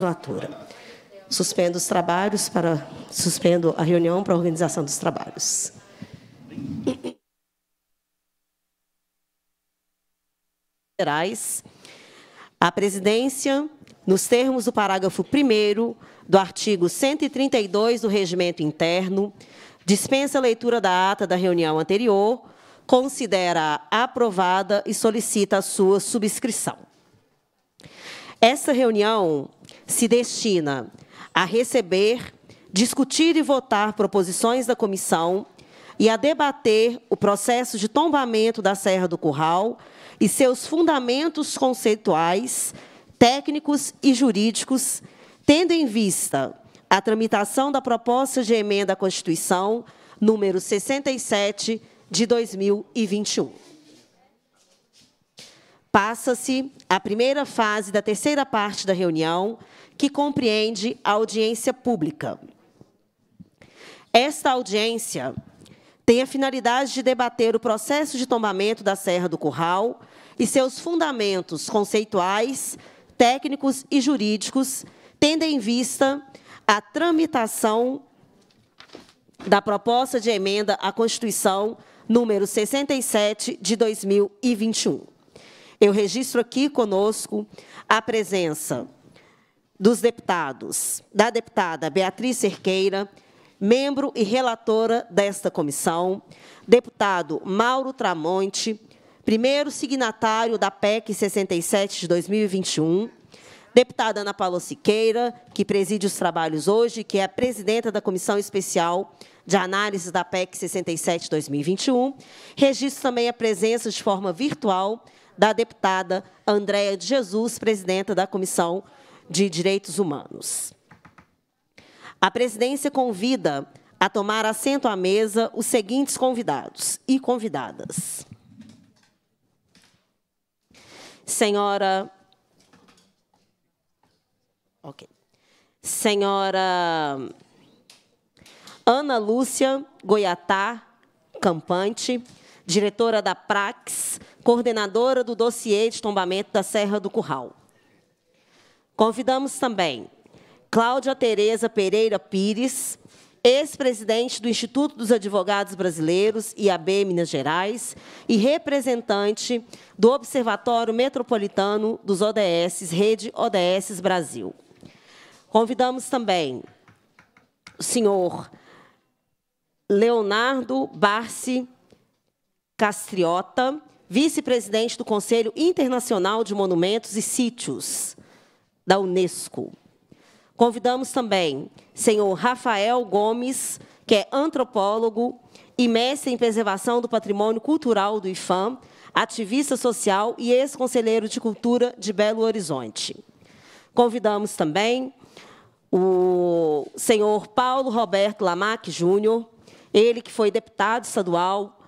Relatora. Suspendo os trabalhos para suspendo a reunião para a organização dos trabalhos. A presidência, nos termos do parágrafo 1 do artigo 132 do Regimento Interno, dispensa a leitura da ata da reunião anterior, considera aprovada e solicita a sua subscrição. Essa reunião se destina a receber, discutir e votar proposições da comissão e a debater o processo de tombamento da Serra do Curral e seus fundamentos conceituais, técnicos e jurídicos, tendo em vista a tramitação da proposta de emenda à Constituição número 67 de 2021. Passa-se a primeira fase da terceira parte da reunião, que compreende a audiência pública. Esta audiência tem a finalidade de debater o processo de tombamento da Serra do Curral e seus fundamentos conceituais, técnicos e jurídicos, tendo em vista a tramitação da proposta de emenda à Constituição número 67 de 2021. Eu registro aqui conosco a presença dos deputados, da deputada Beatriz Cerqueira, membro e relatora desta comissão, deputado Mauro Tramonte, primeiro signatário da PEC 67 de 2021, deputada Ana Paula Siqueira, que preside os trabalhos hoje, que é a presidenta da Comissão Especial de Análise da PEC 67 2021. Registro também a presença de forma virtual da deputada Andréa de Jesus, presidenta da Comissão de Direitos Humanos. A presidência convida a tomar assento à mesa os seguintes convidados e convidadas. Senhora. Ok. Senhora Ana Lúcia Goiatá Campante diretora da Prax, coordenadora do dossiê de tombamento da Serra do Curral. Convidamos também Cláudia Tereza Pereira Pires, ex-presidente do Instituto dos Advogados Brasileiros, IAB Minas Gerais, e representante do Observatório Metropolitano dos ODS, Rede ODS Brasil. Convidamos também o senhor Leonardo Barci Castriota, vice-presidente do Conselho Internacional de Monumentos e Sítios da Unesco. Convidamos também senhor Rafael Gomes, que é antropólogo e mestre em preservação do patrimônio cultural do IFAM, ativista social e ex-conselheiro de cultura de Belo Horizonte. Convidamos também o senhor Paulo Roberto Lamac Júnior, ele que foi deputado estadual,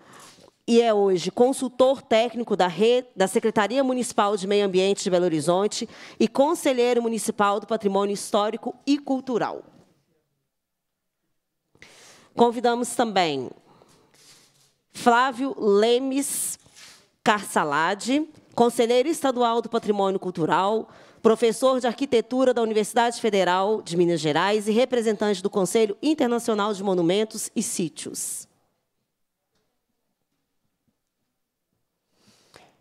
e é hoje consultor técnico da, rede, da Secretaria Municipal de Meio Ambiente de Belo Horizonte e conselheiro municipal do Patrimônio Histórico e Cultural. Convidamos também Flávio Lemes Carsalade, conselheiro estadual do Patrimônio Cultural, professor de arquitetura da Universidade Federal de Minas Gerais e representante do Conselho Internacional de Monumentos e Sítios.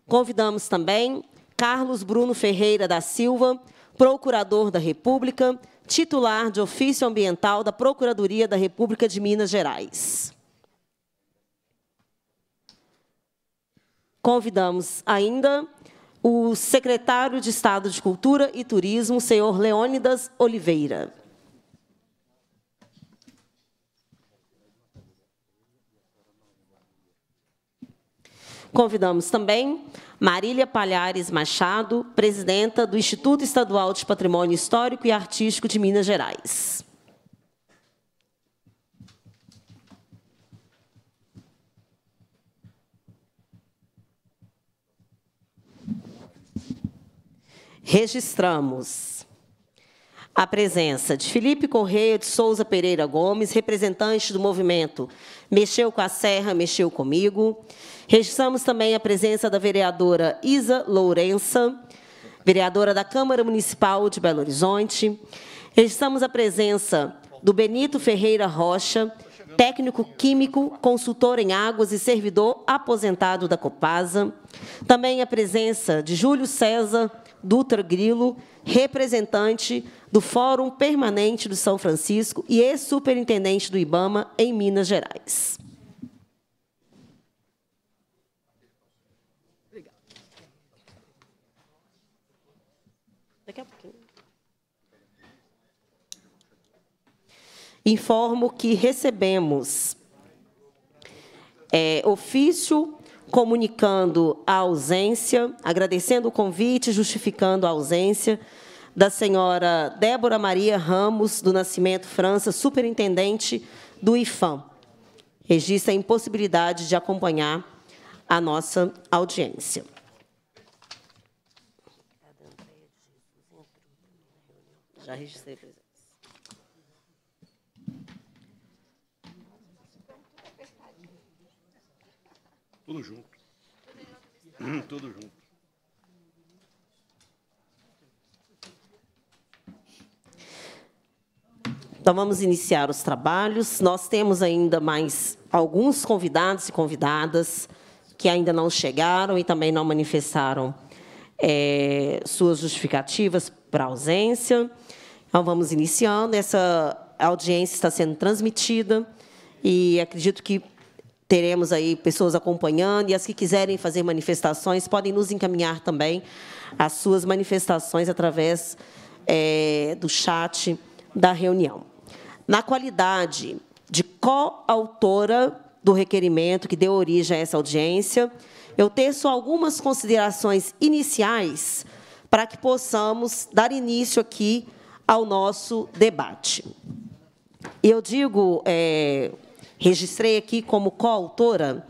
Convidamos também Carlos Bruno Ferreira da Silva, Procurador da República, titular de ofício ambiental da Procuradoria da República de Minas Gerais. Convidamos ainda o secretário de Estado de Cultura e Turismo, senhor Leônidas Oliveira. Convidamos também Marília Palhares Machado, presidenta do Instituto Estadual de Patrimônio Histórico e Artístico de Minas Gerais. Registramos a presença de Felipe Correia de Souza Pereira Gomes, representante do movimento mexeu com a Serra, mexeu comigo. Registramos também a presença da vereadora Isa Lourença, vereadora da Câmara Municipal de Belo Horizonte. Registramos a presença do Benito Ferreira Rocha, técnico químico, consultor em águas e servidor aposentado da Copasa. Também a presença de Júlio César Dutra Grilo, representante do Fórum Permanente do São Francisco e ex-superintendente do IBAMA em Minas Gerais. Informo que recebemos é, ofício comunicando a ausência, agradecendo o convite, justificando a ausência da senhora Débora Maria Ramos do Nascimento França, superintendente do IFAM. Registra a impossibilidade de acompanhar a nossa audiência. Já registrei presença. Tudo junto. Tudo junto. Então, vamos iniciar os trabalhos. Nós temos ainda mais alguns convidados e convidadas que ainda não chegaram e também não manifestaram é, suas justificativas para ausência. Então, vamos iniciando. Essa audiência está sendo transmitida e acredito que teremos aí pessoas acompanhando e as que quiserem fazer manifestações podem nos encaminhar também as suas manifestações através é, do chat da reunião. Na qualidade de coautora do requerimento que deu origem a essa audiência, eu teço algumas considerações iniciais para que possamos dar início aqui ao nosso debate. Eu digo é, registrei aqui como coautora,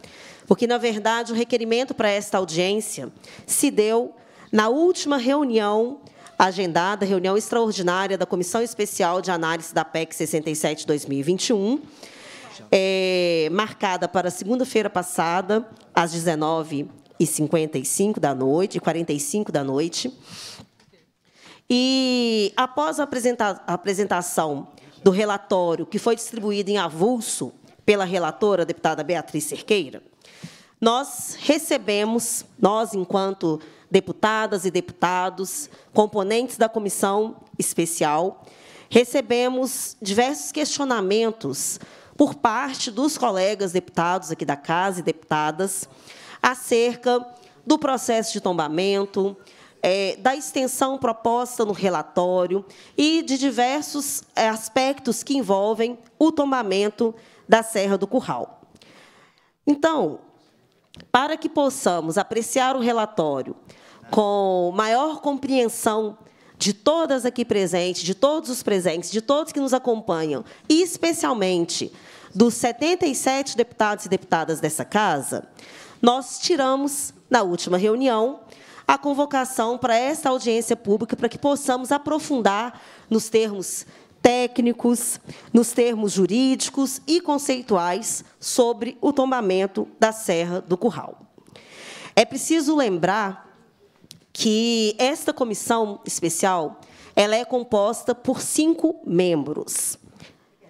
porque, na verdade, o requerimento para esta audiência se deu na última reunião agendada, reunião extraordinária da Comissão Especial de Análise da PEC 67-2021, é, marcada para segunda-feira passada, às 19h55 da noite, 45 da noite. E, após a apresentação do relatório, que foi distribuído em avulso, pela relatora, deputada Beatriz Cerqueira, nós recebemos, nós, enquanto deputadas e deputados, componentes da comissão especial, recebemos diversos questionamentos por parte dos colegas deputados aqui da casa e deputadas acerca do processo de tombamento, é, da extensão proposta no relatório e de diversos é, aspectos que envolvem o tombamento da Serra do Curral. Então, para que possamos apreciar o relatório com maior compreensão de todas aqui presentes, de todos os presentes, de todos que nos acompanham, e especialmente dos 77 deputados e deputadas dessa casa, nós tiramos, na última reunião, a convocação para esta audiência pública para que possamos aprofundar, nos termos técnicos, nos termos jurídicos e conceituais sobre o tombamento da Serra do Curral. É preciso lembrar que esta comissão especial ela é composta por cinco membros.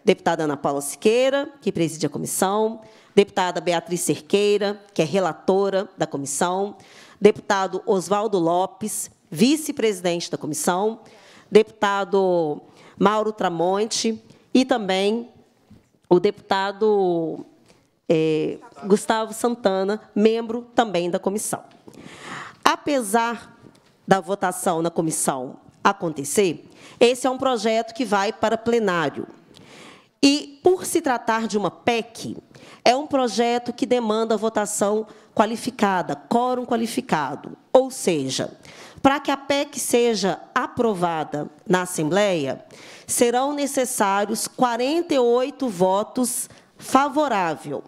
Deputada Ana Paula Siqueira, que preside a comissão, deputada Beatriz Cerqueira, que é relatora da comissão, deputado Oswaldo Lopes, vice-presidente da comissão, deputado Mauro Tramonte e também o deputado é, Gustavo Santana, membro também da comissão. Apesar da votação na comissão acontecer, esse é um projeto que vai para plenário. E, por se tratar de uma PEC, é um projeto que demanda votação qualificada, quórum qualificado. Ou seja, para que a PEC seja aprovada na Assembleia, serão necessários 48 votos favorável.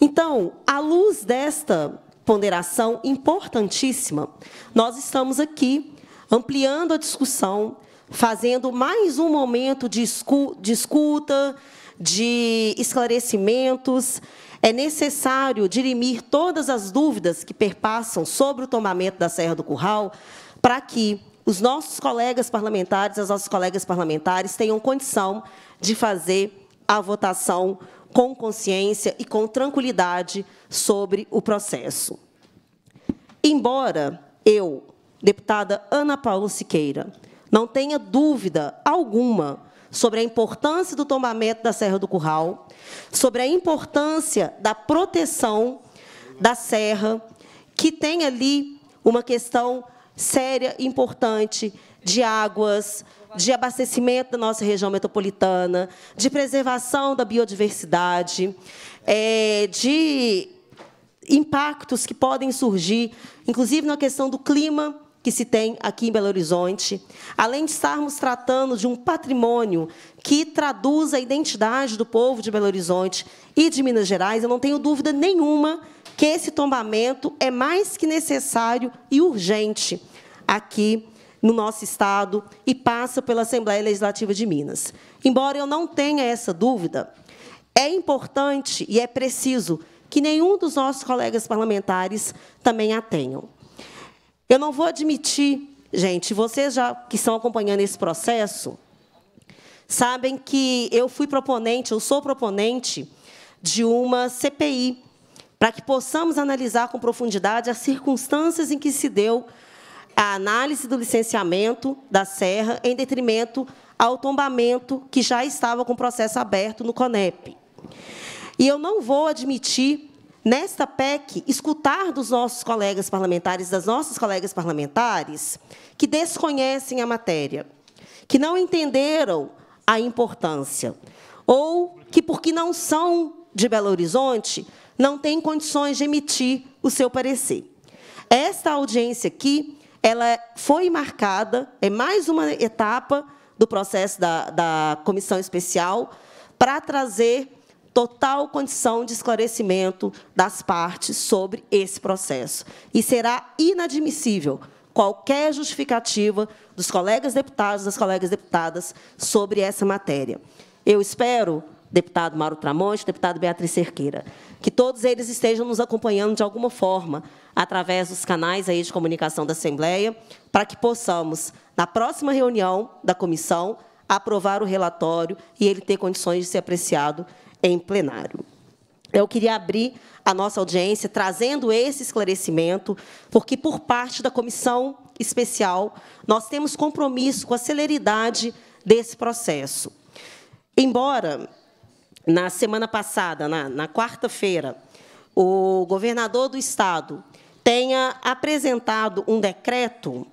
Então, à luz desta ponderação importantíssima, nós estamos aqui ampliando a discussão, fazendo mais um momento de escuta, de esclarecimentos é necessário dirimir todas as dúvidas que perpassam sobre o tomamento da Serra do Curral para que os nossos colegas parlamentares, as nossas colegas parlamentares tenham condição de fazer a votação com consciência e com tranquilidade sobre o processo. Embora eu, deputada Ana Paula Siqueira, não tenha dúvida alguma sobre a importância do tombamento da Serra do Curral, sobre a importância da proteção da serra, que tem ali uma questão séria, importante, de águas, de abastecimento da nossa região metropolitana, de preservação da biodiversidade, é, de impactos que podem surgir, inclusive na questão do clima, que se tem aqui em Belo Horizonte, além de estarmos tratando de um patrimônio que traduz a identidade do povo de Belo Horizonte e de Minas Gerais, eu não tenho dúvida nenhuma que esse tombamento é mais que necessário e urgente aqui no nosso Estado e passa pela Assembleia Legislativa de Minas. Embora eu não tenha essa dúvida, é importante e é preciso que nenhum dos nossos colegas parlamentares também a tenham. Eu não vou admitir, gente, vocês já que estão acompanhando esse processo, sabem que eu fui proponente, eu sou proponente de uma CPI, para que possamos analisar com profundidade as circunstâncias em que se deu a análise do licenciamento da Serra em detrimento ao tombamento que já estava com processo aberto no CONEP. E eu não vou admitir nesta PEC, escutar dos nossos colegas parlamentares, das nossas colegas parlamentares, que desconhecem a matéria, que não entenderam a importância, ou que, porque não são de Belo Horizonte, não têm condições de emitir o seu parecer. Esta audiência aqui ela foi marcada, é mais uma etapa do processo da, da comissão especial, para trazer total condição de esclarecimento das partes sobre esse processo. E será inadmissível qualquer justificativa dos colegas deputados, das colegas deputadas, sobre essa matéria. Eu espero, deputado Mauro Tramonte, deputado Beatriz Cerqueira, que todos eles estejam nos acompanhando de alguma forma, através dos canais aí de comunicação da Assembleia, para que possamos, na próxima reunião da comissão, aprovar o relatório e ele ter condições de ser apreciado em plenário. Eu queria abrir a nossa audiência trazendo esse esclarecimento, porque, por parte da comissão especial, nós temos compromisso com a celeridade desse processo. Embora, na semana passada, na, na quarta-feira, o governador do Estado tenha apresentado um decreto,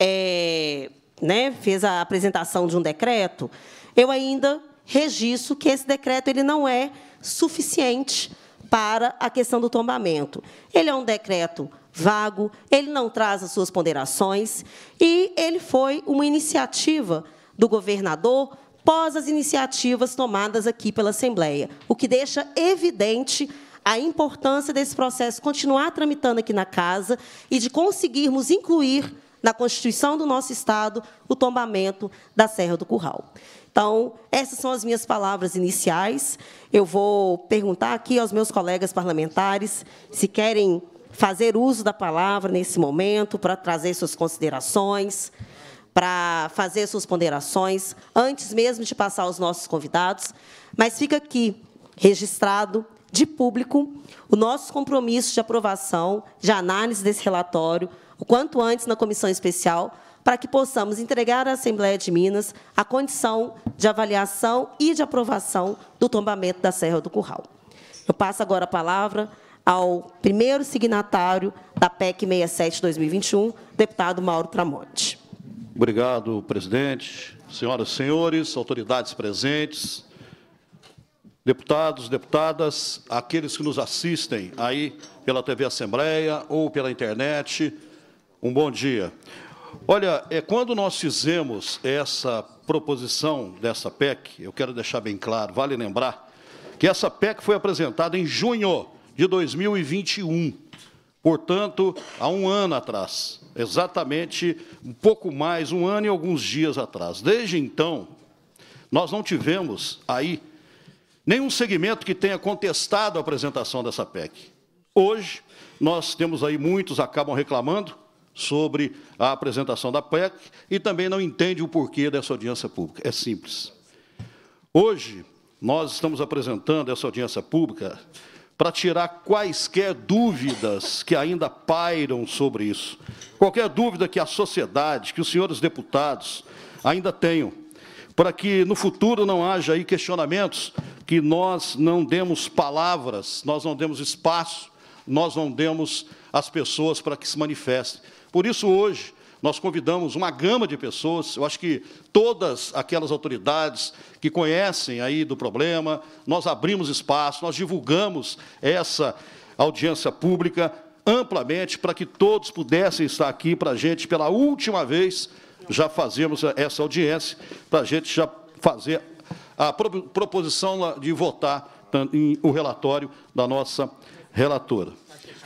é, né, fez a apresentação de um decreto, eu ainda registro que esse decreto ele não é suficiente para a questão do tombamento. Ele é um decreto vago, ele não traz as suas ponderações e ele foi uma iniciativa do governador pós as iniciativas tomadas aqui pela Assembleia, o que deixa evidente a importância desse processo continuar tramitando aqui na Casa e de conseguirmos incluir na Constituição do nosso Estado o tombamento da Serra do Curral. Então, essas são as minhas palavras iniciais. Eu vou perguntar aqui aos meus colegas parlamentares se querem fazer uso da palavra nesse momento para trazer suas considerações, para fazer suas ponderações, antes mesmo de passar aos nossos convidados. Mas fica aqui registrado de público o nosso compromisso de aprovação, de análise desse relatório, o quanto antes na comissão especial, para que possamos entregar à Assembleia de Minas a condição de avaliação e de aprovação do tombamento da Serra do Curral. Eu passo agora a palavra ao primeiro signatário da PEC 67-2021, deputado Mauro Tramonte. Obrigado, presidente. Senhoras e senhores, autoridades presentes, deputados, deputadas, aqueles que nos assistem aí pela TV Assembleia ou pela internet, um bom dia. Olha, é, quando nós fizemos essa proposição dessa PEC, eu quero deixar bem claro, vale lembrar, que essa PEC foi apresentada em junho de 2021, portanto, há um ano atrás, exatamente um pouco mais, um ano e alguns dias atrás. Desde então, nós não tivemos aí nenhum segmento que tenha contestado a apresentação dessa PEC. Hoje, nós temos aí muitos acabam reclamando, sobre a apresentação da PEC e também não entende o porquê dessa audiência pública. É simples. Hoje, nós estamos apresentando essa audiência pública para tirar quaisquer dúvidas que ainda pairam sobre isso. Qualquer dúvida que a sociedade, que os senhores deputados ainda tenham, para que no futuro não haja aí questionamentos que nós não demos palavras, nós não demos espaço, nós não demos as pessoas para que se manifestem. Por isso, hoje, nós convidamos uma gama de pessoas, eu acho que todas aquelas autoridades que conhecem aí do problema, nós abrimos espaço, nós divulgamos essa audiência pública amplamente para que todos pudessem estar aqui para a gente, pela última vez, já fazemos essa audiência, para a gente já fazer a proposição de votar o relatório da nossa relatora.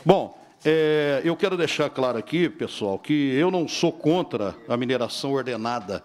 Bom, é, eu quero deixar claro aqui, pessoal, que eu não sou contra a mineração ordenada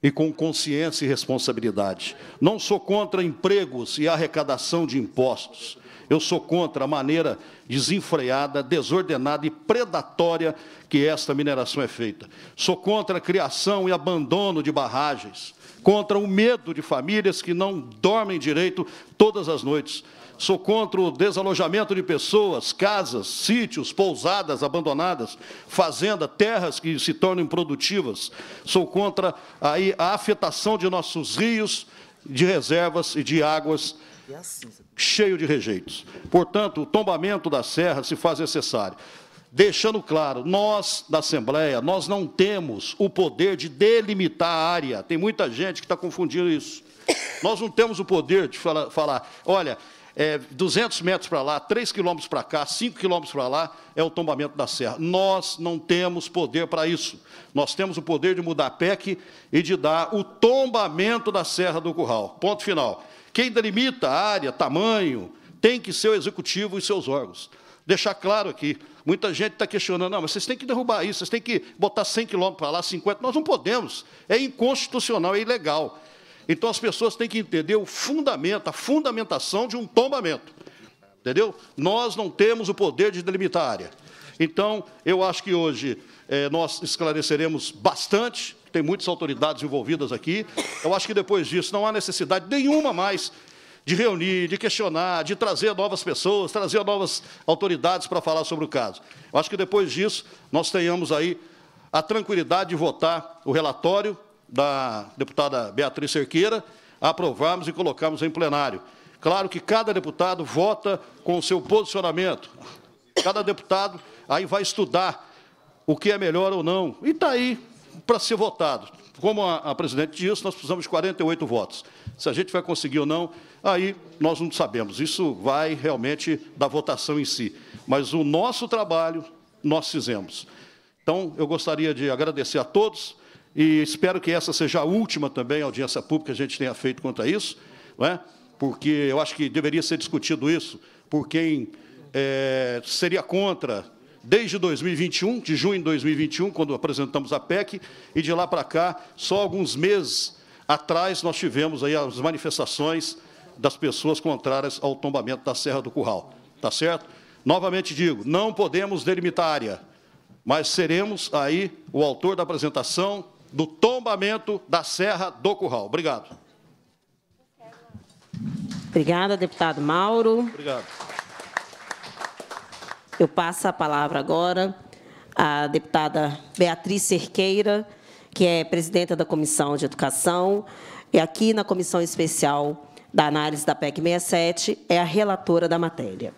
e com consciência e responsabilidade. Não sou contra empregos e arrecadação de impostos. Eu sou contra a maneira desenfreada, desordenada e predatória que esta mineração é feita. Sou contra a criação e abandono de barragens, contra o medo de famílias que não dormem direito todas as noites sou contra o desalojamento de pessoas, casas, sítios, pousadas abandonadas, fazenda, terras que se tornam improdutivas. Sou contra a, a afetação de nossos rios, de reservas e de águas assim, cheio de rejeitos. Portanto, o tombamento da serra se faz necessário. Deixando claro, nós da Assembleia, nós não temos o poder de delimitar a área. Tem muita gente que está confundindo isso. Nós não temos o poder de falar, falar olha, é, 200 metros para lá, 3 quilômetros para cá, 5 quilômetros para lá, é o tombamento da serra. Nós não temos poder para isso. Nós temos o poder de mudar a PEC e de dar o tombamento da serra do curral. Ponto final. Quem delimita a área, tamanho, tem que ser o executivo e seus órgãos. Deixar claro aqui, muita gente está questionando, não, mas vocês têm que derrubar isso, vocês têm que botar 100 quilômetros para lá, 50. Nós não podemos, é inconstitucional, é ilegal. Então as pessoas têm que entender o fundamento, a fundamentação de um tombamento. Entendeu? Nós não temos o poder de delimitar a área. Então, eu acho que hoje eh, nós esclareceremos bastante, tem muitas autoridades envolvidas aqui. Eu acho que depois disso não há necessidade nenhuma mais de reunir, de questionar, de trazer novas pessoas, trazer novas autoridades para falar sobre o caso. Eu acho que depois disso nós tenhamos aí a tranquilidade de votar o relatório da deputada Beatriz Cerqueira, aprovarmos e colocarmos em plenário. Claro que cada deputado vota com o seu posicionamento. Cada deputado aí vai estudar o que é melhor ou não. E está aí para ser votado. Como a, a presidente disse, nós precisamos de 48 votos. Se a gente vai conseguir ou não, aí nós não sabemos. Isso vai realmente da votação em si. Mas o nosso trabalho nós fizemos. Então, eu gostaria de agradecer a todos e espero que essa seja a última também audiência pública que a gente tenha feito quanto a isso, não é? porque eu acho que deveria ser discutido isso por quem é, seria contra desde 2021, de junho de 2021, quando apresentamos a PEC, e de lá para cá, só alguns meses atrás, nós tivemos aí as manifestações das pessoas contrárias ao tombamento da Serra do Curral. Está certo? Novamente digo, não podemos delimitar a área, mas seremos aí o autor da apresentação, do tombamento da Serra do Curral. Obrigado. Obrigada, deputado Mauro. Obrigado. Eu passo a palavra agora à deputada Beatriz Cerqueira, que é presidenta da Comissão de Educação, e aqui na Comissão Especial da Análise da PEC 67, é a relatora da matéria.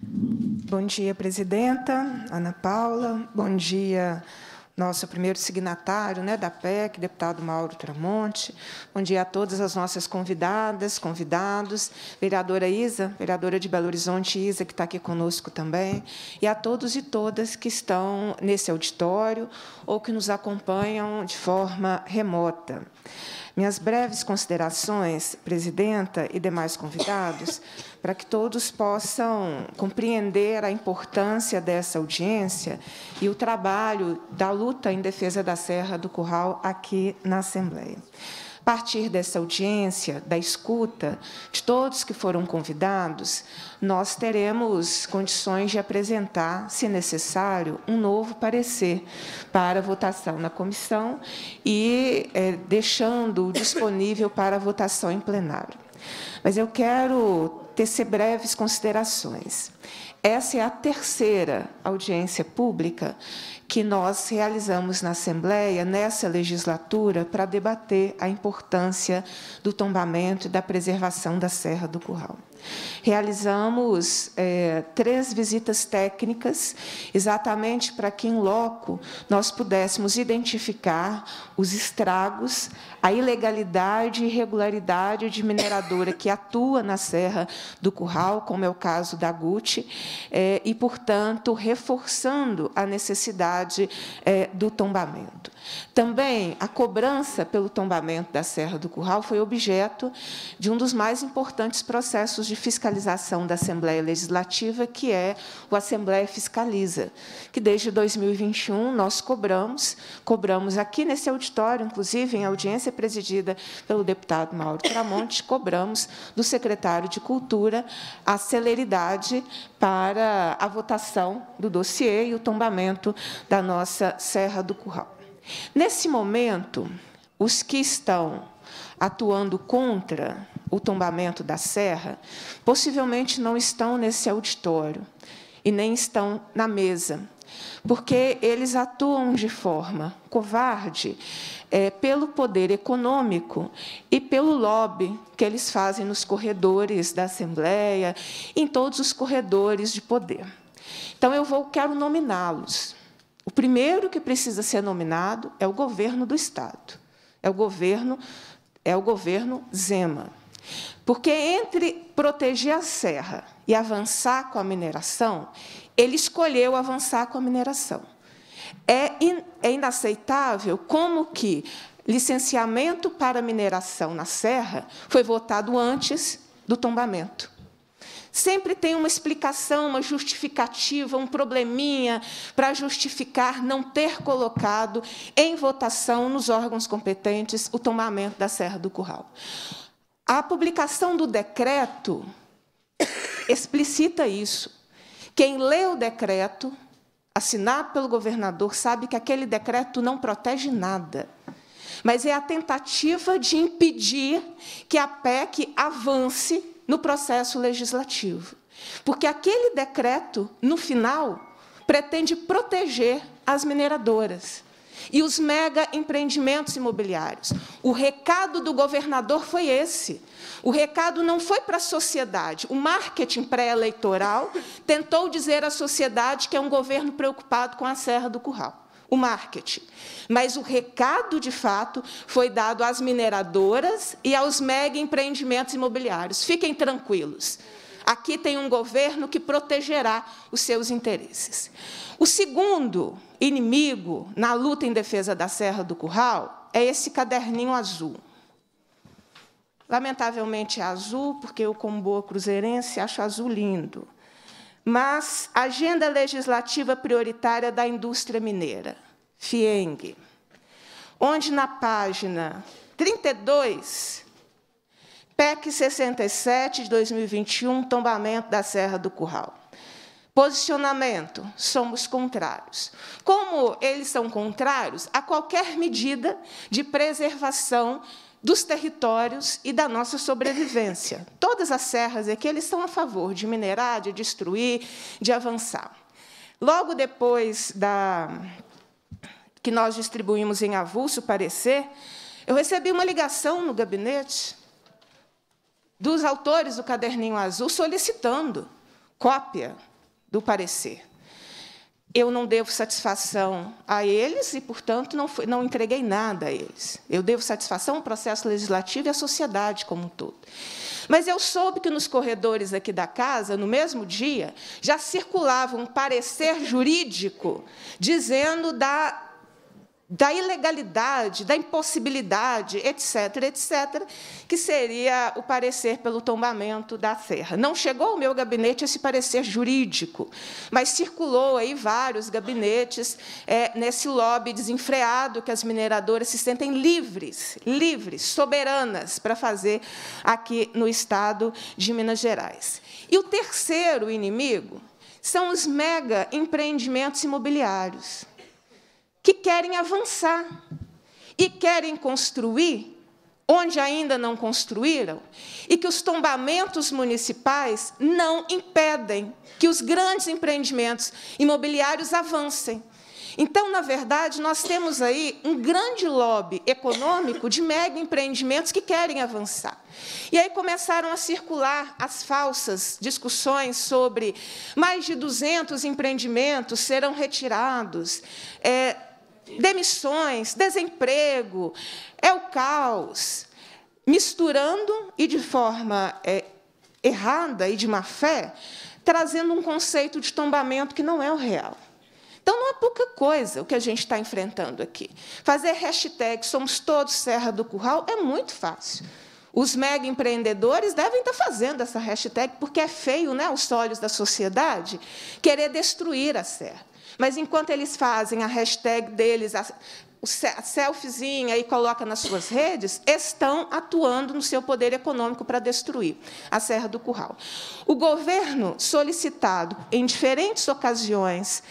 Bom dia, presidenta, Ana Paula. Bom dia, nosso primeiro signatário né, da PEC, deputado Mauro Tramonte. Bom dia a todas as nossas convidadas, convidados, vereadora Isa, vereadora de Belo Horizonte, Isa, que está aqui conosco também, e a todos e todas que estão nesse auditório ou que nos acompanham de forma remota. Minhas breves considerações, presidenta e demais convidados, para que todos possam compreender a importância dessa audiência e o trabalho da luta em defesa da Serra do Curral aqui na Assembleia partir dessa audiência, da escuta de todos que foram convidados, nós teremos condições de apresentar, se necessário, um novo parecer para votação na comissão e é, deixando disponível para votação em plenário. Mas eu quero tecer breves considerações. Essa é a terceira audiência pública que nós realizamos na Assembleia nessa legislatura para debater a importância do tombamento e da preservação da Serra do Curral. Realizamos é, três visitas técnicas, exatamente para que, em loco, nós pudéssemos identificar os estragos, a ilegalidade e irregularidade de mineradora que atua na Serra do Curral, como é o caso da GUT, é, e, portanto, reforçando a necessidade é, do tombamento. Também a cobrança pelo tombamento da Serra do Curral foi objeto de um dos mais importantes processos de fiscalização da Assembleia Legislativa, que é o Assembleia Fiscaliza, que desde 2021 nós cobramos, cobramos aqui nesse auditório, inclusive em audiência presidida pelo deputado Mauro Tramonte, cobramos do secretário de Cultura a celeridade para a votação do dossiê e o tombamento da nossa Serra do Curral. Nesse momento, os que estão atuando contra o tombamento da serra possivelmente não estão nesse auditório e nem estão na mesa, porque eles atuam de forma covarde é, pelo poder econômico e pelo lobby que eles fazem nos corredores da Assembleia, em todos os corredores de poder. Então eu vou quero nominá-los. O primeiro que precisa ser nominado é o governo do Estado, é o governo, é o governo Zema. Porque entre proteger a serra e avançar com a mineração, ele escolheu avançar com a mineração. É, in, é inaceitável como que licenciamento para mineração na serra foi votado antes do tombamento. Sempre tem uma explicação, uma justificativa, um probleminha para justificar não ter colocado em votação nos órgãos competentes o tomamento da Serra do Curral. A publicação do decreto explicita isso. Quem lê o decreto, assinado pelo governador, sabe que aquele decreto não protege nada mas é a tentativa de impedir que a PEC avance no processo legislativo. Porque aquele decreto, no final, pretende proteger as mineradoras e os mega empreendimentos imobiliários. O recado do governador foi esse. O recado não foi para a sociedade. O marketing pré-eleitoral tentou dizer à sociedade que é um governo preocupado com a Serra do Curral o marketing. Mas o recado, de fato, foi dado às mineradoras e aos mega empreendimentos imobiliários. Fiquem tranquilos. Aqui tem um governo que protegerá os seus interesses. O segundo inimigo na luta em defesa da Serra do Curral é esse caderninho azul. Lamentavelmente é azul, porque eu, como boa cruzeirense, acho azul lindo mas agenda legislativa prioritária da indústria mineira, FIENG, onde na página 32, PEC 67 de 2021, tombamento da Serra do Curral. Posicionamento, somos contrários. Como eles são contrários a qualquer medida de preservação dos territórios e da nossa sobrevivência. Todas as serras aqui eles estão a favor de minerar, de destruir, de avançar. Logo depois da que nós distribuímos em avulso o parecer, eu recebi uma ligação no gabinete dos autores do Caderninho Azul solicitando cópia do parecer eu não devo satisfação a eles e, portanto, não, não entreguei nada a eles. Eu devo satisfação ao processo legislativo e à sociedade como um todo. Mas eu soube que nos corredores aqui da casa, no mesmo dia, já circulava um parecer jurídico dizendo da da ilegalidade, da impossibilidade, etc., etc., que seria o parecer pelo tombamento da serra. Não chegou ao meu gabinete esse parecer jurídico, mas circulou aí vários gabinetes é, nesse lobby desenfreado que as mineradoras se sentem livres, livres, soberanas para fazer aqui no estado de Minas Gerais. E o terceiro inimigo são os mega empreendimentos imobiliários que querem avançar e querem construir onde ainda não construíram, e que os tombamentos municipais não impedem que os grandes empreendimentos imobiliários avancem. Então, na verdade, nós temos aí um grande lobby econômico de mega empreendimentos que querem avançar. E aí começaram a circular as falsas discussões sobre mais de 200 empreendimentos serão retirados, é, demissões, desemprego, é o caos, misturando e de forma é, errada e de má fé, trazendo um conceito de tombamento que não é o real. Então, não é pouca coisa o que a gente está enfrentando aqui. Fazer hashtag Somos Todos Serra do Curral é muito fácil. Os mega empreendedores devem estar fazendo essa hashtag, porque é feio né, os olhos da sociedade querer destruir a serra. Mas enquanto eles fazem a hashtag deles, a, a selfiezinha e coloca nas suas redes, estão atuando no seu poder econômico para destruir a Serra do Curral. O governo solicitado em diferentes ocasiões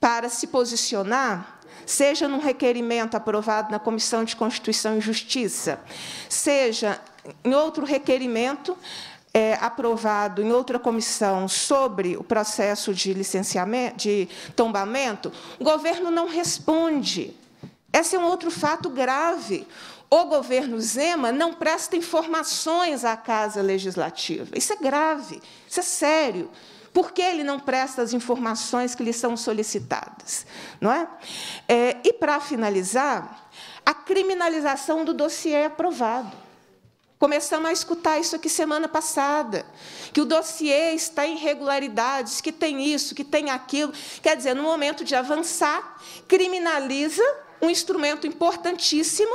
para se posicionar, seja num requerimento aprovado na Comissão de Constituição e Justiça, seja em outro requerimento é, aprovado em outra comissão sobre o processo de licenciamento, de tombamento, o governo não responde. Esse é um outro fato grave. O governo Zema não presta informações à Casa Legislativa. Isso é grave, isso é sério. Por que ele não presta as informações que lhe são solicitadas? Não é? é e, para finalizar, a criminalização do dossiê é aprovado. Começamos a escutar isso aqui semana passada, que o dossiê está em irregularidades, que tem isso, que tem aquilo. Quer dizer, no momento de avançar, criminaliza um instrumento importantíssimo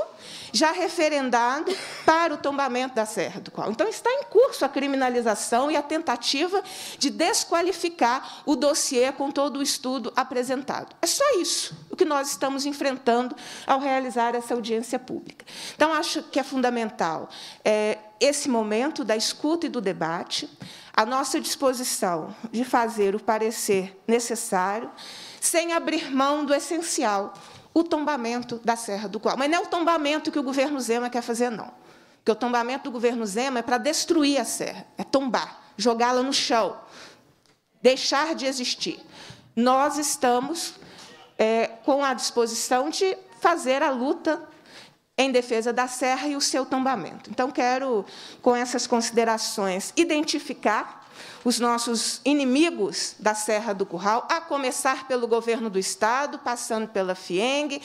já referendado para o tombamento da Serra do Qual. Então, está em curso a criminalização e a tentativa de desqualificar o dossiê com todo o estudo apresentado. É só isso o que nós estamos enfrentando ao realizar essa audiência pública. Então, acho que é fundamental é, esse momento da escuta e do debate, a nossa disposição de fazer o parecer necessário, sem abrir mão do essencial, o tombamento da Serra do Coal. Mas não é o tombamento que o governo Zema quer fazer, não. Porque o tombamento do governo Zema é para destruir a serra, é tombar, jogá-la no chão, deixar de existir. Nós estamos é, com a disposição de fazer a luta em defesa da serra e o seu tombamento. Então, quero, com essas considerações, identificar os nossos inimigos da Serra do Curral, a começar pelo governo do Estado, passando pela FIENG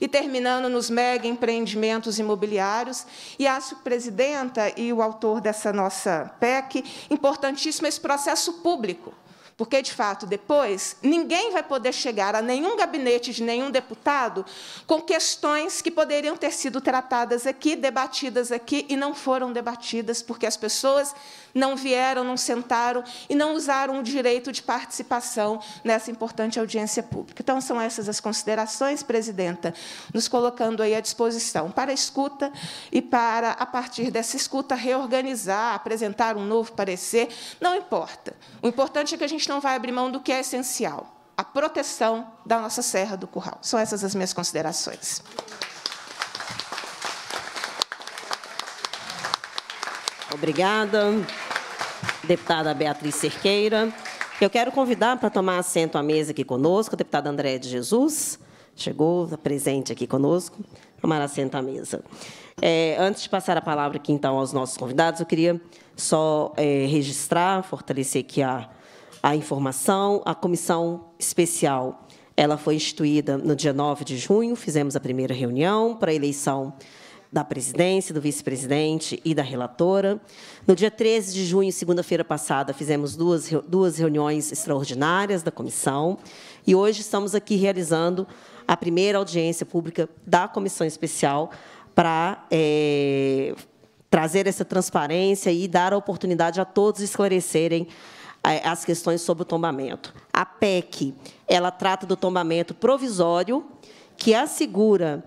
e terminando nos mega empreendimentos imobiliários. E acho, presidenta e o autor dessa nossa PEC, importantíssimo esse processo público porque, de fato, depois, ninguém vai poder chegar a nenhum gabinete de nenhum deputado com questões que poderiam ter sido tratadas aqui, debatidas aqui, e não foram debatidas, porque as pessoas não vieram, não sentaram e não usaram o direito de participação nessa importante audiência pública. Então, são essas as considerações, presidenta, nos colocando aí à disposição para a escuta e para, a partir dessa escuta, reorganizar, apresentar um novo parecer, não importa. O importante é que a gente gente não vai abrir mão do que é essencial, a proteção da nossa Serra do Curral. São essas as minhas considerações. Obrigada, deputada Beatriz Cerqueira. Eu quero convidar para tomar assento à mesa aqui conosco, a deputada André de Jesus, chegou, presente aqui conosco, tomar assento à mesa. É, antes de passar a palavra aqui, então, aos nossos convidados, eu queria só é, registrar, fortalecer aqui a a informação, a comissão especial ela foi instituída no dia 9 de junho, fizemos a primeira reunião para a eleição da presidência, do vice-presidente e da relatora. No dia 13 de junho, segunda-feira passada, fizemos duas, duas reuniões extraordinárias da comissão e hoje estamos aqui realizando a primeira audiência pública da comissão especial para é, trazer essa transparência e dar a oportunidade a todos esclarecerem as questões sobre o tombamento. A PEC, ela trata do tombamento provisório, que assegura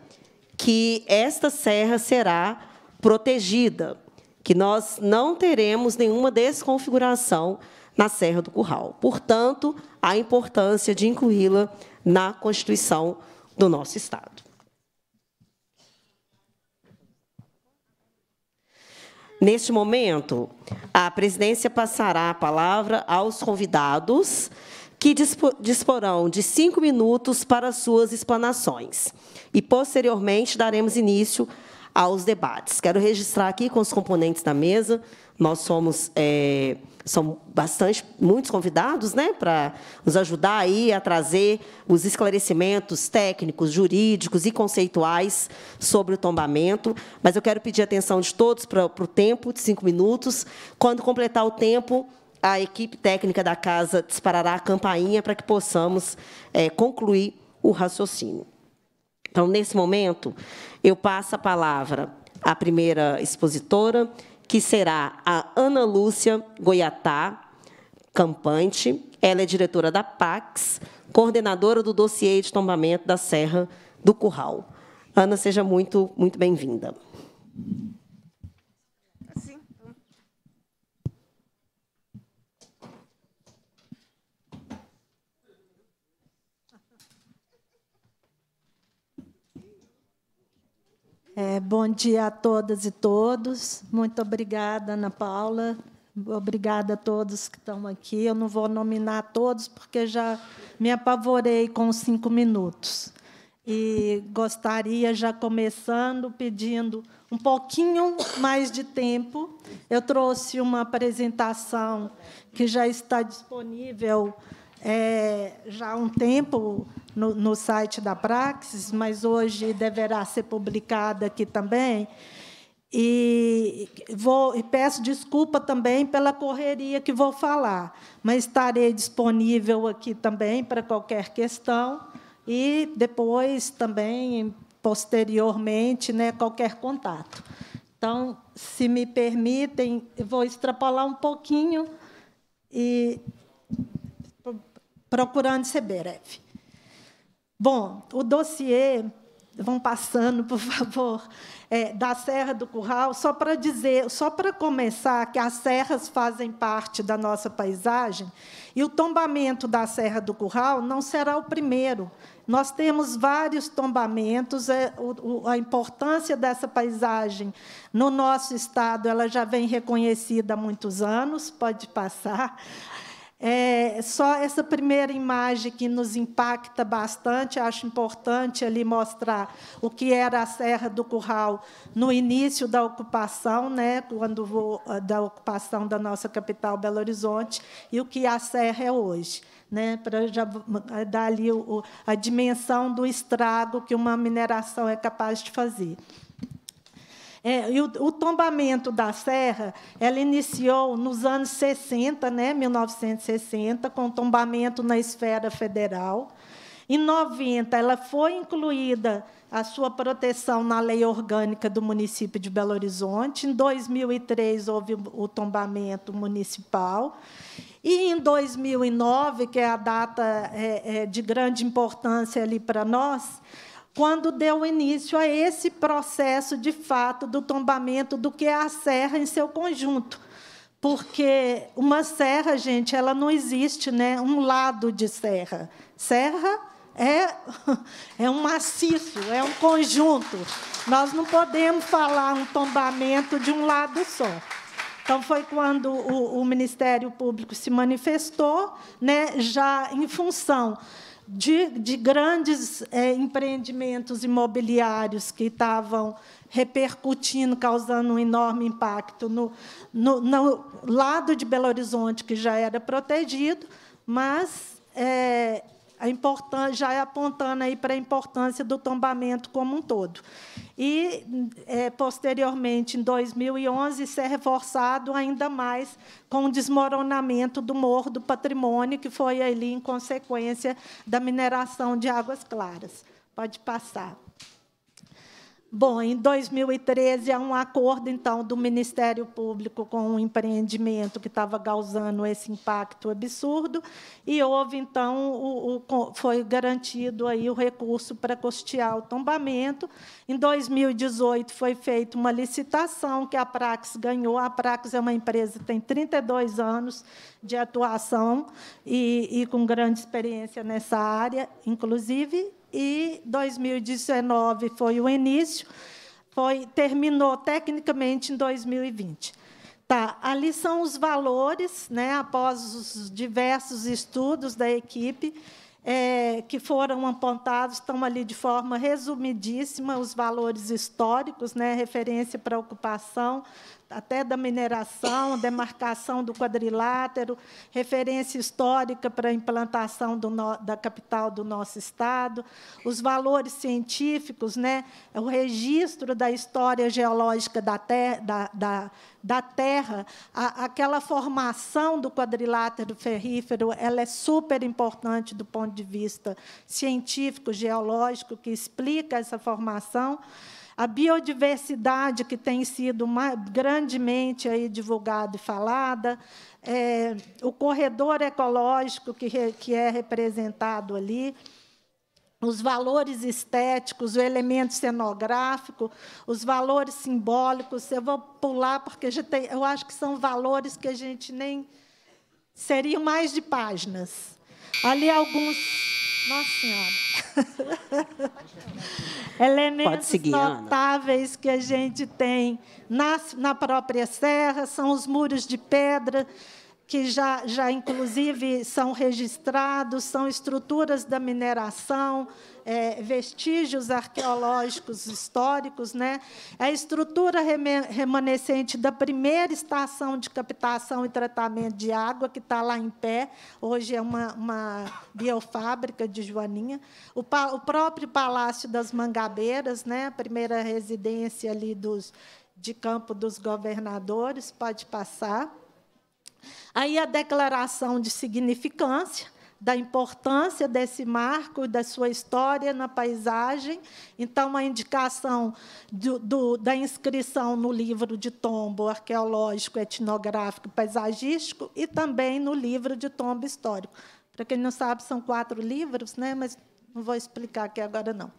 que esta serra será protegida, que nós não teremos nenhuma desconfiguração na Serra do Curral. Portanto, a importância de incluí-la na Constituição do nosso Estado. Neste momento, a presidência passará a palavra aos convidados, que disporão de cinco minutos para suas explanações. E, posteriormente, daremos início aos debates. Quero registrar aqui com os componentes da mesa, nós somos... É, são bastante muitos convidados, né, para nos ajudar aí a trazer os esclarecimentos técnicos, jurídicos e conceituais sobre o tombamento. Mas eu quero pedir a atenção de todos para, para o tempo de cinco minutos. Quando completar o tempo, a equipe técnica da casa disparará a campainha para que possamos é, concluir o raciocínio. Então, nesse momento, eu passo a palavra à primeira expositora, que será a Ana Lúcia Goiatá, campante. Ela é diretora da PAX, coordenadora do dossiê de tombamento da Serra do Curral. Ana, seja muito, muito bem-vinda. É, bom dia a todas e todos. Muito obrigada, Ana Paula. Obrigada a todos que estão aqui. Eu não vou nominar todos, porque já me apavorei com cinco minutos. E gostaria, já começando, pedindo um pouquinho mais de tempo. Eu trouxe uma apresentação que já está disponível é, já há um tempo no, no site da Praxis, mas hoje deverá ser publicada aqui também. E, vou, e peço desculpa também pela correria que vou falar, mas estarei disponível aqui também para qualquer questão e depois também, posteriormente, né, qualquer contato. Então, se me permitem, vou extrapolar um pouquinho e procurando ser breve. Bom, o dossiê, vão passando, por favor, é, da Serra do Curral, só para dizer, só para começar, que as serras fazem parte da nossa paisagem, e o tombamento da Serra do Curral não será o primeiro. Nós temos vários tombamentos, é, o, a importância dessa paisagem no nosso estado ela já vem reconhecida há muitos anos, pode passar. É, só essa primeira imagem que nos impacta bastante, acho importante ali mostrar o que era a Serra do Curral no início da ocupação, né, quando vou, ah, da ocupação da nossa capital Belo Horizonte, e o que a Serra é hoje, né, para já ah, dar ali o, a dimensão do estrago que uma mineração é capaz de fazer. É, e o, o, tombamento da serra, ela iniciou nos anos 60, né, 1960, com o tombamento na esfera federal. Em 90, ela foi incluída a sua proteção na lei orgânica do município de Belo Horizonte. Em 2003 houve o tombamento municipal. E em 2009, que é a data é, é, de grande importância ali para nós, quando deu início a esse processo de fato do tombamento do que é a serra em seu conjunto. Porque uma serra, gente, ela não existe, né? Um lado de serra. Serra é, é um maciço, é um conjunto. Nós não podemos falar um tombamento de um lado só. Então, foi quando o, o Ministério Público se manifestou, né, já em função de, de grandes é, empreendimentos imobiliários que estavam repercutindo, causando um enorme impacto no, no, no, lado de Belo Horizonte, que já era protegido, mas é, a já é apontando aí para a importância do tombamento como um todo. E, é, posteriormente, em 2011, isso é reforçado ainda mais com o desmoronamento do Morro do Patrimônio, que foi ali em consequência da mineração de águas claras. Pode passar. Bom, em 2013 há um acordo então do Ministério Público com um empreendimento que estava causando esse impacto absurdo e houve então o, o, foi garantido aí o recurso para custear o tombamento. Em 2018 foi feita uma licitação que a Prax ganhou. A Prax é uma empresa que tem 32 anos de atuação e, e com grande experiência nessa área, inclusive e 2019 foi o início, foi, terminou tecnicamente em 2020. Tá, ali são os valores, né, após os diversos estudos da equipe é, que foram apontados, estão ali de forma resumidíssima os valores históricos, né, referência para ocupação, até da mineração, demarcação do quadrilátero, referência histórica para a implantação no, da capital do nosso Estado, os valores científicos, né, o registro da história geológica da, da, da, da Terra, a, aquela formação do quadrilátero ferrífero, ela é super importante do ponto de vista científico, geológico, que explica essa formação. A biodiversidade que tem sido grandemente aí divulgada e falada, é, o corredor ecológico que, re, que é representado ali, os valores estéticos, o elemento cenográfico, os valores simbólicos. Eu vou pular, porque tem, eu acho que são valores que a gente nem. seriam mais de páginas. Ali alguns. Nossa Senhora. Elementos seguir, notáveis Ana. que a gente tem na, na própria serra são os muros de pedra, que já, já inclusive são registrados, são estruturas da mineração, é, vestígios arqueológicos históricos, né? É a estrutura remanescente da primeira estação de captação e tratamento de água, que está lá em pé, hoje é uma, uma biofábrica de Joaninha, o, o próprio Palácio das Mangabeiras, né? a primeira residência ali dos, de campo dos governadores, pode passar. Aí a declaração de significância, da importância desse marco e da sua história na paisagem. Então, a indicação do, do, da inscrição no livro de tombo arqueológico, etnográfico, paisagístico e também no livro de tombo histórico. Para quem não sabe, são quatro livros, né? mas não vou explicar aqui agora, não.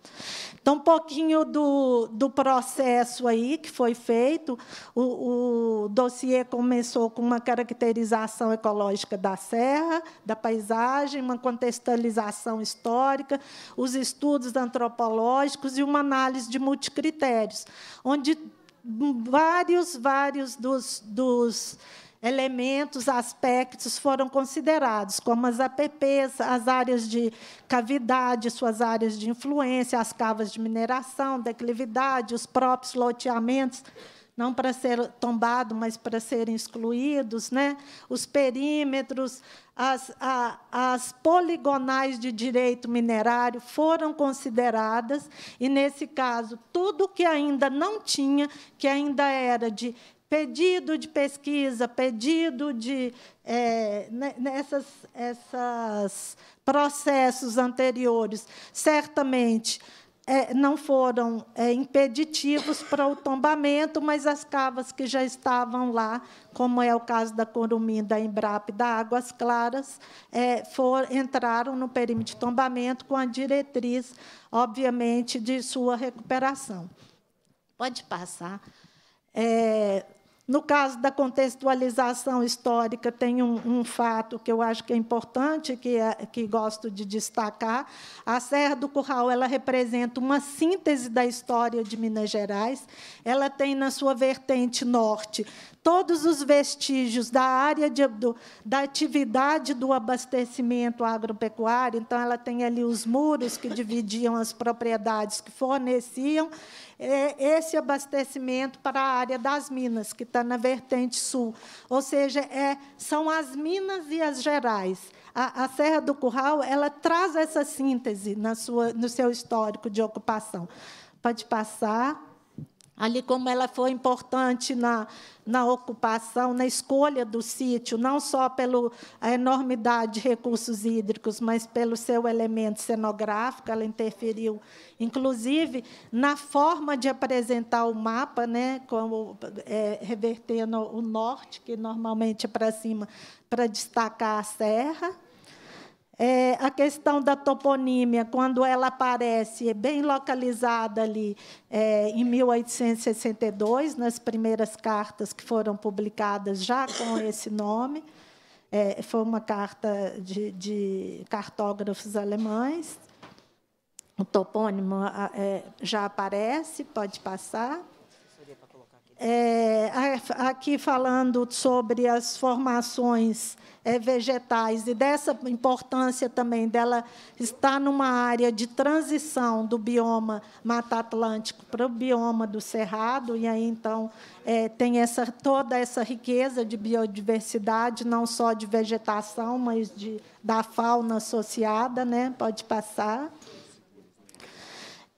Então, um pouquinho do, do processo aí que foi feito. O, o dossiê começou com uma caracterização ecológica da serra, da paisagem, uma contextualização histórica, os estudos antropológicos e uma análise de multicritérios, onde vários, vários dos, dos elementos, aspectos foram considerados, como as APPs, as áreas de cavidade, suas áreas de influência, as cavas de mineração, declividade, os próprios loteamentos, não para ser tombado, mas para serem excluídos, né? os perímetros, as, a, as poligonais de direito minerário foram consideradas, e, nesse caso, tudo que ainda não tinha, que ainda era de pedido de pesquisa, pedido de é, nessas né, né, essas processos anteriores, certamente é, não foram é, impeditivos para o tombamento, mas as cavas que já estavam lá, como é o caso da Corumim, da Embrapa e da Águas Claras, é, for, entraram no perímetro de tombamento com a diretriz, obviamente, de sua recuperação. Pode passar. É, no caso da contextualização histórica, tem um, um, fato que eu acho que é importante, que, é, que gosto de destacar. A Serra do Curral ela representa uma síntese da história de Minas Gerais. Ela tem, na sua vertente norte, todos os vestígios da área de, do, da atividade do abastecimento agropecuário. Então, ela tem ali os muros que dividiam as propriedades que forneciam é, esse abastecimento para a área das minas, que está na vertente sul. Ou seja, é, são as minas e as gerais. A, a, Serra do Curral ela traz essa síntese na sua, no seu histórico de ocupação. Pode passar ali como ela foi importante na, na ocupação, na escolha do sítio, não só pela enormidade de recursos hídricos, mas pelo seu elemento cenográfico, ela interferiu, inclusive, na forma de apresentar o mapa, né, como, é, revertendo o norte, que normalmente é para cima, para destacar a serra, é, a questão da toponímia, quando ela aparece, é bem localizada ali é, em 1862, nas primeiras cartas que foram publicadas já com esse nome. É, foi uma carta de, de cartógrafos alemães. O topônimo é, já aparece, pode passar. É, aqui falando sobre as formações é, vegetais e dessa importância também dela estar numa área de transição do bioma Mata Atlântico para o bioma do Cerrado, e aí então é, tem essa, toda essa riqueza de biodiversidade, não só de vegetação, mas de, da fauna associada, né? pode passar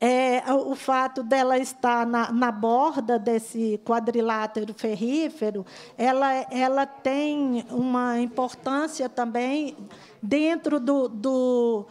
é, o fato dela estar na, na, borda desse quadrilátero ferrífero, ela, ela tem uma importância também dentro do, do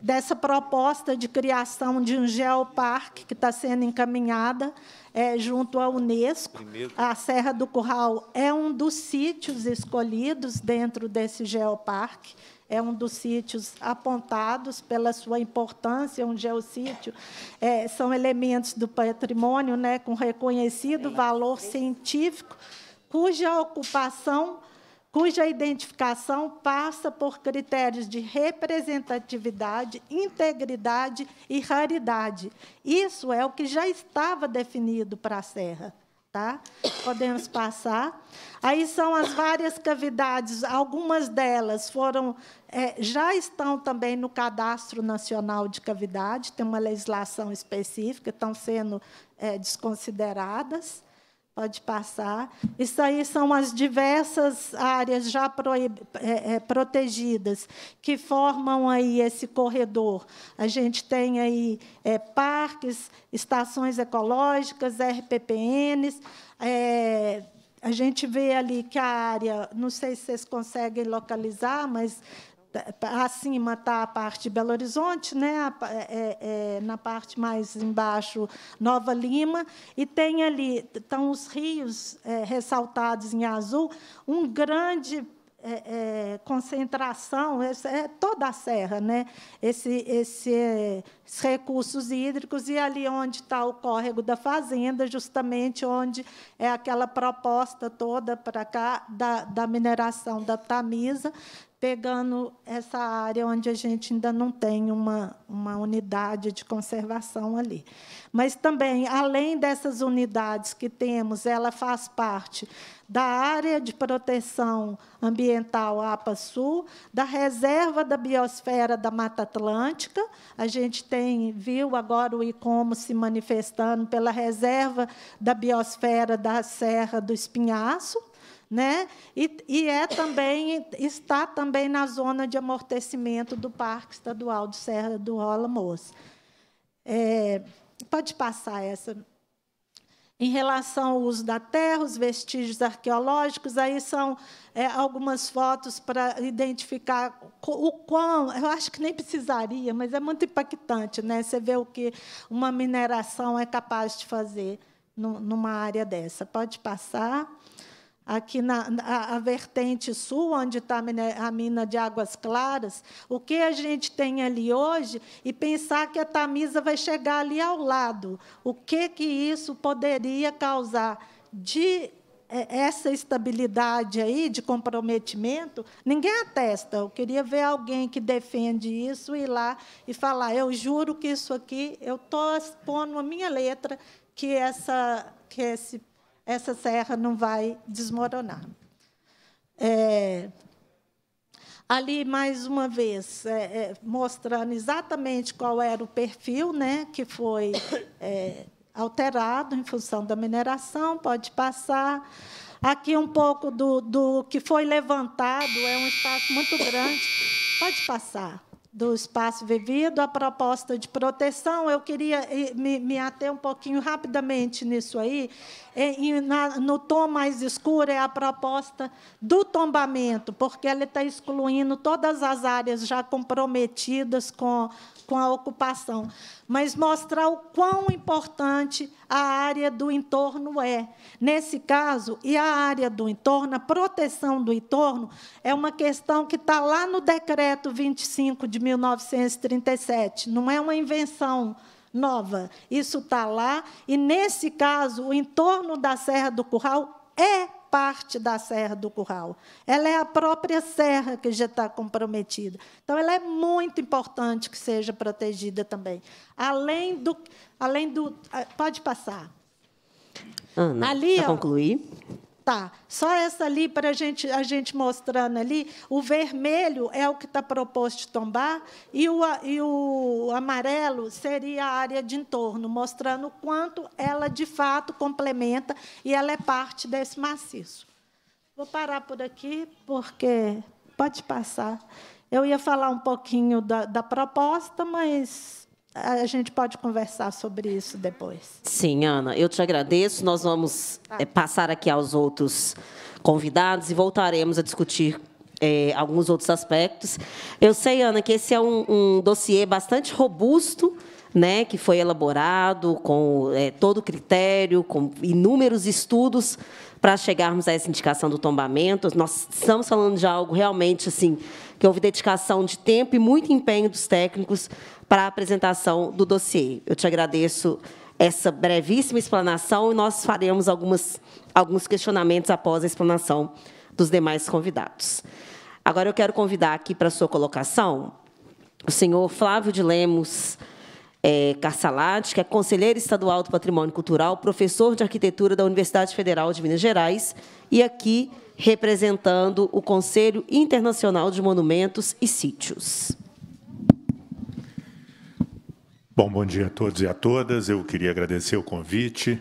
dessa proposta de criação de um geoparque que está sendo encaminhada é, junto à Unesco. A Serra do Curral é um dos sítios escolhidos dentro desse geoparque é um dos sítios apontados pela sua importância, um geossítio, é, são elementos do patrimônio né, com reconhecido é. valor científico, cuja ocupação, cuja identificação passa por critérios de representatividade, integridade e raridade. Isso é o que já estava definido para a Serra tá? Podemos passar. Aí são as várias cavidades, algumas delas foram, é, já estão também no Cadastro Nacional de Cavidade, tem uma legislação específica, estão sendo é, desconsideradas. Pode passar. Isso aí são as diversas áreas já é, é, protegidas que formam aí esse corredor. A gente tem aí é, parques, estações ecológicas, RPPNs. É, a gente vê ali que a área, não sei se vocês conseguem localizar, mas acima ah, está a parte de Belo Horizonte, né? É, é, é, na parte mais embaixo, Nova Lima, e tem ali, estão os rios é, ressaltados em azul, uma grande é, é, concentração, é toda a serra, né? Esse, esse, esses recursos hídricos, e ali onde está o córrego da fazenda, justamente onde é aquela proposta toda para cá da, da mineração da Tamisa, pegando essa área onde a gente ainda não tem uma, uma unidade de conservação ali. Mas também, além dessas unidades que temos, ela faz parte da área de proteção ambiental APA-Sul, da reserva da biosfera da Mata Atlântica. A gente tem viu agora o ICOMO se manifestando pela reserva da biosfera da Serra do Espinhaço né? E, e é também, está também na zona de amortecimento do Parque Estadual de Serra do Rola Moça. É, pode passar essa. Em relação ao uso da terra, os vestígios arqueológicos, aí são é, algumas fotos para identificar o quão. Eu acho que nem precisaria, mas é muito impactante, né? Você vê o que uma mineração é capaz de fazer numa área dessa. Pode passar aqui na, a, a vertente sul, onde está a, mina de Águas Claras, o que a gente tem ali hoje e pensar que a Tamisa vai chegar ali ao lado. O que, que isso poderia causar de é, essa estabilidade aí de comprometimento, ninguém atesta. Eu queria ver alguém que defende isso ir lá e falar: eu juro que isso aqui, eu estou expondo a minha letra, que, essa, que esse essa serra não vai desmoronar. É, ali, mais uma vez, é, é, mostrando exatamente qual era o perfil né, que foi é, alterado em função da mineração, pode passar. Aqui um pouco do, do que foi levantado, é um espaço muito grande. Pode passar do espaço vivido, a proposta de proteção. Eu queria eh, me, me ater um pouquinho rapidamente nisso aí. E, eh, e na, no tom mais escuro é a proposta do tombamento, porque ela está excluindo todas as áreas já comprometidas com com a ocupação, mas mostrar o quão importante a área do entorno é. Nesse caso, e a área do entorno, a proteção do entorno, é uma questão que está lá no decreto 25 de 1937, não é uma invenção nova. Isso está lá, e nesse caso, o entorno da Serra do Curral é parte da Serra do Curral. Ela é a própria serra que já está comprometida. Então, ela é muito importante que seja protegida também. Além do. Além do ah, pode passar. Ana, Ali, para concluir. Tá, só essa ali para a gente, a gente mostrando ali. O vermelho é o que está proposto tombar e o, e o amarelo seria a área de entorno, mostrando o quanto ela, de fato, complementa e ela é parte desse maciço. Vou parar por aqui, porque pode passar. Eu ia falar um pouquinho da, da proposta, mas a gente pode conversar sobre isso depois. Sim, Ana, eu te agradeço. Nós vamos tá. é, passar aqui aos outros convidados e voltaremos a discutir é, alguns outros aspectos. Eu sei, Ana, que esse é um, um dossiê bastante robusto né, que foi elaborado com é, todo o critério, com inúmeros estudos para chegarmos a essa indicação do tombamento. Nós estamos falando de algo realmente assim que houve dedicação de tempo e muito empenho dos técnicos para a apresentação do dossiê. Eu te agradeço essa brevíssima explanação e nós faremos algumas, alguns questionamentos após a explanação dos demais convidados. Agora eu quero convidar aqui para a sua colocação o senhor Flávio de Lemos, é, que é conselheiro estadual do Patrimônio Cultural, professor de arquitetura da Universidade Federal de Minas Gerais, e aqui representando o Conselho Internacional de Monumentos e Sítios. Bom, bom dia a todos e a todas. Eu queria agradecer o convite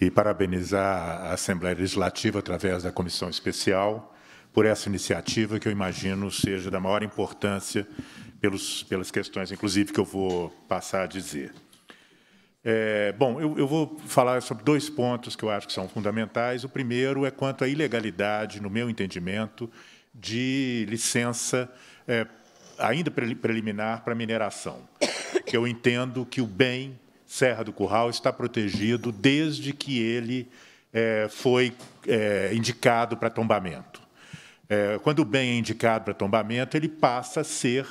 e parabenizar a Assembleia Legislativa, através da Comissão Especial, por essa iniciativa que eu imagino seja da maior importância pelos, pelas questões, inclusive, que eu vou passar a dizer. É, bom, eu, eu, vou falar sobre dois pontos que eu acho que são fundamentais. O primeiro é quanto à ilegalidade, no meu entendimento, de licença é, ainda preliminar para mineração. Que eu entendo que o bem Serra do Curral está protegido desde que ele é, foi é, indicado para tombamento. É, quando o bem é indicado para tombamento, ele passa a ser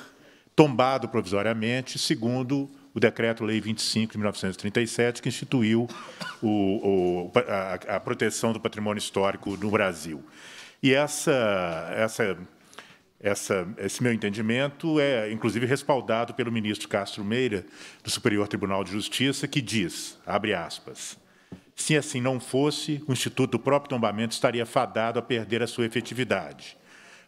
tombado provisoriamente, segundo o Decreto-Lei 25 de 1937, que instituiu o, o, a, a, proteção do patrimônio histórico no Brasil. E essa, essa, essa, esse meu entendimento é, inclusive, respaldado pelo ministro Castro Meira, do Superior Tribunal de Justiça, que diz, abre aspas, se assim não fosse, o Instituto do próprio tombamento estaria fadado a perder a sua efetividade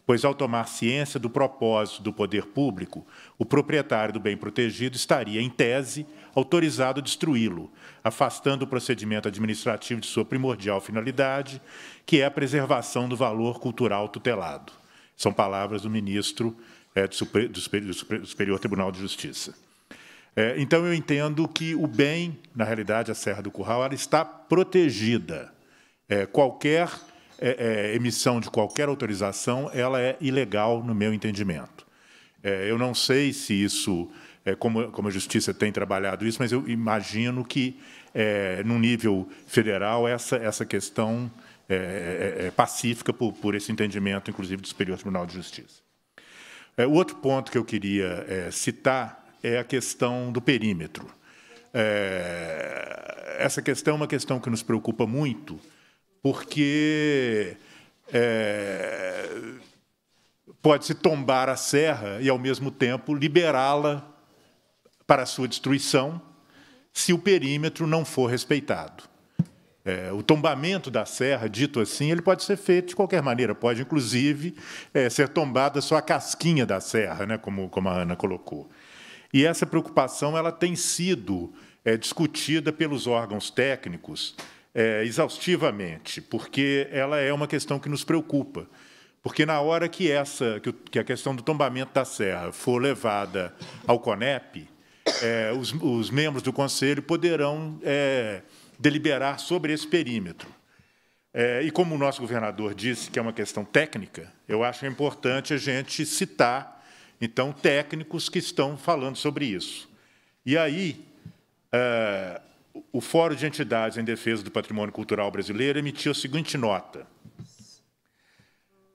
pois, ao tomar ciência do propósito do poder público, o proprietário do bem protegido estaria, em tese, autorizado a destruí-lo, afastando o procedimento administrativo de sua primordial finalidade, que é a preservação do valor cultural tutelado. São palavras do ministro é, do, super, do, super, do, Superior Tribunal de Justiça. É, então, eu entendo que o bem, na realidade, a Serra do Curral, ela está protegida. É, qualquer é, é, emissão de qualquer autorização, ela é ilegal no meu entendimento. É, eu não sei se isso, é, como, como a Justiça tem trabalhado isso, mas eu imagino que, é, no nível federal, essa, essa questão é, é, pacífica por, por esse entendimento, inclusive, do Superior Tribunal de Justiça. o outro ponto que eu queria citar é a questão do perímetro. É, essa questão é uma questão que nos preocupa muito, porque é, pode-se tombar a serra e, ao mesmo tempo, liberá-la para sua destruição se o perímetro não for respeitado. É, o tombamento da serra, dito assim, ele pode ser feito de qualquer maneira, pode, inclusive, é, ser tombada só a casquinha da serra, né, como, como a Ana colocou. E essa preocupação ela tem sido é, discutida pelos órgãos técnicos é, exaustivamente, porque ela é uma questão que nos preocupa. Porque na hora que essa, que a questão do tombamento da serra for levada ao CONEP, é, os, os, membros do conselho poderão é, deliberar sobre esse perímetro. É, e como o nosso governador disse que é uma questão técnica, eu acho importante a gente citar, então, técnicos que estão falando sobre isso. E aí, é, o Fórum de Entidades em Defesa do Patrimônio Cultural Brasileiro emitiu a seguinte nota.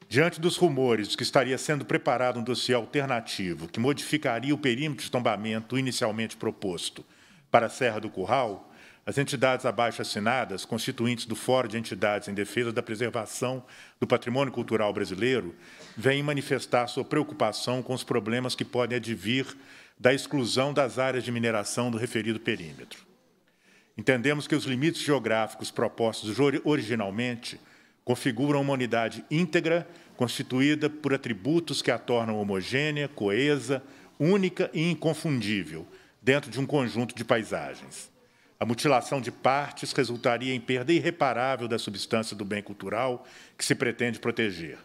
Diante dos rumores de que estaria sendo preparado um dossiê alternativo que modificaria o perímetro de tombamento inicialmente proposto para a Serra do Curral, as entidades abaixo assinadas, constituintes do Fórum de Entidades em Defesa da Preservação do Patrimônio Cultural Brasileiro, vêm manifestar sua preocupação com os problemas que podem advir da exclusão das áreas de mineração do referido perímetro. Entendemos que os limites geográficos propostos originalmente configuram uma unidade íntegra, constituída por atributos que a tornam homogênea, coesa, única e inconfundível, dentro de um conjunto de paisagens. A mutilação de partes resultaria em perda irreparável da substância do bem cultural que se pretende proteger.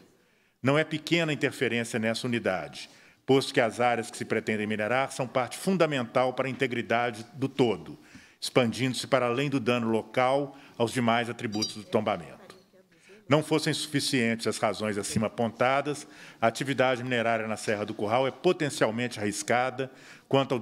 Não é pequena a interferência nessa unidade, posto que as áreas que se pretendem minerar são parte fundamental para a integridade do todo expandindo-se para além do dano local aos demais atributos do tombamento. Não fossem suficientes as razões acima apontadas, a atividade minerária na Serra do Curral é potencialmente arriscada quanto ao,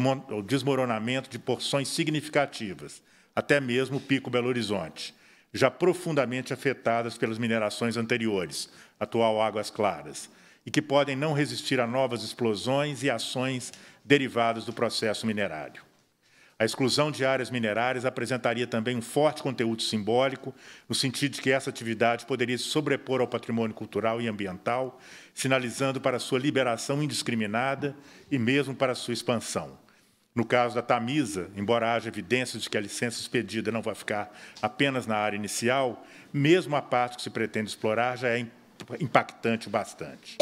ao, ao desmoronamento de porções significativas, até mesmo o Pico Belo Horizonte, já profundamente afetadas pelas minerações anteriores, atual Águas Claras, e que podem não resistir a novas explosões e ações derivadas do processo minerário. A exclusão de áreas minerárias apresentaria também um forte conteúdo simbólico, no sentido de que essa atividade poderia se sobrepor ao patrimônio cultural e ambiental, sinalizando para sua liberação indiscriminada e mesmo para sua expansão. No caso da Tamisa, embora haja evidências de que a licença expedida não vai ficar apenas na área inicial, mesmo a parte que se pretende explorar já é impactante o bastante.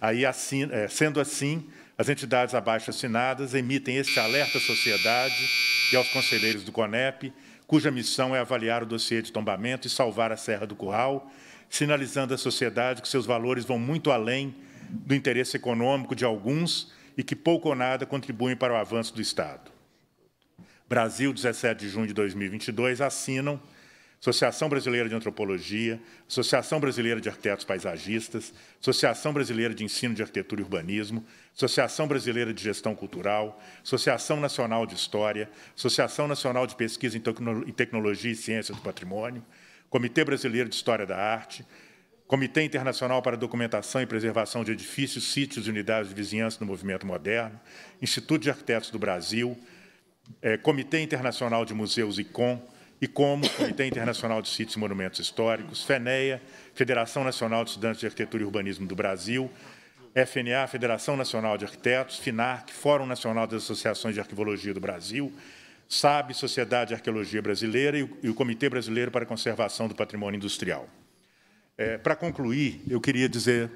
Aí, assim, eh, sendo assim, as entidades abaixo assinadas emitem este alerta à sociedade e aos conselheiros do CONEP, cuja missão é avaliar o dossiê de tombamento e salvar a Serra do Curral, sinalizando à sociedade que seus valores vão muito além do interesse econômico de alguns e que pouco ou nada contribuem para o avanço do Estado. Brasil, 17 de junho de 2022, assinam Associação Brasileira de Antropologia, Associação Brasileira de Arquitetos Paisagistas, Associação Brasileira de Ensino de Arquitetura e Urbanismo, Associação Brasileira de Gestão Cultural, Associação Nacional de História, Associação Nacional de Pesquisa em Tecnologia e Ciência do Patrimônio, Comitê Brasileiro de História da Arte, Comitê Internacional para Documentação e Preservação de Edifícios, Sítios e Unidades de Vizinhança do Movimento Moderno, Instituto de Arquitetos do Brasil, eh, Comitê Internacional de Museus e Com e como o Comitê Internacional de Sítios e Monumentos Históricos, FENEA, Federação Nacional de Estudantes de Arquitetura e Urbanismo do Brasil, FNA, Federação Nacional de Arquitetos, FINARC, Fórum Nacional das Associações de Arquivologia do Brasil, SAB, Sociedade de Arqueologia Brasileira e o Comitê Brasileiro para a Conservação do Patrimônio Industrial. É, para concluir, eu queria dizer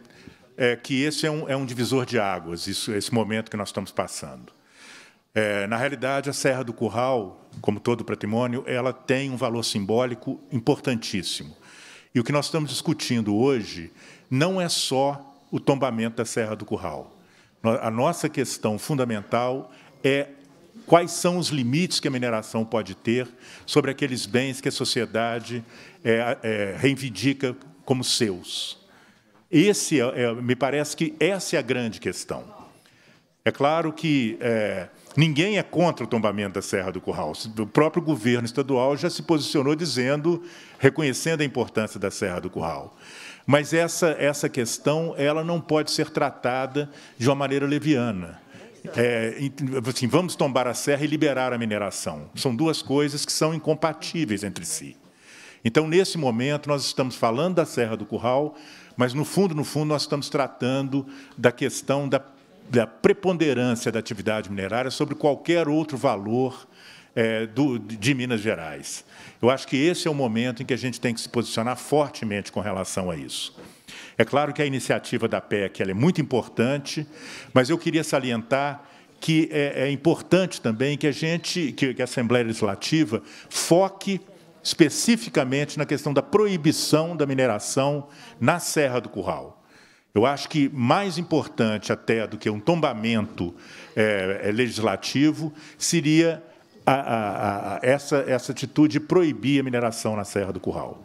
é, que esse é um, é um divisor de águas, isso, esse momento que nós estamos passando. É, na realidade, a Serra do Curral, como todo o patrimônio, ela tem um valor simbólico importantíssimo. E o que nós estamos discutindo hoje não é só o tombamento da Serra do Curral. A nossa questão fundamental é quais são os limites que a mineração pode ter sobre aqueles bens que a sociedade é, é, reivindica como seus. Esse, é, é, me parece que essa é a grande questão. É claro que é, Ninguém é contra o tombamento da Serra do Curral. O próprio governo estadual já se posicionou dizendo, reconhecendo a importância da Serra do Curral. Mas essa, essa questão ela não pode ser tratada de uma maneira leviana. É, assim, vamos tombar a serra e liberar a mineração. São duas coisas que são incompatíveis entre si. Então, nesse momento, nós estamos falando da Serra do Curral, mas, no fundo, no fundo, nós estamos tratando da questão da da preponderância da atividade minerária sobre qualquer outro valor é, do, de Minas Gerais. Eu acho que esse é o momento em que a gente tem que se posicionar fortemente com relação a isso. É claro que a iniciativa da PEC é muito importante, mas eu queria salientar que é, é importante também que a gente, que, que a Assembleia Legislativa foque especificamente na questão da proibição da mineração na Serra do Curral. Eu acho que mais importante até do que um tombamento é, é legislativo seria a, a, a, essa, essa atitude de proibir a mineração na Serra do Curral.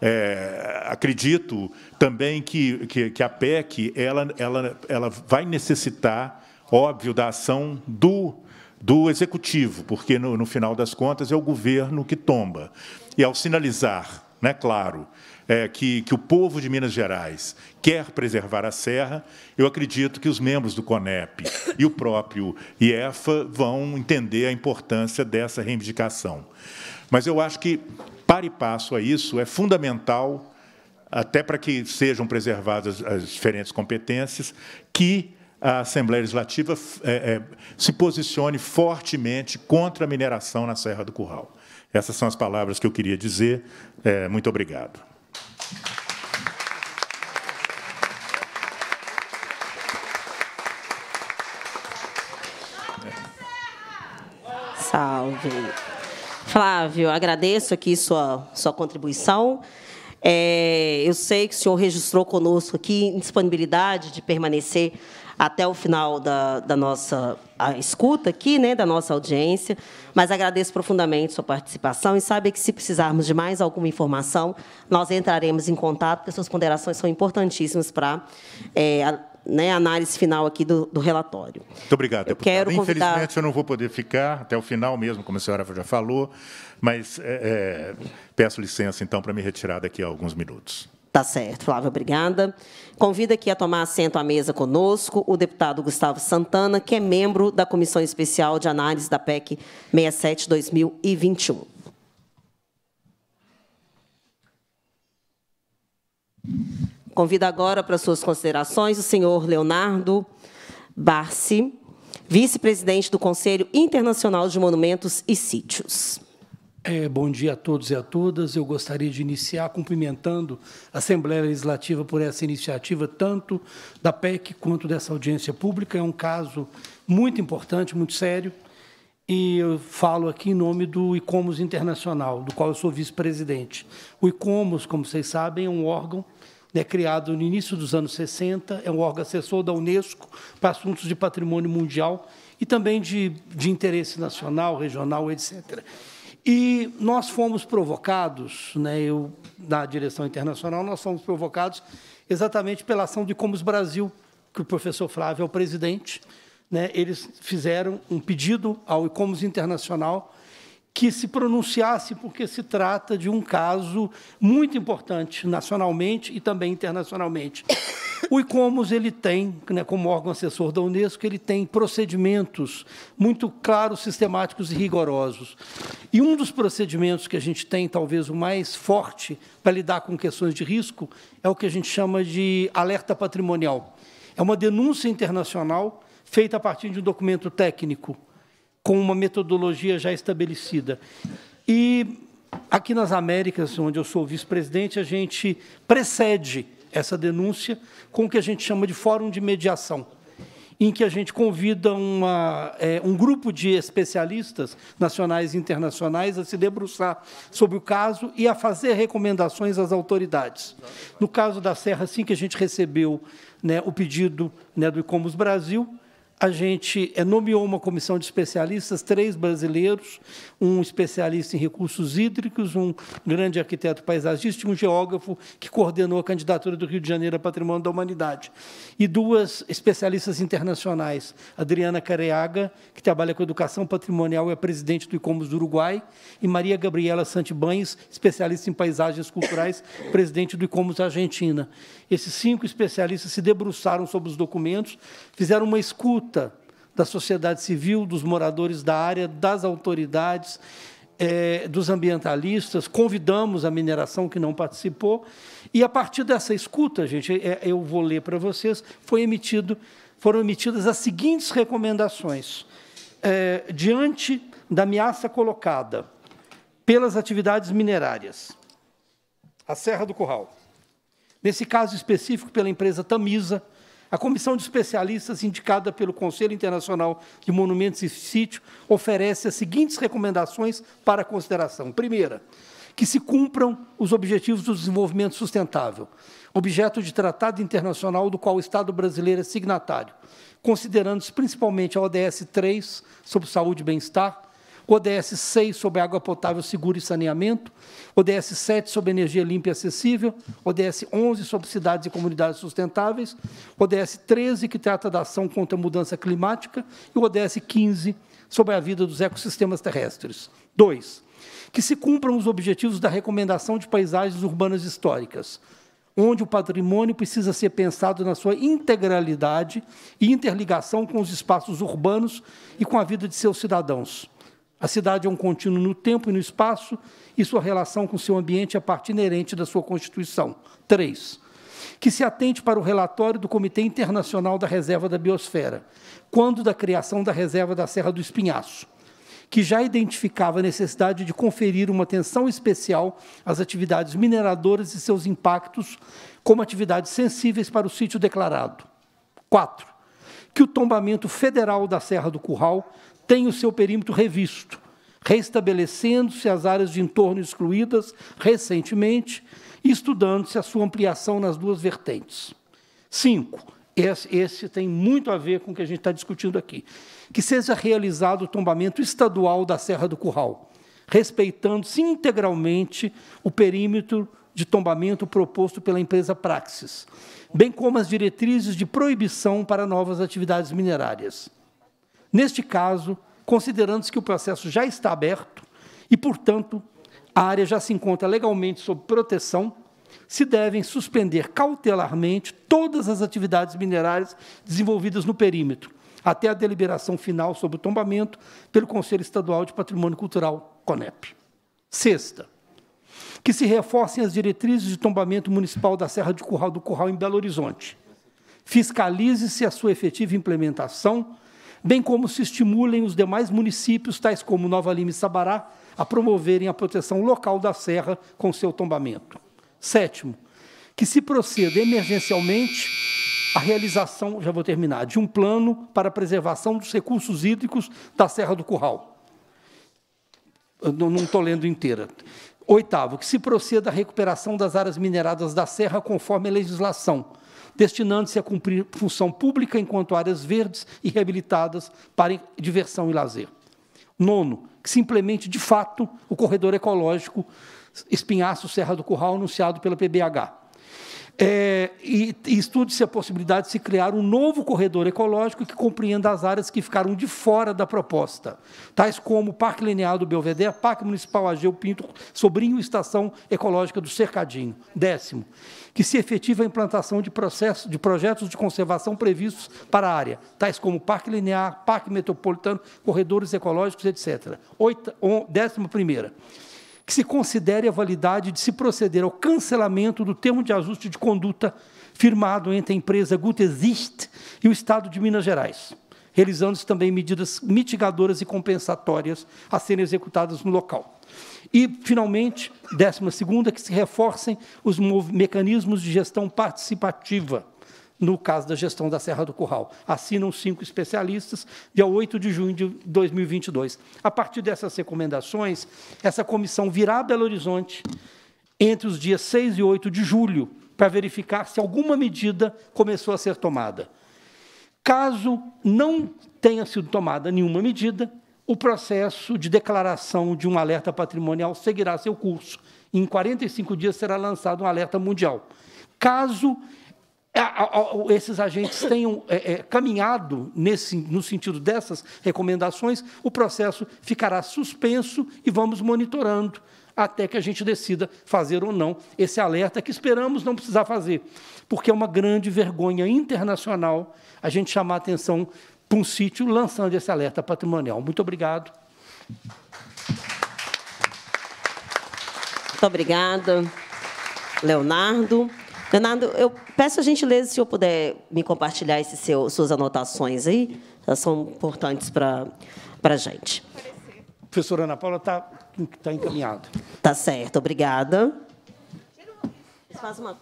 É, acredito também que, que, que, a PEC ela, ela, ela vai necessitar, óbvio, da ação do, do executivo, porque, no, no final das contas, é o governo que tomba. E, ao sinalizar, né, claro, é, que, que o povo de Minas Gerais quer preservar a Serra, eu acredito que os membros do CONEP e o próprio IEFA vão entender a importância dessa reivindicação. Mas eu acho que, para e passo a isso, é fundamental, até para que sejam preservadas as diferentes competências, que a Assembleia Legislativa é, é, se posicione fortemente contra a mineração na Serra do Curral. Essas são as palavras que eu queria dizer. É, muito obrigado. Salve. Flávio, agradeço aqui sua, sua contribuição. É, eu sei que o senhor registrou conosco aqui indisponibilidade de permanecer até o final da, da nossa escuta aqui, né, da nossa audiência, mas agradeço profundamente sua participação e sabe que, se precisarmos de mais alguma informação, nós entraremos em contato, porque suas ponderações são importantíssimas para é, a né, análise final aqui do, do relatório. Muito obrigado, deputado. Eu quero convidar... Infelizmente, eu não vou poder ficar até o final mesmo, como a senhora já falou, mas é, é, peço licença, então, para me retirar daqui a alguns minutos. Tá certo, Flávia, obrigada. Convido aqui a tomar assento à mesa conosco o deputado Gustavo Santana, que é membro da Comissão Especial de Análise da PEC 67 2021. Convido agora para suas considerações o senhor Leonardo Barci, vice-presidente do Conselho Internacional de Monumentos e Sítios. É, bom dia a todos e a todas. Eu gostaria de iniciar cumprimentando a Assembleia Legislativa por essa iniciativa, tanto da PEC quanto dessa audiência pública. É um caso muito importante, muito sério, e eu falo aqui em nome do ICOMOS Internacional, do qual eu sou vice-presidente. O ICOMOS, como vocês sabem, é um órgão né, criado no início dos anos 60, é um órgão assessor da Unesco para assuntos de patrimônio mundial e também de, de interesse nacional, regional, etc. E nós fomos provocados, né, eu, na direção internacional, nós fomos provocados exatamente pela ação de Comus Brasil, que o professor Flávio é o presidente. Né, eles fizeram um pedido ao Comus Internacional que se pronunciasse, porque se trata de um caso muito importante nacionalmente e também internacionalmente. O ICOMOS ele tem, né, como órgão assessor da Unesco, ele tem procedimentos muito claros, sistemáticos e rigorosos. E um dos procedimentos que a gente tem, talvez o mais forte para lidar com questões de risco, é o que a gente chama de alerta patrimonial. É uma denúncia internacional feita a partir de um documento técnico com uma metodologia já estabelecida. E aqui nas Américas, onde eu sou vice-presidente, a gente precede essa denúncia com o que a gente chama de fórum de mediação, em que a gente convida uma, é, um grupo de especialistas nacionais e internacionais a se debruçar sobre o caso e a fazer recomendações às autoridades. No caso da Serra, assim que a gente recebeu né, o pedido né, do Icomos Brasil, a gente eh, nomeou uma comissão de especialistas, três brasileiros, um especialista em recursos hídricos, um grande arquiteto paisagista e um geógrafo que coordenou a candidatura do Rio de Janeiro a Patrimônio da Humanidade. E duas especialistas internacionais, Adriana Careaga, que trabalha com educação patrimonial e é presidente do ICOMOS do Uruguai, e Maria Gabriela Santibães, especialista em paisagens culturais, presidente do ICOMOS Argentina. Esses cinco especialistas se debruçaram sobre os documentos, fizeram uma escuta luta da sociedade civil, dos moradores da área, das autoridades, é, dos ambientalistas, convidamos a mineração que não participou, e a partir dessa escuta, gente, é, eu vou ler para vocês, foi emitido, foram emitidas as seguintes recomendações. É, diante da ameaça colocada pelas atividades minerárias, a Serra do Curral, nesse caso específico pela empresa Tamisa, a comissão de especialistas, indicada pelo Conselho Internacional de Monumentos e Sítio, oferece as seguintes recomendações para consideração. Primeira, que se cumpram os objetivos do desenvolvimento sustentável, objeto de tratado internacional do qual o Estado brasileiro é signatário, considerando-se principalmente a ODS 3, sobre saúde e bem-estar, ODS 6 sobre água potável segura e saneamento, ODS 7 sobre energia limpa e acessível, ODS 11 sobre cidades e comunidades sustentáveis, ODS 13 que trata da ação contra a mudança climática e ODS 15 sobre a vida dos ecossistemas terrestres. 2. Que se cumpram os objetivos da recomendação de paisagens urbanas históricas, onde o patrimônio precisa ser pensado na sua integralidade e interligação com os espaços urbanos e com a vida de seus cidadãos, a cidade é um contínuo no tempo e no espaço, e sua relação com seu ambiente é parte inerente da sua Constituição. 3. Que se atente para o relatório do Comitê Internacional da Reserva da Biosfera, quando da criação da Reserva da Serra do Espinhaço, que já identificava a necessidade de conferir uma atenção especial às atividades mineradoras e seus impactos como atividades sensíveis para o sítio declarado. 4. Que o tombamento federal da Serra do Curral tem o seu perímetro revisto, restabelecendo-se as áreas de entorno excluídas recentemente e estudando-se a sua ampliação nas duas vertentes. Cinco, esse, esse, tem muito a ver com o que a gente está discutindo aqui, que seja realizado o tombamento estadual da Serra do Curral, respeitando-se integralmente o perímetro de tombamento proposto pela empresa Praxis, bem como as diretrizes de proibição para novas atividades minerárias. Neste caso, considerando-se que o processo já está aberto e, portanto, a área já se encontra legalmente sob proteção, se devem suspender cautelarmente todas as atividades minerárias desenvolvidas no perímetro, até a deliberação final sobre o tombamento pelo Conselho Estadual de Patrimônio Cultural, CONEP. Sexta, que se reforcem as diretrizes de tombamento municipal da Serra de Curral do Curral em Belo Horizonte. Fiscalize-se a sua efetiva implementação bem como se estimulem os demais municípios, tais como Nova Lima e Sabará, a promoverem a proteção local da serra com seu tombamento. Sétimo, que se proceda emergencialmente a realização, já vou terminar, de um plano para a preservação dos recursos hídricos da Serra do Curral. Eu não estou lendo inteira. Oitavo, que se proceda à recuperação das áreas mineradas da serra conforme a legislação, destinando-se a cumprir função pública enquanto áreas verdes e reabilitadas para diversão e lazer. Nono, que se implemente de fato o corredor ecológico Espinhaço Serra do Curral anunciado pela PBH. É, e, e estude-se a possibilidade de se criar um novo corredor ecológico que compreenda as áreas que ficaram de fora da proposta, tais como o Parque Linear do Belvedere, Parque Municipal Ageu Pinto, Sobrinho e Estação Ecológica do Cercadinho. Décimo, que se efetive a implantação de, processos, de projetos de conservação previstos para a área, tais como Parque Linear, Parque Metropolitano, corredores ecológicos, etc. Oita, on, décimo primeira, que se considere a validade de se proceder ao cancelamento do termo de ajuste de conduta firmado entre a empresa Gutesist e o Estado de Minas Gerais, realizando-se também medidas mitigadoras e compensatórias a serem executadas no local. E, finalmente, décima segunda, que se reforcem os mecanismos de gestão participativa no caso da gestão da Serra do Curral. Assinam cinco especialistas, dia 8 de junho de 2022. A partir dessas recomendações, essa comissão virá a Belo Horizonte entre os dias 6 e 8 de julho para verificar se alguma medida começou a ser tomada. Caso não tenha sido tomada nenhuma medida, o processo de declaração de um alerta patrimonial seguirá seu curso. Em 45 dias será lançado um alerta mundial. Caso é, esses agentes tenham é, é, caminhado nesse, no sentido dessas recomendações, o processo ficará suspenso e vamos monitorando até que a gente decida fazer ou não esse alerta que esperamos não precisar fazer, porque é uma grande vergonha internacional a gente chamar a atenção para um sítio lançando esse alerta patrimonial. Muito obrigado. Muito obrigada, Leonardo. Leonardo, eu peço a gentileza se eu puder me compartilhar esses seu, suas anotações aí, elas são importantes para a gente. Professora Ana Paula está tá encaminhado. Tá certo, obrigada. Faz uma,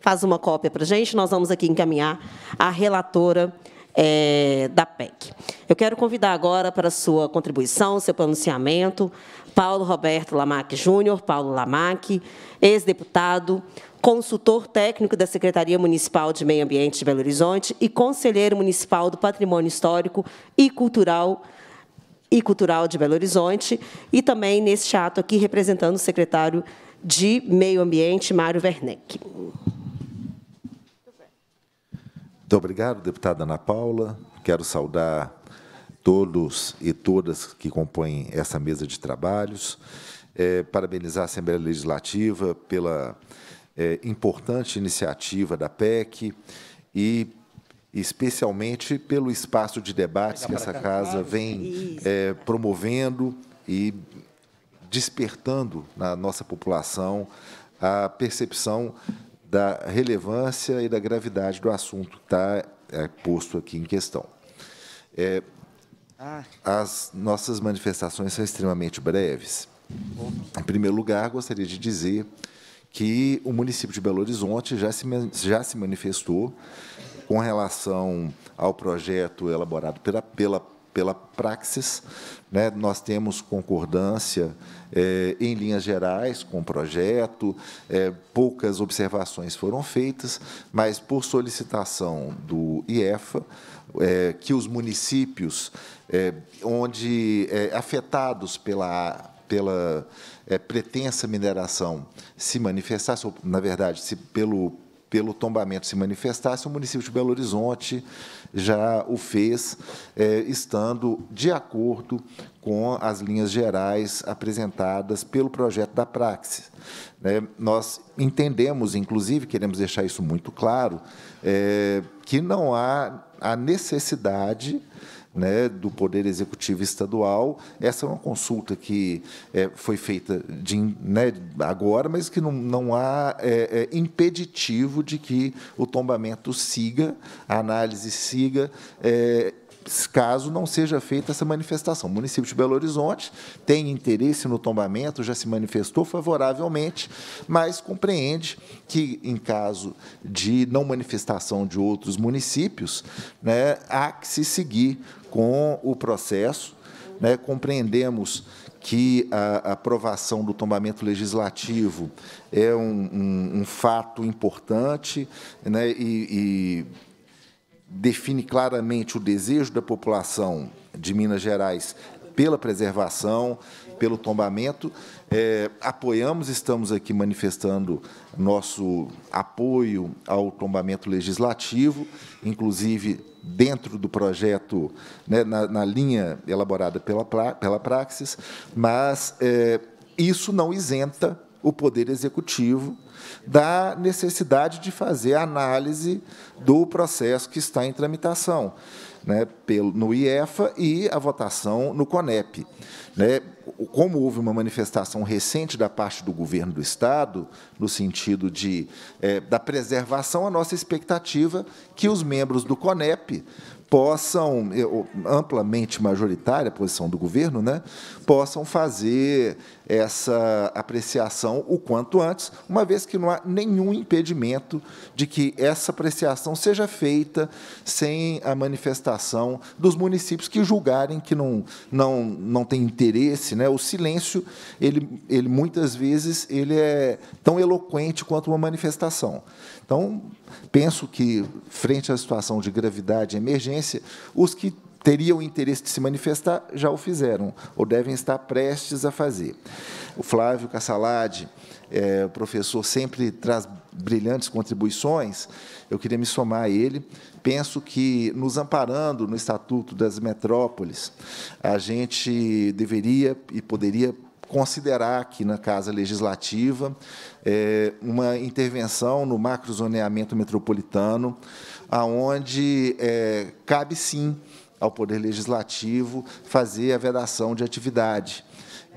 faz uma cópia para a gente, nós vamos aqui encaminhar a relatora. É, da PEC. Eu quero convidar agora para sua contribuição, seu pronunciamento, Paulo Roberto Lamac Júnior, Paulo Lamac, ex-deputado, consultor técnico da Secretaria Municipal de Meio Ambiente de Belo Horizonte e conselheiro municipal do Patrimônio Histórico e Cultural e Cultural de Belo Horizonte, e também neste ato aqui representando o secretário de Meio Ambiente, Mário Werneck. Muito obrigado, deputada Ana Paula. Quero saudar todos e todas que compõem essa mesa de trabalhos, é, parabenizar a Assembleia Legislativa pela é, importante iniciativa da PEC e especialmente pelo espaço de debates que essa casa vem é, promovendo e despertando na nossa população a percepção da relevância e da gravidade do assunto que está é, posto aqui em questão. É, as nossas manifestações são extremamente breves. Em primeiro lugar, gostaria de dizer que o município de Belo Horizonte já se, já se manifestou com relação ao projeto elaborado pela, pela, pela Praxis. Né? Nós temos concordância é, em linhas gerais com o projeto, é, poucas observações foram feitas, mas, por solicitação do IEFA, é, que os municípios é, onde é afetados pela pela é, pretensa mineração se manifestassem, ou, na verdade, se pelo pelo tombamento se manifestasse, o município de Belo Horizonte já o fez, é, estando de acordo com as linhas gerais apresentadas pelo projeto da Praxis. É, nós entendemos, inclusive, queremos deixar isso muito claro, é, que não há a necessidade né, do Poder Executivo Estadual. Essa é uma consulta que é, foi feita de, né, agora, mas que não, não há é, é, impeditivo de que o tombamento siga, a análise siga é, caso não seja feita essa manifestação. O município de Belo Horizonte tem interesse no tombamento, já se manifestou favoravelmente, mas compreende que, em caso de não manifestação de outros municípios, né, há que se seguir com o processo. Né, compreendemos que a aprovação do tombamento legislativo é um, um, um fato importante né, e, e define claramente o desejo da população de Minas Gerais pela preservação, pelo tombamento. É, apoiamos, estamos aqui manifestando nosso apoio ao tombamento legislativo, inclusive dentro do projeto, né, na, na, linha elaborada pela, pela Praxis, mas é, isso não isenta o Poder Executivo da necessidade de fazer análise do processo que está em tramitação. Né, pelo, no IEFA e a votação no CONEP. Né, como houve uma manifestação recente da parte do governo do Estado, no sentido de, é, da preservação, a nossa expectativa que os membros do CONEP possam, amplamente majoritária a posição do governo, né, possam fazer essa apreciação o quanto antes, uma vez que não há nenhum impedimento de que essa apreciação seja feita sem a manifestação dos municípios que julgarem que não, não, não tem interesse. Né? O silêncio, ele, ele muitas vezes, ele é tão eloquente quanto uma manifestação. Então, penso que, frente à situação de gravidade e emergência, os que teriam interesse de se manifestar já o fizeram, ou devem estar prestes a fazer. O Flávio Cassalade, é, o professor, sempre traz brilhantes contribuições, eu queria me somar a ele. Penso que, nos amparando no Estatuto das Metrópoles, a gente deveria e poderia considerar aqui na Casa Legislativa é, uma intervenção no macrozoneamento metropolitano, aonde é, cabe sim ao Poder Legislativo fazer a vedação de atividade.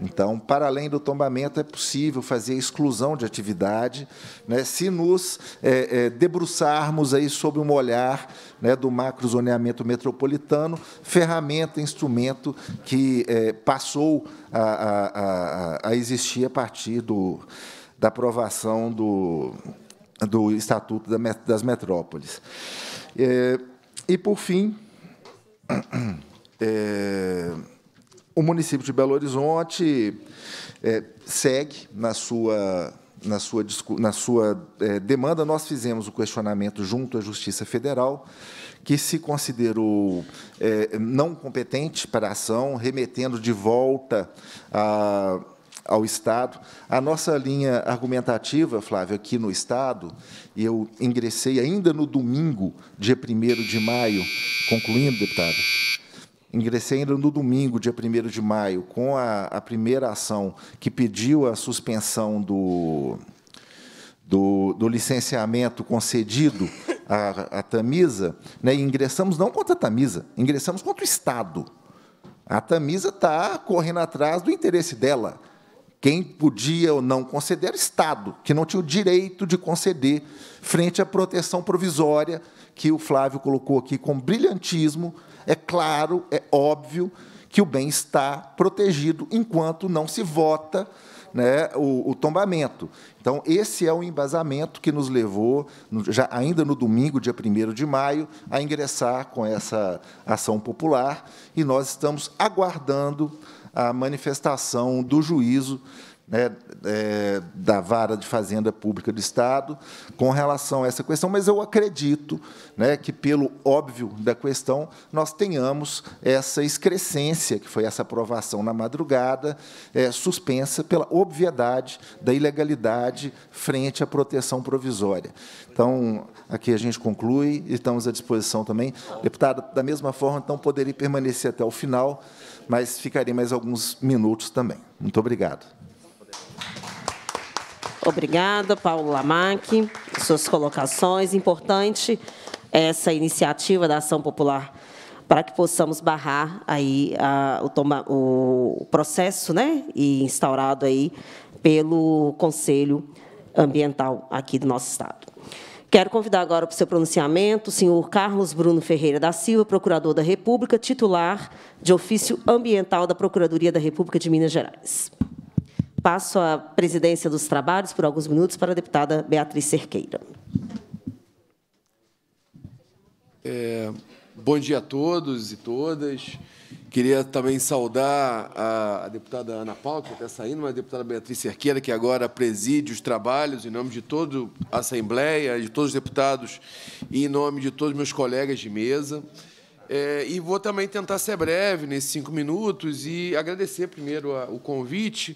Então, para além do tombamento, é possível fazer exclusão de atividade, né, se nos é, é, debruçarmos aí sobre um olhar né, do macrozoneamento metropolitano, ferramenta, instrumento que é, passou a, a, a, existir a partir do, da aprovação do, do Estatuto das Metrópoles. É, e, por fim, é, o município de Belo Horizonte é, segue na sua na sua, na sua é, demanda, nós fizemos o questionamento junto à Justiça Federal, que se considerou é, não competente para a ação, remetendo de volta a, ao Estado. A nossa linha argumentativa, Flávio, aqui no Estado, eu ingressei ainda no domingo, dia 1 de maio, concluindo, deputado, Ingressei ainda no domingo, dia 1 de maio, com a, a primeira ação que pediu a suspensão do, do, do licenciamento concedido à, à Tamisa. Né? E ingressamos não contra a Tamisa, ingressamos contra o Estado. A Tamisa está correndo atrás do interesse dela. Quem podia ou não conceder era o Estado, que não tinha o direito de conceder, frente à proteção provisória que o Flávio colocou aqui com brilhantismo é claro, é óbvio que o bem está protegido enquanto não se vota né, o, o, tombamento. Então, esse é o embasamento que nos levou, já ainda no domingo, dia 1 de maio, a ingressar com essa ação popular, e nós estamos aguardando a manifestação do juízo né, é, da vara de fazenda pública do Estado com relação a essa questão, mas eu acredito né, que, pelo óbvio da questão, nós tenhamos essa excrescência, que foi essa aprovação na madrugada, é, suspensa pela obviedade da ilegalidade frente à proteção provisória. Então, aqui a gente conclui e estamos à disposição também. Deputada, da mesma forma, então, poderia permanecer até o final, mas ficarei mais alguns minutos também. Muito obrigado. Obrigada, Paulo Lamac, suas colocações. Importante essa iniciativa da ação popular para que possamos barrar aí a, o, toma, o, processo, né, e instaurado aí pelo Conselho Ambiental aqui do nosso estado. Quero convidar agora para o seu pronunciamento o senhor Carlos Bruno Ferreira da Silva, procurador da República, titular de ofício ambiental da Procuradoria da República de Minas Gerais. Passo a presidência dos trabalhos por alguns minutos para a deputada Beatriz Cerqueira. É, bom dia a todos e todas. Queria também saudar a, a deputada Ana Paula, que está saindo, mas a deputada Beatriz Cerqueira, que agora preside os trabalhos em nome de toda a Assembleia, de todos os deputados e em nome de todos meus colegas de mesa. É, e vou também tentar ser breve nesses cinco minutos e agradecer primeiro a, o convite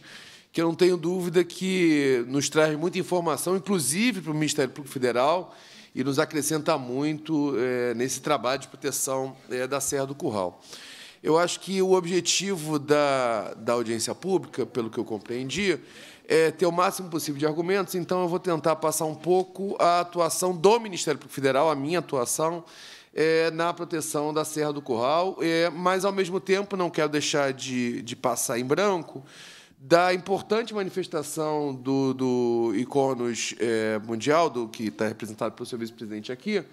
que eu não tenho dúvida que nos traz muita informação, inclusive para o Ministério Público Federal, e nos acrescenta muito é, nesse trabalho de proteção é, da Serra do Curral. Eu acho que o objetivo da, da audiência pública, pelo que eu compreendi, é ter o máximo possível de argumentos, então eu vou tentar passar um pouco a atuação do Ministério Público Federal, a minha atuação, é, na proteção da Serra do Curral, é, mas, ao mesmo tempo, não quero deixar de, de passar em branco da importante manifestação do, do Iconos é, Mundial, do que está representado pelo seu vice-presidente aqui,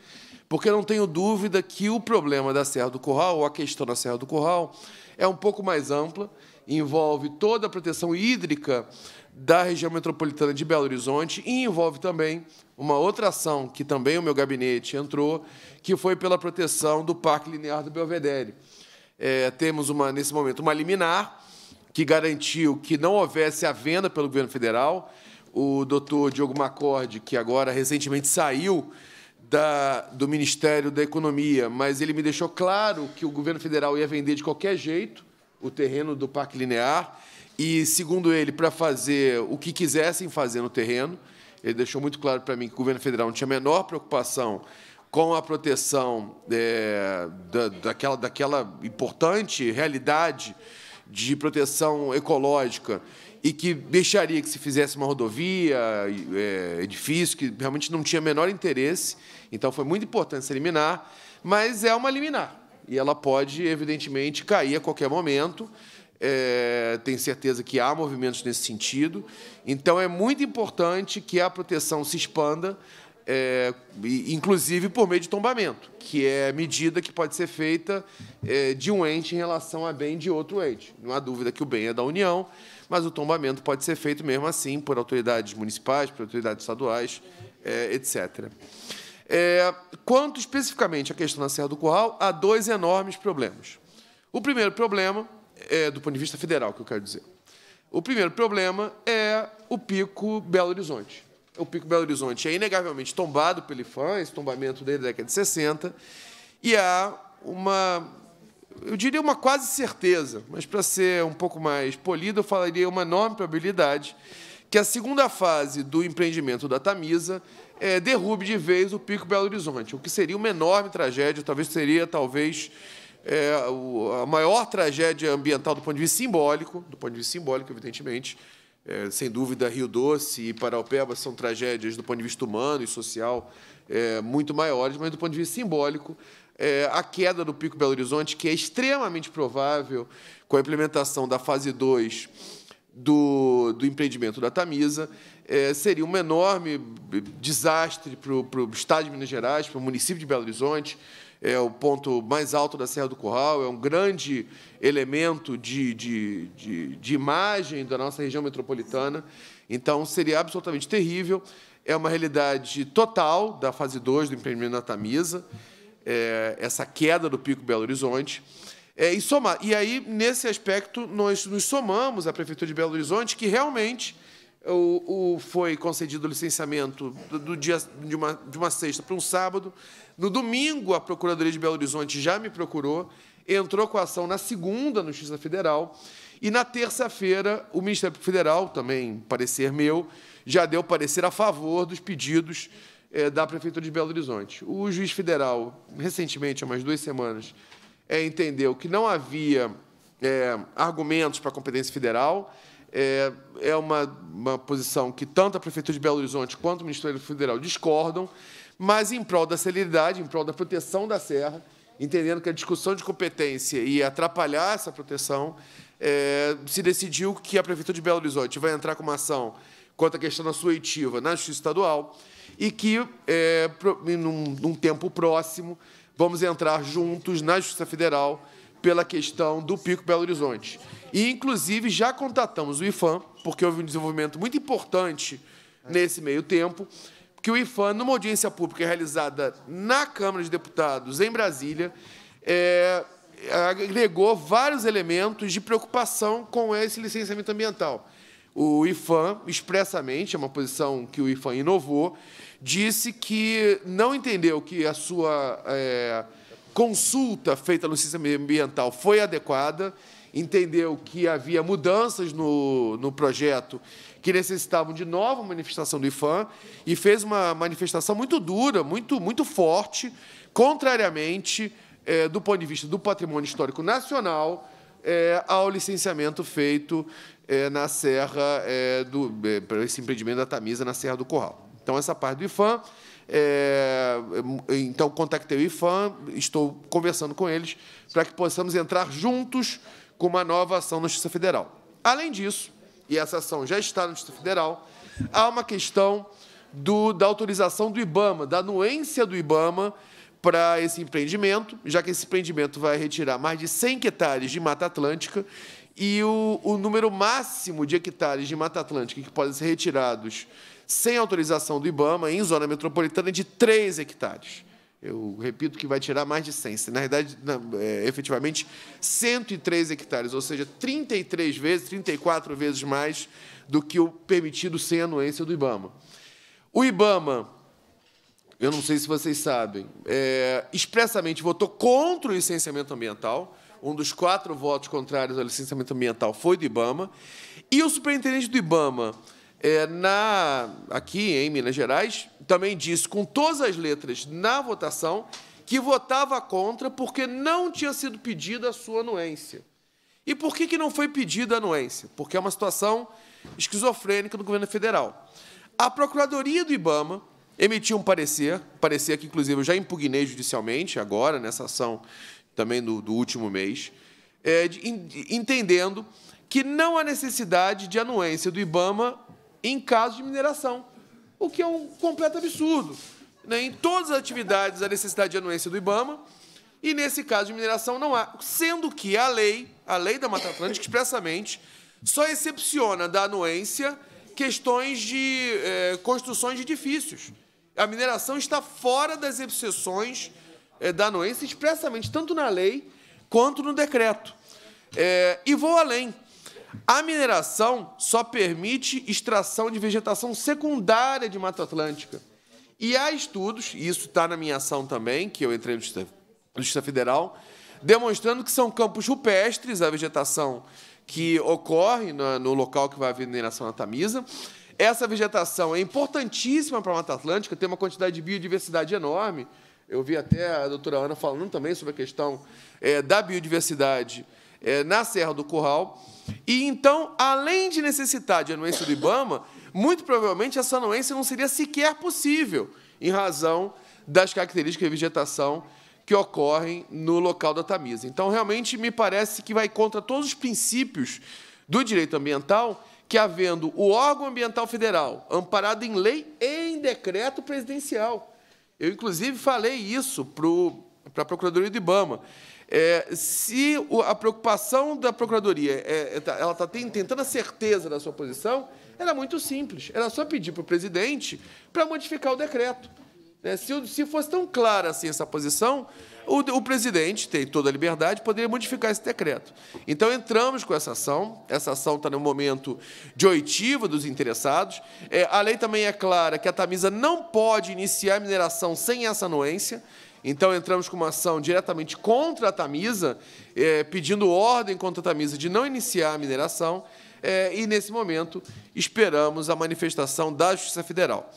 porque não tenho dúvida que o problema da Serra do Curral, ou a questão da Serra do Curral, é um pouco mais ampla, envolve toda a proteção hídrica da região metropolitana de Belo Horizonte e envolve também uma outra ação que também o meu gabinete entrou, que foi pela proteção do Parque Linear do Belvedere. É, temos, uma, nesse momento, uma liminar, que garantiu que não houvesse a venda pelo governo federal. O doutor Diogo Macorde, que agora recentemente saiu da, do Ministério da Economia, mas ele me deixou claro que o governo federal ia vender de qualquer jeito o terreno do Parque Linear e, segundo ele, para fazer o que quisessem fazer no terreno. Ele deixou muito claro para mim que o governo federal não tinha a menor preocupação com a proteção é, da, daquela, daquela importante realidade de proteção ecológica e que deixaria que se fizesse uma rodovia, é, edifício, que realmente não tinha menor interesse. Então, foi muito importante se liminar, mas é uma liminar. E ela pode, evidentemente, cair a qualquer momento. É, tenho certeza que há movimentos nesse sentido. Então, é muito importante que a proteção se expanda é, inclusive por meio de tombamento, que é medida que pode ser feita é, de um ente em relação a bem de outro ente. Não há dúvida que o bem é da União, mas o tombamento pode ser feito mesmo assim por autoridades municipais, por autoridades estaduais, é, etc. É, quanto especificamente à questão da Serra do Curral, há dois enormes problemas. O primeiro problema, é, do ponto de vista federal, que eu quero dizer, o primeiro problema é o pico Belo Horizonte o Pico Belo Horizonte é inegavelmente tombado pelo IFAM, esse tombamento dele da década de 60, e há uma, eu diria uma quase certeza, mas para ser um pouco mais polido, eu falaria uma enorme probabilidade que a segunda fase do empreendimento da Tamisa é, derrube de vez o Pico Belo Horizonte, o que seria uma enorme tragédia, talvez seria talvez é, a maior tragédia ambiental do ponto de vista simbólico, do ponto de vista simbólico, evidentemente, é, sem dúvida, Rio Doce e Paraupeba são tragédias do ponto de vista humano e social é, muito maiores, mas do ponto de vista simbólico, é, a queda do Pico Belo Horizonte, que é extremamente provável com a implementação da fase 2 do, do empreendimento da Tamisa, é, seria um enorme desastre para o, para o Estado de Minas Gerais, para o município de Belo Horizonte, é o ponto mais alto da Serra do Curral, é um grande elemento de, de, de, de imagem da nossa região metropolitana. Então, seria absolutamente terrível. É uma realidade total da fase 2 do empreendimento na Tamisa, é, essa queda do Pico Belo Horizonte. É, e, somar, e aí, nesse aspecto, nós nos somamos à Prefeitura de Belo Horizonte, que realmente o, o foi concedido o licenciamento do, do dia, de, uma, de uma sexta para um sábado, no domingo, a Procuradoria de Belo Horizonte já me procurou, entrou com a ação na segunda no Justiça Federal, e na terça-feira, o Ministério Público Federal, também parecer meu, já deu parecer a favor dos pedidos eh, da Prefeitura de Belo Horizonte. O juiz federal, recentemente, há umas duas semanas, eh, entendeu que não havia eh, argumentos para a competência federal, é, é uma, uma posição que tanto a Prefeitura de Belo Horizonte quanto o Ministério Federal discordam, mas em prol da celeridade, em prol da proteção da serra, entendendo que a discussão de competência ia atrapalhar essa proteção, é, se decidiu que a Prefeitura de Belo Horizonte vai entrar com uma ação quanto à questão da sua na Justiça Estadual e que, é, num, num tempo próximo, vamos entrar juntos na Justiça Federal pela questão do Pico Belo Horizonte. E, inclusive, já contatamos o IFAM, porque houve um desenvolvimento muito importante nesse meio tempo, que o IFAM, numa audiência pública realizada na Câmara de Deputados, em Brasília, é, agregou vários elementos de preocupação com esse licenciamento ambiental. O IFAM, expressamente, é uma posição que o IFAM inovou, disse que não entendeu que a sua é, consulta feita no licenciamento ambiental foi adequada, entendeu que havia mudanças no, no projeto que necessitavam de nova manifestação do IFAM e fez uma manifestação muito dura, muito, muito forte, contrariamente é, do ponto de vista do patrimônio histórico nacional é, ao licenciamento feito é, na serra é, do é, para esse empreendimento da Tamisa na Serra do Corral. Então essa parte do IFAM é, então, contactei o IFAM, estou conversando com eles para que possamos entrar juntos com uma nova ação na Justiça Federal. Além disso, e essa ação já está no Distrito Federal, há uma questão do, da autorização do IBAMA, da anuência do IBAMA para esse empreendimento, já que esse empreendimento vai retirar mais de 100 hectares de Mata Atlântica e o, o número máximo de hectares de Mata Atlântica que podem ser retirados sem autorização do IBAMA em zona metropolitana é de 3 hectares. Eu repito que vai tirar mais de 100, na verdade, é, efetivamente, 103 hectares, ou seja, 33 vezes, 34 vezes mais do que o permitido sem anuência do IBAMA. O IBAMA, eu não sei se vocês sabem, é, expressamente votou contra o licenciamento ambiental, um dos quatro votos contrários ao licenciamento ambiental foi do IBAMA, e o superintendente do IBAMA, é, na, aqui em Minas Gerais, também disse com todas as letras na votação que votava contra porque não tinha sido pedida a sua anuência. E por que, que não foi pedida a anuência? Porque é uma situação esquizofrênica do governo federal. A Procuradoria do Ibama emitiu um parecer, parecer que, inclusive, eu já impugnei judicialmente, agora, nessa ação também do, do último mês, é, de, entendendo que não há necessidade de anuência do IBAMA em caso de mineração, o que é um completo absurdo. Né? Em todas as atividades, a necessidade de anuência do IBAMA, e nesse caso de mineração não há. Sendo que a lei, a lei da Mata Atlântica, expressamente, só excepciona da anuência questões de é, construções de edifícios. A mineração está fora das exceções é, da anuência, expressamente, tanto na lei quanto no decreto. É, e vou além a mineração só permite extração de vegetação secundária de Mata Atlântica. E há estudos, e isso está na minha ação também, que eu entrei no Justiça Federal, demonstrando que são campos rupestres, a vegetação que ocorre no, local que vai haver mineração na Tamisa. Essa vegetação é importantíssima para a Mata Atlântica, tem uma quantidade de biodiversidade enorme. Eu vi até a doutora Ana falando também sobre a questão eh, da biodiversidade é, na Serra do Curral. E então, além de necessitar de anuência do IBAMA, muito provavelmente essa anuência não seria sequer possível, em razão das características de vegetação que ocorrem no local da Tamisa. Então, realmente, me parece que vai contra todos os princípios do direito ambiental, que havendo o órgão ambiental federal amparado em lei e em decreto presidencial. Eu, inclusive, falei isso para a Procuradoria do Ibama, é, se a preocupação da Procuradoria é, é tá, ela está tentando a certeza da sua posição, era muito simples. Era só pedir para o presidente para modificar o decreto. É, se, se, fosse tão clara assim essa posição, o, o, presidente tem toda a liberdade, poderia modificar esse decreto. Então, entramos com essa ação. Essa ação está no momento de oitiva dos interessados. É, a lei também é clara que a Tamisa não pode iniciar mineração sem essa anuência. Então entramos com uma ação diretamente contra a Tamisa, é, pedindo ordem contra a Tamisa de não iniciar a mineração, é, e nesse momento esperamos a manifestação da Justiça Federal.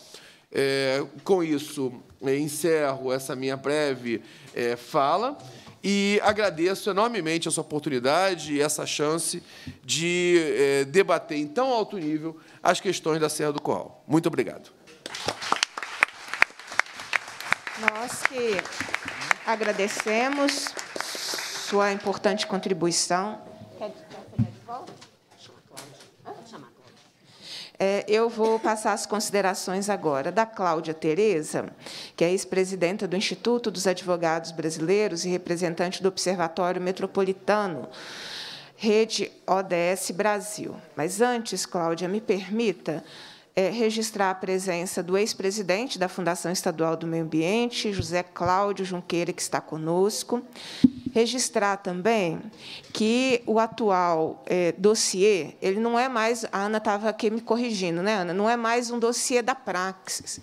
É, com isso, é, encerro essa minha breve é, fala e agradeço enormemente essa oportunidade e essa chance de é, debater em tão alto nível as questões da Serra do Coal. Muito obrigado. Nós que agradecemos sua importante contribuição. Quer de É, eu vou passar as considerações agora da Cláudia Tereza, que é ex-presidenta do Instituto dos Advogados Brasileiros e representante do Observatório Metropolitano, Rede ODS Brasil. Mas antes, Cláudia, me permita é, registrar a presença do ex-presidente da Fundação Estadual do Meio Ambiente, José Cláudio Junqueira, que está conosco. Registrar também que o atual é, dossiê, ele não é mais, a Ana estava aqui me corrigindo, né, Ana? Não é mais um dossiê da Praxis,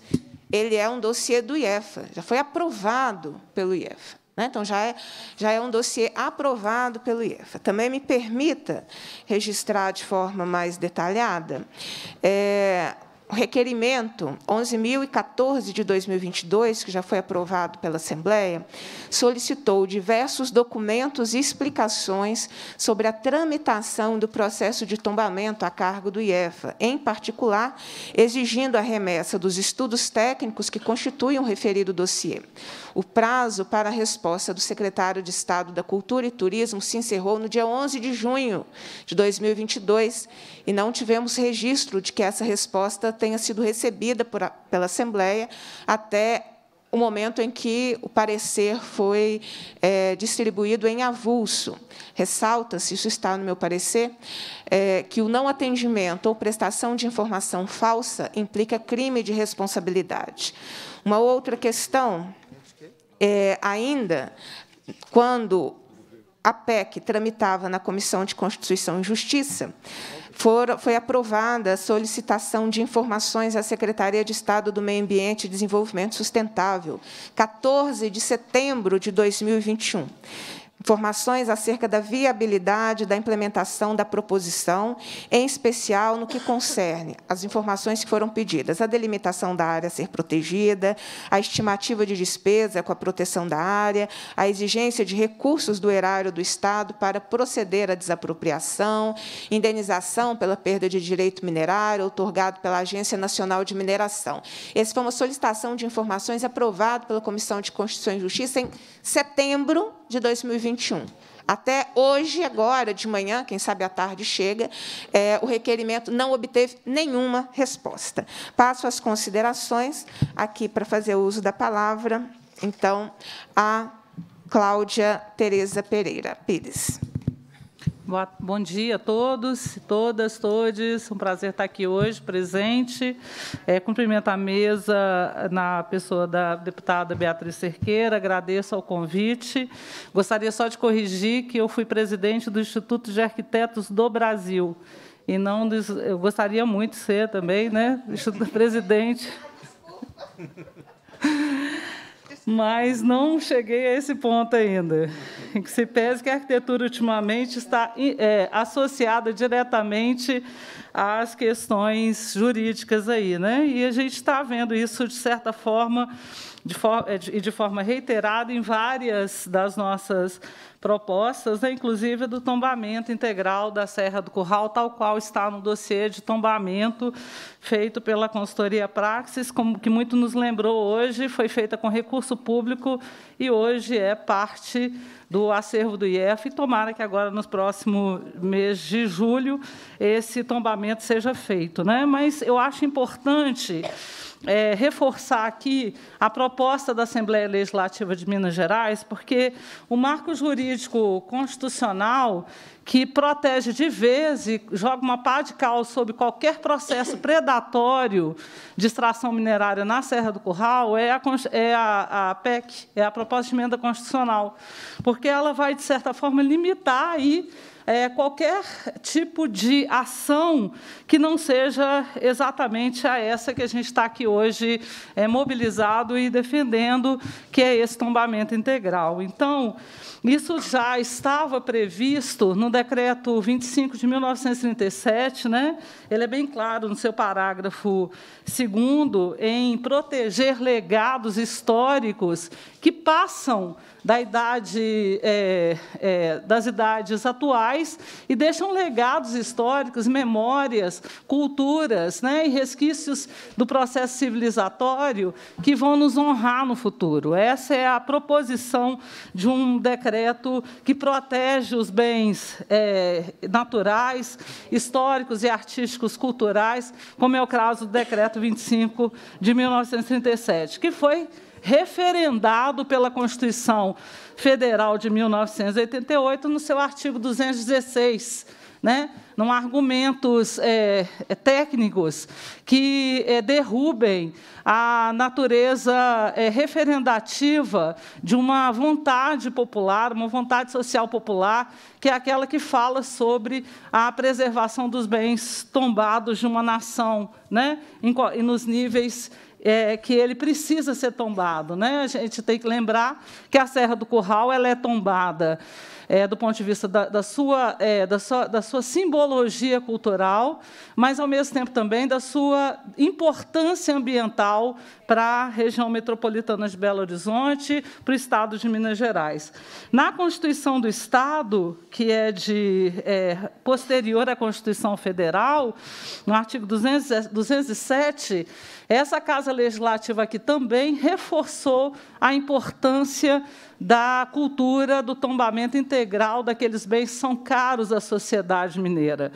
ele é um dossiê do IEFA, já foi aprovado pelo IEFA. Né? Então, já é, já é um dossiê aprovado pelo IEFA. Também me permita registrar de forma mais detalhada é, o requerimento 11.014 de 2022, que já foi aprovado pela Assembleia, solicitou diversos documentos e explicações sobre a tramitação do processo de tombamento a cargo do IEFA, em particular, exigindo a remessa dos estudos técnicos que constituem o referido dossiê o prazo para a resposta do secretário de Estado da Cultura e Turismo se encerrou no dia 11 de junho de 2022 e não tivemos registro de que essa resposta tenha sido recebida por, pela Assembleia até o momento em que o parecer foi é, distribuído em avulso. Ressalta-se, isso está no meu parecer, é, que o não atendimento ou prestação de informação falsa implica crime de responsabilidade. Uma outra questão é, ainda quando a PEC tramitava na Comissão de Constituição e Justiça, foi aprovada a solicitação de informações à Secretaria de Estado do Meio Ambiente e Desenvolvimento Sustentável, 14 de setembro de 2021. Informações acerca da viabilidade da implementação da proposição, em especial no que concerne as informações que foram pedidas, a delimitação da área a ser protegida, a estimativa de despesa com a proteção da área, a exigência de recursos do erário do Estado para proceder à desapropriação, indenização pela perda de direito minerário otorgado pela Agência Nacional de Mineração. Essa foi uma solicitação de informações aprovada pela Comissão de Constituição e Justiça em setembro de 2020 2021. Até hoje, agora de manhã, quem sabe à tarde chega, é, o requerimento não obteve nenhuma resposta. Passo as considerações aqui para fazer uso da palavra, então, a Cláudia Tereza Pereira Pires. Bom dia a todos, todas, todes. Um prazer estar aqui hoje, presente. É, cumprimento a mesa na pessoa da deputada Beatriz Cerqueira. Agradeço ao convite. Gostaria só de corrigir que eu fui presidente do Instituto de Arquitetos do Brasil. E não des... eu gostaria muito de ser também, né? Presidente. desculpa mas não cheguei a esse ponto ainda. Que se pese que a arquitetura ultimamente está é, associada diretamente às questões jurídicas aí, né? E a gente está vendo isso de certa forma é, e de, de, de forma reiterada em várias das nossas propostas, né, inclusive do tombamento integral da Serra do Curral, tal qual está no dossiê de tombamento feito pela consultoria Praxis, como que muito nos lembrou hoje, foi feita com recurso público e hoje é parte do acervo do IEF, e tomara que agora, no próximo mês de julho, esse tombamento seja feito. Né? Mas eu acho importante é, reforçar aqui a proposta da Assembleia Legislativa de Minas Gerais, porque o marco jurídico constitucional que protege de vez e joga uma pá de cal sobre qualquer processo predatório de extração minerária na Serra do Curral é a, é a, a PEC, é a proposta de emenda constitucional, porque ela vai, de certa forma, limitar aí é, qualquer tipo de ação que não seja exatamente a essa que a gente está aqui hoje é, mobilizado e defendendo, que é esse tombamento integral. Então, isso já estava previsto no decreto 25 de 1937, né? ele é bem claro no seu parágrafo segundo, em proteger legados históricos que passam da idade, é, é, das idades atuais e deixam legados históricos, memórias, culturas né, e resquícios do processo civilizatório que vão nos honrar no futuro. Essa é a proposição de um decreto que protege os bens é, naturais, históricos e artísticos culturais, como é o caso do decreto 25 de 1937, que foi referendado pela Constituição Federal de 1988, no seu artigo 216, né? num argumentos é, é, técnicos que é, derrubem a natureza é, referendativa de uma vontade popular, uma vontade social popular, que é aquela que fala sobre a preservação dos bens tombados de uma nação, né? Em, nos níveis é, que ele precisa ser tombado. Né? A gente tem que lembrar que a Serra do Curral ela é tombada é, do ponto de vista da, da, sua, é, da, sua, da sua simbologia cultural, mas, ao mesmo tempo, também da sua importância ambiental para a região metropolitana de Belo Horizonte, para o Estado de Minas Gerais. Na Constituição do Estado, que é de é, posterior à Constituição Federal, no artigo 200, 207, essa Casa Legislativa aqui também reforçou a importância da cultura do tombamento integral daqueles bens que são caros à sociedade mineira.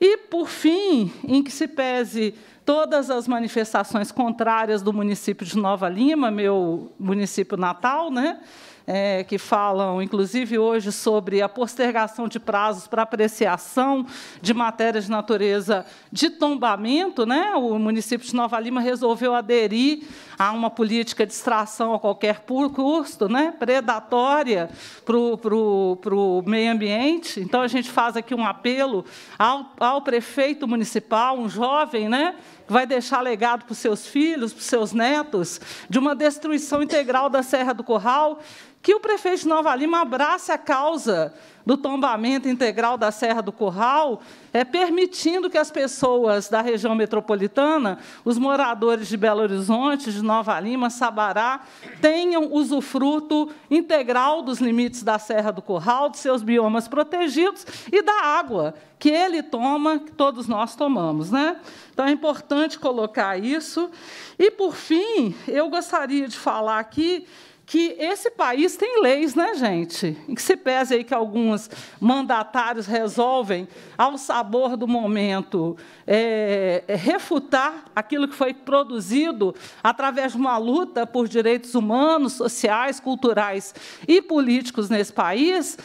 E, por fim, em que se pese todas as manifestações contrárias do município de Nova Lima, meu município natal, né? é, que falam, inclusive hoje, sobre a postergação de prazos para apreciação de matérias de natureza de tombamento. Né? O município de Nova Lima resolveu aderir a uma política de extração a qualquer custo, né? predatória para o, para, o, para o meio ambiente. Então, a gente faz aqui um apelo ao, ao prefeito municipal, um jovem, né? vai deixar legado para os seus filhos, para os seus netos, de uma destruição integral da Serra do Corral, que o prefeito de Nova Lima abrace a causa do tombamento integral da Serra do Curral, é, permitindo que as pessoas da região metropolitana, os moradores de Belo Horizonte, de Nova Lima, Sabará, tenham usufruto integral dos limites da Serra do Curral, de seus biomas protegidos e da água que ele toma, que todos nós tomamos. Né? Então, é importante colocar isso. E, por fim, eu gostaria de falar aqui que esse país tem leis, né, gente? Em que se pese aí que alguns mandatários resolvem, ao sabor do momento, é, refutar aquilo que foi produzido através de uma luta por direitos humanos, sociais, culturais e políticos nesse país,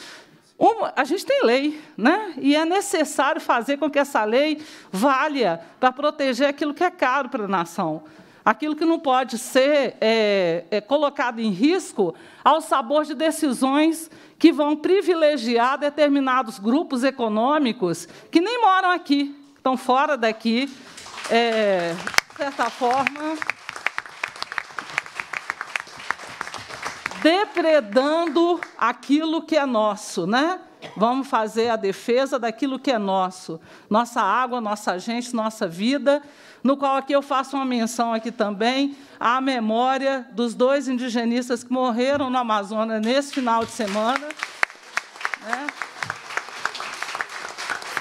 uma, a gente tem lei, né? e é necessário fazer com que essa lei valha para proteger aquilo que é caro para a nação. Aquilo que não pode ser é, é, colocado em risco ao sabor de decisões que vão privilegiar determinados grupos econômicos que nem moram aqui, estão fora daqui, é, de certa forma, depredando aquilo que é nosso, né? Vamos fazer a defesa daquilo que é nosso, nossa água, nossa gente, nossa vida no qual aqui eu faço uma menção aqui também à memória dos dois indigenistas que morreram no Amazonas nesse final de semana. Né?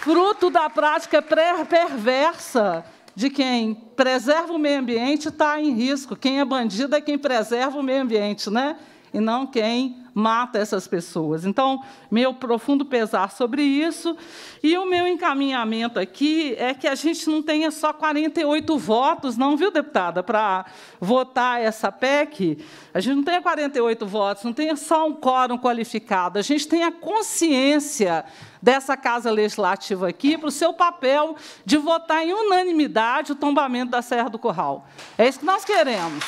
Fruto da prática perversa de quem preserva o meio ambiente está em risco. Quem é bandido é quem preserva o meio ambiente, né? E não quem mata essas pessoas. Então, meu profundo pesar sobre isso. E o meu encaminhamento aqui é que a gente não tenha só 48 votos, não, viu, deputada, para votar essa PEC. A gente não tenha 48 votos, não tenha só um quórum qualificado. A gente tenha consciência dessa Casa Legislativa aqui para o seu papel de votar em unanimidade o tombamento da Serra do Corral. É isso que nós queremos.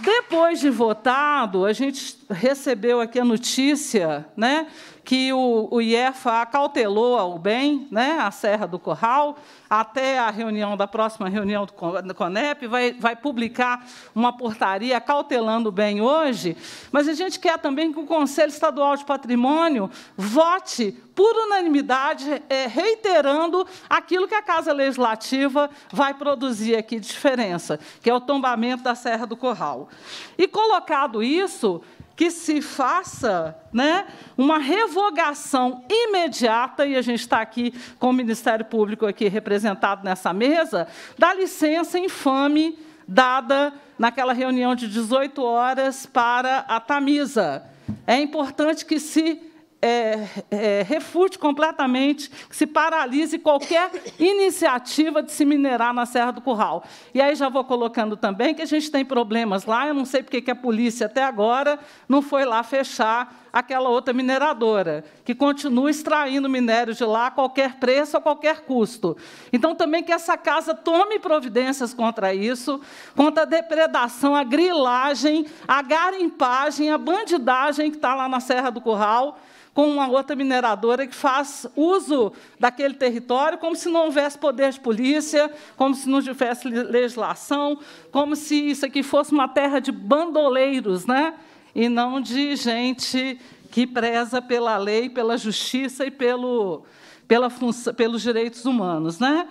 Depois de votado, a gente recebeu aqui a notícia né, que o, o IEFA acautelou ao bem né, a Serra do Corral, até a reunião da próxima reunião do CONEP, vai, vai publicar uma portaria cautelando bem hoje, mas a gente quer também que o Conselho Estadual de Patrimônio vote por unanimidade, é, reiterando aquilo que a Casa Legislativa vai produzir aqui de diferença, que é o tombamento da Serra do Corral. E colocado isso, que se faça né, uma revogação imediata, e a gente está aqui com o Ministério Público aqui representado nessa mesa, da licença infame dada naquela reunião de 18 horas para a Tamisa. É importante que se é, é, refute completamente, que se paralise qualquer iniciativa de se minerar na Serra do Curral. E aí já vou colocando também que a gente tem problemas lá, eu não sei porque que a polícia até agora não foi lá fechar aquela outra mineradora, que continua extraindo minério de lá a qualquer preço, a qualquer custo. Então, também que essa casa tome providências contra isso, contra a depredação, a grilagem, a garimpagem, a bandidagem que está lá na Serra do Curral, com uma outra mineradora que faz uso daquele território como se não houvesse poder de polícia, como se não tivesse legislação, como se isso aqui fosse uma terra de bandoleiros, né? e não de gente que preza pela lei, pela justiça e pelo, pela pelos direitos humanos. Né?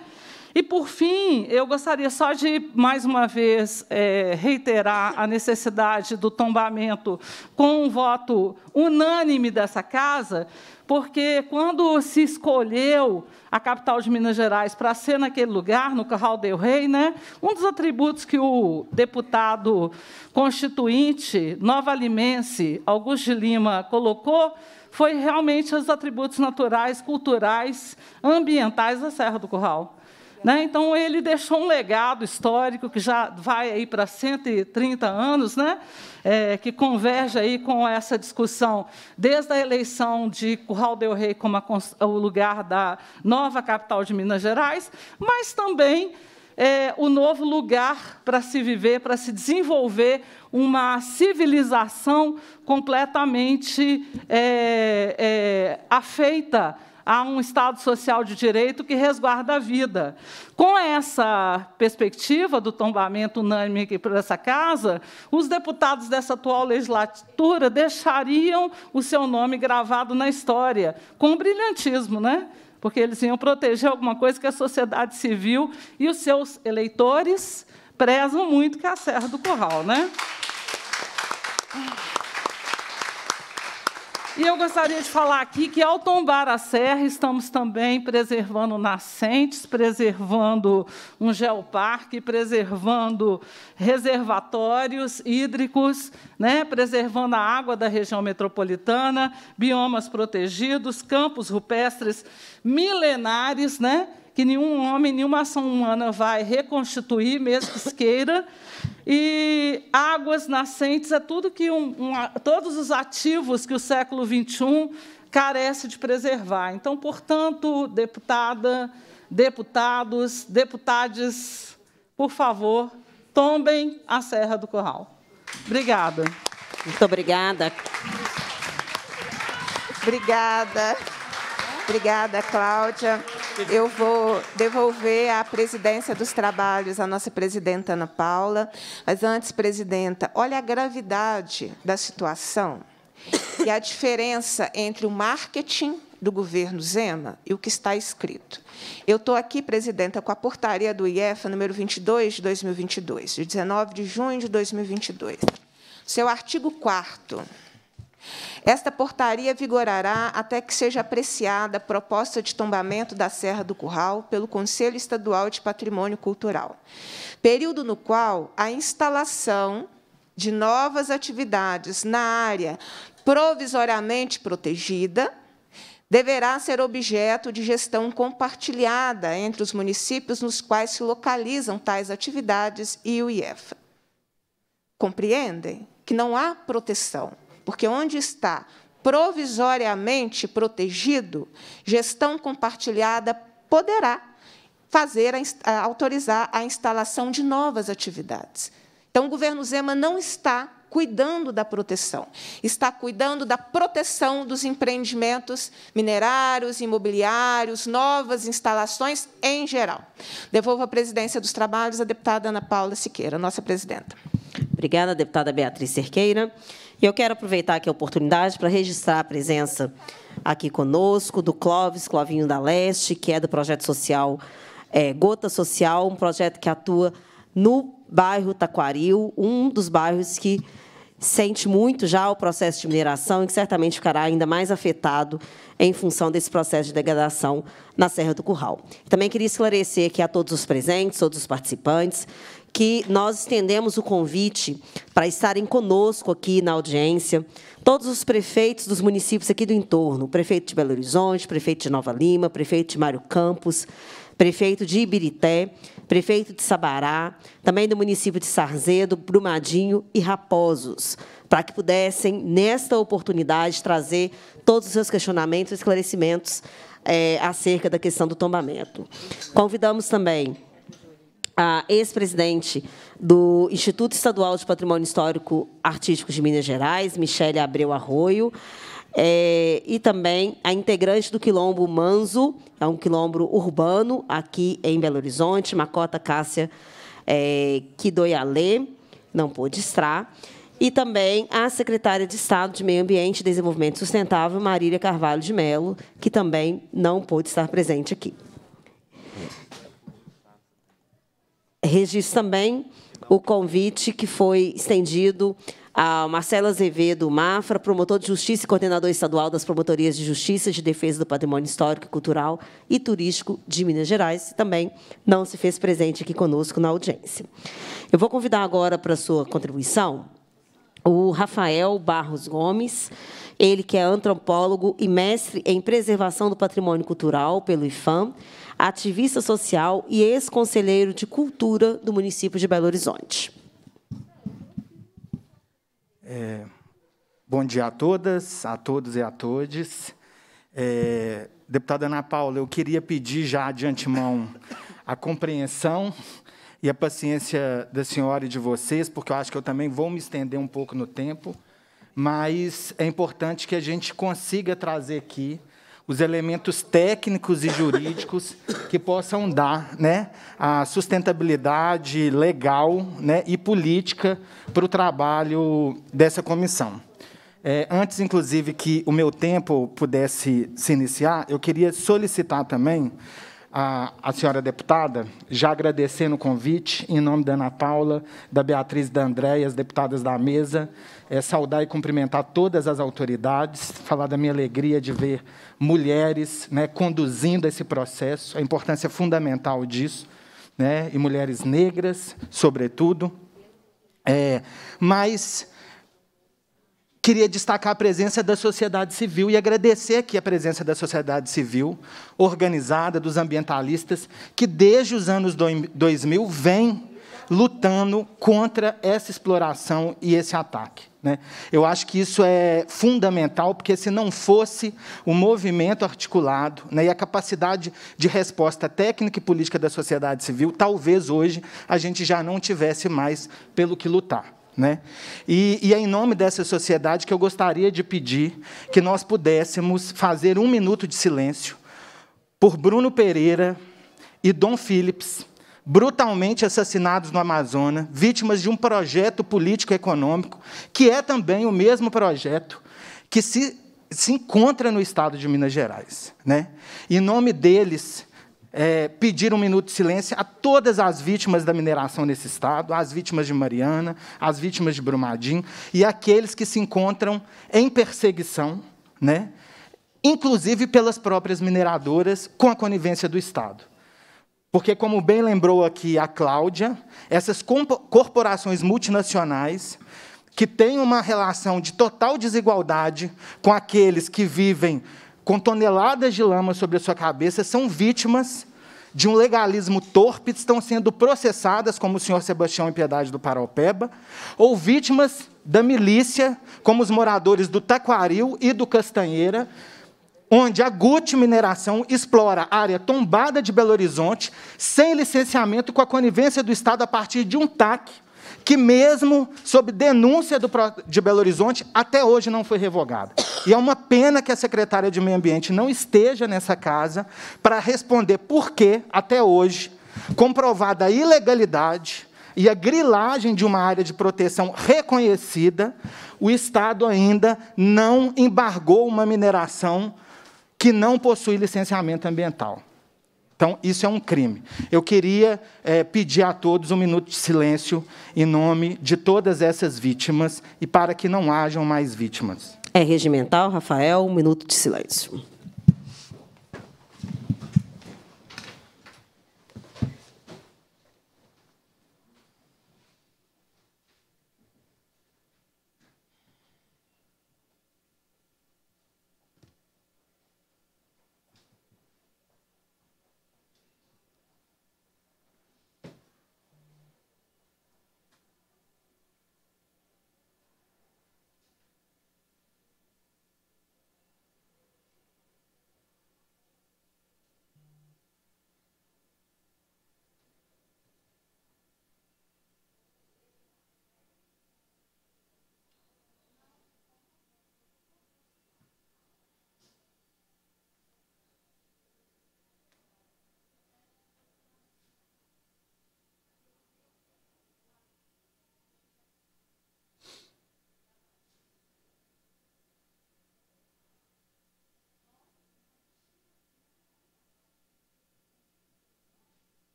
E, por fim, eu gostaria só de, mais uma vez, é, reiterar a necessidade do tombamento com um voto unânime dessa casa, porque quando se escolheu a capital de Minas Gerais para ser naquele lugar, no Carral del Rei, né, um dos atributos que o deputado constituinte Nova Limense, Augusto de Lima, colocou foi realmente os atributos naturais, culturais, ambientais da Serra do Curral. Né? Então, ele deixou um legado histórico que já vai aí para 130 anos, né? É, que converge aí com essa discussão, desde a eleição de Curral del Rei como a, o lugar da nova capital de Minas Gerais, mas também é, o novo lugar para se viver, para se desenvolver uma civilização completamente é, é afeita a um Estado social de direito que resguarda a vida. Com essa perspectiva do tombamento unânime aqui essa casa, os deputados dessa atual legislatura deixariam o seu nome gravado na história, com brilhantismo, né? porque eles iam proteger alguma coisa que a sociedade civil e os seus eleitores prezam muito, que é a Serra do Curral. Né? E eu gostaria de falar aqui que, ao tombar a serra, estamos também preservando nascentes, preservando um geoparque, preservando reservatórios hídricos, né? preservando a água da região metropolitana, biomas protegidos, campos rupestres milenares, né? que nenhum homem, nenhuma ação humana vai reconstituir, mesmo que queira, e águas nascentes é tudo que um, um, todos os ativos que o século XXI carece de preservar. Então, portanto, deputada, deputados, deputades, por favor, tombem a Serra do corral Obrigada. Muito obrigada. Obrigada. Obrigada, Cláudia. Eu vou devolver a presidência dos trabalhos à nossa presidenta Ana Paula. Mas antes, presidenta, olha a gravidade da situação e a diferença entre o marketing do governo Zema e o que está escrito. Eu estou aqui, presidenta, com a portaria do IEF número 22 de 2022, de 19 de junho de 2022. Seu artigo 4 esta portaria vigorará até que seja apreciada a proposta de tombamento da Serra do Curral pelo Conselho Estadual de Patrimônio Cultural, período no qual a instalação de novas atividades na área provisoriamente protegida deverá ser objeto de gestão compartilhada entre os municípios nos quais se localizam tais atividades e o IEFA. Compreendem que não há proteção porque onde está provisoriamente protegido, gestão compartilhada poderá fazer a, a, autorizar a instalação de novas atividades. Então, o governo Zema não está cuidando da proteção, está cuidando da proteção dos empreendimentos minerários, imobiliários, novas instalações em geral. Devolvo a presidência dos trabalhos à deputada Ana Paula Siqueira, nossa presidenta. Obrigada, deputada Beatriz Cerqueira. E eu quero aproveitar aqui a oportunidade para registrar a presença aqui conosco do Clóvis Clovinho da Leste, que é do projeto social é, Gota Social, um projeto que atua no bairro Taquaril, um dos bairros que sente muito já o processo de mineração e que certamente ficará ainda mais afetado em função desse processo de degradação na Serra do Curral. Também queria esclarecer aqui a todos os presentes, todos os participantes, que nós estendemos o convite para estarem conosco aqui na audiência, todos os prefeitos dos municípios aqui do entorno, prefeito de Belo Horizonte, prefeito de Nova Lima, prefeito de Mário Campos, prefeito de Ibirité, prefeito de Sabará, também do município de Sarzedo, Brumadinho e Raposos, para que pudessem, nesta oportunidade, trazer todos os seus questionamentos e esclarecimentos é, acerca da questão do tombamento. Convidamos também a ex-presidente do Instituto Estadual de Patrimônio Histórico Artístico de Minas Gerais, Michele Abreu Arroio, é, e também a integrante do quilombo Manzo, é um quilombo urbano aqui em Belo Horizonte, Macota Cássia é, Kidoyalê, não pôde estar, e também a secretária de Estado de Meio Ambiente e Desenvolvimento Sustentável, Marília Carvalho de Melo, que também não pôde estar presente aqui. Registro também o convite que foi estendido a Marcelo Azevedo Mafra, promotor de justiça e coordenador estadual das promotorias de justiça de defesa do patrimônio histórico, cultural e turístico de Minas Gerais, também não se fez presente aqui conosco na audiência. Eu vou convidar agora para a sua contribuição o Rafael Barros Gomes, ele que é antropólogo e mestre em preservação do patrimônio cultural pelo IFAM, ativista social e ex-conselheiro de cultura do município de Belo Horizonte. É, bom dia a todas, a todos e a todes. É, deputada Ana Paula, eu queria pedir já de antemão a compreensão e a paciência da senhora e de vocês, porque eu acho que eu também vou me estender um pouco no tempo, mas é importante que a gente consiga trazer aqui os elementos técnicos e jurídicos que possam dar né, a sustentabilidade legal né, e política para o trabalho dessa comissão. É, antes, inclusive, que o meu tempo pudesse se iniciar, eu queria solicitar também a, a, senhora deputada, já agradecendo o convite, em nome da Ana Paula, da Beatriz e da Andréia, as deputadas da mesa, é, saudar e cumprimentar todas as autoridades, falar da minha alegria de ver mulheres né, conduzindo esse processo, a importância fundamental disso, né, e mulheres negras, sobretudo. É, mas queria destacar a presença da sociedade civil e agradecer aqui a presença da sociedade civil organizada, dos ambientalistas, que desde os anos 2000 vem lutando contra essa exploração e esse ataque. Né? Eu acho que isso é fundamental, porque se não fosse o movimento articulado né, e a capacidade de resposta técnica e política da sociedade civil, talvez hoje a gente já não tivesse mais pelo que lutar. Né? E, e, é em nome dessa sociedade que eu gostaria de pedir que nós pudéssemos fazer um minuto de silêncio por Bruno Pereira e Dom Phillips, brutalmente assassinados no Amazonas, vítimas de um projeto político-econômico, que é também o mesmo projeto que se, se encontra no estado de Minas Gerais. Né? Em nome deles, é, pedir um minuto de silêncio a todas as vítimas da mineração nesse estado, as vítimas de Mariana, as vítimas de Brumadinho e aqueles que se encontram em perseguição, né? inclusive pelas próprias mineradoras, com a conivência do Estado. Porque, como bem lembrou aqui a Cláudia, essas corporações multinacionais que têm uma relação de total desigualdade com aqueles que vivem com toneladas de lama sobre a sua cabeça são vítimas de um legalismo torpe, estão sendo processadas, como o senhor Sebastião em Piedade do Paraupeba, ou vítimas da milícia, como os moradores do Taquaril e do Castanheira, onde a Guti Mineração explora a área tombada de Belo Horizonte sem licenciamento com a conivência do Estado a partir de um TAC, que mesmo sob denúncia do, de Belo Horizonte, até hoje não foi revogada. E é uma pena que a secretária de Meio Ambiente não esteja nessa casa para responder por que, até hoje, comprovada a ilegalidade e a grilagem de uma área de proteção reconhecida, o Estado ainda não embargou uma mineração que não possui licenciamento ambiental. Então, isso é um crime. Eu queria é, pedir a todos um minuto de silêncio em nome de todas essas vítimas e para que não hajam mais vítimas. É regimental, Rafael, um minuto de silêncio.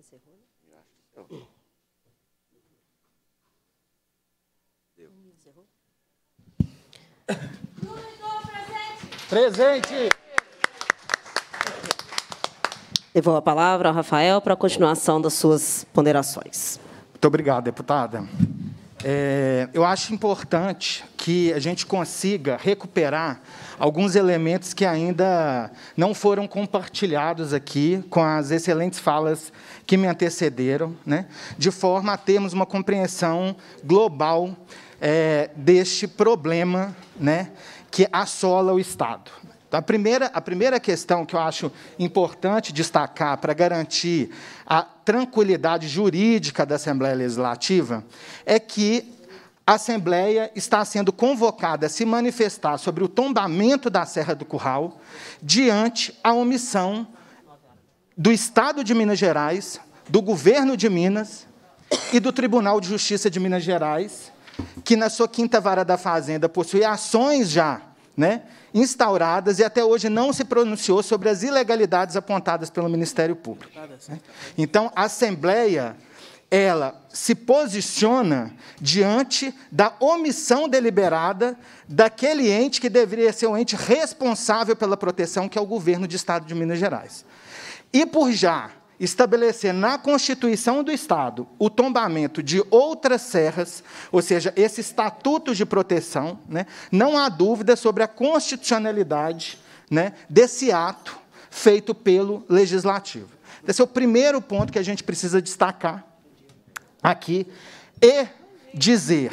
Encerrou, né? Eu acho que encerrou. Deu. Encerrou? presente! Presente! Devolvo a palavra ao Rafael para a continuação das suas ponderações. Muito obrigado, deputada. É, eu acho importante que a gente consiga recuperar alguns elementos que ainda não foram compartilhados aqui com as excelentes falas que me antecederam, né? de forma a termos uma compreensão global é, deste problema né? que assola o Estado. Então, a, primeira, a primeira questão que eu acho importante destacar para garantir a tranquilidade jurídica da Assembleia Legislativa é que a Assembleia está sendo convocada a se manifestar sobre o tombamento da Serra do Curral diante a omissão do Estado de Minas Gerais, do governo de Minas e do Tribunal de Justiça de Minas Gerais, que na sua quinta vara da Fazenda possui ações já né, instauradas e até hoje não se pronunciou sobre as ilegalidades apontadas pelo Ministério Público. Né. Então, a Assembleia ela se posiciona diante da omissão deliberada daquele ente que deveria ser o ente responsável pela proteção, que é o governo de Estado de Minas Gerais. E por já estabelecer na Constituição do Estado o tombamento de outras serras, ou seja, esse estatuto de proteção, né, não há dúvida sobre a constitucionalidade né, desse ato feito pelo Legislativo. Esse é o primeiro ponto que a gente precisa destacar aqui e dizer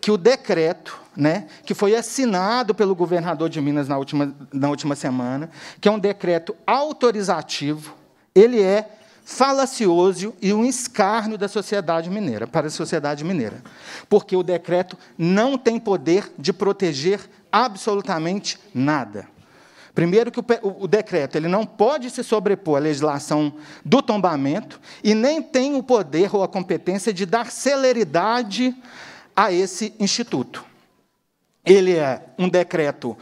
que o decreto, né, que foi assinado pelo governador de Minas na última, na última semana, que é um decreto autorizativo, ele é falacioso e um escárnio da sociedade mineira, para a sociedade mineira. Porque o decreto não tem poder de proteger absolutamente nada. Primeiro que o, o, decreto ele não pode se sobrepor à legislação do tombamento e nem tem o poder ou a competência de dar celeridade a esse instituto. Ele é um decreto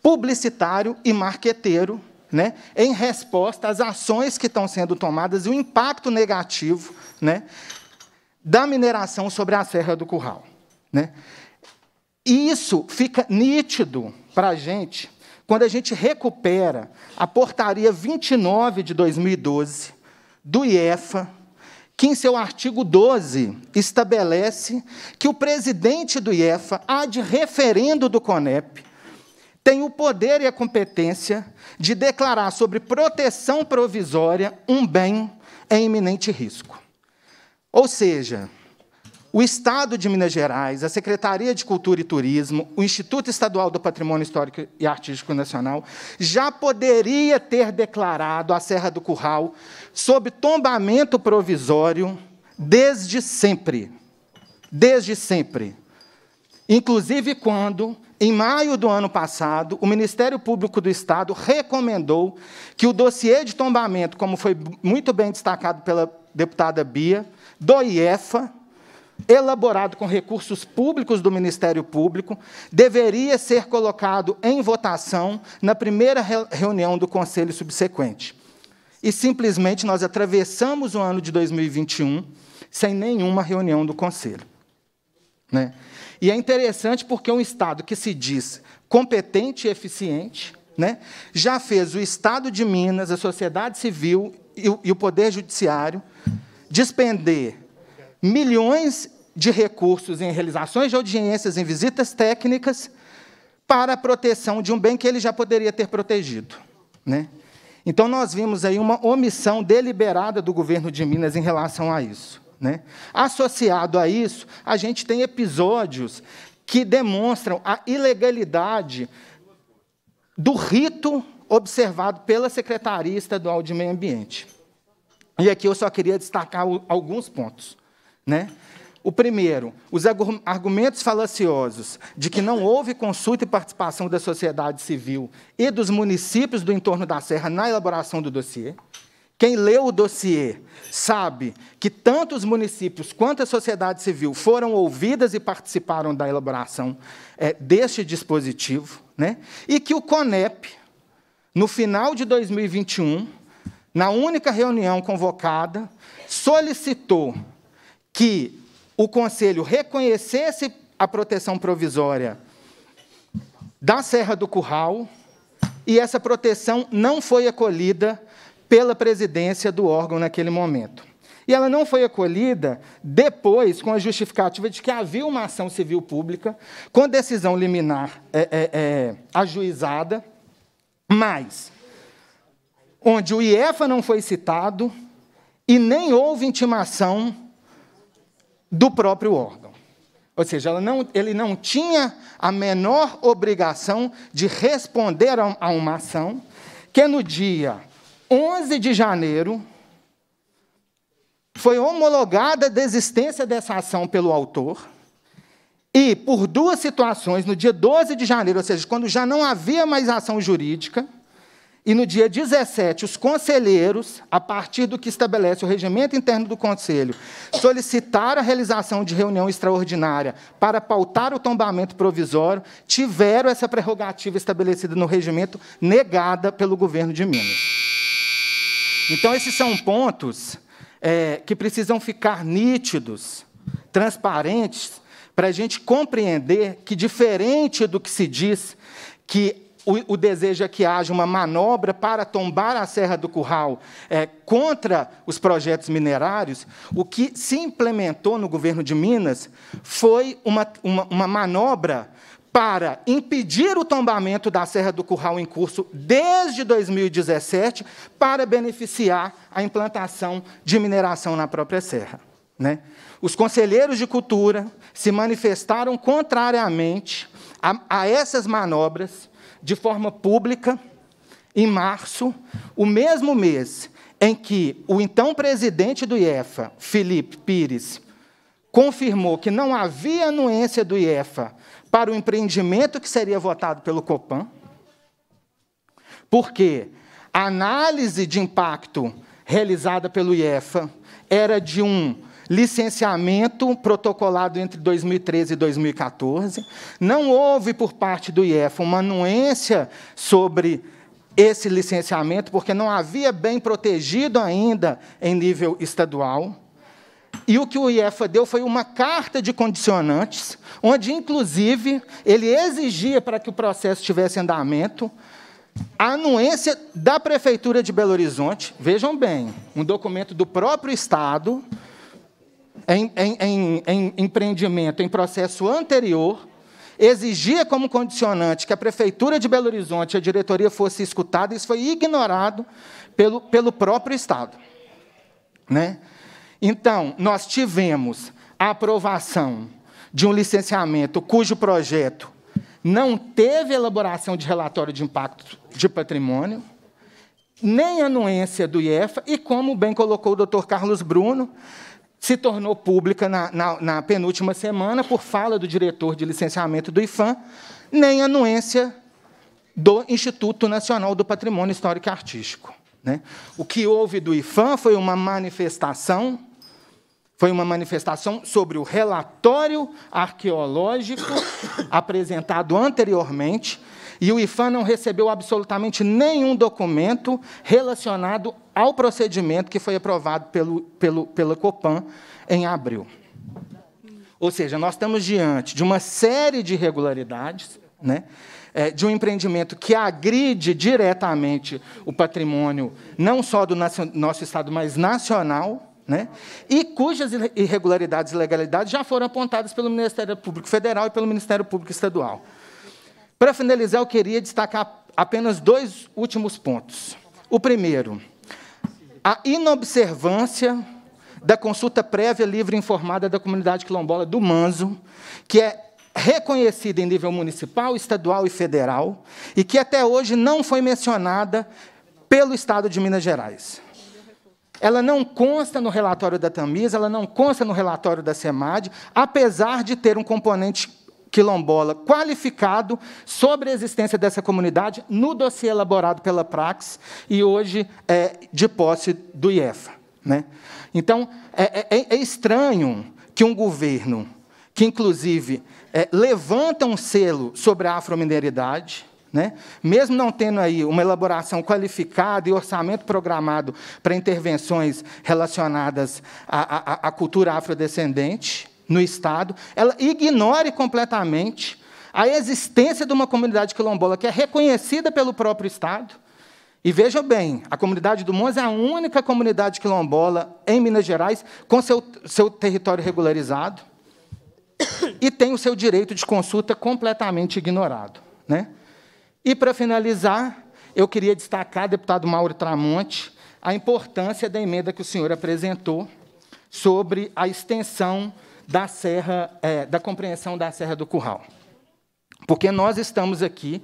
publicitário e marqueteiro, né, em resposta às ações que estão sendo tomadas e o impacto negativo, né, da mineração sobre a Serra do Curral, né. E isso fica nítido para a gente quando a gente recupera a portaria 29 de 2012 do IEFA, que em seu artigo 12 estabelece que o presidente do IEFA ad de referendo do CONEP tem o poder e a competência de declarar sobre proteção provisória um bem em iminente risco. Ou seja, o Estado de Minas Gerais, a Secretaria de Cultura e Turismo, o Instituto Estadual do Patrimônio Histórico e Artístico Nacional já poderia ter declarado a Serra do Curral sob tombamento provisório desde sempre. Desde sempre. Inclusive quando, em maio do ano passado, o Ministério Público do Estado recomendou que o dossiê de tombamento, como foi muito bem destacado pela deputada Bia, do IEFA, elaborado com recursos públicos do Ministério Público, deveria ser colocado em votação na primeira reunião do Conselho subsequente. E simplesmente nós atravessamos o ano de 2021 sem nenhuma reunião do Conselho. Né? E é interessante porque um Estado que se diz competente e eficiente né, já fez o Estado de Minas, a sociedade civil e o, Poder Judiciário despender milhões de recursos em realizações de audiências, em visitas técnicas, para a proteção de um bem que ele já poderia ter protegido. Né? Então, nós vimos aí uma omissão deliberada do governo de Minas em relação a isso. Né? Associado a isso, a gente tem episódios que demonstram a ilegalidade do rito observado pela Secretaria Estadual de Meio Ambiente. E aqui eu só queria destacar alguns pontos. Né? O primeiro, os argumentos falaciosos de que não houve consulta e participação da sociedade civil e dos municípios do entorno da Serra na elaboração do dossiê. Quem leu o dossiê sabe que tanto os municípios quanto a sociedade civil foram ouvidas e participaram da elaboração é, deste dispositivo, né? e que o CONEP, no final de 2021, na única reunião convocada, solicitou que o Conselho reconhecesse a proteção provisória da Serra do Curral e essa proteção não foi acolhida pela presidência do órgão naquele momento. E ela não foi acolhida depois com a justificativa de que havia uma ação civil pública com decisão liminar é, é, é, ajuizada, mas onde o IEFA não foi citado e nem houve intimação do próprio órgão. Ou seja, não, ele não tinha a menor obrigação de responder a uma ação que no dia 11 de janeiro foi homologada a desistência dessa ação pelo autor. E por duas situações, no dia 12 de janeiro, ou seja, quando já não havia mais ação jurídica, e no dia 17, os conselheiros, a partir do que estabelece o regimento interno do Conselho, solicitaram a realização de reunião extraordinária para pautar o tombamento provisório, tiveram essa prerrogativa estabelecida no regimento negada pelo governo de Minas. Então, esses são pontos é, que precisam ficar nítidos, transparentes, para a gente compreender que, diferente do que se diz, que o, o, desejo é que haja uma manobra para tombar a Serra do Curral é, contra os projetos minerários, o que se implementou no governo de Minas foi uma, uma, uma manobra para impedir o tombamento da Serra do Curral em curso desde 2017, para beneficiar a implantação de mineração na própria serra. Né? Os conselheiros de cultura se manifestaram contrariamente a, a essas manobras de forma pública, em março, o mesmo mês em que o então presidente do IEFA, Felipe Pires, confirmou que não havia anuência do IEFA para o empreendimento que seria votado pelo Copan, porque a análise de impacto realizada pelo IEFA era de um licenciamento protocolado entre 2013 e 2014. Não houve, por parte do IEF, uma anuência sobre esse licenciamento, porque não havia bem protegido ainda em nível estadual. E o que o IEFA deu foi uma carta de condicionantes, onde, inclusive, ele exigia para que o processo tivesse andamento a anuência da Prefeitura de Belo Horizonte. Vejam bem, um documento do próprio Estado, em, em, em, em empreendimento em processo anterior, exigia como condicionante que a Prefeitura de Belo Horizonte e a diretoria fosse escutada, isso foi ignorado pelo, pelo próprio Estado. Né? Então, nós tivemos a aprovação de um licenciamento cujo projeto não teve elaboração de relatório de impacto de patrimônio, nem anuência do IEFA, e como bem colocou o doutor Carlos Bruno, se tornou pública na, na, na penúltima semana por fala do diretor de licenciamento do IFAM, nem anuência do Instituto Nacional do Patrimônio Histórico e Artístico. Né? O que houve do IFAM foi uma manifestação, foi uma manifestação sobre o relatório arqueológico apresentado anteriormente, e o IFAM não recebeu absolutamente nenhum documento relacionado ao procedimento que foi aprovado pelo, pelo, pela Copan em abril. Ou seja, nós estamos diante de uma série de irregularidades, né? É, de um empreendimento que agride diretamente o patrimônio, não só do nosso Estado, mas nacional, né? e cujas irregularidades e ilegalidades já foram apontadas pelo Ministério Público Federal e pelo Ministério Público Estadual. Para finalizar, eu queria destacar apenas dois últimos pontos. O primeiro, a inobservância da consulta prévia, livre e informada da comunidade quilombola do Manso, que é reconhecida em nível municipal, estadual e federal, e que até hoje não foi mencionada pelo Estado de Minas Gerais. Ela não consta no relatório da Tamisa, ela não consta no relatório da SEMAD, apesar de ter um componente quilombola qualificado sobre a existência dessa comunidade no dossiê elaborado pela Prax e hoje é de posse do IEFA. Né? Então, é, é, é, é estranho que um governo que, inclusive, é, levanta um selo sobre a afromineridade, né? mesmo não tendo aí uma elaboração qualificada e orçamento programado para intervenções relacionadas à, à, à cultura afrodescendente, no Estado, ela ignore completamente a existência de uma comunidade quilombola que é reconhecida pelo próprio Estado. E veja bem, a comunidade do Mons é a única comunidade quilombola em Minas Gerais com seu, seu território regularizado e tem o seu direito de consulta completamente ignorado. Né? E, para finalizar, eu queria destacar, deputado Mauro Tramonte, a importância da emenda que o senhor apresentou sobre a extensão da serra, é, da compreensão da Serra do Curral. Porque nós estamos aqui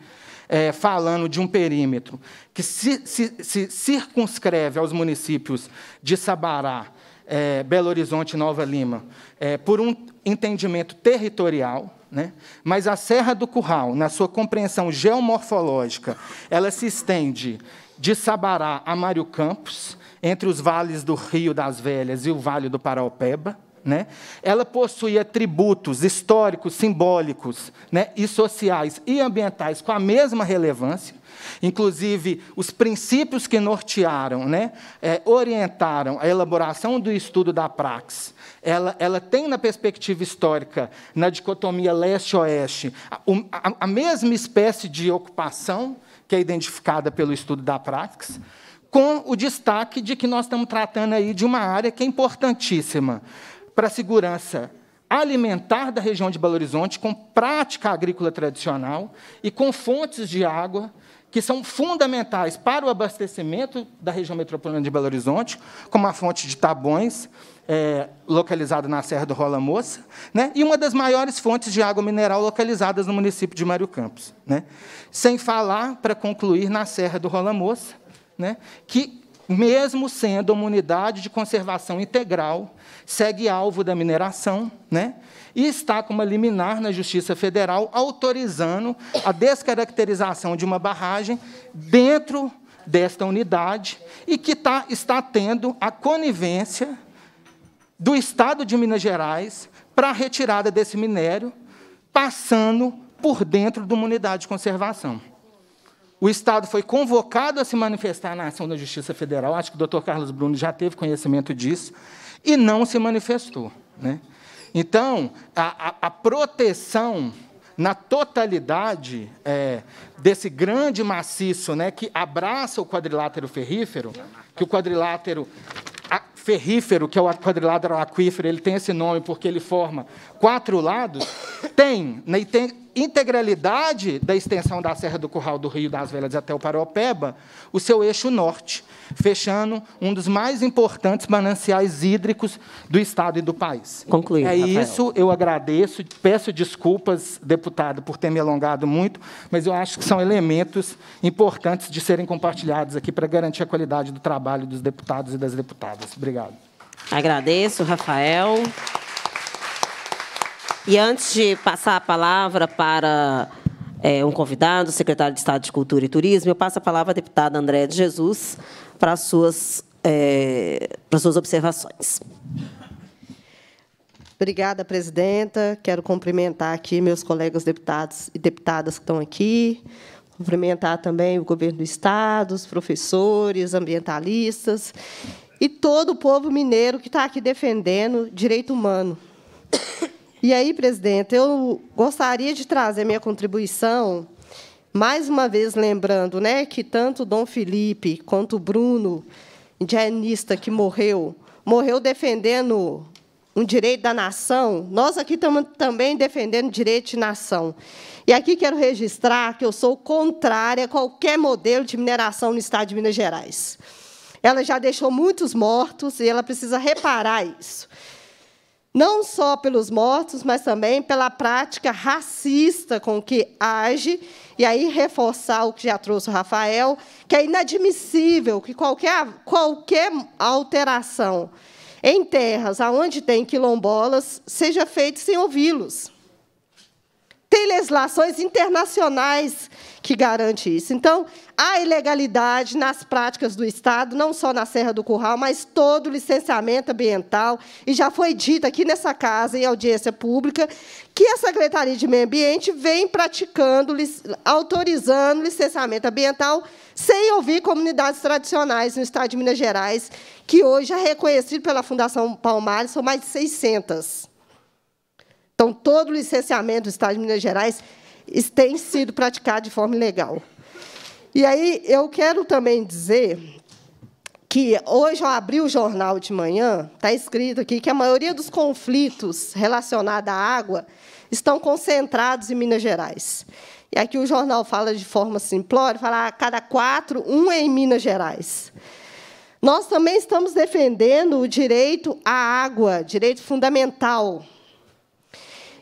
é, falando de um perímetro que se, se, se circunscreve aos municípios de Sabará, é, Belo Horizonte Nova Lima, é, por um entendimento territorial, né? mas a Serra do Curral, na sua compreensão geomorfológica, ela se estende de Sabará a Mário Campos, entre os vales do Rio das Velhas e o Vale do Paraupeba. Né? Ela possui atributos históricos, simbólicos né? e sociais e ambientais com a mesma relevância, inclusive os princípios que nortearam, né? é, orientaram a elaboração do estudo da praxis. Ela, ela, tem na perspectiva histórica, na dicotomia leste-oeste, a, a, a, mesma espécie de ocupação que é identificada pelo estudo da praxis, com o destaque de que nós estamos tratando aí de uma área que é importantíssima, para a segurança alimentar da região de Belo Horizonte, com prática agrícola tradicional e com fontes de água que são fundamentais para o abastecimento da região metropolitana de Belo Horizonte, como a fonte de Tabões, é, localizada na Serra do Rola Moça, né, e uma das maiores fontes de água mineral localizadas no município de Mário Campos. Né, sem falar, para concluir, na Serra do Rola Moça, né, que mesmo sendo uma unidade de conservação integral, segue alvo da mineração, né? e está com uma liminar na Justiça Federal autorizando a descaracterização de uma barragem dentro desta unidade e que tá, está tendo a conivência do Estado de Minas Gerais para a retirada desse minério, passando por dentro de uma unidade de conservação o Estado foi convocado a se manifestar na ação da Justiça Federal, acho que o doutor Carlos Bruno já teve conhecimento disso, e não se manifestou. Né? Então, a, a, a proteção na totalidade é, desse grande maciço né, que abraça o quadrilátero ferrífero, que o quadrilátero ferrífero, que é o quadrilátero aquífero, ele tem esse nome porque ele forma quatro lados, tem, né, e tem integralidade da extensão da Serra do Curral do Rio das Velhas até o Paropeba o seu eixo norte, fechando um dos mais importantes mananciais hídricos do Estado e do país. Concluído. é Rafael. isso, eu agradeço, peço desculpas, deputado, por ter me alongado muito, mas eu acho que são elementos importantes de serem compartilhados aqui para garantir a qualidade do trabalho dos deputados e das deputadas. Obrigado. Agradeço, Rafael. E antes de passar a palavra para é, um convidado, o secretário de Estado de Cultura e Turismo, eu passo a palavra à deputada Andréa de Jesus para as suas, é, para as suas observações. Obrigada, presidenta. Quero cumprimentar aqui meus colegas deputados e deputadas que estão aqui, cumprimentar também o governo do Estado, os professores, ambientalistas e todo o povo mineiro que está aqui defendendo direito humano. E aí, presidente, eu gostaria de trazer minha contribuição, mais uma vez lembrando né, que tanto Dom Felipe quanto o Bruno, indianista que morreu, morreu defendendo um direito da nação, nós aqui estamos também defendendo direito de nação. E aqui quero registrar que eu sou contrária a qualquer modelo de mineração no Estado de Minas Gerais. Ela já deixou muitos mortos e ela precisa reparar isso não só pelos mortos, mas também pela prática racista com que age, e aí reforçar o que já trouxe o Rafael, que é inadmissível que qualquer, qualquer alteração em terras onde tem quilombolas seja feita sem ouvi-los. Tem legislações internacionais que garante isso. Então, há ilegalidade nas práticas do Estado, não só na Serra do Curral, mas todo o licenciamento ambiental. E já foi dito aqui nessa casa, em audiência pública, que a Secretaria de Meio Ambiente vem praticando, autorizando licenciamento ambiental sem ouvir comunidades tradicionais no Estado de Minas Gerais, que hoje é reconhecido pela Fundação Palmares, são mais de 600. Então, todo o licenciamento do Estado de Minas Gerais tem sido praticado de forma ilegal. E aí eu quero também dizer que hoje eu abri o jornal de manhã, está escrito aqui que a maioria dos conflitos relacionados à água estão concentrados em Minas Gerais. E aqui o jornal fala de forma simplória, fala a ah, cada quatro, um é em Minas Gerais. Nós também estamos defendendo o direito à água, direito fundamental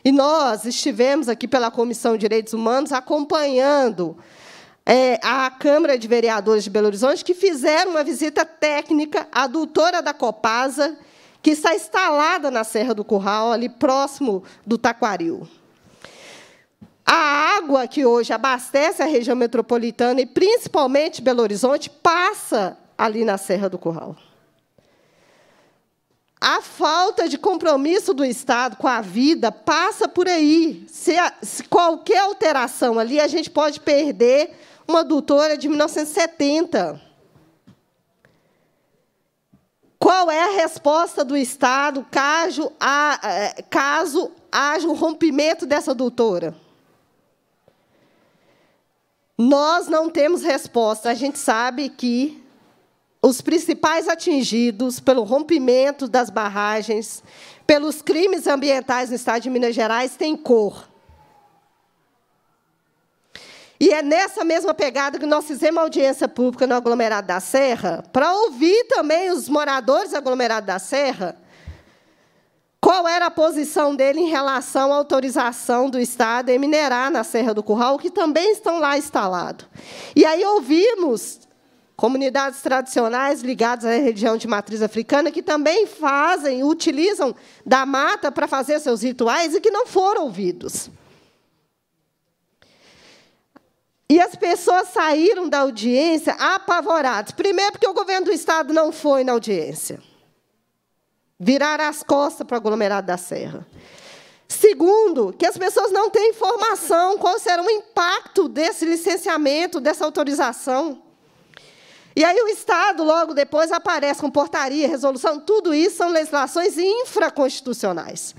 e nós estivemos aqui pela Comissão de Direitos Humanos acompanhando é, a Câmara de Vereadores de Belo Horizonte, que fizeram uma visita técnica à doutora da Copasa, que está instalada na Serra do Curral, ali próximo do Taquaril. A água que hoje abastece a região metropolitana e principalmente Belo Horizonte passa ali na Serra do Curral. A falta de compromisso do Estado com a vida passa por aí. Se, a, se qualquer alteração ali, a gente pode perder uma doutora de 1970. Qual é a resposta do Estado caso, a, é, caso haja o um rompimento dessa doutora? Nós não temos resposta. A gente sabe que os principais atingidos pelo rompimento das barragens, pelos crimes ambientais no estado de Minas Gerais, têm cor. E é nessa mesma pegada que nós fizemos audiência pública no aglomerado da Serra, para ouvir também os moradores do aglomerado da Serra qual era a posição dele em relação à autorização do Estado em minerar na Serra do Curral, que também estão lá instalados. E aí ouvimos comunidades tradicionais ligadas à região de matriz africana que também fazem, utilizam da mata para fazer seus rituais e que não foram ouvidos. E as pessoas saíram da audiência apavoradas. Primeiro, porque o governo do Estado não foi na audiência. Viraram as costas para o aglomerado da Serra. Segundo, que as pessoas não têm informação qual será o impacto desse licenciamento, dessa autorização. E aí o Estado, logo depois, aparece com portaria, resolução, tudo isso são legislações infraconstitucionais.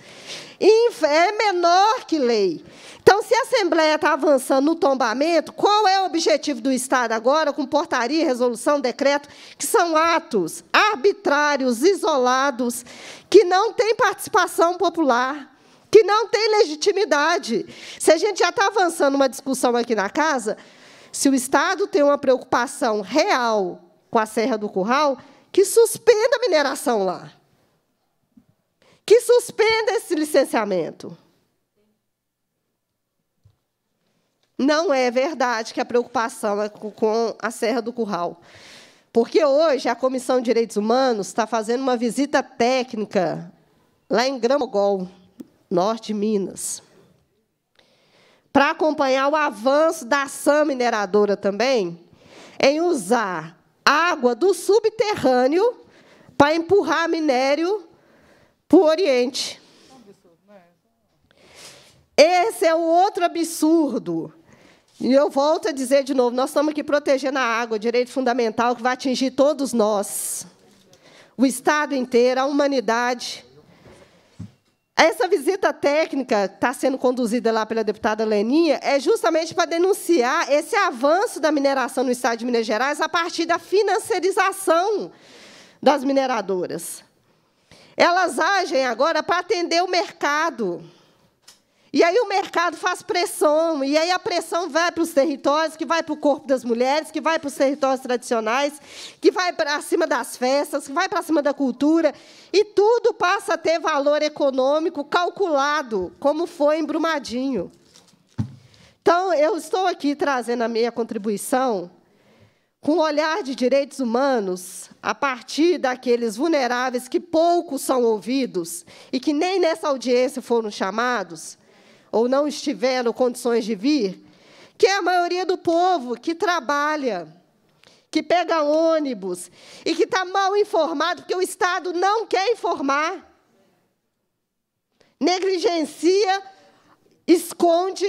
É menor que lei. Então, se a Assembleia está avançando no tombamento, qual é o objetivo do Estado agora com portaria, resolução, decreto, que são atos arbitrários, isolados, que não têm participação popular? que não têm legitimidade. Se a gente já está avançando uma discussão aqui na casa, se o Estado tem uma preocupação real com a Serra do Curral, que suspenda a mineração lá. Que suspenda esse licenciamento. Não é verdade que a preocupação é com a Serra do Curral. Porque hoje a Comissão de Direitos Humanos está fazendo uma visita técnica lá em Gramogol, norte de Minas para acompanhar o avanço da ação mineradora também, em usar água do subterrâneo para empurrar minério para o Oriente. Esse é o outro absurdo. E eu volto a dizer de novo: nós estamos aqui protegendo a água, direito fundamental que vai atingir todos nós, o Estado inteiro, a humanidade. Essa visita técnica está sendo conduzida lá pela deputada Leninha é justamente para denunciar esse avanço da mineração no estado de Minas Gerais a partir da financiarização das mineradoras. Elas agem agora para atender o mercado, e aí o mercado faz pressão, e aí a pressão vai para os territórios, que vai para o corpo das mulheres, que vai para os territórios tradicionais, que vai para cima das festas, que vai para cima da cultura, e tudo passa a ter valor econômico calculado, como foi em Brumadinho. Então, eu estou aqui trazendo a minha contribuição com o olhar de direitos humanos, a partir daqueles vulneráveis que poucos são ouvidos e que nem nessa audiência foram chamados, ou não estiveram condições de vir, que é a maioria do povo que trabalha, que pega ônibus e que está mal informado, porque o Estado não quer informar. Negligencia, esconde,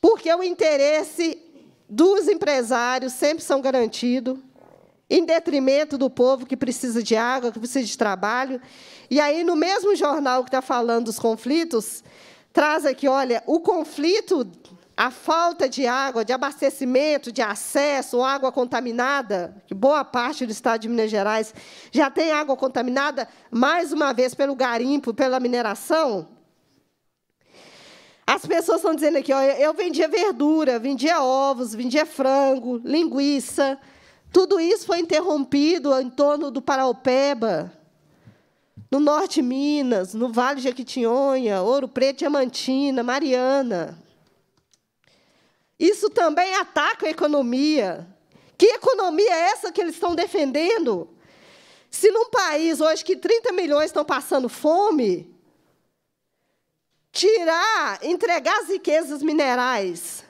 porque o interesse dos empresários sempre são garantidos, em detrimento do povo que precisa de água, que precisa de trabalho. E aí, no mesmo jornal que está falando dos conflitos, traz aqui, olha, o conflito, a falta de água, de abastecimento, de acesso, água contaminada, que boa parte do estado de Minas Gerais já tem água contaminada, mais uma vez, pelo garimpo, pela mineração. As pessoas estão dizendo aqui, olha, eu vendia verdura, vendia ovos, vendia frango, linguiça. Tudo isso foi interrompido em torno do Paraupeba, no norte de Minas, no Vale de Jequitinhonha, Ouro Preto, Diamantina, Mariana. Isso também ataca a economia. Que economia é essa que eles estão defendendo? Se num país hoje que 30 milhões estão passando fome, tirar, entregar as riquezas minerais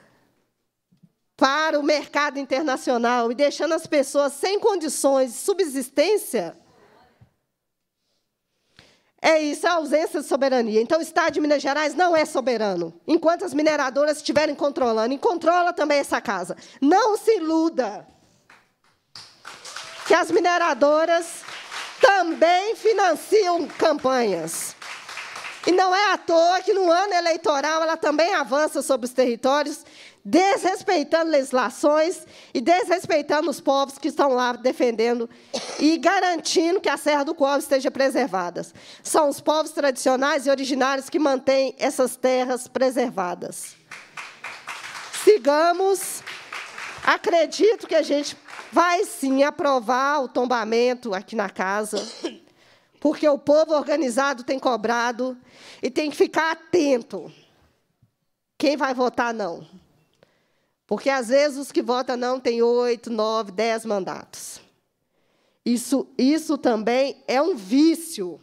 para o mercado internacional e deixando as pessoas sem condições de subsistência, é isso, a ausência de soberania. Então, o Estado de Minas Gerais não é soberano. Enquanto as mineradoras estiverem controlando, e controla também essa casa. Não se iluda que as mineradoras também financiam campanhas. E não é à toa que no ano eleitoral ela também avança sobre os territórios desrespeitando legislações e desrespeitando os povos que estão lá defendendo e garantindo que a Serra do Cobre esteja preservada. São os povos tradicionais e originários que mantêm essas terras preservadas. Sigamos. Acredito que a gente vai, sim, aprovar o tombamento aqui na casa, porque o povo organizado tem cobrado e tem que ficar atento. Quem vai votar não? Porque às vezes os que votam não têm oito, nove, dez mandatos. Isso, isso também é um vício.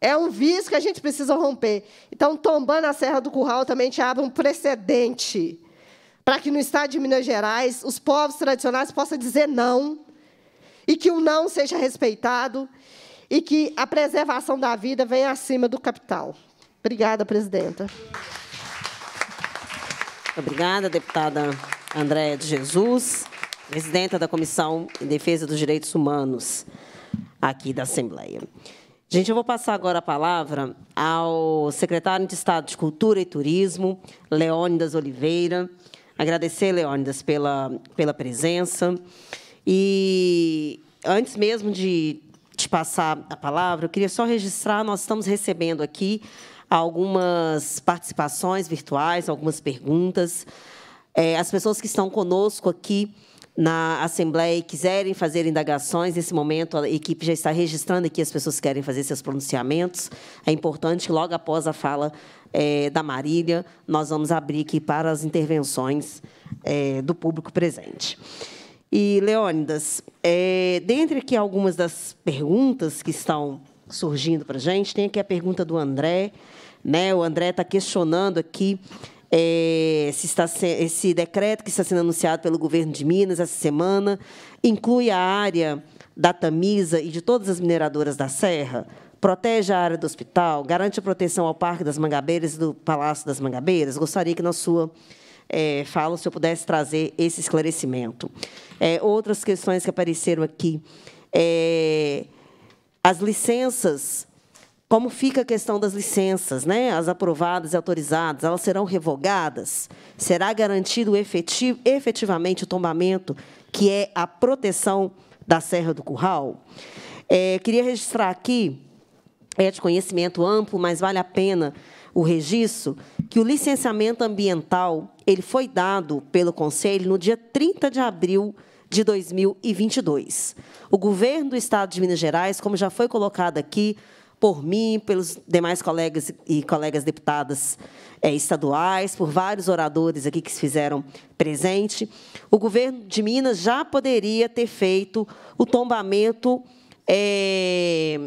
É um vício que a gente precisa romper. Então, tombando a Serra do Curral também te abre um precedente para que no Estado de Minas Gerais os povos tradicionais possam dizer não e que o não seja respeitado e que a preservação da vida venha acima do capital. Obrigada, presidenta. Obrigada, deputada Andréa de Jesus, presidenta da Comissão em Defesa dos Direitos Humanos aqui da Assembleia. Gente, eu vou passar agora a palavra ao secretário de Estado de Cultura e Turismo, Leônidas Oliveira. Agradecer, Leônidas, pela, pela presença. E antes mesmo de te passar a palavra, eu queria só registrar, nós estamos recebendo aqui algumas participações virtuais, algumas perguntas. É, as pessoas que estão conosco aqui na Assembleia e quiserem fazer indagações, nesse momento a equipe já está registrando aqui as pessoas que querem fazer seus pronunciamentos. É importante, logo após a fala é, da Marília, nós vamos abrir aqui para as intervenções é, do público presente. E, Leônidas, é, dentre aqui algumas das perguntas que estão surgindo para a gente, tem aqui a pergunta do André, né? O André está questionando aqui é, se está, esse decreto que está sendo anunciado pelo governo de Minas essa semana inclui a área da Tamisa e de todas as mineradoras da Serra, protege a área do hospital, garante a proteção ao Parque das Mangabeiras e do Palácio das Mangabeiras. Gostaria que na sua é, fala, se eu pudesse trazer esse esclarecimento. É, outras questões que apareceram aqui. É, as licenças como fica a questão das licenças, né? as aprovadas e autorizadas, elas serão revogadas? Será garantido efetivamente o tombamento, que é a proteção da Serra do Curral? É, queria registrar aqui, é de conhecimento amplo, mas vale a pena o registro, que o licenciamento ambiental ele foi dado pelo Conselho no dia 30 de abril de 2022. O governo do Estado de Minas Gerais, como já foi colocado aqui, por mim, pelos demais colegas e colegas deputadas eh, estaduais, por vários oradores aqui que se fizeram presente. O governo de Minas já poderia ter feito o tombamento. É,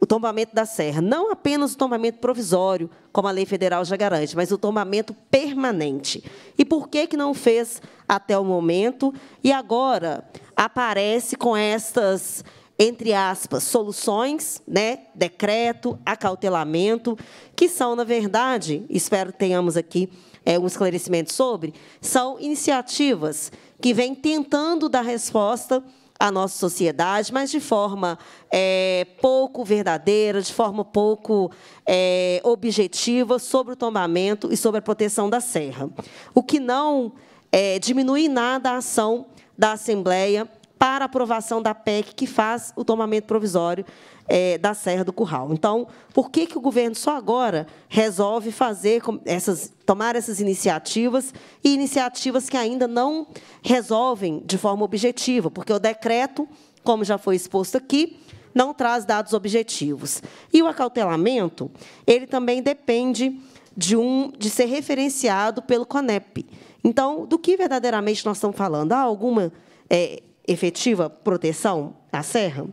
o tombamento da serra, não apenas o tombamento provisório, como a lei federal já garante, mas o tombamento permanente. E por que que não fez até o momento? E agora aparece com estas entre aspas, soluções, né, decreto, acautelamento, que são, na verdade, espero que tenhamos aqui é, um esclarecimento sobre, são iniciativas que vêm tentando dar resposta à nossa sociedade, mas de forma é, pouco verdadeira, de forma pouco é, objetiva sobre o tombamento e sobre a proteção da serra. O que não é, diminui nada a ação da Assembleia para aprovação da PEC que faz o tomamento provisório é, da Serra do Curral. Então, por que, que o governo só agora resolve fazer essas, tomar essas iniciativas e iniciativas que ainda não resolvem de forma objetiva? Porque o decreto, como já foi exposto aqui, não traz dados objetivos. E o acautelamento, ele também depende de um de ser referenciado pelo CONEP. Então, do que verdadeiramente nós estamos falando? Há alguma é, efetiva proteção à serra?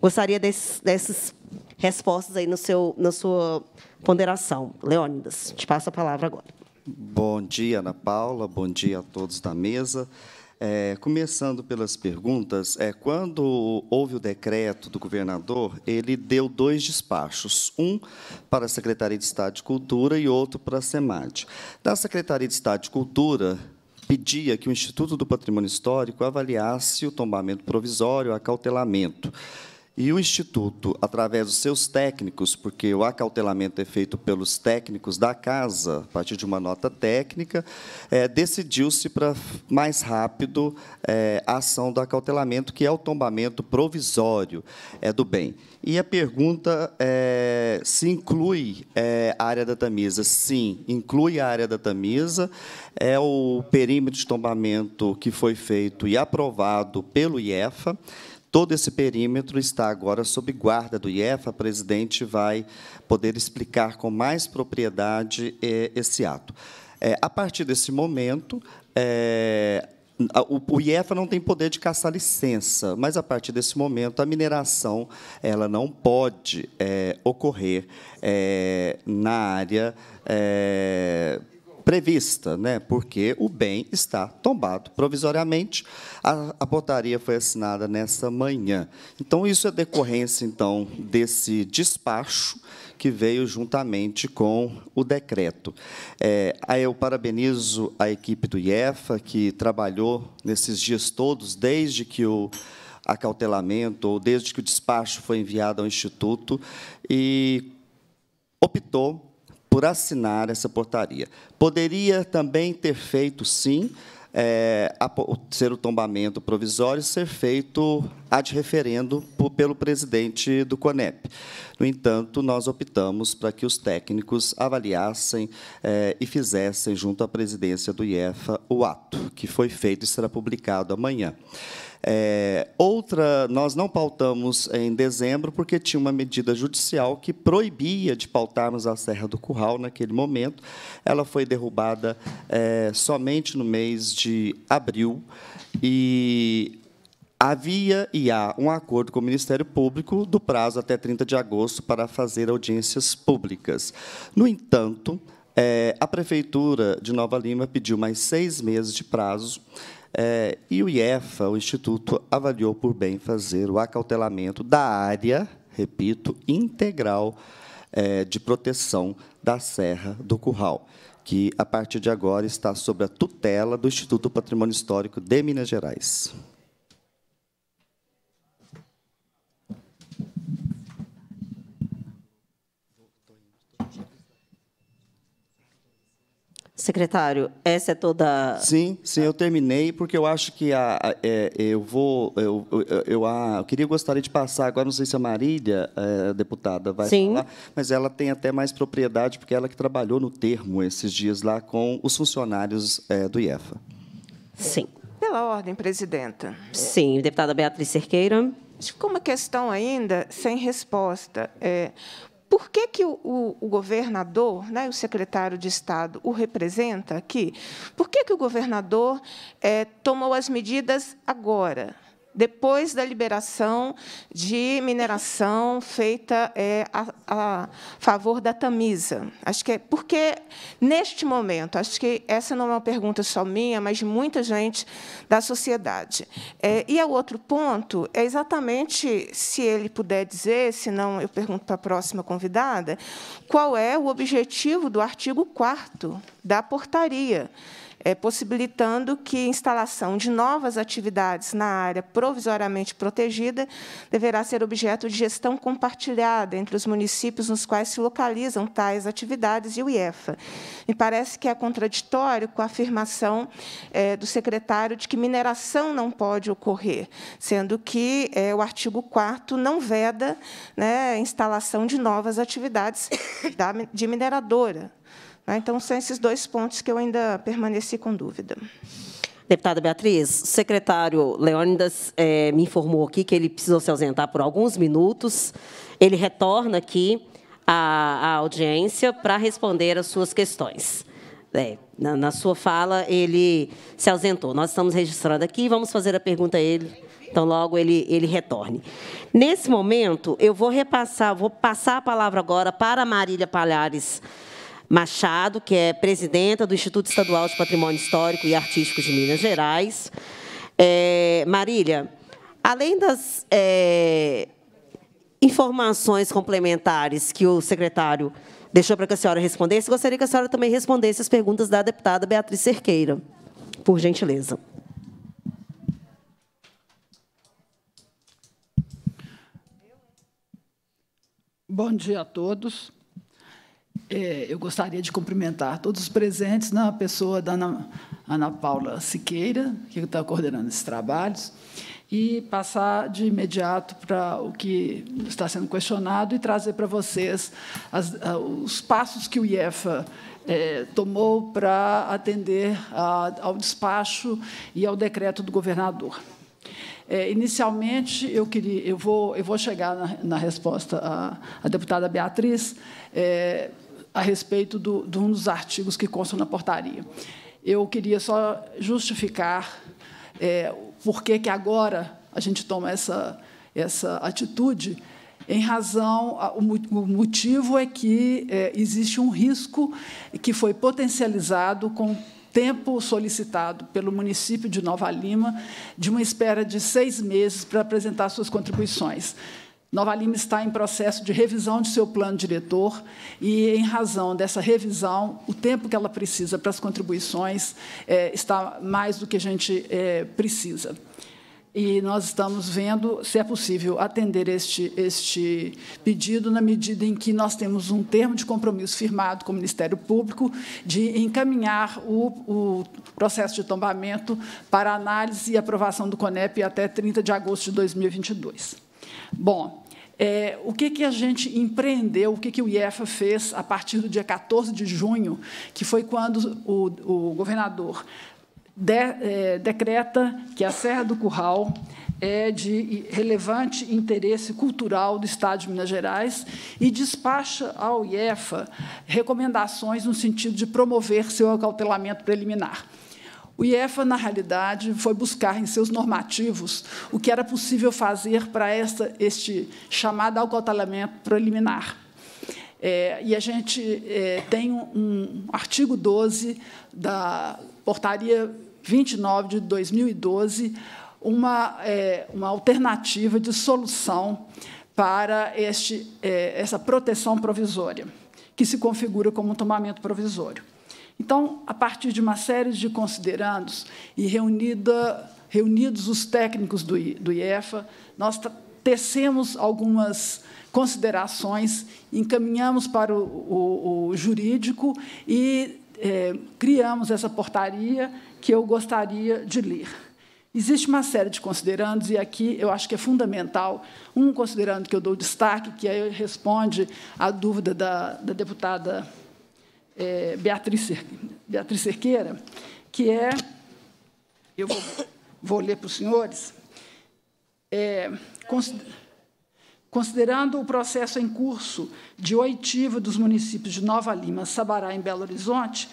Gostaria desse, dessas respostas aí no seu, na sua ponderação. Leônidas, te passo a palavra agora. Bom dia, Ana Paula. Bom dia a todos da mesa. É, começando pelas perguntas, é, quando houve o decreto do governador, ele deu dois despachos, um para a Secretaria de Estado de Cultura e outro para a SEMAD. Da Secretaria de Estado de Cultura, pedia que o Instituto do Patrimônio Histórico avaliasse o tombamento provisório, acautelamento. E o Instituto, através dos seus técnicos, porque o acautelamento é feito pelos técnicos da casa, a partir de uma nota técnica, é, decidiu-se para mais rápido é, a ação do acautelamento, que é o tombamento provisório é, do bem. E a pergunta é, se inclui é, a área da Tamisa? Sim, inclui a área da Tamisa. É o perímetro de tombamento que foi feito e aprovado pelo IEFA. Todo esse perímetro está agora sob guarda do IEFA. A presidente vai poder explicar com mais propriedade eh, esse ato. É, a partir desse momento, é, o IEFA não tem poder de caçar licença, mas a partir desse momento a mineração ela não pode é, ocorrer é, na área é, prevista, né? porque o bem está tombado provisoriamente. A, a portaria foi assinada nessa manhã. Então, isso é decorrência então desse despacho que veio juntamente com o decreto. É, eu parabenizo a equipe do IEFA, que trabalhou nesses dias todos, desde que o acautelamento, ou desde que o despacho foi enviado ao Instituto, e optou por assinar essa portaria. Poderia também ter feito, sim, é, a, ser o tombamento provisório ser feito ad referendo por, pelo presidente do CONEP. No entanto, nós optamos para que os técnicos avaliassem é, e fizessem, junto à presidência do IEFA, o ato, que foi feito e será publicado amanhã. É, outra, nós não pautamos em dezembro, porque tinha uma medida judicial que proibia de pautarmos a Serra do Curral naquele momento. Ela foi derrubada é, somente no mês de abril. E Havia e há um acordo com o Ministério Público do prazo até 30 de agosto para fazer audiências públicas. No entanto, é, a Prefeitura de Nova Lima pediu mais seis meses de prazo é, e o IEFA, o Instituto, avaliou por bem fazer o acautelamento da área, repito, integral é, de proteção da Serra do Curral, que, a partir de agora, está sob a tutela do Instituto Patrimônio Histórico de Minas Gerais. secretário, essa é toda. Sim, sim, eu terminei porque eu acho que a, a é, eu vou, eu, eu, a, eu queria gostaria de passar agora, não sei se a Marília, a é, deputada, vai sim. falar, mas ela tem até mais propriedade porque ela que trabalhou no termo esses dias lá com os funcionários é, do IEFA. Sim. Pela ordem, presidenta. Sim, deputada Beatriz Cerqueira. Ficou uma questão ainda sem resposta. É, por que, que o, o, governador, né, o secretário de Estado, o representa aqui? Por que, que o governador é, tomou as medidas agora? depois da liberação de mineração feita é, a, a, favor da Tamisa. Acho que é, porque neste momento, acho que essa não é uma pergunta só minha, mas de muita gente da sociedade. É, e o é outro ponto é exatamente se ele puder dizer, se não eu pergunto para a próxima convidada, qual é o objetivo do artigo 4 da portaria? é, possibilitando que a instalação de novas atividades na área provisoriamente protegida deverá ser objeto de gestão compartilhada entre os municípios nos quais se localizam tais atividades e o IEFA. Me parece que é contraditório com a afirmação é, do secretário de que mineração não pode ocorrer, sendo que é, o artigo 4 não veda né, a instalação de novas atividades de mineradora. Ah, então, são esses dois pontos que eu ainda permaneci com dúvida. Deputada Beatriz, o secretário Leônidas é, me informou aqui que ele precisou se ausentar por alguns minutos. Ele retorna aqui à, à audiência para responder às suas questões. É, na, na, sua fala, ele se ausentou. Nós estamos registrando aqui e vamos fazer a pergunta a ele. Então, logo ele, ele retorne. Nesse momento, eu vou repassar, vou passar a palavra agora para Marília Palhares Machado, que é presidenta do Instituto Estadual de Patrimônio Histórico e Artístico de Minas Gerais. É, Marília, além das é, informações complementares que o secretário deixou para que a senhora respondesse, gostaria que a senhora também respondesse as perguntas da deputada Beatriz Cerqueira, por gentileza. Bom dia a todos. É, eu gostaria de cumprimentar todos os presentes, na né? pessoa da Ana, Ana Paula Siqueira, que está coordenando esses trabalhos, e passar de imediato para o que está sendo questionado e trazer para vocês as, os passos que o IEFA é, tomou para atender a, ao despacho e ao decreto do governador. É, inicialmente, eu queria, eu vou, eu vou chegar na, na resposta à, à deputada Beatriz. É, a respeito do, de um dos artigos que constam na portaria. Eu queria só justificar é, por que, que agora a gente toma essa, essa atitude, em razão, o motivo é que é, existe um risco que foi potencializado com o tempo solicitado pelo município de Nova Lima, de uma espera de seis meses para apresentar suas contribuições. Nova Lima está em processo de revisão de seu plano diretor e, em razão dessa revisão, o tempo que ela precisa para as contribuições é, está mais do que a gente é, precisa. E nós estamos vendo se é possível atender este, este pedido na medida em que nós temos um termo de compromisso firmado com o Ministério Público de encaminhar o, o processo de tombamento para análise e aprovação do CONEP até 30 de agosto de 2022. Bom, é, o que, que a gente empreendeu, o que, que o IEFA fez a partir do dia 14 de junho, que foi quando o, o governador de, é, decreta que a Serra do Curral é de relevante interesse cultural do Estado de Minas Gerais e despacha ao IEFA recomendações no sentido de promover seu acautelamento preliminar. O IEFA, na realidade, foi buscar em seus normativos o que era possível fazer para este chamado acautelamento preliminar. É, e a gente é, tem um, um artigo 12 da portaria 29 de 2012, uma, é, uma alternativa de solução para este, é, essa proteção provisória, que se configura como um tomamento provisório. Então, a partir de uma série de considerandos e reunida, reunidos os técnicos do, do IEFA, nós tecemos algumas considerações, encaminhamos para o, o, o jurídico e é, criamos essa portaria que eu gostaria de ler. Existe uma série de considerandos, e aqui eu acho que é fundamental. Um considerando que eu dou destaque, que aí responde à dúvida da, da deputada é, Beatriz, Beatriz Cerqueira, que é, eu vou, vou ler para os senhores, é, considerando o processo em curso de oitiva dos municípios de Nova Lima, Sabará e Belo Horizonte,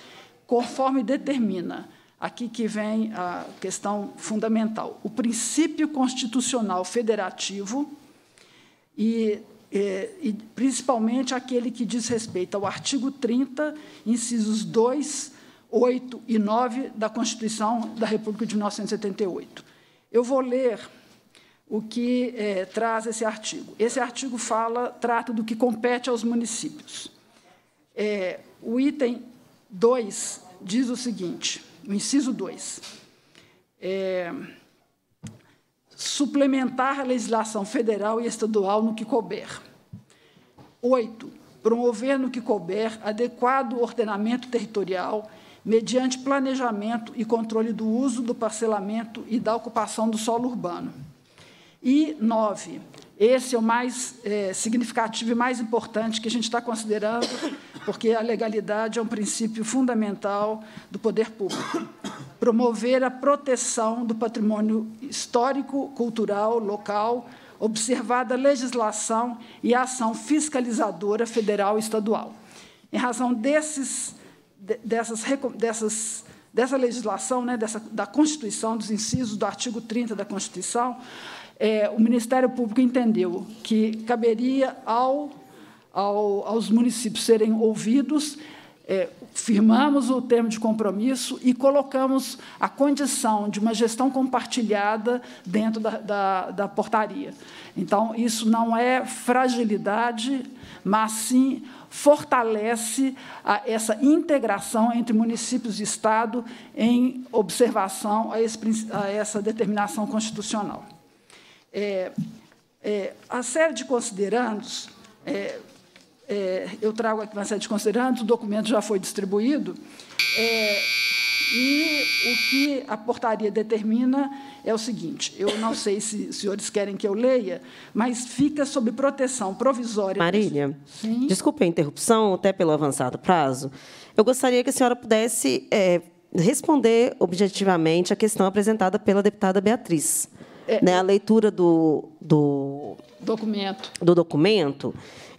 conforme determina, aqui que vem a questão fundamental, o princípio constitucional federativo e é, e principalmente aquele que diz respeito ao artigo 30, incisos 2, 8 e 9 da Constituição da República de 1978. Eu vou ler o que é, traz esse artigo. Esse artigo fala, trata do que compete aos municípios. É, o item 2 diz o seguinte, o inciso 2. É, suplementar a legislação federal e estadual no que couber. Oito, promover no que couber adequado ordenamento territorial mediante planejamento e controle do uso, do parcelamento e da ocupação do solo urbano. E nove, esse é o mais é, significativo e mais importante que a gente está considerando, porque a legalidade é um princípio fundamental do poder público. Promover a proteção do patrimônio histórico, cultural, local, observada a legislação e a ação fiscalizadora federal e estadual. Em razão desses, dessas, dessas dessa legislação, né, dessa, da Constituição, dos incisos do artigo 30 da Constituição, é, o Ministério Público entendeu que caberia ao, ao aos municípios serem ouvidos, é, firmamos o termo de compromisso e colocamos a condição de uma gestão compartilhada dentro da, da, da portaria. Então, isso não é fragilidade, mas sim fortalece a, essa integração entre municípios e Estado em observação a, esse, a essa determinação constitucional. É, é, a série de considerandos, é, é, eu trago aqui uma série de considerandos, o documento já foi distribuído, é, e o que a portaria determina é o seguinte: eu não sei se os senhores querem que eu leia, mas fica sob proteção provisória. Marília, Sim? desculpe a interrupção, até pelo avançado prazo. Eu gostaria que a senhora pudesse é, responder objetivamente a questão apresentada pela deputada Beatriz é, né, é. a leitura do, do documento. do documento,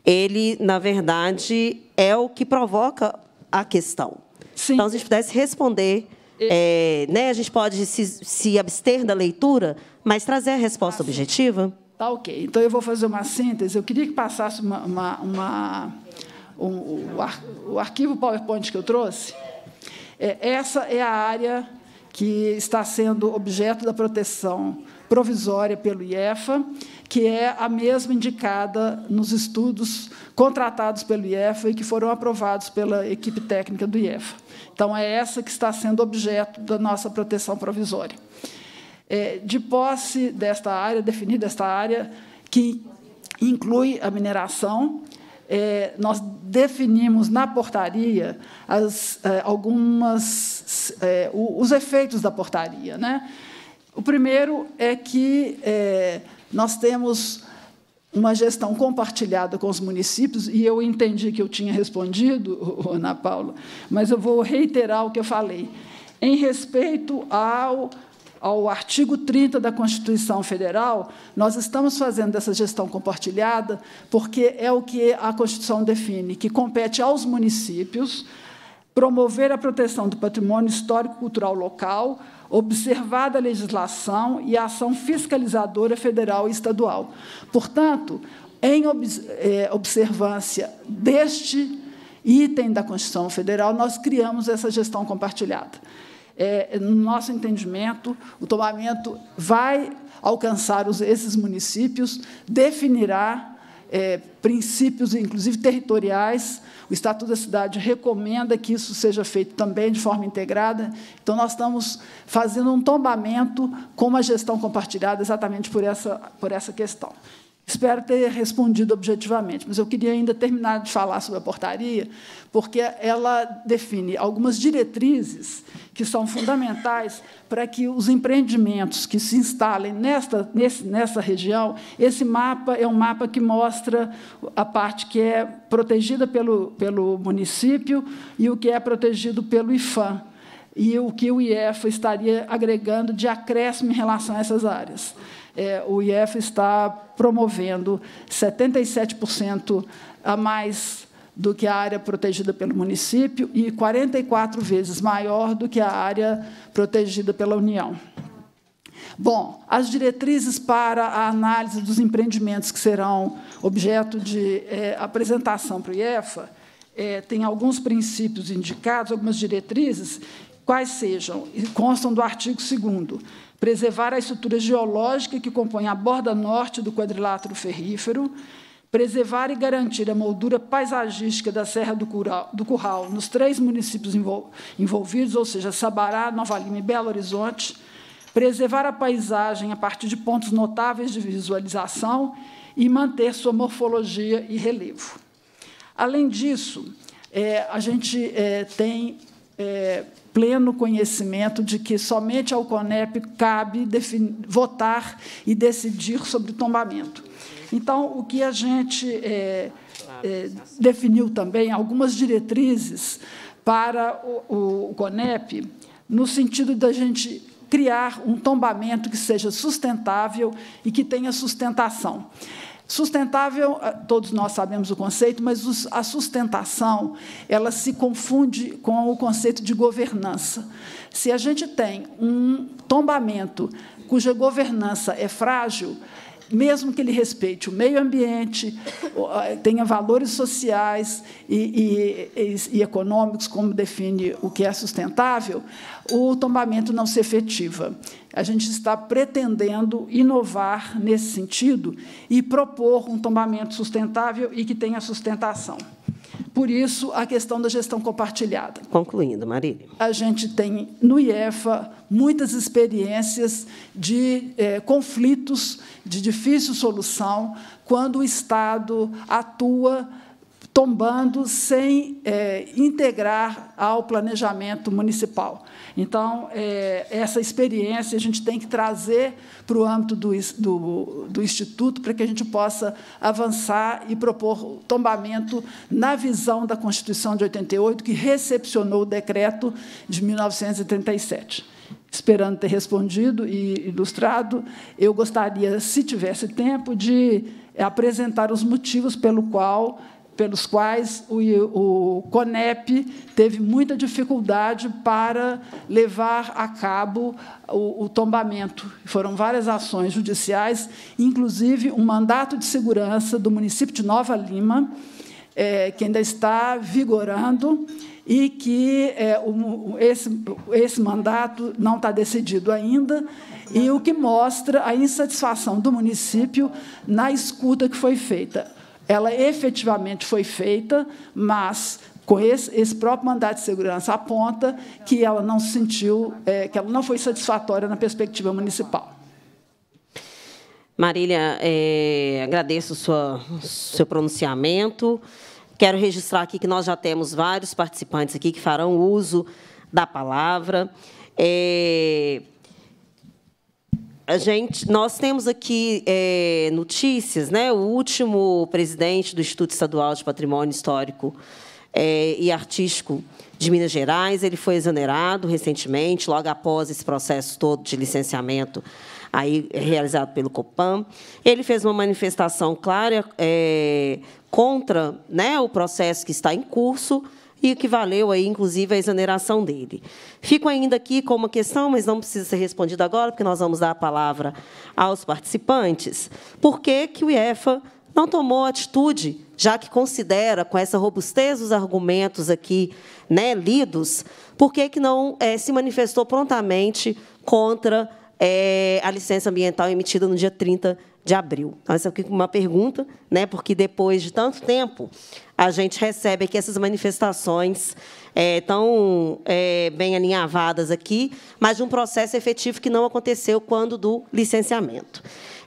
ele, na verdade, é o que provoca a questão. Sim. Então, se a gente pudesse responder, é, né, a gente pode se, se abster da leitura, mas trazer a resposta ah, objetiva. Tá ok. Então, eu vou fazer uma síntese. Eu queria que passasse uma, uma, uma um, o, ar, o arquivo PowerPoint que eu trouxe. É, essa é a área que está sendo objeto da proteção provisória pelo IEFA, que é a mesma indicada nos estudos contratados pelo IEFA e que foram aprovados pela equipe técnica do IEFA. Então, é essa que está sendo objeto da nossa proteção provisória. É, de posse desta área, definida esta área, que inclui a mineração, é, nós definimos na portaria as, é, algumas, é, os efeitos da portaria. Né? O primeiro é que é, nós temos uma gestão compartilhada com os municípios, e eu entendi que eu tinha respondido, Ana Paula, mas eu vou reiterar o que eu falei. Em respeito ao, ao artigo 30 da Constituição Federal, nós estamos fazendo essa gestão compartilhada porque é o que a Constituição define, que compete aos municípios promover a proteção do patrimônio histórico-cultural local, observada a legislação e a ação fiscalizadora federal e estadual. Portanto, em é, observância deste item da Constituição Federal, nós criamos essa gestão compartilhada. É, no nosso entendimento, o tomamento vai alcançar os, esses municípios, definirá é, princípios, inclusive territoriais, o Estatuto da Cidade recomenda que isso seja feito também de forma integrada. Então, nós estamos fazendo um tombamento com uma gestão compartilhada exatamente por essa, por essa questão. Espero ter respondido objetivamente, mas eu queria ainda terminar de falar sobre a portaria, porque ela define algumas diretrizes que são fundamentais para que os empreendimentos que se instalem nesta, nesse, nessa região, esse mapa é um mapa que mostra a parte que é protegida pelo, pelo município e o que é protegido pelo IFAM, e o que o IEFA estaria agregando de acréscimo em relação a essas áreas. É, o IEF está promovendo 77% a mais do que a área protegida pelo município e 44 vezes maior do que a área protegida pela União. Bom, as diretrizes para a análise dos empreendimentos que serão objeto de é, apresentação para o IEFA é, alguns princípios indicados, algumas diretrizes, quais sejam, e constam do artigo 2 preservar a estrutura geológica que compõe a borda norte do quadrilátero ferrífero, preservar e garantir a moldura paisagística da Serra do, Cural, do Curral nos três municípios envol, envolvidos, ou seja, Sabará, Nova Lima e Belo Horizonte, preservar a paisagem a partir de pontos notáveis de visualização e manter sua morfologia e relevo. Além disso, é, a gente é, tem é, pleno conhecimento de que somente ao CONEP cabe votar e decidir sobre tombamento. Então, o que a gente é, é, definiu também, algumas diretrizes para o, o CONEP, no sentido da gente criar um tombamento que seja sustentável e que tenha sustentação. Sustentável, ah, todos nós sabemos o conceito, mas a sustentação ela se confunde com o conceito de governança. Se a gente tem um tombamento cuja governança é frágil, mesmo que ele respeite o meio ambiente, tenha valores sociais e, e, e, econômicos, como define o que é sustentável, o tombamento não se efetiva. A gente está pretendendo inovar nesse sentido e propor um tombamento sustentável e que tenha sustentação. Por isso, a questão da gestão compartilhada. Concluindo, Marília. A gente tem no IEFA muitas experiências de eh, conflitos de difícil solução quando o Estado atua tombando sem é, integrar ao planejamento municipal. Então, é, essa experiência a gente tem que trazer para o âmbito do, do, do Instituto para que a gente possa avançar e propor tombamento na visão da Constituição de 88, que recepcionou o decreto de 1937. Esperando ter respondido e ilustrado, eu gostaria, se tivesse tempo, de apresentar os motivos pelo qual pelos quais o, o CONEP teve muita dificuldade para levar a cabo o, o, tombamento. Foram várias ações judiciais, inclusive um mandato de segurança do município de Nova Lima, é, que ainda está vigorando e que é, esse, esse mandato não está decidido ainda, e o que mostra a insatisfação do município na escuta que foi feita. Ela efetivamente foi feita, mas com esse, esse, próprio mandato de segurança aponta que ela não se sentiu, é, que ela não foi satisfatória na perspectiva municipal. Marília, é, agradeço o seu pronunciamento. Quero registrar aqui que nós já temos vários participantes aqui que farão uso da palavra. É, a gente, nós temos aqui é, notícias, né? O último presidente do Instituto Estadual de Patrimônio Histórico é, e Artístico de Minas Gerais, ele foi exonerado recentemente, logo após esse processo todo de licenciamento aí realizado pelo Copam. Ele fez uma manifestação clara é, contra né, o processo que está em curso e que valeu, aí, inclusive, a exoneração dele. Fico ainda aqui com uma questão, mas não precisa ser respondida agora, porque nós vamos dar a palavra aos participantes. Por que, que o IEFA não tomou atitude, já que considera, com essa robustez os argumentos aqui né, lidos, por que, que não é, se manifestou prontamente contra é, a licença ambiental emitida no dia 30 de abril. Então, essa aqui é uma pergunta, né, porque depois de tanto tempo, a gente recebe aqui essas manifestações é, tão é, bem alinhavadas aqui, mas de um processo efetivo que não aconteceu quando do licenciamento.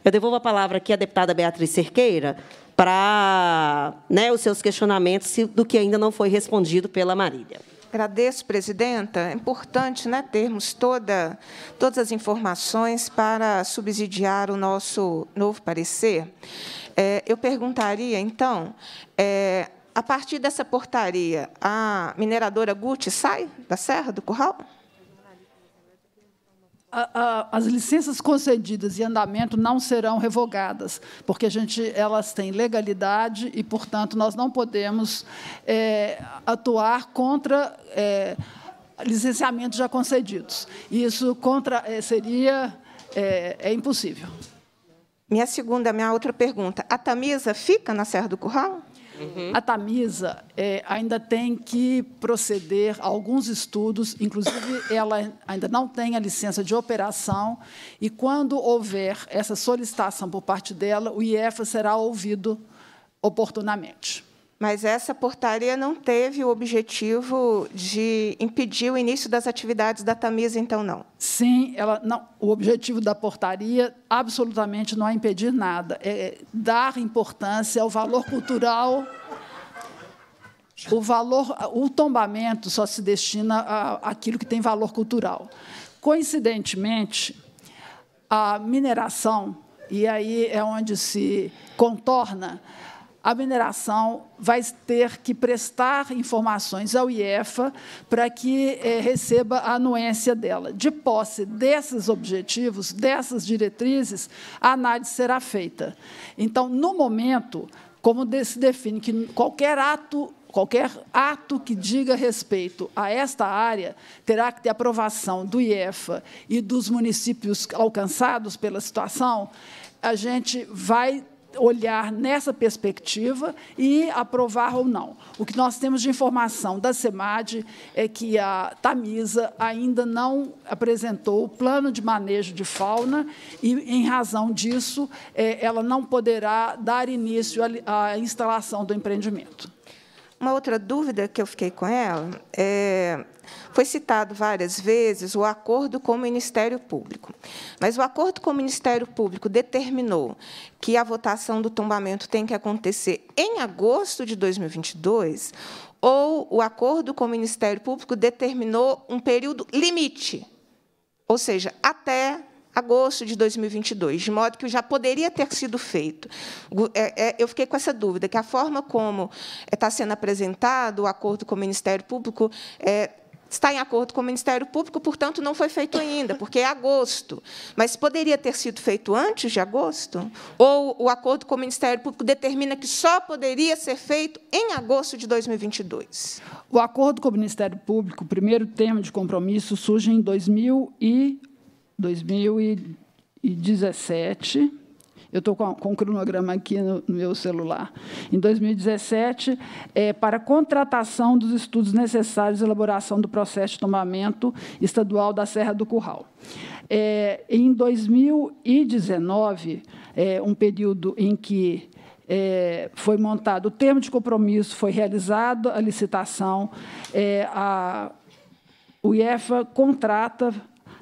Eu devolvo a palavra aqui à deputada Beatriz Cerqueira para né, os seus questionamentos do que ainda não foi respondido pela Marília. Agradeço, presidenta. É importante né, termos toda, todas as informações para subsidiar o nosso novo parecer. É, eu perguntaria, então, é, a partir dessa portaria, a mineradora Guti sai da Serra do Curral? a, as licenças concedidas e andamento não serão revogadas, porque a gente, elas têm legalidade e, portanto, nós não podemos é, atuar contra é, licenciamentos já concedidos. Isso contra, é, seria é, é, impossível. Minha segunda, minha outra pergunta. A Tamisa fica na Serra do Curral? Uhum. A Tamisa é, ainda tem que proceder a alguns estudos, inclusive ela ainda não tem a licença de operação, e quando houver essa solicitação por parte dela, o IEFA será ouvido oportunamente mas essa portaria não teve o objetivo de impedir o início das atividades da Tamisa, então não. Sim, ela não. O objetivo da portaria absolutamente não é impedir nada, é dar importância ao valor cultural. O valor, o tombamento só se destina àquilo que tem valor cultural. Coincidentemente, a mineração e aí é onde se contorna a mineração vai ter que prestar informações ao IEFA para que é, receba a anuência dela. De posse desses objetivos, dessas diretrizes, a análise será feita. Então, no momento, como se define que qualquer ato qualquer ato que diga respeito a esta área terá que ter aprovação do IEFA e dos municípios alcançados pela situação, a gente vai olhar nessa perspectiva e aprovar ou não. O que nós temos de informação da SEMAD é que a Tamisa ainda não apresentou o plano de manejo de fauna e, em razão disso, é, ela não poderá dar início à instalação do empreendimento. Uma outra dúvida que eu fiquei com ela é foi citado várias vezes o acordo com o Ministério Público. Mas o acordo com o Ministério Público determinou que a votação do tombamento tem que acontecer em agosto de 2022, ou o acordo com o Ministério Público determinou um período limite, ou seja, até agosto de 2022, de modo que já poderia ter sido feito. É, é, eu fiquei com essa dúvida, que a forma como está é, sendo apresentado o acordo com o Ministério Público está em acordo com o Ministério Público, portanto, não foi feito ainda, porque é agosto. Mas poderia ter sido feito antes de agosto? Ou o acordo com o Ministério Público determina que só poderia ser feito em agosto de 2022? O acordo com o Ministério Público, o primeiro termo de compromisso, surge em 2000 e 2017 eu estou com, com um cronograma aqui no, no meu celular. Em 2017, é, para contratação dos estudos necessários à elaboração do processo de tombamento estadual da Serra do Curral. É, em 2019, é, um período em que é, foi montado o termo de compromisso, foi realizada a licitação, é, a, o IEFA contrata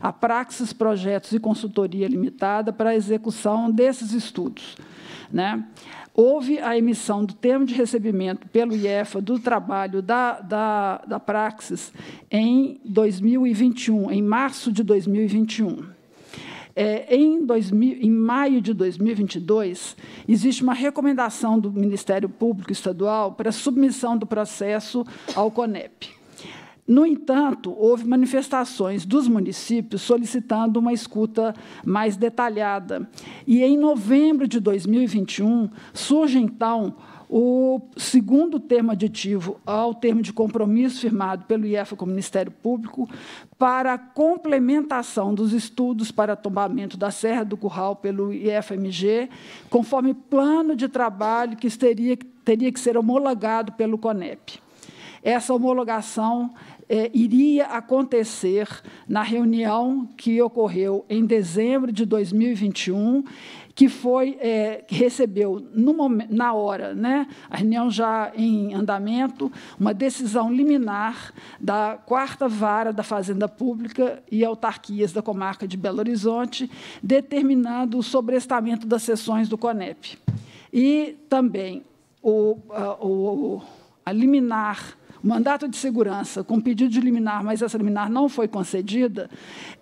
a Praxis Projetos e Consultoria Limitada para a execução desses estudos. Né? Houve a emissão do termo de recebimento pelo IEFA do trabalho da, da, da Praxis em 2021, em março de 2021. É, em, 2000, em, maio de 2022, existe uma recomendação do Ministério Público Estadual para submissão do processo ao CONEP. No entanto, houve manifestações dos municípios solicitando uma escuta mais detalhada. E em novembro de 2021, surge então o segundo termo aditivo ao termo de compromisso firmado pelo IEFA com o Ministério Público para a complementação dos estudos para tombamento da Serra do Curral pelo IFMG, conforme plano de trabalho que teria, teria que ser homologado pelo CONEP. Essa homologação é, iria acontecer na reunião que ocorreu em dezembro de 2021, que foi é, que recebeu momento, na hora, né, a reunião já em andamento, uma decisão liminar da quarta vara da Fazenda Pública e autarquias da comarca de Belo Horizonte, determinando o sobrestamento das sessões do CONEP. E também o, a, o, a liminar o mandato de segurança com pedido de liminar, mas essa liminar não foi concedida,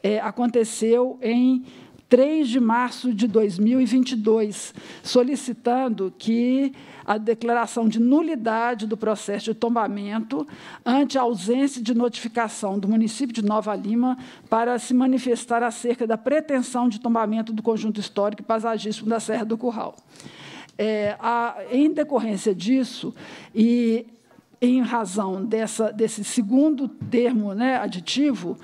é, aconteceu em 3 de março de 2022, solicitando que a declaração de nulidade do processo de tombamento ante a ausência de notificação do município de Nova Lima para se manifestar acerca da pretensão de tombamento do conjunto histórico e paisagístico da Serra do Curral. É, a, em decorrência disso, e em razão dessa, desse segundo termo né, aditivo,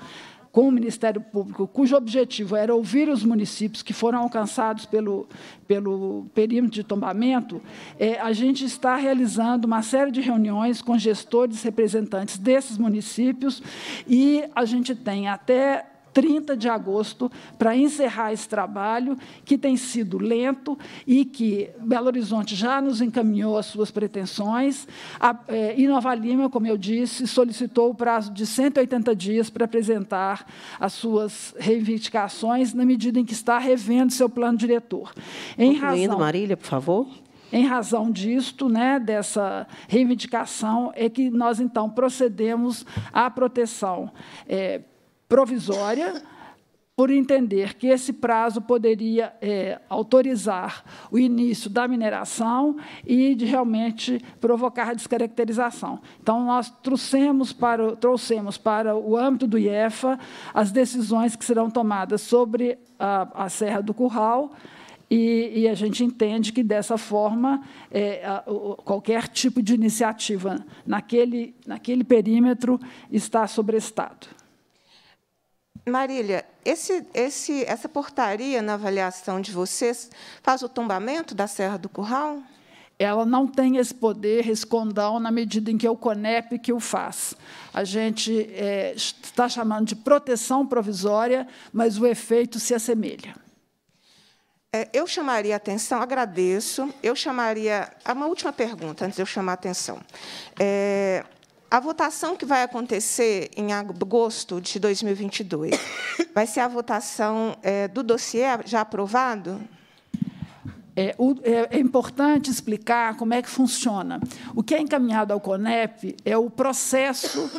com o Ministério Público, cujo objetivo era ouvir os municípios que foram alcançados pelo, pelo perímetro de tombamento, é, a gente está realizando uma série de reuniões com gestores representantes desses municípios e a gente tem até 30 de agosto para encerrar esse trabalho que tem sido lento e que Belo Horizonte já nos encaminhou as suas pretensões. A, é, e Nova Lima, como eu disse, solicitou o prazo de 180 dias para apresentar as suas reivindicações na medida em que está revendo seu plano diretor. Em razão, Marília, por favor. Em razão disto, né, dessa reivindicação, é que nós, então, procedemos à proteção é, provisória, por entender que esse prazo poderia é, autorizar o início da mineração e de realmente provocar a descaracterização. Então, nós trouxemos para, trouxemos para o âmbito do IEFA as decisões que serão tomadas sobre a, a Serra do Curral. E, e, a gente entende que, dessa forma, é, a, o, qualquer tipo de iniciativa naquele, naquele perímetro está sobrestado. Marília, esse, esse, essa portaria, na avaliação de vocês, faz o tombamento da Serra do Curral? Ela não tem esse poder, esse condão, na medida em que é o CONEP que o faz. A gente é, está chamando de proteção provisória, mas o efeito se assemelha. É, eu chamaria a atenção, agradeço, eu chamaria... Ah, uma última pergunta, antes de eu chamar a atenção. É, a votação que vai acontecer em agosto de 2022 vai ser a votação é, do dossiê já aprovado? É, o, é, é, importante explicar como é que funciona. O que é encaminhado ao CONEP é o processo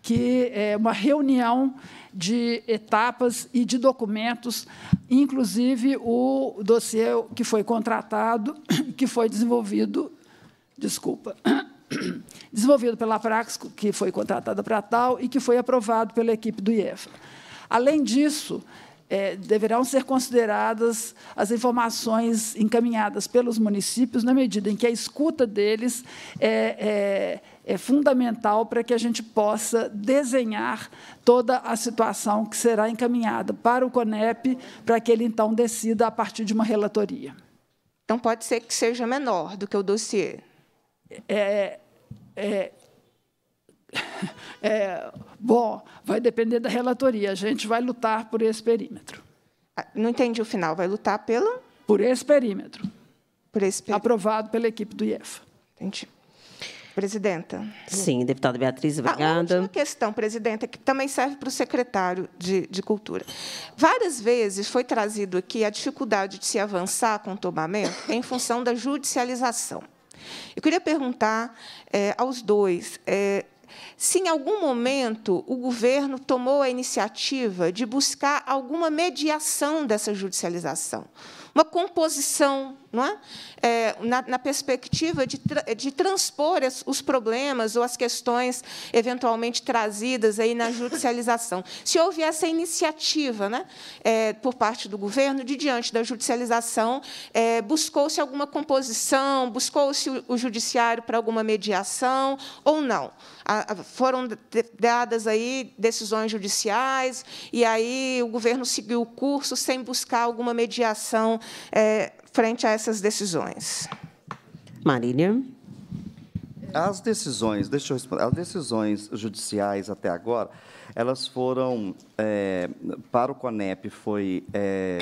que é uma reunião de etapas e de documentos, inclusive o dossiê que foi contratado, que foi desenvolvido, desculpa, desenvolvido pela Praxis, que foi contratada para tal e que foi aprovado pela equipe do IEFA. Além disso, é, deverão ser consideradas as informações encaminhadas pelos municípios na medida em que a escuta deles é, é, é fundamental para que a gente possa desenhar toda a situação que será encaminhada para o CONEP, para que ele, então, decida a partir de uma relatoria. Então, pode ser que seja menor do que o dossiê é, é, é, é, bom, vai depender da relatoria. A gente vai lutar por esse perímetro. Ah, não entendi o final. Vai lutar pelo? Por esse perímetro. Por esse perímetro. Aprovado pela equipe do IEFA. Entendi. Presidenta. Sim, deputada Beatriz, obrigada. Ah, a última questão, presidenta, que também serve para o secretário de, de Cultura. Várias vezes foi trazido aqui a dificuldade de se avançar com o tombamento em função da judicialização. Eu queria perguntar é, aos dois. É, se em algum momento o governo tomou a iniciativa de buscar alguma mediação dessa judicialização, uma composição não é? é na, na, perspectiva de, tra de transpor as, os problemas ou as questões eventualmente trazidas aí na judicialização. Se houve essa iniciativa né, é, por parte do governo, de diante da judicialização, é, buscou-se alguma composição, buscou-se o, o judiciário para alguma mediação ou não? foram dadas aí decisões judiciais e aí o governo seguiu o curso sem buscar alguma mediação é, frente a essas decisões? Marília. As decisões, deixa eu responder, as decisões judiciais até agora, elas foram, é, para o CONEP, foi é,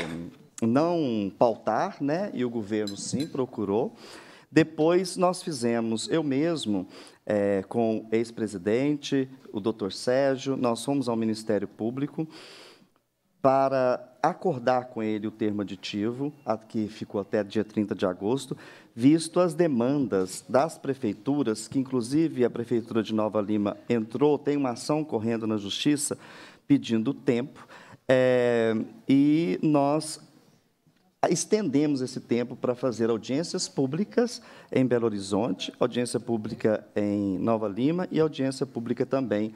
não pautar, né? e o governo, sim, procurou. Depois, nós fizemos, eu mesmo, é, com o ex-presidente, o doutor Sérgio, nós fomos ao Ministério Público, para acordar com ele o termo aditivo, que ficou até dia 30 de agosto, visto as demandas das prefeituras, que inclusive a Prefeitura de Nova Lima entrou, tem uma ação correndo na Justiça pedindo tempo, é, e nós estendemos esse tempo para fazer audiências públicas em Belo Horizonte, audiência pública em Nova Lima e audiência pública também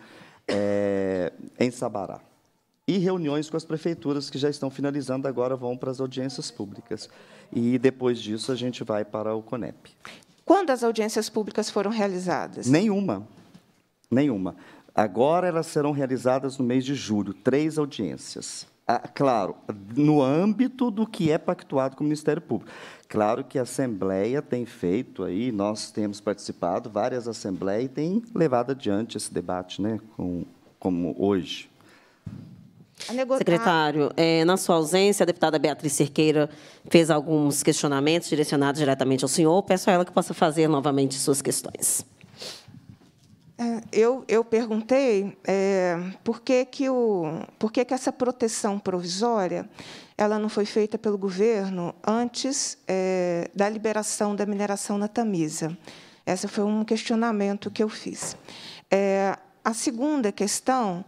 é, em Sabará e reuniões com as prefeituras que já estão finalizando, agora vão para as audiências públicas. E depois disso a gente vai para o CONEP. Quando as audiências públicas foram realizadas? Nenhuma. Nenhuma. Agora elas serão realizadas no mês de julho, três audiências. Ah, claro, no âmbito do que é pactuado com o Ministério Público. Claro que a Assembleia tem feito aí, nós temos participado, várias assembleias e tem levado adiante esse debate, né, com, como hoje. Nego... Secretário, é, na sua ausência, a deputada Beatriz Cerqueira fez alguns questionamentos direcionados diretamente ao senhor. Peço a ela que possa fazer novamente suas questões. É, eu, eu perguntei é, por, que, que, o, por que, que essa proteção provisória ela não foi feita pelo governo antes é, da liberação da mineração na Tamisa. Esse foi um questionamento que eu fiz. É, a segunda questão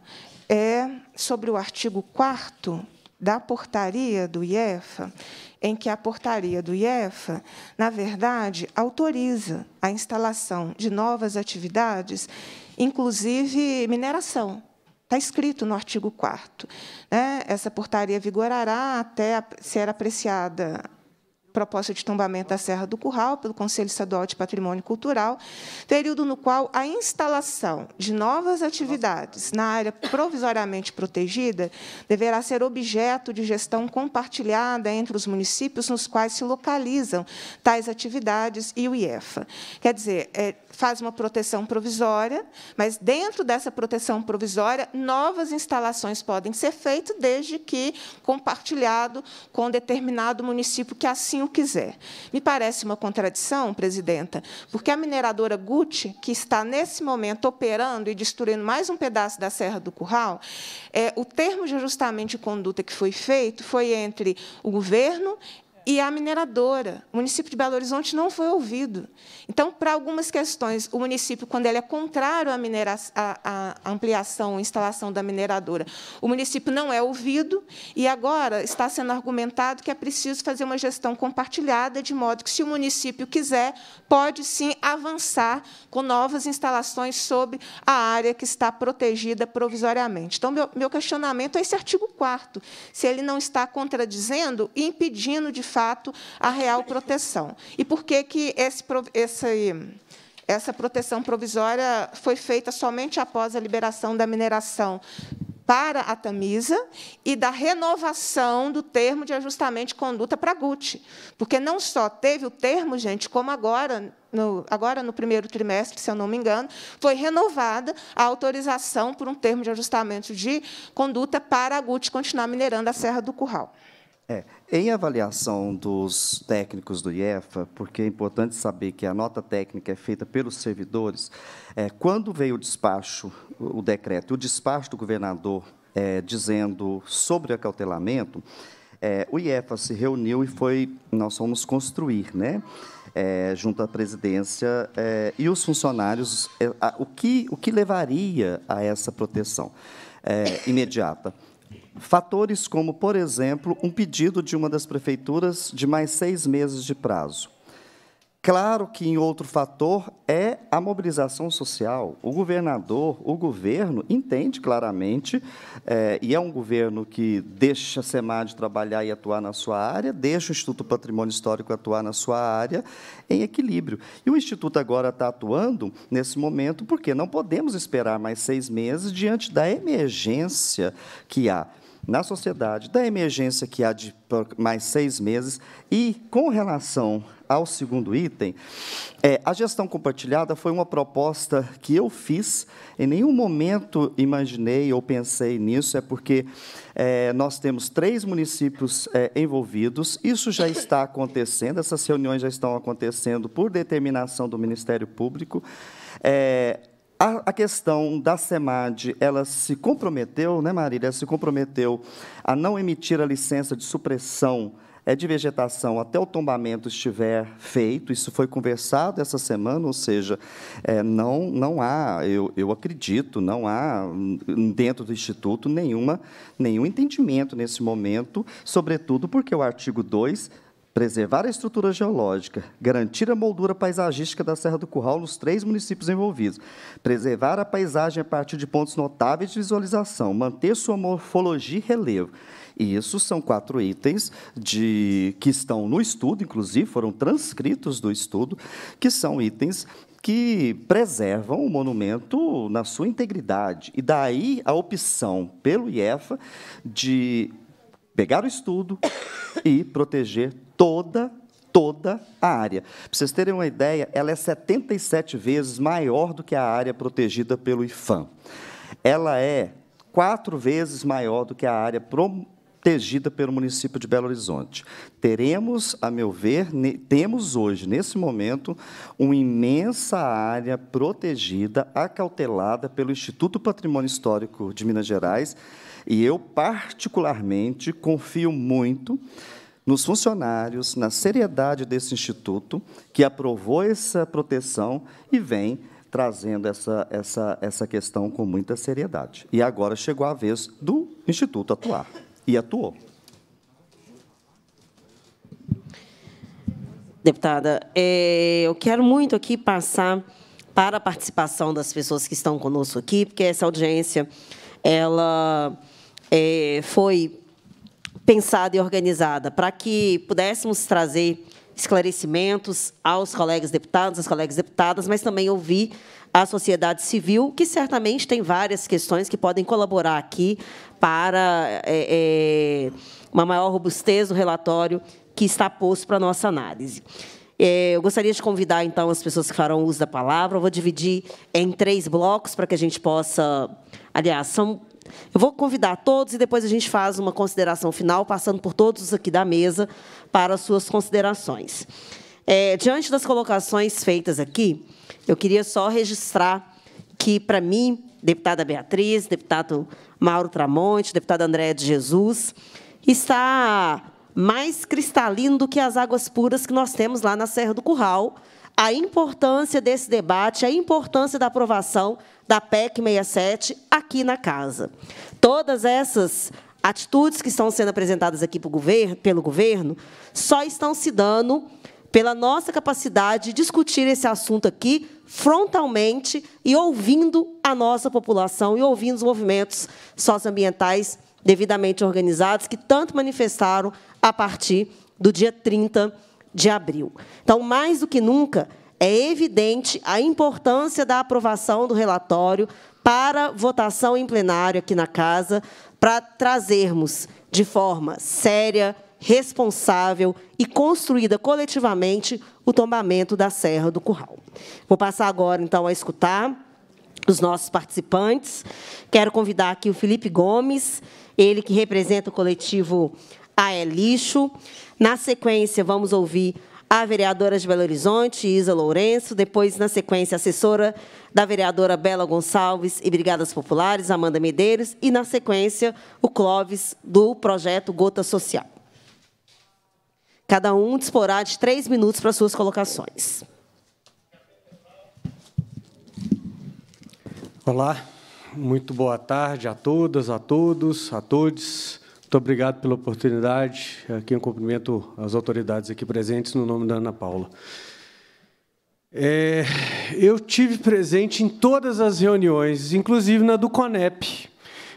é sobre o artigo 4 da portaria do IEFA, em que a portaria do IEFA, na verdade, autoriza a instalação de novas atividades, inclusive mineração. Está escrito no artigo 4 né? Essa portaria vigorará até ser apreciada proposta de tombamento da Serra do Curral pelo Conselho Estadual de Patrimônio Cultural, período no qual a instalação de novas atividades na área provisoriamente protegida deverá ser objeto de gestão compartilhada entre os municípios nos quais se localizam tais atividades e o IEFA. Quer dizer, é, faz uma proteção provisória, mas dentro dessa proteção provisória, novas instalações podem ser feitas, desde que compartilhado com determinado município que assim o quiser. Me parece uma contradição, presidenta, porque a mineradora Gucci, que está nesse momento operando e destruindo mais um pedaço da Serra do Curral, é, o termo de ajustamento de conduta que foi feito foi entre o governo, e a mineradora. O município de Belo Horizonte não foi ouvido. Então, para algumas questões, o município, quando ele é contrário à, minera à, à ampliação, instalação da mineradora, o município não é ouvido e agora está sendo argumentado que é preciso fazer uma gestão compartilhada, de modo que, se o município quiser, pode sim avançar com novas instalações sobre a área que está protegida provisoriamente. Então, meu, meu questionamento é esse artigo 4 se ele não está contradizendo e impedindo, de fato, a real proteção. E por que, que esse, esse, essa proteção provisória foi feita somente após a liberação da mineração para a Tamisa e da renovação do termo de ajustamento de conduta para a GUT. Porque não só teve o termo, gente, como agora, no, agora no primeiro trimestre, se eu não me engano, foi renovada a autorização por um termo de ajustamento de conduta para a GUT continuar minerando a Serra do Curral. É, em avaliação dos técnicos do IEFA, porque é importante saber que a nota técnica é feita pelos servidores, é, quando veio o despacho, o decreto, o despacho do governador é, dizendo sobre acautelamento, é, o IEFA se reuniu e foi, nós fomos construir, né? É, junto à presidência é, e os funcionários, é, a, o, que, o que levaria a essa proteção é, imediata? Fatores como, por exemplo, um pedido de uma das prefeituras de mais seis meses de prazo, Claro que em outro fator é a mobilização social. O governador, o governo, entende claramente, é, e é um governo que deixa a SEMAD trabalhar e atuar na sua área, deixa o Instituto Patrimônio Histórico atuar na sua área, em equilíbrio. E o Instituto agora está atuando nesse momento, porque não podemos esperar mais seis meses diante da emergência que há na sociedade, da emergência que há de mais seis meses, e com relação ao segundo item, é, a gestão compartilhada foi uma proposta que eu fiz, em nenhum momento imaginei ou pensei nisso, é porque é, nós temos três municípios é, envolvidos, isso já está acontecendo, essas reuniões já estão acontecendo por determinação do Ministério Público. É, a, questão da SEMAD, ela se comprometeu, né, Marília? Ela se comprometeu a não emitir a licença de supressão é, de vegetação até o tombamento estiver feito. Isso foi conversado essa semana, ou seja, é, não, não há, eu, eu acredito, não há hum, dentro do Instituto nenhuma, nenhum entendimento nesse momento, sobretudo porque o artigo 2 preservar a estrutura geológica, garantir a moldura paisagística da Serra do Curral nos três municípios envolvidos, preservar a paisagem a partir de pontos notáveis de visualização, manter sua morfologia e relevo, e isso são quatro itens de que estão no estudo, inclusive foram transcritos do estudo, que são itens que preservam o monumento na sua integridade. E daí a opção pelo IEFA de pegar o estudo e proteger toda toda a área. Para vocês terem uma ideia, ela é 77 vezes maior do que a área protegida pelo IFAM. Ela é quatro vezes maior do que a área pro, protegida pelo município de Belo Horizonte. Teremos, a meu ver, temos hoje, nesse momento, uma imensa área protegida, acautelada pelo Instituto Patrimônio Histórico de Minas Gerais, e eu, particularmente, confio muito nos funcionários, na seriedade desse instituto, que aprovou essa proteção e vem trazendo essa, essa, essa questão com muita seriedade. E agora chegou a vez do Instituto atuar e atuou. Deputada, é, eu quero muito aqui passar para a participação das pessoas que estão conosco aqui, porque essa audiência ela é, foi pensada e organizada para que pudéssemos trazer esclarecimentos aos colegas deputados, às colegas deputadas, mas também ouvir a sociedade civil, que certamente tem várias questões que podem colaborar aqui para é, é, uma maior robustez do relatório que está posto para a nossa análise. É, eu gostaria de convidar, então, as pessoas que farão uso da palavra. Eu vou dividir em três blocos para que a gente possa... Aliás, são eu vou convidar todos e depois a gente faz uma consideração final, passando por todos aqui da mesa para suas considerações. É, diante das colocações feitas aqui, eu queria só registrar que, para mim, deputada Beatriz, deputado Mauro Tramonte, deputado André de Jesus, está mais cristalino do que as águas puras que nós temos lá na Serra do Curral, a importância desse debate, a importância da aprovação da PEC 67 aqui na casa. Todas essas atitudes que estão sendo apresentadas aqui governo, pelo governo só estão se dando pela nossa capacidade de discutir esse assunto aqui frontalmente e ouvindo a nossa população e ouvindo os movimentos socioambientais devidamente organizados que tanto manifestaram a partir do dia 30 de abril. Então, mais do que nunca, é evidente a importância da aprovação do relatório para votação em plenário aqui na Casa, para trazermos de forma séria, responsável e construída coletivamente o tombamento da Serra do Curral. Vou passar agora, então, a escutar os nossos participantes. Quero convidar aqui o Felipe Gomes, ele que representa o coletivo AE é Lixo. Na sequência, vamos ouvir a vereadora de Belo Horizonte, Isa Lourenço, depois, na sequência, a assessora da vereadora Bela Gonçalves e Brigadas Populares, Amanda Medeiros, e, na sequência, o Clóvis, do projeto Gota Social. Cada um disporá de três minutos para suas colocações. Olá, muito boa tarde a todas, a todos, a todos. Muito obrigado pela oportunidade. Aqui eu cumprimento as autoridades aqui presentes no nome da Ana Paula. É, eu tive presente em todas as reuniões, inclusive na do CONEP,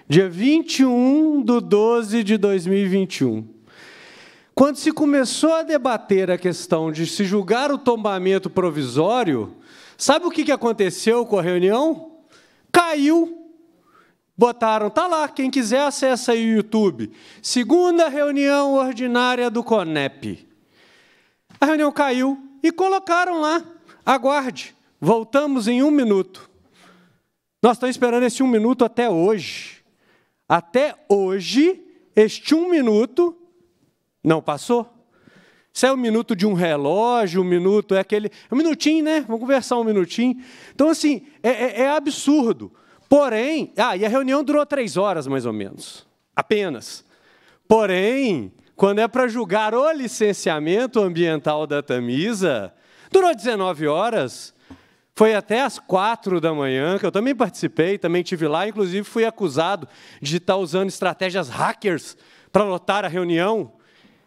dia 21 de 12 de 2021. Quando se começou a debater a questão de se julgar o tombamento provisório, sabe o que aconteceu com a reunião? Caiu Botaram, tá lá, quem quiser acessa aí o YouTube. Segunda reunião ordinária do CONEP. A reunião caiu e colocaram lá. Aguarde, voltamos em um minuto. Nós estamos esperando esse um minuto até hoje. Até hoje, este um minuto não passou? Isso é um minuto de um relógio, um minuto é aquele. É um minutinho, né? Vamos conversar um minutinho. Então, assim, é, é, é absurdo. Porém, ah, e a reunião durou três horas, mais ou menos. Apenas. Porém, quando é para julgar o licenciamento ambiental da Tamisa, durou 19 horas. Foi até às quatro da manhã, que eu também participei, também tive lá, inclusive fui acusado de estar tá usando estratégias hackers para lotar a reunião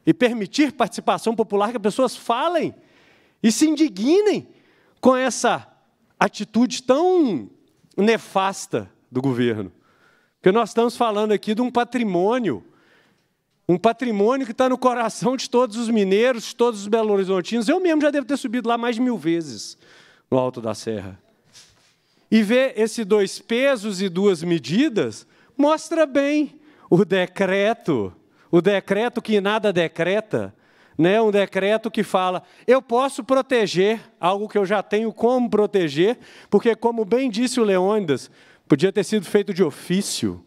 e permitir participação popular que as pessoas falem e se indignem com essa atitude tão nefasta do governo. Porque nós estamos falando aqui de um patrimônio, um patrimônio que está no coração de todos os mineiros, de todos os belo-horizontinos. Eu mesmo já devo ter subido lá mais de mil vezes, no alto da serra. E ver esses dois pesos e duas medidas mostra bem o decreto o decreto que nada decreta, né? um decreto que fala: eu posso proteger algo que eu já tenho como proteger, porque, como bem disse o Leônidas, podia ter sido feito de ofício.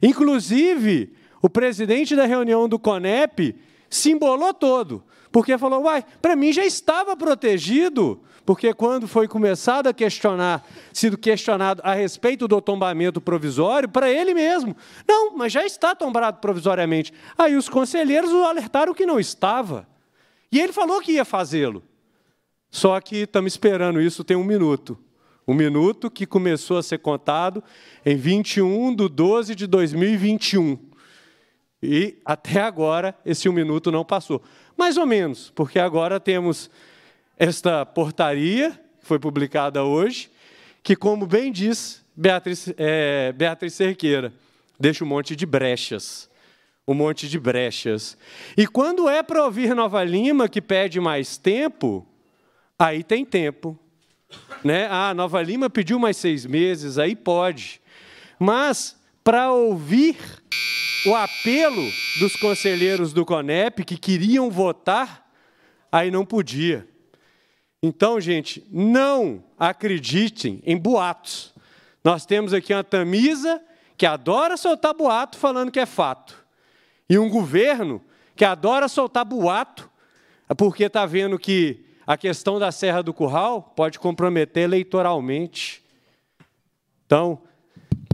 Inclusive, o presidente da reunião do CONEP se embolou todo, porque falou: uai, para mim já estava protegido, porque quando foi começado a questionar, sido questionado a respeito do tombamento provisório, para ele mesmo, não, mas já está tombado provisoriamente. Aí os conselheiros o alertaram que não estava. E ele falou que ia fazê-lo. Só que estamos esperando isso tem um minuto. Um minuto que começou a ser contado em 21 de 12 de 2021. E até agora esse um minuto não passou. Mais ou menos, porque agora temos esta portaria, que foi publicada hoje, que, como bem diz Beatriz, é, Beatriz Cerqueira, deixa um monte de brechas. Um monte de brechas. E quando é para ouvir Nova Lima que pede mais tempo, aí tem tempo. Né? Ah, Nova Lima pediu mais seis meses, aí pode. Mas para ouvir o apelo dos conselheiros do CONEP que queriam votar, aí não podia. Então, gente, não acreditem em boatos. Nós temos aqui uma Tamisa que adora soltar boato falando que é fato. E um governo que adora soltar boato é porque está vendo que a questão da Serra do Curral pode comprometer eleitoralmente. Então,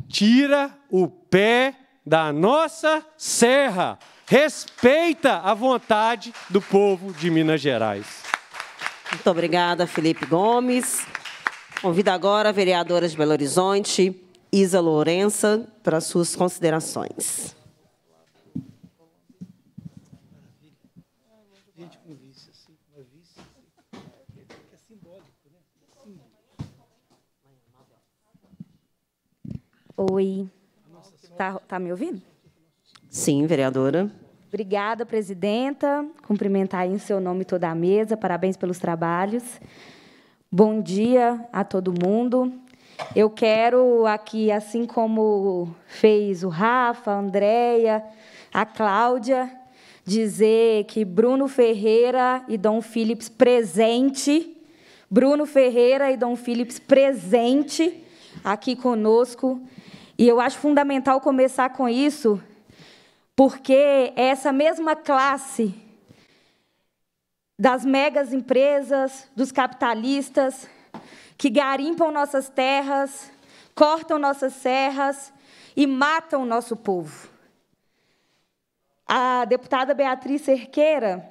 tira o pé da nossa serra. Respeita a vontade do povo de Minas Gerais. Muito obrigada, Felipe Gomes. Convido agora a vereadora de Belo Horizonte, Isa Lourença, para suas considerações. Oi. Tá, tá me ouvindo? Sim, vereadora. Obrigada, presidenta. Cumprimentar em seu nome toda a mesa. Parabéns pelos trabalhos. Bom dia a todo mundo. Eu quero aqui, assim como fez o Rafa, a Andrea, a Cláudia, dizer que Bruno Ferreira e Dom Phillips presente, Bruno Ferreira e Dom Phillips presente aqui conosco. E eu acho fundamental começar com isso, porque é essa mesma classe das megas empresas, dos capitalistas, que garimpam nossas terras, cortam nossas serras e matam nosso povo. A deputada Beatriz Cerqueira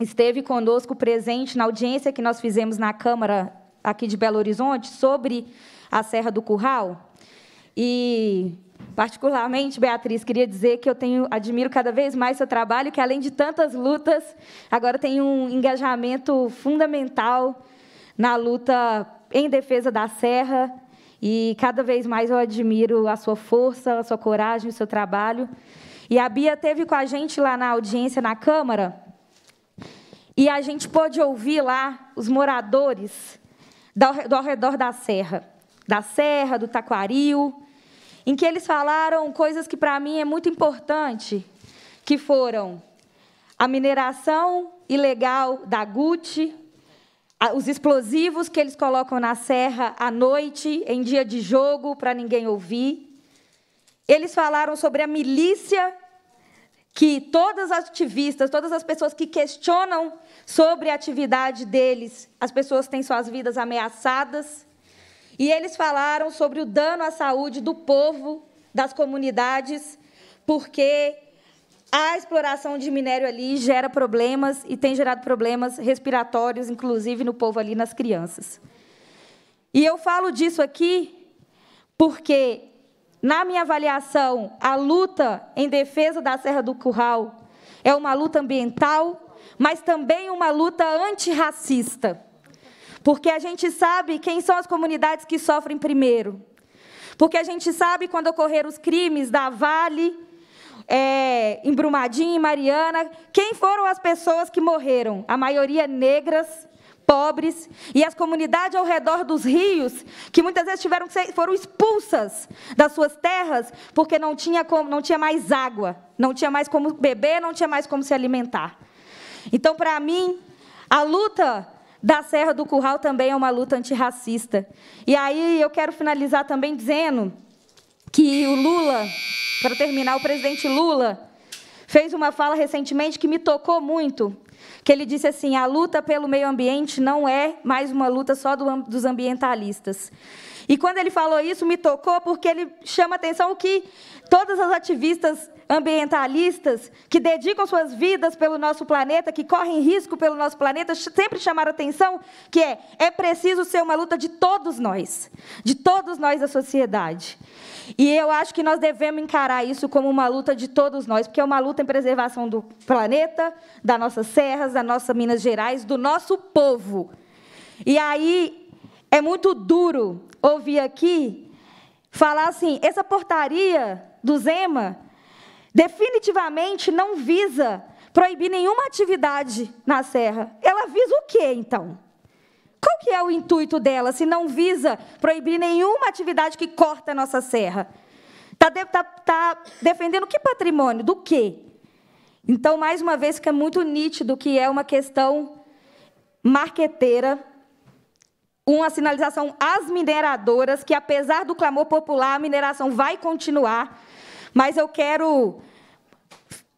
esteve conosco presente na audiência que nós fizemos na Câmara aqui de Belo Horizonte sobre a Serra do Curral. E Particularmente, Beatriz, queria dizer que eu tenho, admiro cada vez mais seu trabalho, que além de tantas lutas, agora tem um engajamento fundamental na luta em defesa da Serra. E cada vez mais eu admiro a sua força, a sua coragem, o seu trabalho. E a Bia teve com a gente lá na audiência na Câmara, e a gente pôde ouvir lá os moradores do, do ao redor da serra, da serra, do Taquaril, em que eles falaram coisas que para mim é muito importante, que foram a mineração ilegal da Gucci, os explosivos que eles colocam na serra à noite, em dia de jogo, para ninguém ouvir. Eles falaram sobre a milícia que todas as ativistas, todas as pessoas que questionam sobre a atividade deles, as pessoas têm suas vidas ameaçadas. E eles falaram sobre o dano à saúde do povo, das comunidades, porque a exploração de minério ali gera problemas e tem gerado problemas respiratórios, inclusive no povo ali, nas crianças. E eu falo disso aqui porque, na minha avaliação, a luta em defesa da Serra do Curral é uma luta ambiental, mas também uma luta antirracista. Porque a gente sabe quem são as comunidades que sofrem primeiro. Porque a gente sabe quando ocorreram os crimes da Vale, é, em Brumadinho, Mariana, quem foram as pessoas que morreram? A maioria negras, pobres, e as comunidades ao redor dos rios, que muitas vezes tiveram que ser, foram expulsas das suas terras, porque não tinha, como, não tinha mais água, não tinha mais como beber, não tinha mais como se alimentar. Então, para mim, a luta da Serra do Curral também é uma luta antirracista. E aí eu quero finalizar também dizendo que o Lula, para terminar, o presidente Lula fez uma fala recentemente que me tocou muito, que ele disse assim: "A luta pelo meio ambiente não é mais uma luta só do, dos ambientalistas". E quando ele falou isso, me tocou porque ele chama atenção que todas as ativistas ambientalistas que dedicam suas vidas pelo nosso planeta, que correm risco pelo nosso planeta, sempre chamaram atenção que é é preciso ser uma luta de todos nós, de todos nós da sociedade. E eu acho que nós devemos encarar isso como uma luta de todos nós, porque é uma luta em preservação do planeta, das nossas serras, da nossa Minas Gerais, do nosso povo. E aí é muito duro ouvir aqui falar assim, essa portaria do Zema definitivamente não visa proibir nenhuma atividade na serra. Ela visa o quê, então? Qual que é o intuito dela se não visa proibir nenhuma atividade que corta a nossa serra? Está de, tá, tá defendendo que patrimônio? Do quê? Então, mais uma vez, fica muito nítido que é uma questão marqueteira, uma sinalização às mineradoras que, apesar do clamor popular, a mineração vai continuar. Mas eu quero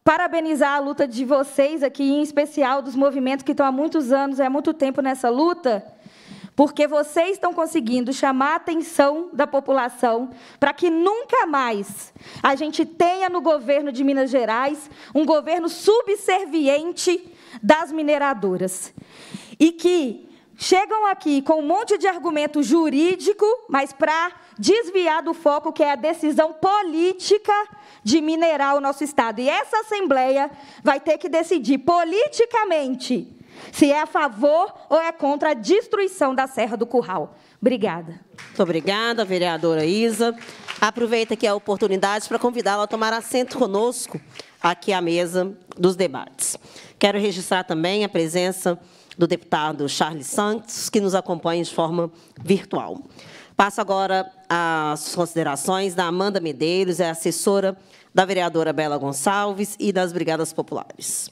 parabenizar a luta de vocês aqui, em especial dos movimentos que estão há muitos anos, há é muito tempo nessa luta, porque vocês estão conseguindo chamar a atenção da população para que nunca mais a gente tenha no governo de Minas Gerais um governo subserviente das mineradoras. E que chegam aqui com um monte de argumento jurídico, mas para desviar do foco que é a decisão política de minerar o nosso Estado. E essa Assembleia vai ter que decidir politicamente se é a favor ou é contra a destruição da Serra do Curral. Obrigada. Muito obrigada, vereadora Isa. Aproveita aqui a oportunidade para convidá-la a tomar assento conosco aqui à mesa dos debates. Quero registrar também a presença do deputado Charles Santos, que nos acompanha de forma virtual. Passo agora às considerações da Amanda Medeiros, é assessora da vereadora Bela Gonçalves e das Brigadas Populares.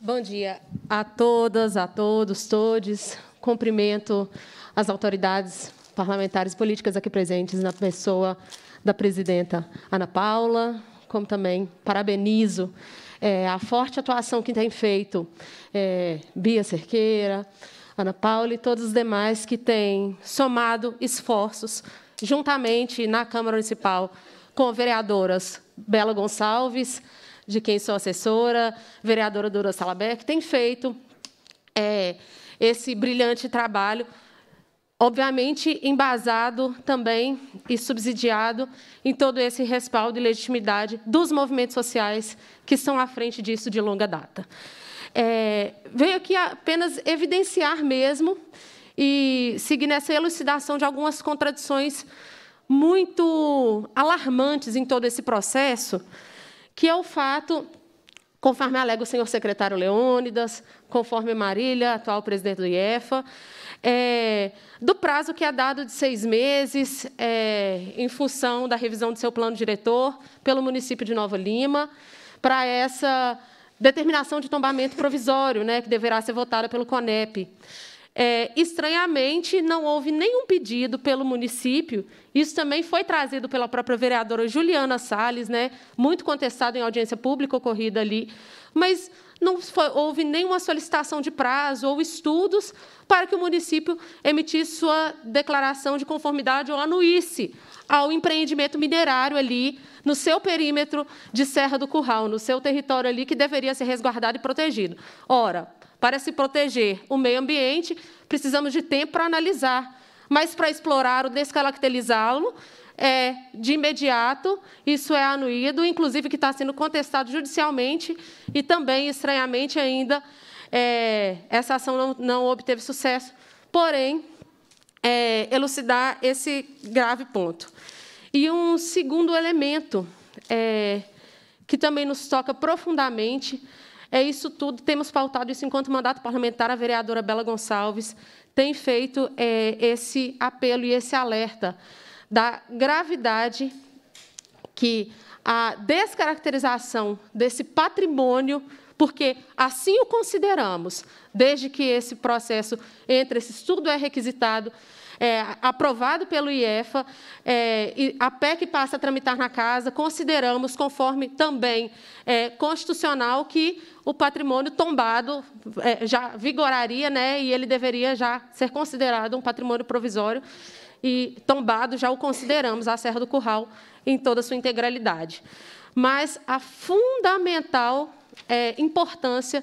Bom dia a todas, a todos, todes. Cumprimento as autoridades parlamentares políticas aqui presentes na pessoa da presidenta Ana Paula, como também parabenizo é, a forte atuação que tem feito é, Bia Cerqueira, Ana Paula e todos os demais que têm somado esforços juntamente na Câmara Municipal com vereadoras Bela Gonçalves, de quem sou assessora, vereadora Dura que tem feito é, esse brilhante trabalho obviamente embasado também e subsidiado em todo esse respaldo e legitimidade dos movimentos sociais que estão à frente disso de longa data. É, veio aqui apenas evidenciar mesmo e seguir nessa elucidação de algumas contradições muito alarmantes em todo esse processo, que é o fato, conforme alega o senhor secretário Leônidas, conforme Marília, atual presidente do IEFA, é, do prazo que é dado de seis meses é, em função da revisão do seu plano diretor pelo município de Nova Lima para essa determinação de tombamento provisório, né, que deverá ser votada pelo CONEP. É, estranhamente, não houve nenhum pedido pelo município. Isso também foi trazido pela própria vereadora Juliana Salles, né, muito contestado em audiência pública ocorrida ali. Mas não foi, houve nenhuma solicitação de prazo ou estudos para que o município emitisse sua declaração de conformidade ou anuísse ao empreendimento minerário ali no seu perímetro de Serra do Curral, no seu território ali que deveria ser resguardado e protegido. Ora, para se proteger o meio ambiente, precisamos de tempo para analisar, mas para explorar ou descaracterizá-lo, é, de imediato, isso é anuído, inclusive que está sendo contestado judicialmente e também, estranhamente ainda, é, essa ação não, não, obteve sucesso, porém, é, elucidar esse grave ponto. E um segundo elemento é, que também nos toca profundamente é isso tudo, temos pautado isso enquanto mandato parlamentar, a vereadora Bela Gonçalves tem feito é, esse apelo e esse alerta da gravidade que a descaracterização desse patrimônio, porque assim o consideramos, desde que esse processo entre esse estudo é requisitado, é, aprovado pelo IEFA, é, a PEC passa a tramitar na casa, consideramos, conforme também é, constitucional, que o patrimônio tombado é, já vigoraria né, e ele deveria já ser considerado um patrimônio provisório e tombado, já o consideramos a Serra do Curral em toda a sua integralidade. Mas a fundamental é, importância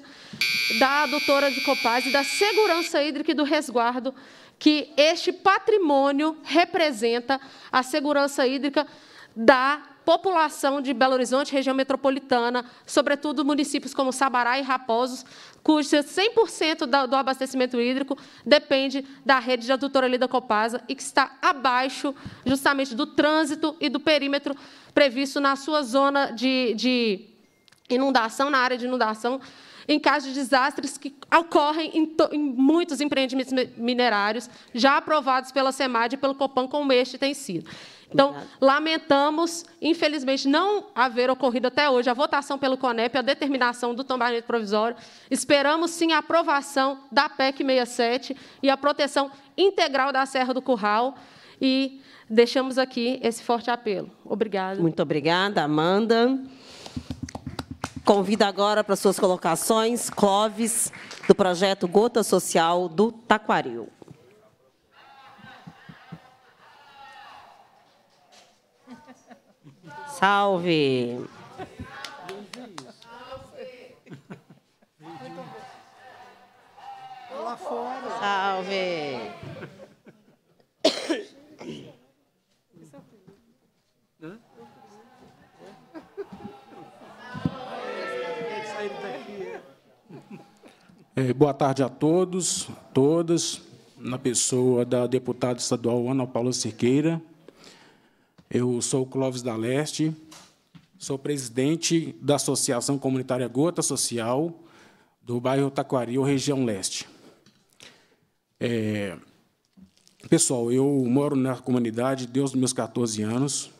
da adutora de Copaz e da segurança hídrica e do resguardo que este patrimônio representa a segurança hídrica da população de Belo Horizonte, região metropolitana, sobretudo municípios como Sabará e Raposos, cuja 100% do abastecimento hídrico depende da rede de adutora ali da Copasa e que está abaixo justamente do trânsito e do perímetro previsto na sua zona de, de inundação, na área de inundação, em caso de desastres que ocorrem em, em, muitos empreendimentos minerários já aprovados pela SEMAD e pelo COPAN, como este tem sido. Então, lamentamos, infelizmente, não haver ocorrido até hoje a votação pelo CONEP, a determinação do tombamento provisório. Esperamos, sim, a aprovação da PEC 67 e a proteção integral da Serra do Curral. E deixamos aqui esse forte apelo. Obrigada. Muito obrigada, Amanda. Convido agora para suas colocações, Clóvis, do projeto Gota Social do Taquaril. Salve! Salve! É, boa tarde a todos, todas, na pessoa da deputada estadual Ana Paula Cerqueira eu sou o Clóvis da Leste, sou presidente da Associação Comunitária Gota Social do bairro Taquari, ou região leste. É, pessoal, eu moro na comunidade desde os meus 14 anos,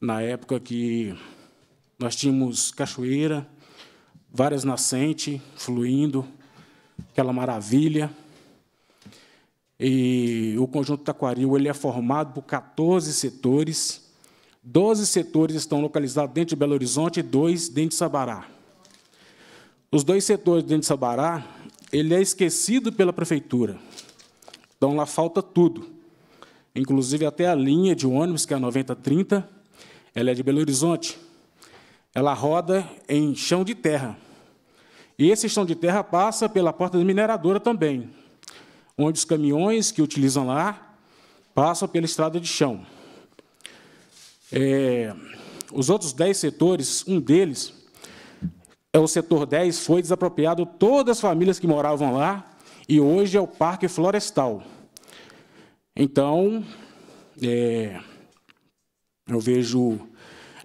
na época que nós tínhamos cachoeira, várias nascentes fluindo, aquela maravilha. E o conjunto Taquaril ele é formado por 14 setores. 12 setores estão localizados dentro de Belo Horizonte e dois dentro de Sabará. Os dois setores dentro de Sabará, ele é esquecido pela prefeitura. Então lá falta tudo. Inclusive até a linha de ônibus, que é a 9030, ela é de Belo Horizonte. Ela roda em chão de terra. E esse chão de terra passa pela porta da mineradora também onde os caminhões que utilizam lá passam pela estrada de chão. É, os outros dez setores, um deles é o setor 10, foi desapropriado todas as famílias que moravam lá e hoje é o Parque Florestal. Então, é, eu vejo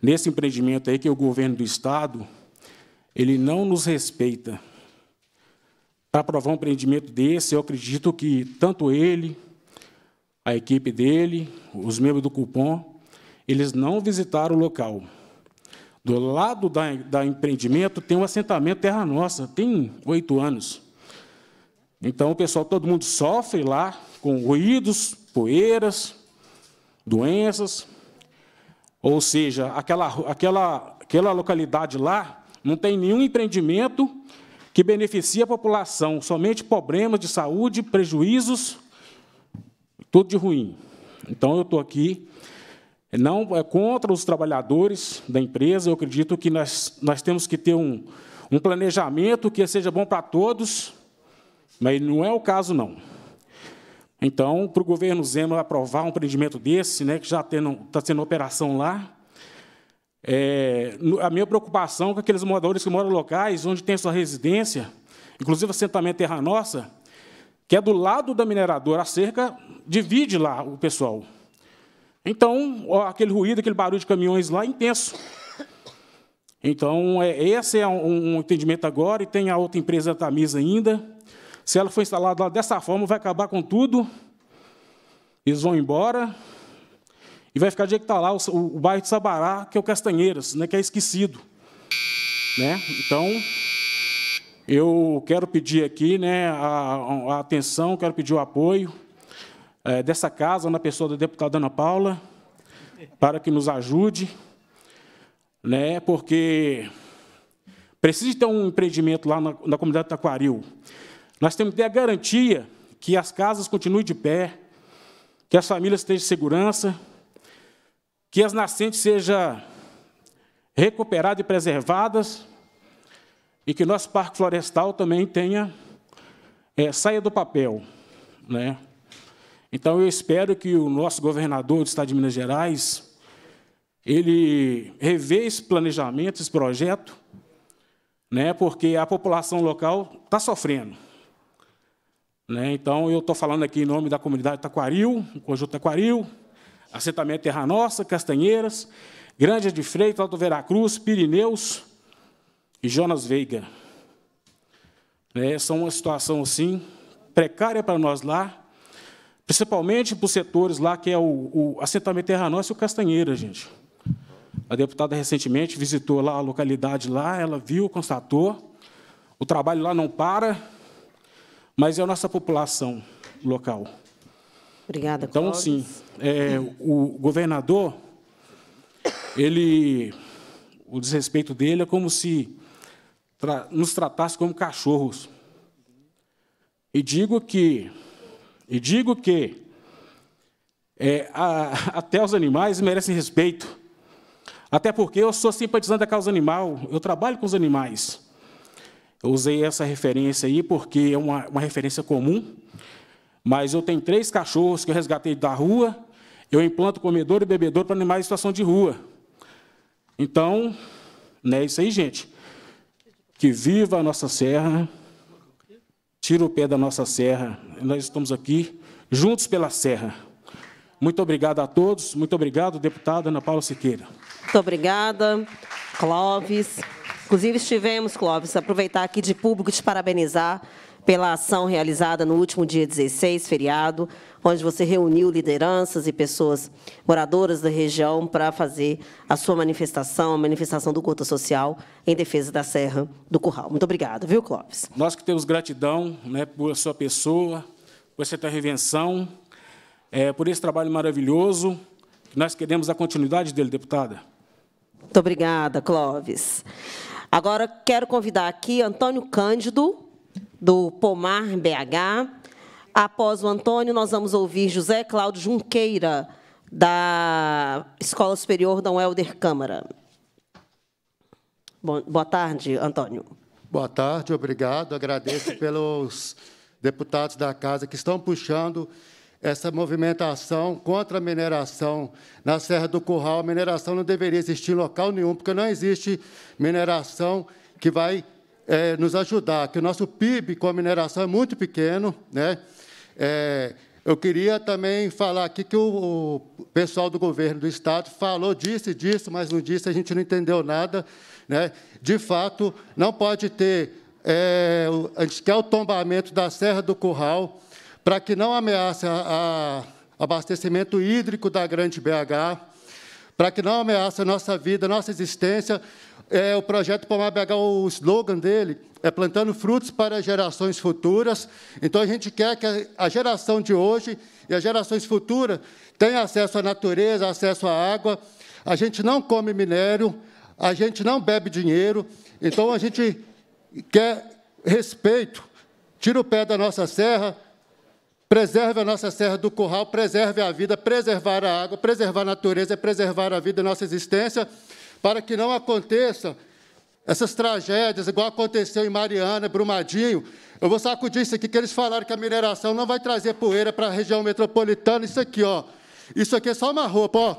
nesse empreendimento aí que o governo do estado ele não nos respeita para aprovar um empreendimento desse, eu acredito que tanto ele, a equipe dele, os membros do Cupom, eles não visitaram o local. Do lado da, da empreendimento tem um assentamento Terra Nossa, tem oito anos. Então, o pessoal, todo mundo sofre lá com ruídos, poeiras, doenças. Ou seja, aquela, aquela, aquela localidade lá não tem nenhum empreendimento que beneficia a população, somente problemas de saúde, prejuízos, tudo de ruim. Então, eu estou aqui não é contra os trabalhadores da empresa, eu acredito que nós, nós temos que ter um, um planejamento que seja bom para todos, mas não é o caso, não. Então, para o governo Zema aprovar um empreendimento desse, né, que já está sendo operação lá, é, a minha preocupação com aqueles moradores que moram locais, onde tem sua residência, inclusive assentamento Terra Nossa, que é do lado da mineradora, a cerca divide lá o pessoal. Então, ó, aquele ruído, aquele barulho de caminhões lá é intenso. Então, é, esse é um, um entendimento agora, e tem a outra empresa da Tamisa ainda. Se ela for instalada lá dessa forma, vai acabar com tudo. Eles vão embora, e vai ficar de que tá lá o, o, o, bairro de Sabará, que é o Castanheiras, né, que é esquecido. Né? Então, eu quero pedir aqui né, a, a atenção, quero pedir o apoio é, dessa casa, na pessoa da deputada Ana Paula, para que nos ajude, né, porque precisa ter um empreendimento lá na, na comunidade Taquaril. Nós temos que ter a garantia que as casas continuem de pé, que as famílias tenham segurança, que as nascentes sejam recuperadas e preservadas, e que nosso parque florestal também tenha é, saia do papel. Né? Então, eu espero que o nosso governador do Estado de Minas Gerais ele rever esse planejamento, esse projeto, né, porque a população local está sofrendo. Né? Então, eu estou falando aqui em nome da comunidade Taquaril, o Conjunto Taquaril, assentamento Terra Nossa, Castanheiras, Grande de Freitas, Alto Veracruz, Pirineus e Jonas Veiga. É, são uma situação assim precária para nós lá, principalmente para os setores lá que é o, o assentamento Terra Nossa e o Castanheira, gente. A deputada recentemente visitou lá a localidade lá, ela viu, constatou, o trabalho lá não para, mas é a nossa população local. Obrigada, Então, sim, é, o governador, ele, o desrespeito dele é como se tra nos tratasse como cachorros. E digo que, e digo que é, a, até os animais merecem respeito. Até porque eu sou simpatizante da causa animal, eu trabalho com os animais. Eu usei essa referência aí porque é uma, uma referência comum mas eu tenho três cachorros que eu resgatei da rua, eu implanto comedor e bebedor para animais em situação de rua. Então, é isso aí, gente. Que viva a nossa serra, tira o pé da nossa serra. Nós estamos aqui juntos pela serra. Muito obrigado a todos. Muito obrigado, deputada Ana Paula Siqueira. Muito obrigada, Clóvis. Inclusive, estivemos, Clóvis, aproveitar aqui de público te parabenizar pela ação realizada no último dia 16, feriado, onde você reuniu lideranças e pessoas moradoras da região para fazer a sua manifestação, a manifestação do Cota Social em defesa da Serra do Curral. Muito obrigado, viu, Clóvis? Nós que temos gratidão né, por sua pessoa, por essa intervenção, é, por esse trabalho maravilhoso, que nós queremos a continuidade dele, deputada. Muito obrigada, Clóvis. Agora quero convidar aqui Antônio Cândido, do Pomar BH. Após o Antônio, nós vamos ouvir José Cláudio Junqueira, da Escola Superior Dom Helder Câmara. Bom, boa tarde, Antônio. Boa tarde, obrigado. Agradeço pelos deputados da casa que estão puxando essa movimentação contra a mineração na Serra do Curral. A mineração não deveria existir em local nenhum, porque não existe mineração que vai é, nos ajudar, que o nosso PIB com a mineração é muito pequeno. Né? É, eu queria também falar aqui que o, pessoal do governo do Estado falou disso e disso, mas não disse, a gente não entendeu nada. Né? De fato, não pode ter... É, a gente quer o tombamento da Serra do Curral para que não ameace o abastecimento hídrico da grande BH, para que não ameace a nossa vida, a nossa existência, é, o projeto Pomar BH, o slogan dele é plantando frutos para gerações futuras. Então, a gente quer que a geração de hoje e as gerações futuras tenham acesso à natureza, acesso à água. A gente não come minério, a gente não bebe dinheiro. Então, a gente quer respeito, tira o pé da nossa serra, Preserve a nossa Serra do Curral, preserve a vida, preservar a água, preservar a natureza, preservar a vida e nossa existência para que não aconteçam essas tragédias, igual aconteceu em Mariana, Brumadinho. Eu vou sacudir isso aqui, que eles falaram que a mineração não vai trazer poeira para a região metropolitana. Isso aqui, ó. Isso aqui é só uma roupa, ó.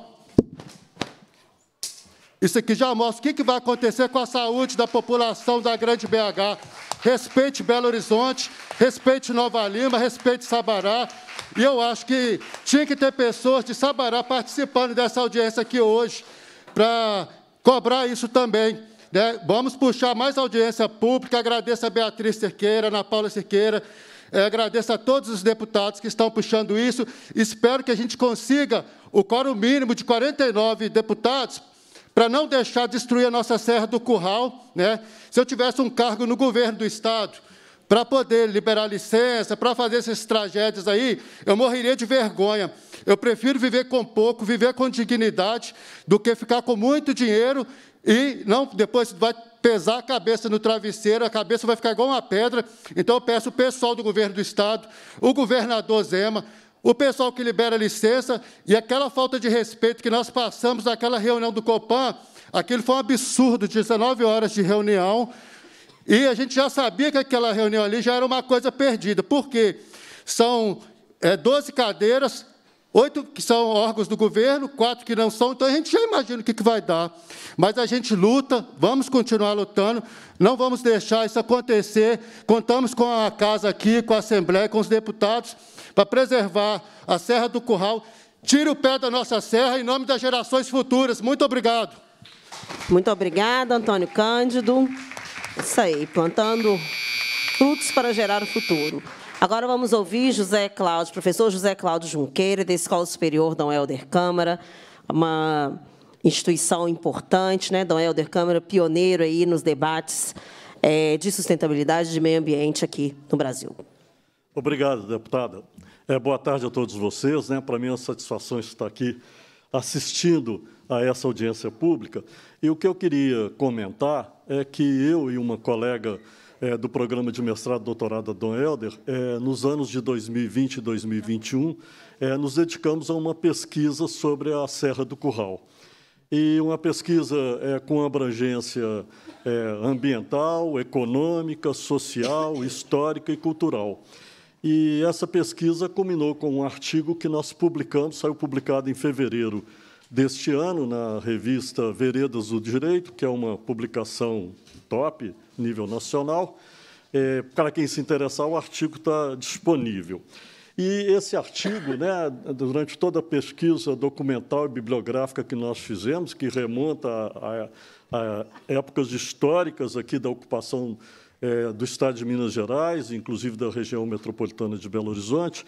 Isso aqui já mostra o que vai acontecer com a saúde da população da Grande BH. Respeite Belo Horizonte, respeite Nova Lima, respeite Sabará. E eu acho que tinha que ter pessoas de Sabará participando dessa audiência aqui hoje, para cobrar isso também. Né? Vamos puxar mais audiência pública. Agradeço a Beatriz Cerqueira, Ana Paula Cerqueira. É, agradeço a todos os deputados que estão puxando isso. Espero que a gente consiga o quórum mínimo de 49 deputados para não deixar destruir a nossa Serra do Curral. Né? Se eu tivesse um cargo no governo do Estado para poder liberar licença, para fazer essas tragédias aí, eu morreria de vergonha. Eu prefiro viver com pouco, viver com dignidade, do que ficar com muito dinheiro e não depois vai pesar a cabeça no travesseiro, a cabeça vai ficar igual uma pedra. Então eu peço o pessoal do governo do estado, o governador Zema, o pessoal que libera licença e aquela falta de respeito que nós passamos naquela reunião do Copan, aquilo foi um absurdo, 19 horas de reunião, e a gente já sabia que aquela reunião ali já era uma coisa perdida. Por quê? São é, 12 cadeiras, Oito que são órgãos do governo, quatro que não são, então a gente já imagina o que, que vai dar. Mas a gente luta, vamos continuar lutando, não vamos deixar isso acontecer. Contamos com a casa aqui, com a Assembleia, com os deputados, para preservar a Serra do Curral. Tire o pé da nossa serra em nome das gerações futuras. Muito obrigado. Muito obrigada, Antônio Cândido. Isso aí, plantando frutos para gerar o futuro. Agora vamos ouvir José Cláudio, professor José Cláudio Junqueira, da Escola Superior Dom Helder Câmara, uma instituição importante, né? Dom Helder Câmara, pioneiro aí nos debates é, de sustentabilidade de meio ambiente aqui no Brasil. Obrigado, deputada. É, boa tarde a todos vocês. Né? Para mim é uma satisfação estar aqui assistindo a essa audiência pública. E o que eu queria comentar é que eu e uma colega é, do programa de mestrado e doutorado da Dom Helder, é, nos anos de 2020 e 2021, é, nos dedicamos a uma pesquisa sobre a Serra do Curral. E uma pesquisa é, com abrangência é, ambiental, econômica, social, histórica e cultural. E essa pesquisa culminou com um artigo que nós publicamos, saiu publicado em fevereiro deste ano na revista Veredas do Direito, que é uma publicação top, nível nacional. É, para quem se interessar, o artigo está disponível. E esse artigo, né, durante toda a pesquisa documental e bibliográfica que nós fizemos, que remonta a, a, a épocas históricas aqui da ocupação é, do Estado de Minas Gerais, inclusive da região metropolitana de Belo Horizonte,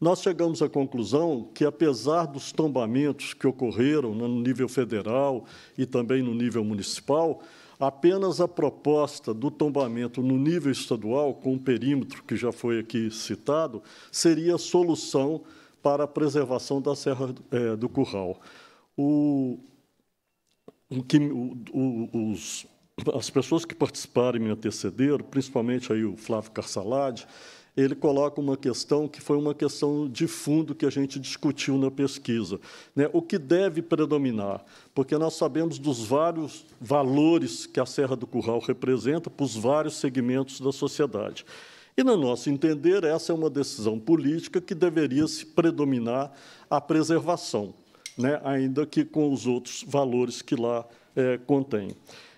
nós chegamos à conclusão que, apesar dos tombamentos que ocorreram né, no nível federal e também no nível municipal, Apenas a proposta do tombamento no nível estadual, com o perímetro que já foi aqui citado, seria a solução para a preservação da Serra é, do Curral. O, o que, o, os, as pessoas que participaram e me antecederam, principalmente aí o Flávio Carsalade, ele coloca uma questão que foi uma questão de fundo que a gente discutiu na pesquisa. Né? O que deve predominar? Porque nós sabemos dos vários valores que a Serra do Curral representa para os vários segmentos da sociedade. E, no nosso entender, essa é uma decisão política que deveria se predominar a preservação, né? ainda que com os outros valores que lá é, contém.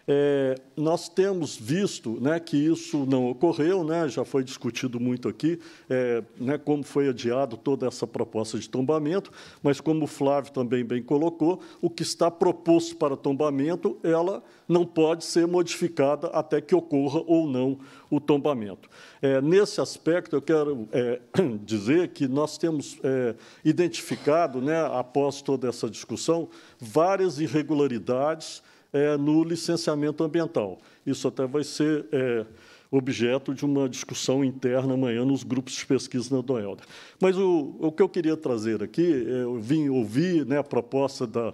É, nós temos visto né, que isso não ocorreu, né, já foi discutido muito aqui, é, né, como foi adiado toda essa proposta de tombamento, mas como o Flávio também bem colocou, o que está proposto para tombamento, ela não pode ser modificada até que ocorra ou não o tombamento. É, nesse aspecto, eu quero é, dizer que nós temos é, identificado, né, após toda essa discussão, várias irregularidades é, no licenciamento ambiental. Isso até vai ser é, objeto de uma discussão interna amanhã nos grupos de pesquisa na Doelda. Mas o, o que eu queria trazer aqui, é, eu vim ouvir né, a proposta da,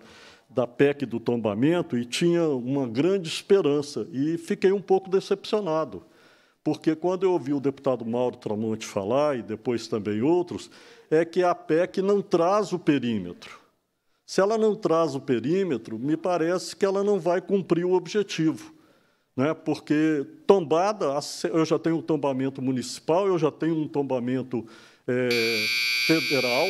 da PEC do tombamento e tinha uma grande esperança e fiquei um pouco decepcionado, porque quando eu ouvi o deputado Mauro Tramonte falar e depois também outros, é que a PEC não traz o perímetro. Se ela não traz o perímetro, me parece que ela não vai cumprir o objetivo, né? porque tombada, eu já tenho um tombamento municipal, eu já tenho um tombamento é, federal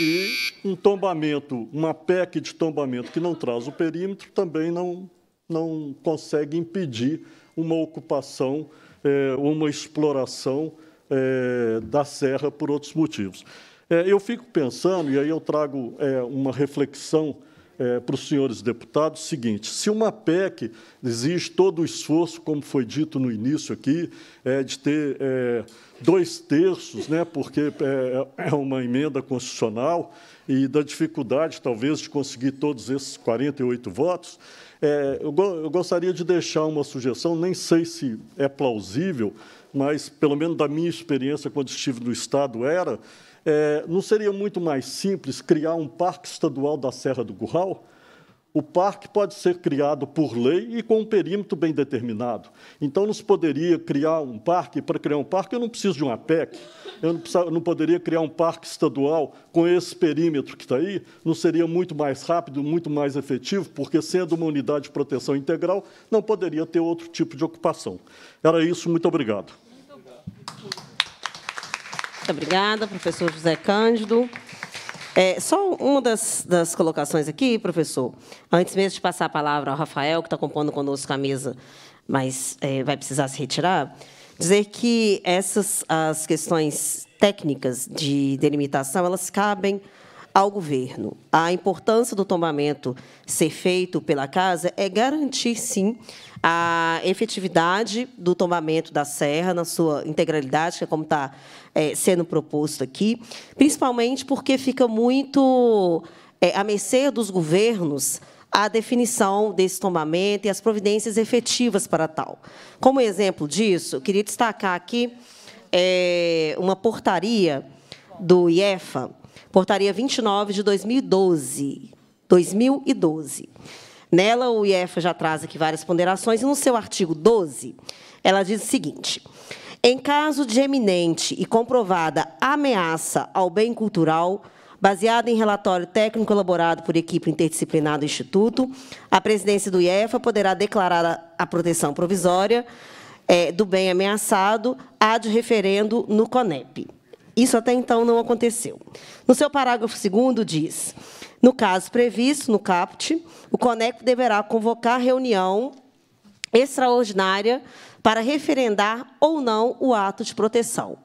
e um tombamento, uma PEC de tombamento que não traz o perímetro também não, não consegue impedir uma ocupação, é, uma exploração é, da serra por outros motivos. É, eu fico pensando, e aí eu trago é, uma reflexão é, para os senhores deputados, seguinte: se uma PEC exige todo o esforço, como foi dito no início aqui, é, de ter é, dois terços, né, porque é, é uma emenda constitucional, e da dificuldade, talvez, de conseguir todos esses 48 votos, é, eu, go eu, gostaria de deixar uma sugestão, nem sei se é plausível, mas, pelo menos da minha experiência quando estive no Estado, era é, não seria muito mais simples criar um parque estadual da Serra do Gurral? O parque pode ser criado por lei e com um perímetro bem determinado. Então, não se poderia criar um parque. Para criar um parque, eu não preciso de uma PEC. Eu não, precisava, eu não poderia criar um parque estadual com esse perímetro que está aí. Não seria muito mais rápido, muito mais efetivo, porque, sendo uma unidade de proteção integral, não poderia ter outro tipo de ocupação. Era isso. Muito obrigado. Muito obrigada, professor José Cândido. É, só uma das, das, colocações aqui, professor. Antes mesmo de passar a palavra ao Rafael, que está compondo conosco a mesa, mas é, vai precisar se retirar, dizer que essas as questões técnicas de delimitação elas cabem ao governo. A importância do tombamento ser feito pela casa é garantir, sim, a efetividade do tombamento da serra na sua integralidade, que é como está é, sendo proposto aqui, principalmente porque fica muito é, à mercê dos governos a definição desse tombamento e as providências efetivas para tal. Como exemplo disso, queria destacar aqui é, uma portaria do IEFA, portaria 29 de 2012, 2012. Nela, o IEFA já traz aqui várias ponderações, e no seu artigo 12, ela diz o seguinte: em caso de eminente e comprovada ameaça ao bem cultural, baseada em relatório técnico elaborado por equipe interdisciplinar do Instituto, a presidência do IEFA poderá declarar a proteção provisória é, do bem ameaçado de referendo no CONEP. Isso até então não aconteceu. No seu parágrafo segundo diz, no caso previsto no CAPT, o CONEP deverá convocar reunião extraordinária para referendar ou não o ato de proteção.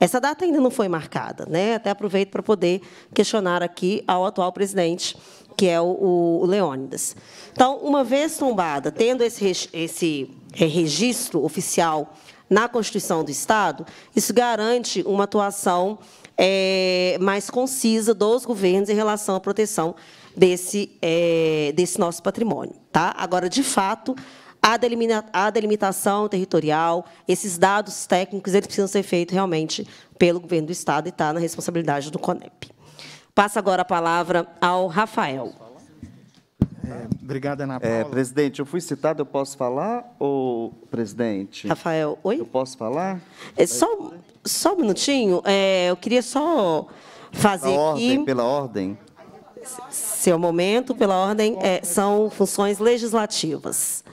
Essa data ainda não foi marcada, né? Até aproveito para poder questionar aqui ao atual presidente, que é o, Leônidas. Então, uma vez tombada, tendo esse, esse é, registro oficial na Constituição do Estado, isso garante uma atuação é, mais concisa dos governos em relação à proteção desse, é, desse nosso patrimônio. Tá? Agora, de fato, a, delimitação territorial, esses dados técnicos, eles precisam ser feitos realmente pelo governo do Estado e está na responsabilidade do CONEP. Passo agora a palavra ao Rafael. É, obrigada, Ana é, Paula. É, presidente, eu fui citado, eu posso falar, ou presidente? Rafael, oi? Eu posso falar? É, só, só um minutinho, é, eu queria só fazer pela aqui... Ordem, pela ordem? Seu momento, pela ordem, é, são funções legislativas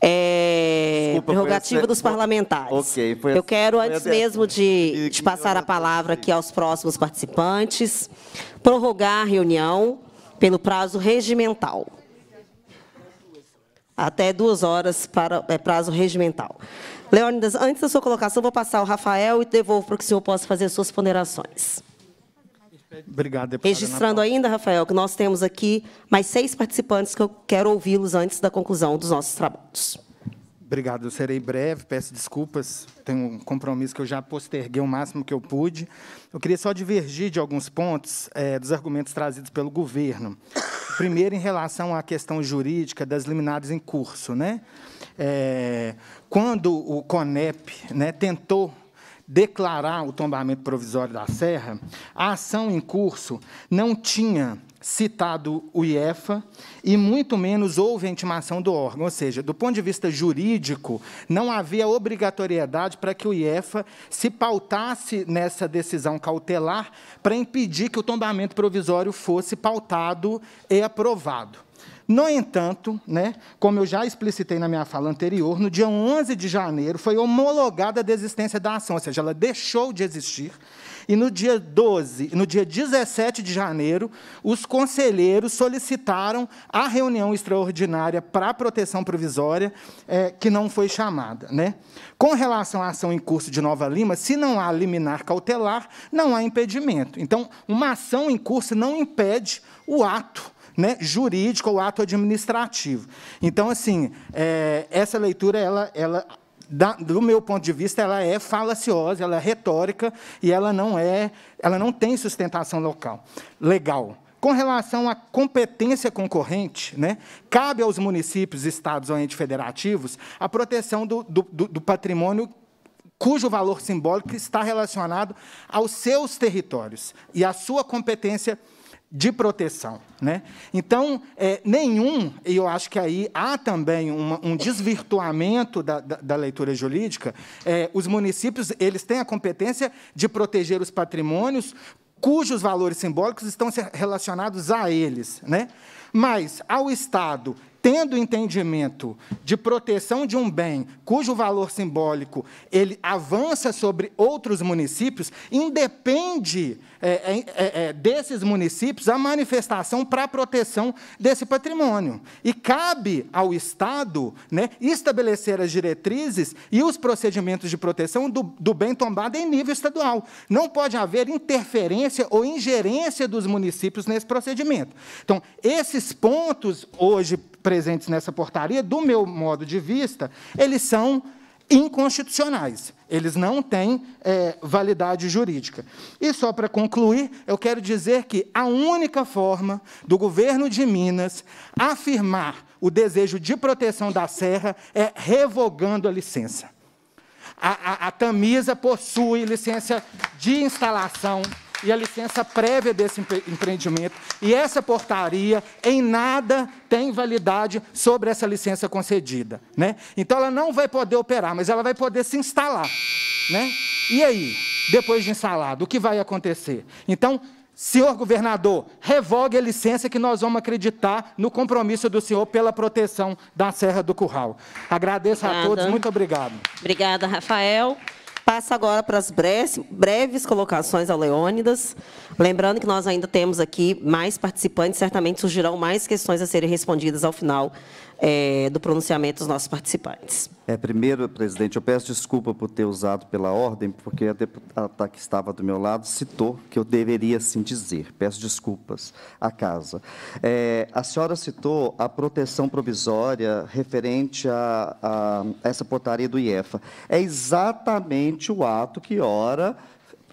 é, Desculpa, prerrogativa assim, dos parlamentares. Eu assim, quero, antes assim. mesmo de, de passar a palavra aqui aos próximos participantes, prorrogar a reunião pelo prazo regimental. Até duas horas para é, prazo regimental. Leônidas, antes da sua colocação, vou passar ao Rafael e devolvo para que o senhor possa fazer suas ponderações. Obrigado, deputada. Registrando ainda, Rafael, que nós temos aqui mais seis participantes que eu quero ouvi-los antes da conclusão dos nossos trabalhos. Obrigado, eu serei breve, peço desculpas, tenho um compromisso que eu já posterguei o máximo que eu pude. Eu queria só divergir de alguns pontos é, dos argumentos trazidos pelo governo. Primeiro, em relação à questão jurídica das liminares em curso. Né? É, quando o CONEP né, tentou declarar o tombamento provisório da Serra, a ação em curso não tinha citado o IEFA e muito menos houve a intimação do órgão, ou seja, do ponto de vista jurídico, não havia obrigatoriedade para que o IEFA se pautasse nessa decisão cautelar para impedir que o tombamento provisório fosse pautado e aprovado. No entanto, né, como eu já explicitei na minha fala anterior, no dia 11 de janeiro foi homologada a desistência da ação, ou seja, ela deixou de existir. E no dia 12, no dia 17 de janeiro, os conselheiros solicitaram a reunião extraordinária para a proteção provisória, é, que não foi chamada. Né? Com relação à ação em curso de Nova Lima, se não há liminar cautelar, não há impedimento. Então, uma ação em curso não impede o ato né, jurídico ou ato administrativo. Então, assim, é, essa leitura, ela, ela da, do meu ponto de vista, ela é falaciosa, ela é retórica e ela não é, ela não tem sustentação local, legal. Com relação à competência concorrente, né, cabe aos municípios, estados ou entes federativos a proteção do, do, do patrimônio cujo valor simbólico está relacionado aos seus territórios e à sua competência concorrente de proteção. Né? Então, é, nenhum, e eu acho que aí há também uma, um desvirtuamento da, da, da leitura jurídica, é, os municípios eles têm a competência de proteger os patrimônios cujos valores simbólicos estão relacionados a eles. Né? Mas, ao Estado, tendo entendimento de proteção de um bem cujo valor simbólico ele avança sobre outros municípios, independe é é, é, é, desses municípios a manifestação para a proteção desse patrimônio. E cabe ao Estado né, estabelecer as diretrizes e os procedimentos de proteção do, do bem tombado em nível estadual. Não pode haver interferência ou ingerência dos municípios nesse procedimento. Então, esses pontos hoje presentes nessa portaria, do meu modo de vista, eles são inconstitucionais. Eles não têm é, validade jurídica. E só para concluir, eu quero dizer que a única forma do governo de Minas afirmar o desejo de proteção da serra é revogando a licença. A, a, a Tamisa possui licença de instalação e a licença prévia desse empreendimento. E essa portaria em nada tem validade sobre essa licença concedida. Né? Então ela não vai poder operar, mas ela vai poder se instalar. Né? E aí, depois de instalado, o que vai acontecer? Então, senhor governador, revogue a licença que nós vamos acreditar no compromisso do senhor pela proteção da Serra do Curral. Agradeço Obrigada. a todos, muito obrigado. Obrigada, Rafael. Passo agora para as breves, colocações ao Leônidas. Lembrando que nós ainda temos aqui mais participantes, certamente surgirão mais questões a serem respondidas ao final é, do pronunciamento dos nossos participantes. É, primeiro, presidente, eu peço desculpa por ter usado pela ordem, porque a deputada que estava do meu lado citou que eu deveria assim dizer. Peço desculpas à casa. É, a senhora citou a proteção provisória referente a, a essa portaria do IEFA. É exatamente o ato que ora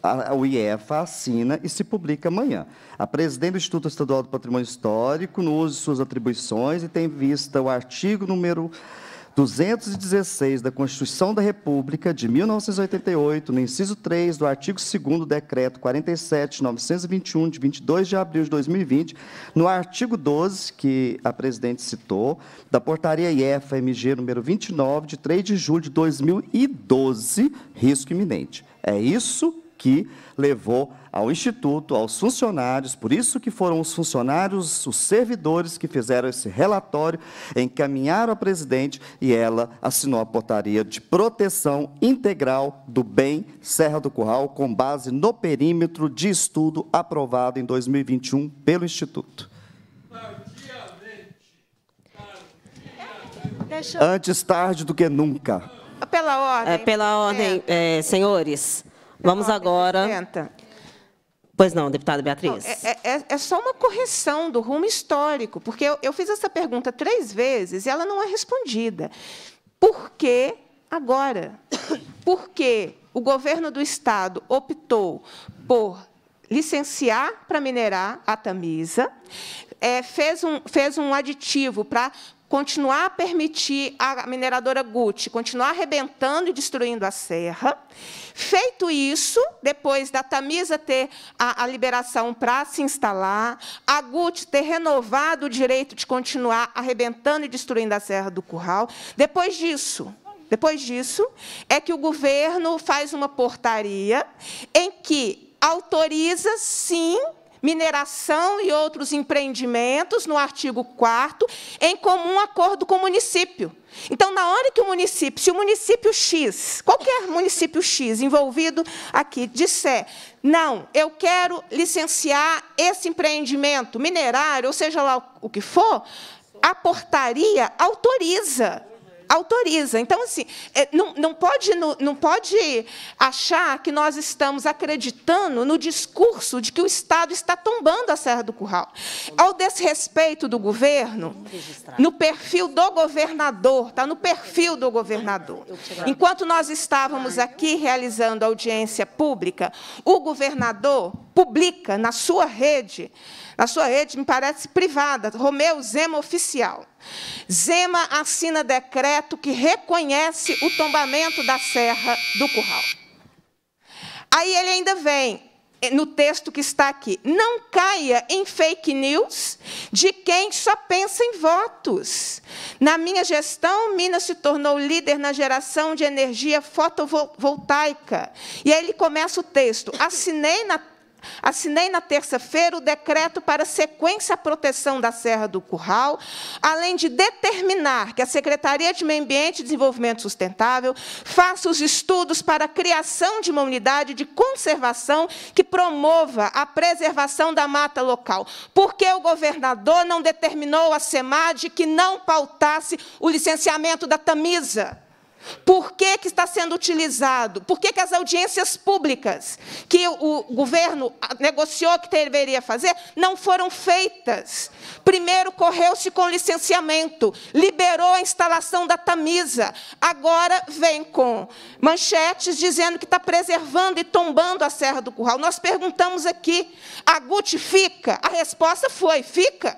a, a IEFA assina e se publica amanhã. A presidente do Instituto Estadual do Patrimônio Histórico, no uso de suas atribuições, e tem vista o artigo número 216 da Constituição da República de 1988, no inciso 3 do artigo 2 do decreto 47921 de 22 de abril de 2020, no artigo 12 que a presidente citou, da portaria IEFA MG número 29 de 3 de julho de 2012, risco iminente. É isso que levou ao Instituto, aos funcionários, por isso que foram os funcionários, os servidores que fizeram esse relatório, encaminharam a presidente e ela assinou a portaria de proteção integral do bem Serra do Curral, com base no perímetro de estudo aprovado em 2021 pelo Instituto. Antes tarde do que nunca. Pela é ordem. É, pela ordem, é, é senhores. Vamos é agora. Pois não, deputada Beatriz. Não, é, é, é, é, só uma correção do rumo histórico, porque eu, eu fiz essa pergunta três vezes e ela não é respondida. Por que agora? Por que o governo do Estado optou por licenciar para minerar a Tamisa, é, fez, um, fez um aditivo para continuar a permitir a mineradora Guti continuar arrebentando e destruindo a serra. Feito isso, depois da Tamisa ter a, a liberação para se instalar, a Guti ter renovado o direito de continuar arrebentando e destruindo a serra do Curral, depois disso, depois disso, é que o governo faz uma portaria em que autoriza, sim, mineração e outros empreendimentos, no artigo 4 em comum acordo com o município. Então, na hora que o município, se o município X, qualquer município X envolvido aqui, disser, não, eu quero licenciar esse empreendimento minerário, ou seja lá o que for, a portaria autoriza autoriza. Então, assim, é, não, não, pode, não, pode achar que nós estamos acreditando no discurso de que o Estado está tombando a Serra do Curral. Ao desrespeito do governo, no perfil do governador, está no perfil do governador. Enquanto nós estávamos aqui realizando audiência pública, o governador publica na sua rede a sua rede me parece privada. Romeu Zema oficial. Zema assina decreto que reconhece o tombamento da Serra do Curral. Aí ele ainda vem eh, no texto que está aqui. Não caia em fake news de quem só pensa em votos. Na minha gestão, Minas se tornou líder na geração de energia fotovoltaica. E aí ele começa o texto. Assinei na Assinei na terça-feira o decreto para sequência à proteção da Serra do Curral, além de determinar que a Secretaria de Meio Ambiente e Desenvolvimento Sustentável faça os estudos para a criação de uma unidade de conservação que promova a preservação da mata local. Por que o governador não determinou à SEMAD que não pautasse o licenciamento da Tamisa? Por que, que está sendo utilizado? Por que, que as audiências públicas que o governo negociou que deveria fazer não foram feitas? Primeiro correu-se com licenciamento, liberou a instalação da Tamisa, agora vem com manchetes dizendo que está preservando e tombando a Serra do Curral. Nós perguntamos aqui, a GUT fica? A resposta foi, fica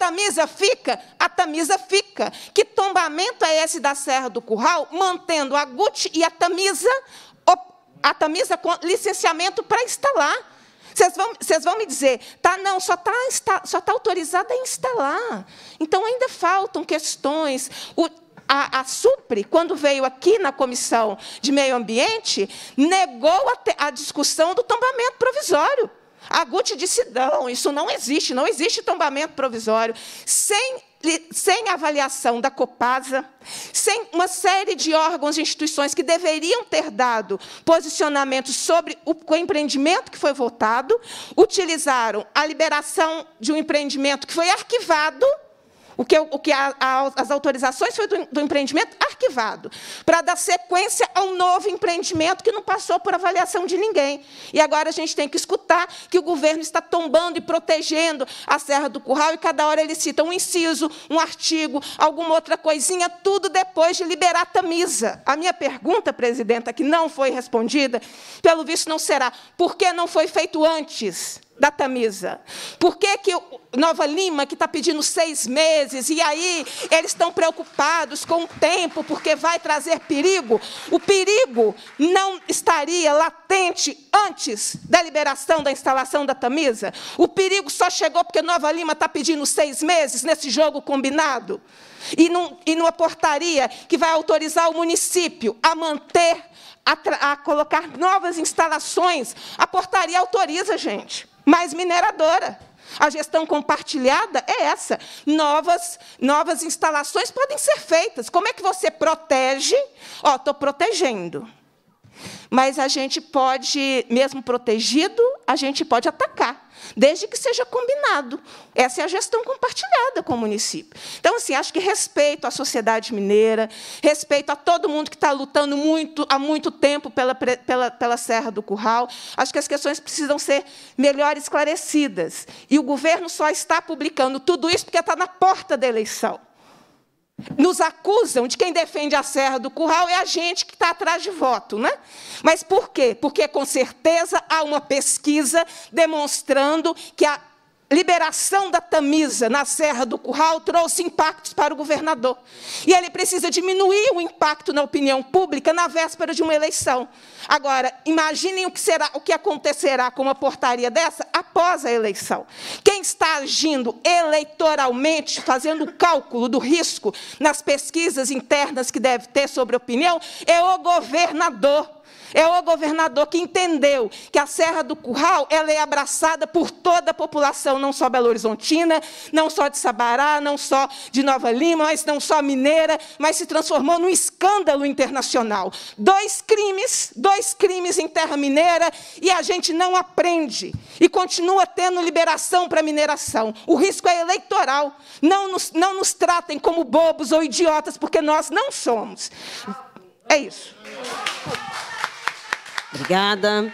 tamisa fica, a tamisa fica. Que tombamento é esse da Serra do Curral, mantendo a Gucci e a tamisa, a tamisa com licenciamento para instalar? Vocês vão, vocês vão me dizer, tá, não, só está tá, só tá autorizada a instalar. Então, ainda faltam questões. O, a, a Supre, quando veio aqui na Comissão de Meio Ambiente, negou a, a discussão do tombamento provisório. A Guti disse: não, isso não existe, não existe tombamento provisório. Sem sem avaliação da Copasa, sem uma série de órgãos e instituições que deveriam ter dado posicionamento sobre o empreendimento que foi votado, utilizaram a liberação de um empreendimento que foi arquivado o que, o que a, a, as autorizações foi do, do empreendimento arquivado, para dar sequência a um novo empreendimento que não passou por avaliação de ninguém. E agora a gente tem que escutar que o governo está tombando e protegendo a Serra do Curral, e cada hora ele cita um inciso, um artigo, alguma outra coisinha, tudo depois de liberar a Tamisa. A minha pergunta, presidenta, que não foi respondida, pelo visto não será, por que não foi feito antes? da Tamisa? Por que, que Nova Lima, que está pedindo seis meses, e aí eles estão preocupados com o tempo, porque vai trazer perigo? O perigo não estaria latente antes da liberação da instalação da Tamisa? O perigo só chegou porque Nova Lima está pedindo seis meses nesse jogo combinado? E, num, e numa portaria que vai autorizar o município a manter, a, a colocar novas instalações? A portaria autoriza, gente mais mineradora. A gestão compartilhada é essa. Novas, novas instalações podem ser feitas. Como é que você protege? Ó, estou protegendo. Mas a gente pode, mesmo protegido, a gente pode atacar desde que seja combinado. Essa é a gestão compartilhada com o município. Então, assim, acho que respeito à sociedade mineira, respeito a todo mundo que está lutando muito, há muito tempo pela, pela, pela Serra do Curral. Acho que as questões precisam ser melhor esclarecidas. E o governo só está publicando tudo isso porque está na porta da eleição nos acusam de quem defende a Serra do Curral é a gente que está atrás de voto, né? Mas por quê? Porque com certeza há uma pesquisa demonstrando que a liberação da Tamisa na Serra do Curral trouxe impactos para o governador. E ele precisa diminuir o impacto na opinião pública na véspera de uma eleição. Agora, imaginem o que, será, o que acontecerá com uma portaria dessa após a eleição. Quem está agindo eleitoralmente, fazendo o cálculo do risco nas pesquisas internas que deve ter sobre a opinião, é o governador. É o governador que entendeu que a Serra do Curral ela é abraçada por toda a população, não só Belo Horizontina, não só de Sabará, não só de Nova Lima, mas não só mineira, mas se transformou num escândalo internacional. Dois crimes, dois crimes em terra mineira e a gente não aprende e continua tendo liberação para mineração. O risco é eleitoral. Não nos, não nos tratem como bobos ou idiotas, porque nós não somos. É isso. Obrigada,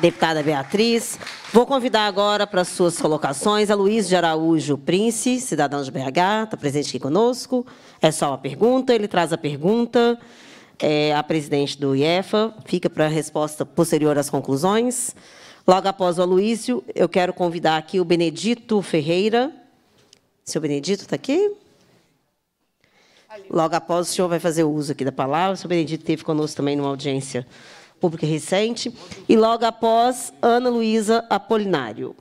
deputada Beatriz. Vou convidar agora para suas colocações a Luiz de Araújo Prince, cidadão de BH, está presente aqui conosco. É só uma pergunta, ele traz a pergunta. É, a presidente do IEFA fica para a resposta posterior às conclusões. Logo após o Aloísio, eu quero convidar aqui o Benedito Ferreira. Seu Benedito está aqui? Logo após, o senhor vai fazer uso aqui da palavra. O senhor Benedito esteve conosco também numa audiência pública recente, e logo após, Ana Luísa Apolinário.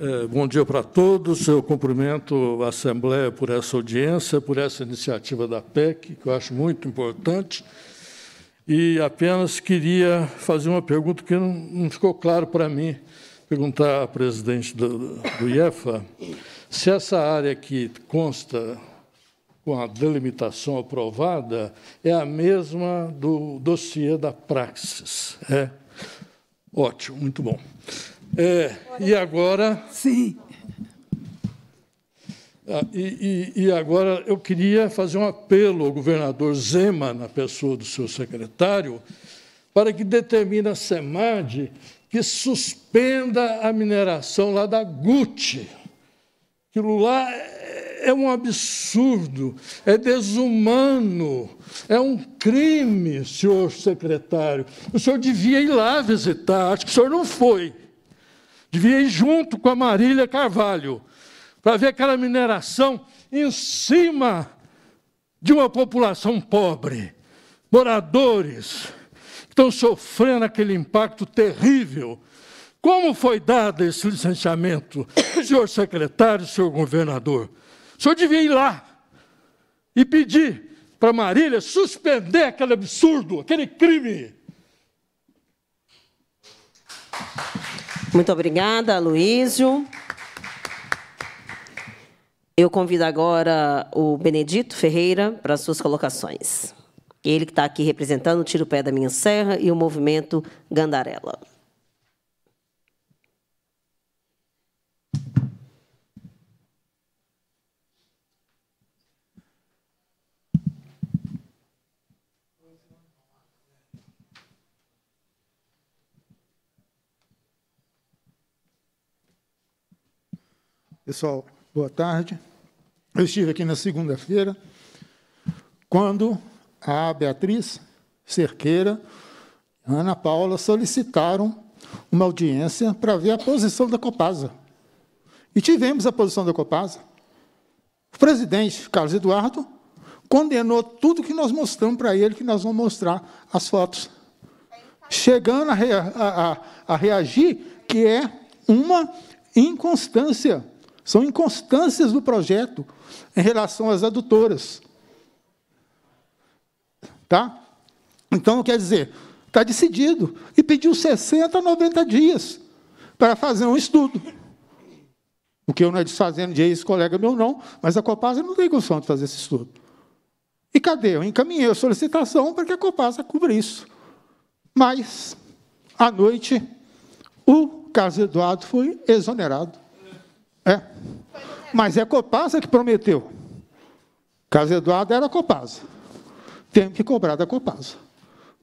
É, bom dia para todos. Eu cumprimento a Assembleia por essa audiência, por essa iniciativa da PEC, que eu acho muito importante. E apenas queria fazer uma pergunta que não, não ficou claro para mim, perguntar à presidente do, do IEFA se essa área que consta com a delimitação aprovada, é a mesma do dossiê da Praxis. É. Ótimo, muito bom. É, e agora. Sim. Ah, e, e, e, agora eu queria fazer um apelo ao governador Zema, na pessoa do seu secretário, para que determine a SEMAD que suspenda a mineração lá da GUT. Aquilo lá é um absurdo, é desumano, é um crime, senhor secretário. O senhor devia ir lá visitar, acho que o senhor não foi. Devia ir junto com a Marília Carvalho, para ver aquela mineração em cima de uma população pobre, moradores que estão sofrendo aquele impacto terrível. Como foi dado esse licenciamento, senhor secretário, senhor governador? O senhor devia ir lá e pedir para Marília suspender aquele absurdo, aquele crime. Muito obrigada, Luísio. Eu convido agora o Benedito Ferreira para suas colocações. Ele que está aqui representando o Tiro Pé da Minha Serra e o movimento Gandarela. Pessoal, boa tarde. Eu estive aqui na segunda-feira, quando a Beatriz Cerqueira e Ana Paula solicitaram uma audiência para ver a posição da Copasa. E tivemos a posição da Copasa. O presidente Carlos Eduardo condenou tudo que nós mostramos para ele, que nós vamos mostrar as fotos. Chegando a, rea a, a, a reagir que é uma inconstância. São inconstâncias do projeto em relação às adutoras. Tá? Então, quer dizer, está decidido. E pediu 60 a 90 dias para fazer um estudo. O que eu não é desfazendo de ex-colega meu, não, mas a Copasa não tem condição de fazer esse estudo. E cadê? Eu encaminhei a solicitação para que a Copasa cubra isso. Mas, à noite, o caso Eduardo foi exonerado. É. Mas é Copasa que prometeu. Casa Eduardo era Copasa. tem que cobrar da Copasa.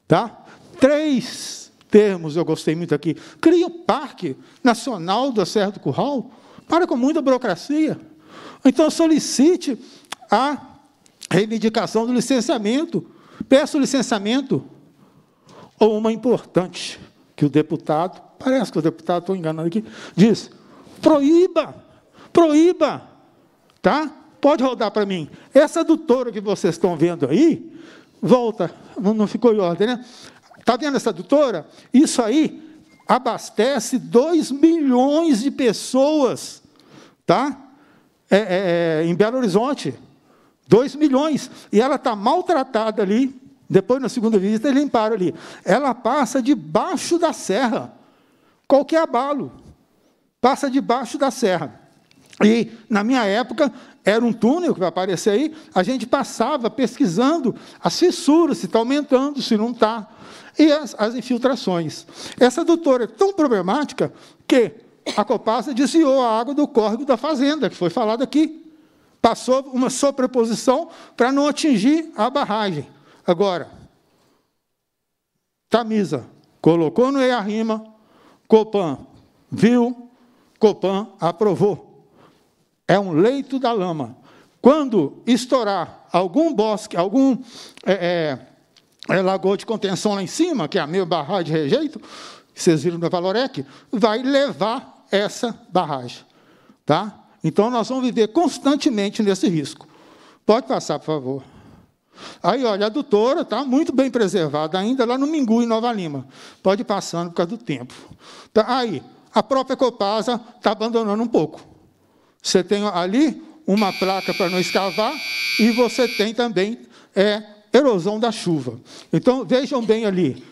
Tá? Três termos eu gostei muito aqui. Cria o parque nacional da Serra do Curral. Para com muita burocracia. Então solicite a reivindicação do licenciamento. Peça o licenciamento. Ou uma importante, que o deputado, parece que o deputado, estou enganando aqui, diz, proíba proíba, tá? Pode rodar para mim. Essa touro que vocês estão vendo aí, volta, não ficou em ordem, né? Está vendo essa doutora? Isso aí abastece 2 milhões de pessoas, tá? É, é, é em Belo Horizonte. 2 milhões. E ela está maltratada ali. Depois, na segunda visita, eles limparam ali. Ela passa debaixo da serra. Qualquer é abalo passa debaixo da serra. E na minha época era um túnel que vai aparecer aí, a gente passava pesquisando as fissuras, se está aumentando, se não está, e as, as, infiltrações. Essa doutora é tão problemática que a Copasa desviou a água do córrego da fazenda, que foi falado aqui. Passou uma sobreposição para não atingir a barragem. Agora, Tamisa colocou no Earrima, Copan viu, Copan aprovou é um leito da lama. Quando estourar algum bosque, algum é, é, é, lagoa de contenção lá em cima, que é a minha barragem de rejeito, vocês viram da Valorec, vai levar essa barragem. Tá? Então, nós vamos viver constantemente nesse risco. Pode passar, por favor. Aí, olha, a doutora está muito bem preservada ainda, lá no Mingu, em Nova Lima. Pode ir passando por causa do tempo. Tá, aí, a própria Copasa está abandonando um pouco. Você tem ali uma placa para não escavar e você tem também é, erosão da chuva. Então, vejam bem ali.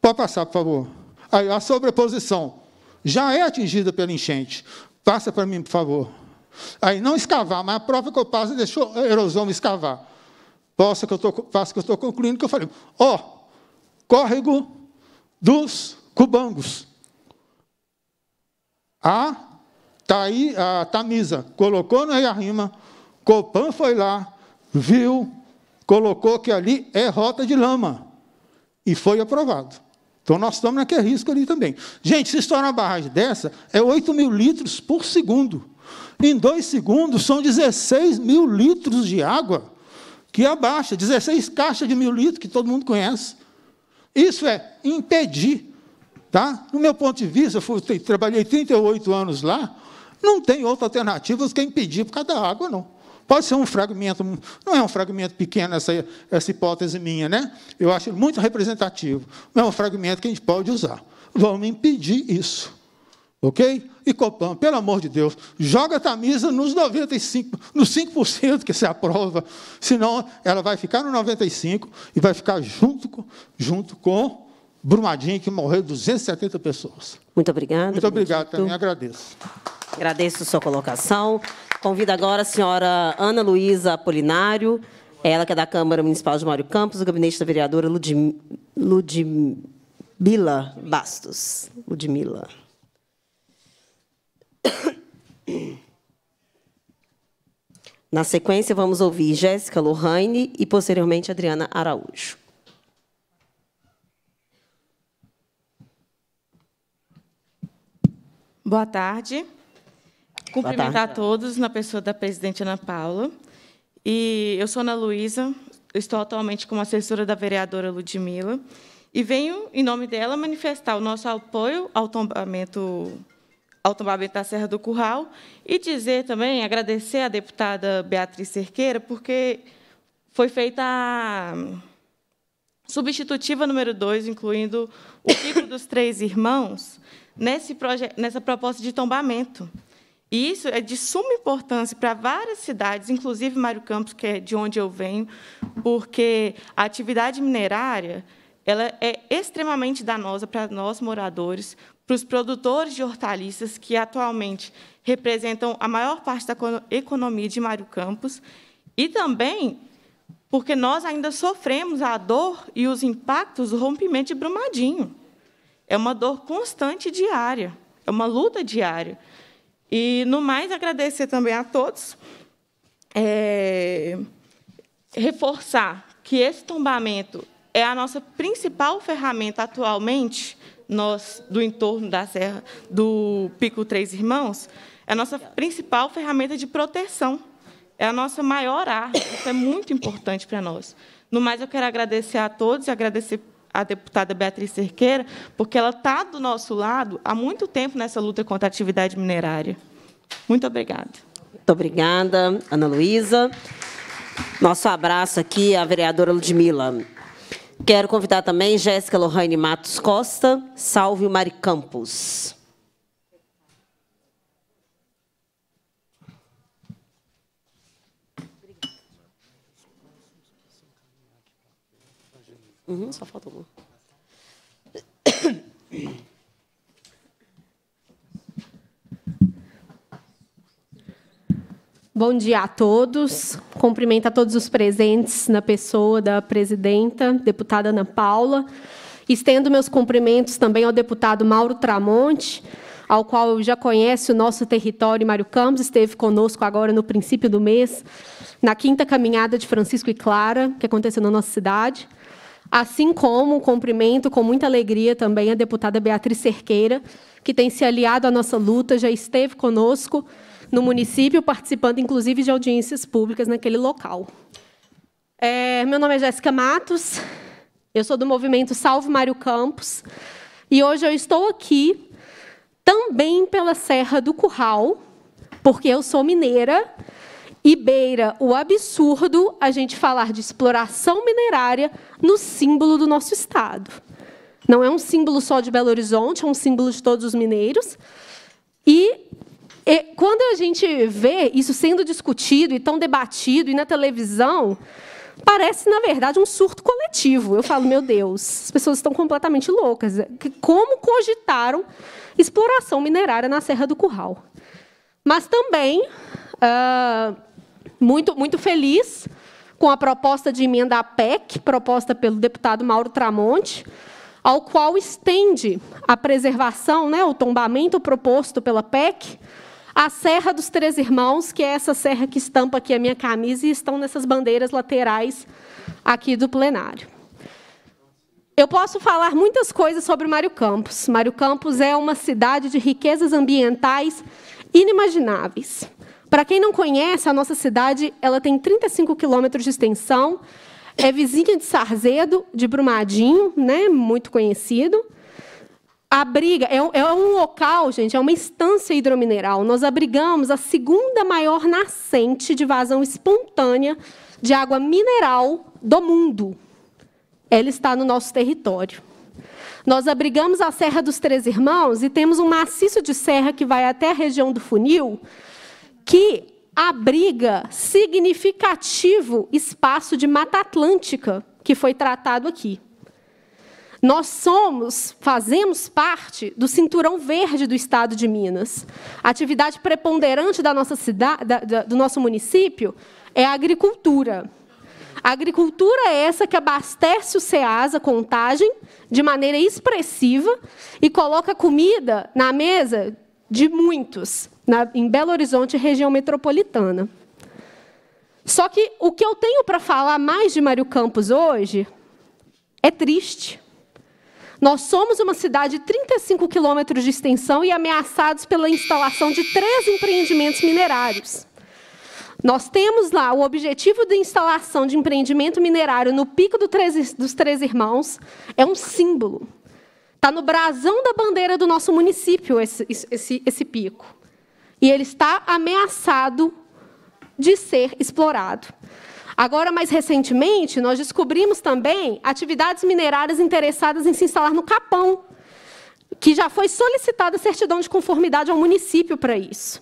Pode passar, por favor. Aí, a sobreposição já é atingida pela enchente. Passa para mim, por favor. Aí, não escavar, mas a prova que eu passo deixou a erosão escavar. Posso que eu tô, que eu estou concluindo, que eu falei, ó, oh, córrego dos cubangos. A Tá aí a Tamisa colocou no Iarima, Copan foi lá, viu, colocou que ali é rota de lama. E foi aprovado. Então nós estamos naquele risco ali também. Gente, se estourar uma barragem dessa, é 8 mil litros por segundo. Em dois segundos, são 16 mil litros de água que abaixa, 16 caixas de mil litros que todo mundo conhece. Isso é impedir. Tá? No meu ponto de vista, eu fui, trabalhei 38 anos lá, não tem outra alternativa que impedir por causa da água, não. Pode ser um fragmento, não é um fragmento pequeno essa, essa hipótese minha, né? Eu acho muito representativo. Não é um fragmento que a gente pode usar. Vamos impedir isso. Ok? E Copan, pelo amor de Deus, joga a camisa nos 95%, nos 5% que se aprova, senão ela vai ficar no 95% e vai ficar junto com, junto com Brumadinho, que morreu 270 pessoas. Muito obrigada. Muito obrigado, também agradeço. Agradeço sua colocação. Convido agora a senhora Ana Luísa Apolinário, ela que é da Câmara Municipal de Mário Campos, do gabinete da vereadora Ludim, Ludmila Bastos. Ludmila. Na sequência, vamos ouvir Jéssica Lohane e, posteriormente, Adriana Araújo. Boa tarde. Cumprimentar a tá. todos na pessoa da presidente Ana Paula. E eu sou Ana Luísa, estou atualmente como assessora da vereadora Ludmila e venho, em nome dela, manifestar o nosso apoio ao tombamento, ao tombamento da Serra do Curral e dizer também, agradecer à deputada Beatriz Cerqueira, porque foi feita a substitutiva número 2, incluindo o ciclo dos três irmãos, nesse nessa proposta de tombamento. E isso é de suma importância para várias cidades, inclusive Mário Campos, que é de onde eu venho, porque a atividade minerária ela é extremamente danosa para nós moradores, para os produtores de hortaliças, que atualmente representam a maior parte da economia de Mário Campos, e também porque nós ainda sofremos a dor e os impactos do rompimento de Brumadinho. É uma dor constante e diária, é uma luta diária. E, no mais, agradecer também a todos, é, reforçar que esse tombamento é a nossa principal ferramenta atualmente, nós, do entorno da Serra, do Pico Três Irmãos, é a nossa principal ferramenta de proteção, é a nossa maior arma, isso é muito importante para nós. No mais, eu quero agradecer a todos e agradecer a deputada Beatriz Cerqueira, porque ela está do nosso lado há muito tempo nessa luta contra a atividade minerária. Muito obrigada. Muito obrigada, Ana Luísa. Nosso abraço aqui à vereadora Ludmila. Quero convidar também Jéssica Lohane Matos Costa, Salve o Mari Campos. Uhum, só falta uma. Bom dia a todos. Cumprimento a todos os presentes na pessoa da presidenta, deputada Ana Paula. Estendo meus cumprimentos também ao deputado Mauro Tramonte, ao qual já conhece o nosso território, Mário Campos, esteve conosco agora no princípio do mês, na quinta caminhada de Francisco e Clara, que aconteceu na nossa cidade. Assim como cumprimento com muita alegria também a deputada Beatriz Cerqueira, que tem se aliado à nossa luta, já esteve conosco no município, participando inclusive de audiências públicas naquele local. É, meu nome é Jéssica Matos, eu sou do movimento Salve Mário Campos, e hoje eu estou aqui também pela Serra do Curral, porque eu sou mineira e beira o absurdo a gente falar de exploração minerária no símbolo do nosso Estado. Não é um símbolo só de Belo Horizonte, é um símbolo de todos os mineiros. E, e quando a gente vê isso sendo discutido e tão debatido, e na televisão, parece, na verdade, um surto coletivo. Eu falo, meu Deus, as pessoas estão completamente loucas. Como cogitaram exploração minerária na Serra do Curral? Mas também uh, muito, muito feliz com a proposta de emenda à PEC, proposta pelo deputado Mauro Tramonte, ao qual estende a preservação, né, o tombamento proposto pela PEC, a Serra dos Três Irmãos, que é essa serra que estampa aqui a minha camisa e estão nessas bandeiras laterais aqui do plenário. Eu posso falar muitas coisas sobre Mário Campos. Mário Campos é uma cidade de riquezas ambientais inimagináveis. Para quem não conhece, a nossa cidade ela tem 35 quilômetros de extensão, é vizinha de Sarzedo, de Brumadinho, né? muito conhecido. Abriga, é, é um local, gente, é uma estância hidromineral. Nós abrigamos a segunda maior nascente de vazão espontânea de água mineral do mundo. Ela está no nosso território. Nós abrigamos a Serra dos Três Irmãos e temos um maciço de serra que vai até a região do funil, que abriga significativo espaço de Mata Atlântica, que foi tratado aqui. Nós somos, fazemos parte do cinturão verde do estado de Minas. A atividade preponderante da nossa cidade, da, da, do nosso município é a agricultura. A agricultura é essa que abastece o SEASA contagem de maneira expressiva e coloca comida na mesa de muitos, na, em Belo Horizonte, região metropolitana. Só que o que eu tenho para falar mais de Mário Campos hoje é triste. Nós somos uma cidade de 35 quilômetros de extensão e ameaçados pela instalação de três empreendimentos minerários. Nós temos lá o objetivo de instalação de empreendimento minerário no Pico do Três, dos Três Irmãos, é um símbolo. Está no brasão da bandeira do nosso município esse, esse, esse pico. E ele está ameaçado de ser explorado. Agora, mais recentemente, nós descobrimos também atividades minerárias interessadas em se instalar no Capão, que já foi solicitada certidão de conformidade ao município para isso.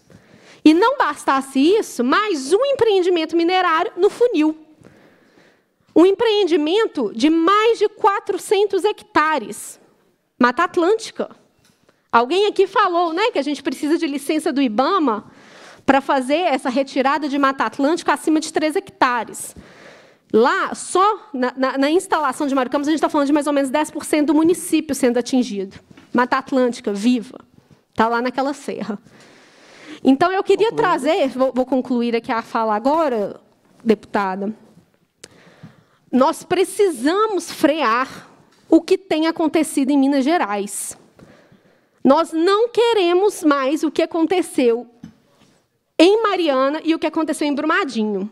E não bastasse isso, mais um empreendimento minerário no funil. Um empreendimento de mais de 400 hectares, Mata Atlântica. Alguém aqui falou, né, que a gente precisa de licença do IBAMA para fazer essa retirada de Mata Atlântica acima de 3 hectares. Lá, só na, na, na instalação de Mário Campos, a gente está falando de mais ou menos 10% do município sendo atingido. Mata Atlântica, viva. Está lá naquela serra. Então, eu queria trazer, vou, vou concluir aqui a fala agora, deputada. Nós precisamos frear o que tem acontecido em Minas Gerais. Nós não queremos mais o que aconteceu em Mariana e o que aconteceu em Brumadinho.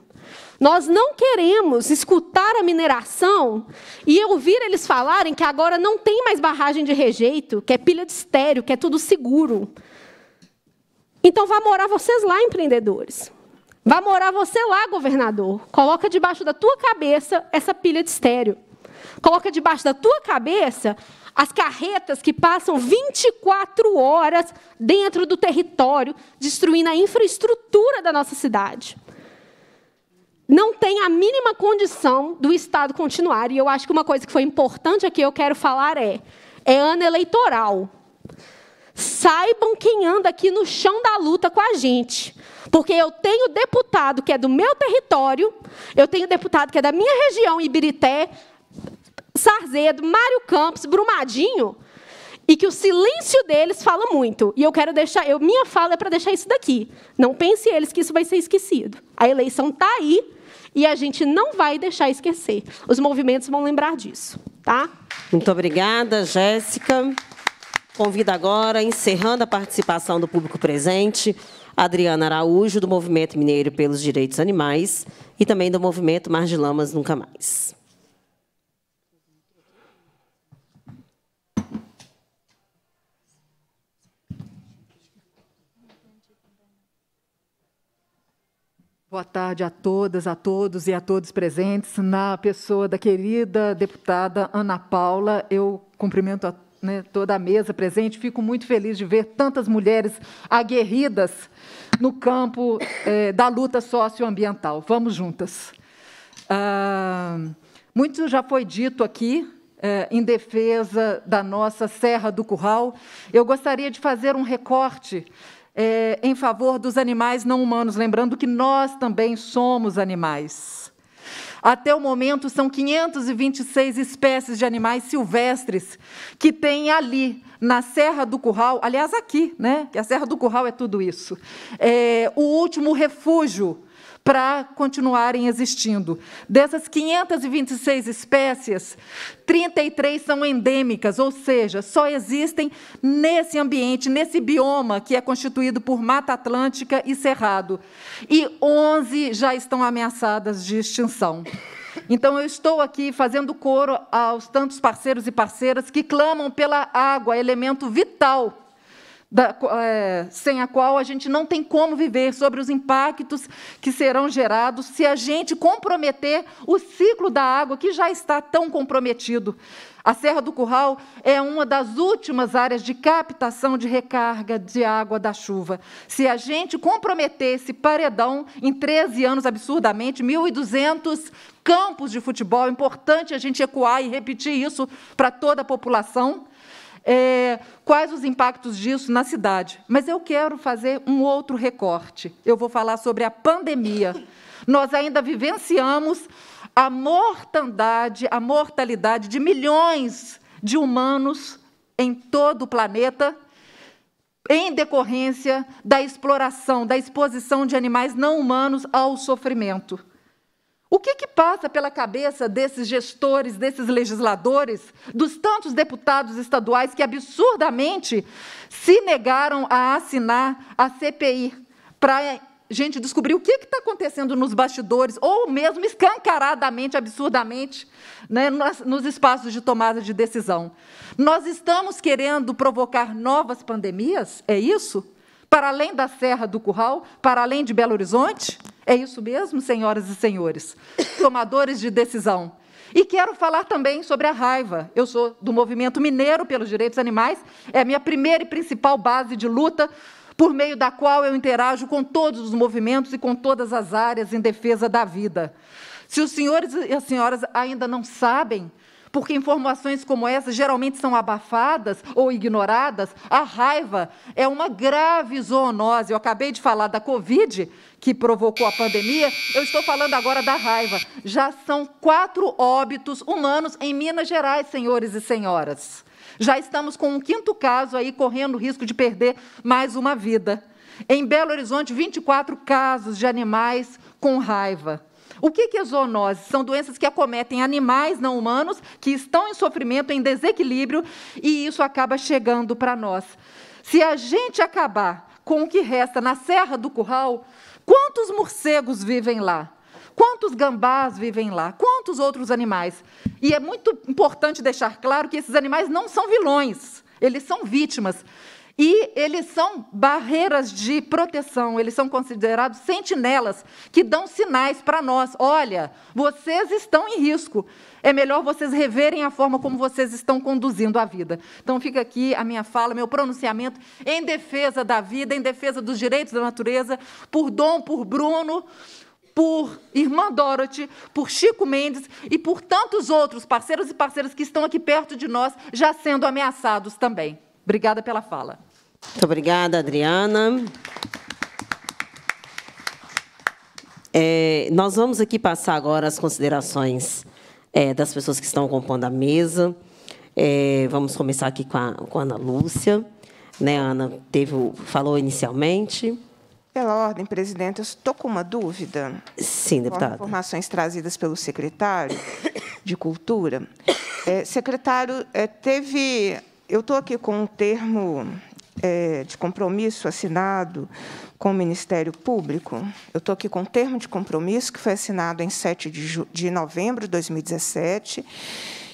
Nós não queremos escutar a mineração e ouvir eles falarem que agora não tem mais barragem de rejeito, que é pilha de estéreo, que é tudo seguro. Então vá morar vocês lá, empreendedores. Vá morar você lá, governador. Coloca debaixo da tua cabeça essa pilha de estéreo. Coloca debaixo da tua cabeça as carretas que passam 24 horas dentro do território, destruindo a infraestrutura da nossa cidade. Não tem a mínima condição do Estado continuar. E eu acho que uma coisa que foi importante aqui, eu quero falar é: é ano eleitoral. Saibam quem anda aqui no chão da luta com a gente. Porque eu tenho deputado que é do meu território, eu tenho deputado que é da minha região, Ibirité, Sarzedo, Mário Campos, Brumadinho, e que o silêncio deles fala muito. E eu quero deixar, eu, minha fala é para deixar isso daqui. Não pense eles que isso vai ser esquecido. A eleição está aí e a gente não vai deixar esquecer. Os movimentos vão lembrar disso, tá? Muito obrigada, Jéssica. Convido agora, encerrando a participação do público presente, Adriana Araújo, do Movimento Mineiro pelos Direitos Animais, e também do Movimento Mar de Lamas Nunca Mais. Boa tarde a todas, a todos e a todos presentes. Na pessoa da querida deputada Ana Paula, eu cumprimento a, né, toda a mesa presente. Fico muito feliz de ver tantas mulheres aguerridas no campo eh, da luta socioambiental. Vamos juntas. Ah, muito já foi dito aqui eh, em defesa da nossa Serra do Curral. Eu gostaria de fazer um recorte é, em favor dos animais não humanos, lembrando que nós também somos animais. Até o momento, são 526 espécies de animais silvestres que tem ali na Serra do Curral, aliás, aqui, né? Que a Serra do Curral é tudo isso. É, o último refúgio para continuarem existindo. Dessas 526 espécies, 33 são endêmicas, ou seja, só existem nesse ambiente, nesse bioma que é constituído por Mata Atlântica e Cerrado. E 11 já estão ameaçadas de extinção. Então, eu estou aqui fazendo coro aos tantos parceiros e parceiras que clamam pela água, elemento vital da, é, sem a qual a gente não tem como viver, sobre os impactos que serão gerados se a gente comprometer o ciclo da água que já está tão comprometido. A Serra do Curral é uma das últimas áreas de captação de recarga de água da chuva. Se a gente comprometer esse paredão em 13 anos, absurdamente, 1.200 campos de futebol, é importante a gente ecoar e repetir isso para toda a população é, quais os impactos disso na cidade. Mas eu quero fazer um outro recorte. Eu vou falar sobre a pandemia. Nós ainda vivenciamos a mortandade, a mortalidade de milhões de humanos em todo o planeta em decorrência da exploração, da exposição de animais não humanos ao sofrimento. O que, que, passa pela cabeça desses gestores, desses legisladores, dos tantos deputados estaduais que absurdamente se negaram a assinar a CPI para gente descobrir o que está acontecendo nos bastidores, ou mesmo escancaradamente, absurdamente, né, nos espaços de tomada de decisão? Nós estamos querendo provocar novas pandemias? É isso? Para além da Serra do Curral? Para além de Belo Horizonte? É isso mesmo, senhoras e senhores, tomadores de decisão. E quero falar também sobre a raiva. Eu sou do movimento mineiro pelos direitos animais, é a minha primeira e principal base de luta, por meio da qual eu interajo com todos os movimentos e com todas as áreas em defesa da vida. Se os senhores e as senhoras ainda não sabem, porque informações como essa geralmente são abafadas ou ignoradas. A raiva é uma grave zoonose. Eu acabei de falar da Covid, que provocou a pandemia, eu estou falando agora da raiva. Já são quatro óbitos humanos em Minas Gerais, senhores e senhoras. Já estamos com um quinto caso aí, correndo o risco de perder mais uma vida. Em Belo Horizonte, 24 casos de animais com raiva. O que, é zoonose? São doenças que acometem animais não humanos que estão em sofrimento, em desequilíbrio, e isso acaba chegando para nós. Se a gente acabar com o que resta na Serra do Curral, quantos morcegos vivem lá? Quantos gambás vivem lá? Quantos outros animais? E é muito importante deixar claro que esses animais não são vilões, eles são vítimas. E eles são barreiras de proteção, eles são considerados sentinelas que dão sinais para nós: olha, vocês estão em risco, é melhor vocês reverem a forma como vocês estão conduzindo a vida. Então, fica aqui a minha fala, meu pronunciamento em defesa da vida, em defesa dos direitos da natureza, por Dom, por Bruno, por Irmã Dorothy, por Chico Mendes e por tantos outros parceiros e parceiras que estão aqui perto de nós, já sendo ameaçados também. Obrigada pela fala. Muito obrigada, Adriana. É, nós vamos aqui passar agora as considerações é, das pessoas que estão compondo a mesa. É, vamos começar aqui com a, com a Ana Lúcia. Né, Ana teve, falou inicialmente. Pela ordem, presidente, eu estou com uma dúvida. Sim, deputado. Informações trazidas pelo secretário de Cultura. É, secretário, é, teve eu estou aqui com um termo é, de compromisso assinado com o Ministério Público. Eu estou aqui com um termo de compromisso que foi assinado em 7 de, de novembro de 2017.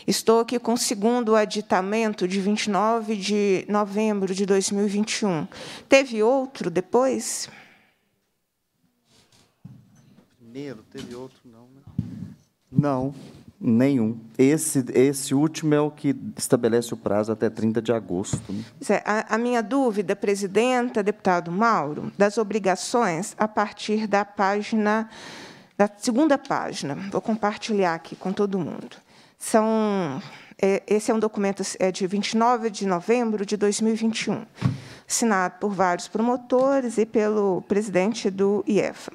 Estou aqui com o segundo aditamento de 29 de novembro de 2021. Teve outro depois? Primeiro, teve outro, não, né? Não. Nenhum. Esse, esse último é o que estabelece o prazo até 30 de agosto. Né? É, a, a, minha dúvida, presidenta, deputado Mauro, das obrigações a partir da página, da segunda página. Vou compartilhar aqui com todo mundo. São, é, esse é um documento é, de 29 de novembro de 2021, assinado por vários promotores e pelo presidente do IEFA.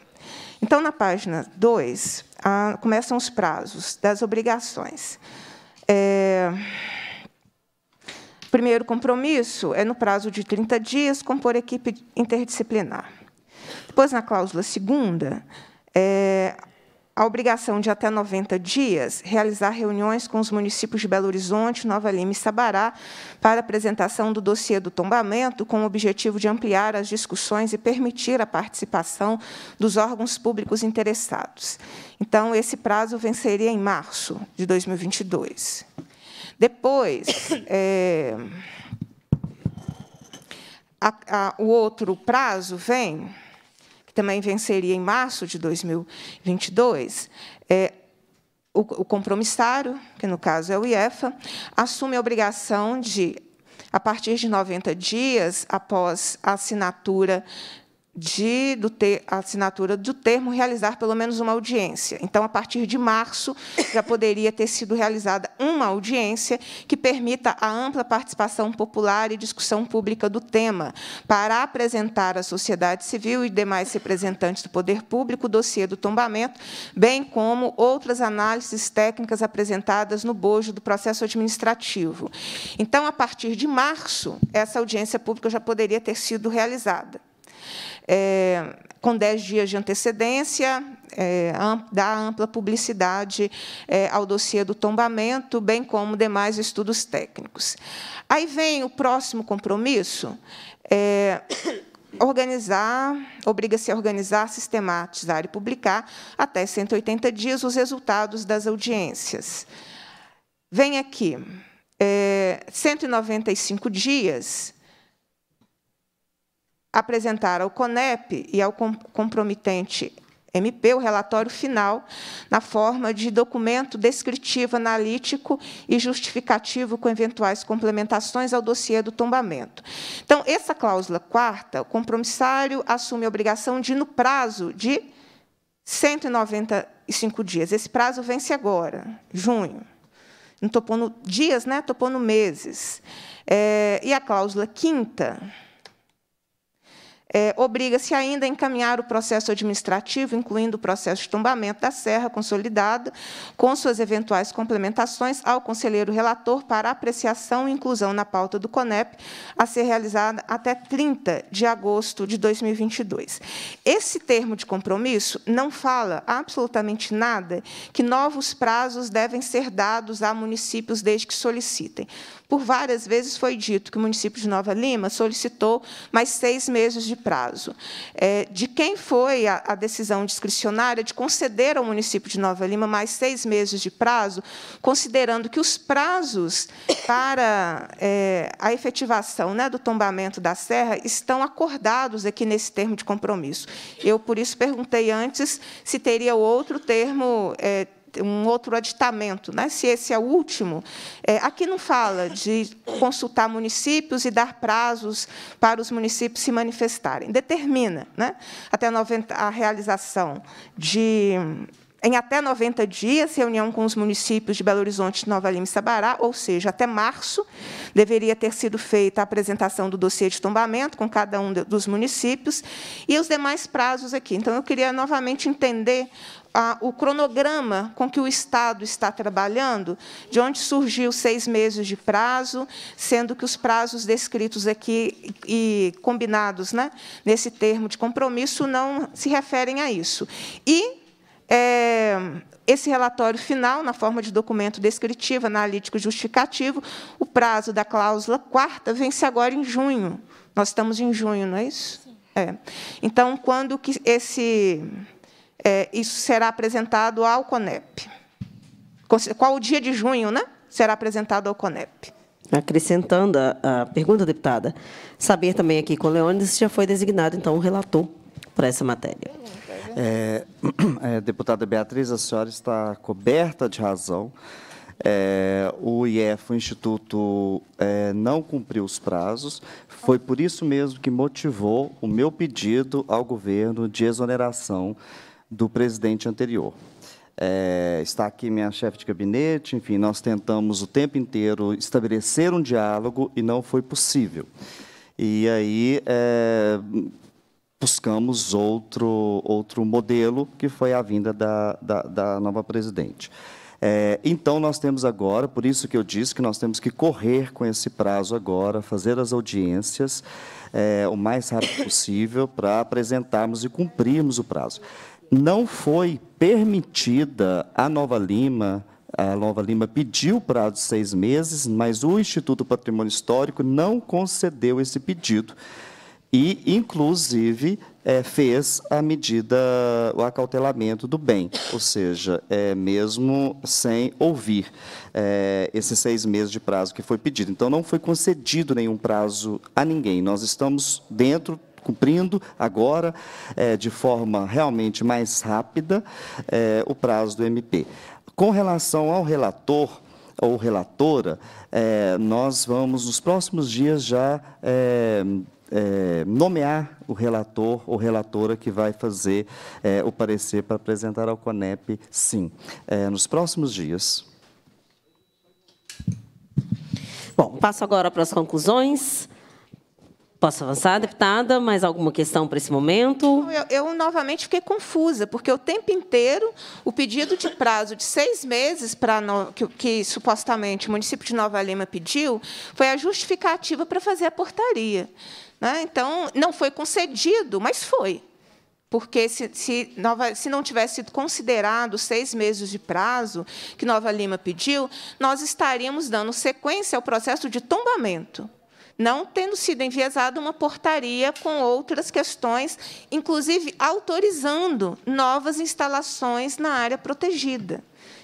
Então, na página 2, a, começam os prazos das obrigações. É, primeiro compromisso é no prazo de 30 dias compor equipe interdisciplinar. Depois, na cláusula segunda, é, a obrigação de até 90 dias realizar reuniões com os municípios de Belo Horizonte, Nova Lima e Sabará para apresentação do dossiê do tombamento, com o objetivo de ampliar as discussões e permitir a participação dos órgãos públicos interessados. Então, esse prazo venceria em março de 2022. Depois, é, a, a, o outro prazo vem também venceria em março de 2022, é, o, o compromissário, que no caso é o IEFA, assume a obrigação de, a partir de 90 dias após a assinatura de, do ter, a assinatura do termo realizar pelo menos uma audiência. Então, a partir de março, já poderia ter sido realizada uma audiência que permita a ampla participação popular e discussão pública do tema, para apresentar à sociedade civil e demais representantes do poder público o dossiê do tombamento, bem como outras análises técnicas apresentadas no bojo do processo administrativo. Então, a partir de março, essa audiência pública já poderia ter sido realizada é, com 10 dias de antecedência, é, dá ampla publicidade é, ao dossiê do tombamento, bem como demais estudos técnicos. Aí vem o próximo compromisso. É, organizar, obriga-se a organizar, sistematizar e publicar até 180 dias os resultados das audiências. Vem aqui, é, 195 dias apresentar ao CONEP e ao compromitente MP o relatório final na forma de documento descritivo, analítico e justificativo com eventuais complementações ao dossiê do tombamento. Então, essa cláusula quarta, o compromissário assume a obrigação de, no prazo de 195 dias, esse prazo vence agora, junho. Não estou pondo dias, estou né? pondo meses. É, e a cláusula quinta, é, Obriga-se ainda a encaminhar o processo administrativo, incluindo o processo de tombamento da serra consolidada, com suas eventuais complementações, ao conselheiro relator para apreciação e inclusão na pauta do CONEP, a ser realizada até 30 de agosto de 2022. Esse termo de compromisso não fala absolutamente nada que novos prazos devem ser dados a municípios desde que solicitem. Por várias vezes foi dito que o município de Nova Lima solicitou mais seis meses de prazo. É, de quem foi a, decisão discricionária de conceder ao município de Nova Lima mais seis meses de prazo, considerando que os prazos para é, a efetivação né, do tombamento da serra estão acordados aqui nesse termo de compromisso. Eu, por isso, perguntei antes se teria outro termo é, um outro aditamento, né? se esse é o último. É, aqui não fala de consultar municípios e dar prazos para os municípios se manifestarem. Determina né? até 90, a realização de em até 90 dias, reunião com os municípios de Belo Horizonte, Nova Lima e Sabará, ou seja, até março, deveria ter sido feita a apresentação do dossiê de tombamento com cada um dos municípios, e os demais prazos aqui. Então, eu queria novamente entender ah, o cronograma com que o Estado está trabalhando, de onde surgiu seis meses de prazo, sendo que os prazos descritos aqui e combinados né, nesse termo de compromisso não se referem a isso. E é, esse relatório final, na forma de documento descritivo, analítico justificativo, o prazo da cláusula quarta vence agora em junho. Nós estamos em junho, não é isso? Sim. É. Então, quando que esse, é, isso será apresentado ao CONEP? Qual o dia de junho, né? Será apresentado ao CONEP. Acrescentando a, a pergunta, deputada, saber também aqui com o Leônidas se já foi designado, então, um relator para essa matéria. Beleza. É, é, deputada Beatriz, a senhora está coberta de razão. É, o IEF, o Instituto, é, não cumpriu os prazos. Foi por isso mesmo que motivou o meu pedido ao governo de exoneração do presidente anterior. É, está aqui minha chefe de gabinete, enfim, nós tentamos o tempo inteiro estabelecer um diálogo e não foi possível. E aí, é, buscamos outro, outro modelo, que foi a vinda da, da, da nova presidente. É, então, nós temos agora, por isso que eu disse que nós temos que correr com esse prazo agora, fazer as audiências é, o mais rápido possível para apresentarmos e cumprirmos o prazo. Não foi permitida a Nova Lima a Nova Lima pediu o prazo de seis meses, mas o Instituto Patrimônio Histórico não concedeu esse pedido e, inclusive, é, fez a medida, o acautelamento do bem, ou seja, é, mesmo sem ouvir é, esses seis meses de prazo que foi pedido. Então, não foi concedido nenhum prazo a ninguém. Nós estamos dentro cumprindo agora, é, de forma realmente mais rápida, é, o prazo do MP. Com relação ao relator ou relatora, é, nós vamos, nos próximos dias, já é, é, nomear o relator ou relatora que vai fazer é, o parecer para apresentar ao CONEP, sim, é, nos próximos dias. Bom, passo agora para as conclusões. Posso avançar, deputada? Mais alguma questão para esse momento? Eu, eu, novamente fiquei confusa, porque o tempo inteiro o pedido de prazo de seis meses para no, que, que, supostamente o município de Nova Lima pediu foi a justificativa para fazer a portaria. Né? Então, não foi concedido, mas foi. Porque se, se, Nova, se não tivesse sido considerado seis meses de prazo que Nova Lima pediu, nós estaríamos dando sequência ao processo de tombamento, não tendo sido enviesada uma portaria com outras questões, inclusive autorizando novas instalações na área protegida.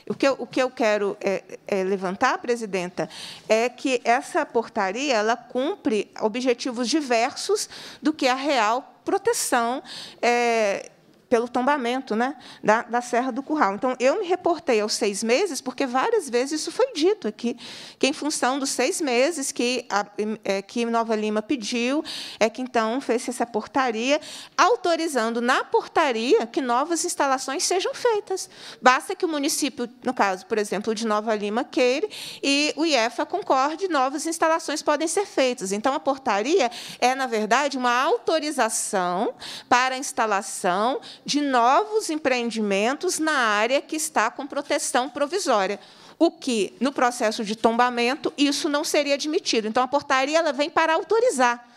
O que eu, o que eu quero é, é levantar, presidenta, é que essa portaria ela cumpre objetivos diversos do que a real proteção é, pelo tombamento né, da, da Serra do Curral. Então, eu me reportei aos seis meses, porque várias vezes isso foi dito aqui, que em função dos seis meses que, a, é, que Nova Lima pediu, é que então fez essa portaria, autorizando na portaria que novas instalações sejam feitas. Basta que o município, no caso, por exemplo, de Nova Lima, queira e o IEFA concorde, novas instalações podem ser feitas. Então, a portaria é, na verdade, uma autorização para a instalação de novos empreendimentos na área que está com proteção provisória. O que, no processo de tombamento, isso não seria admitido. Então, a portaria ela vem para autorizar.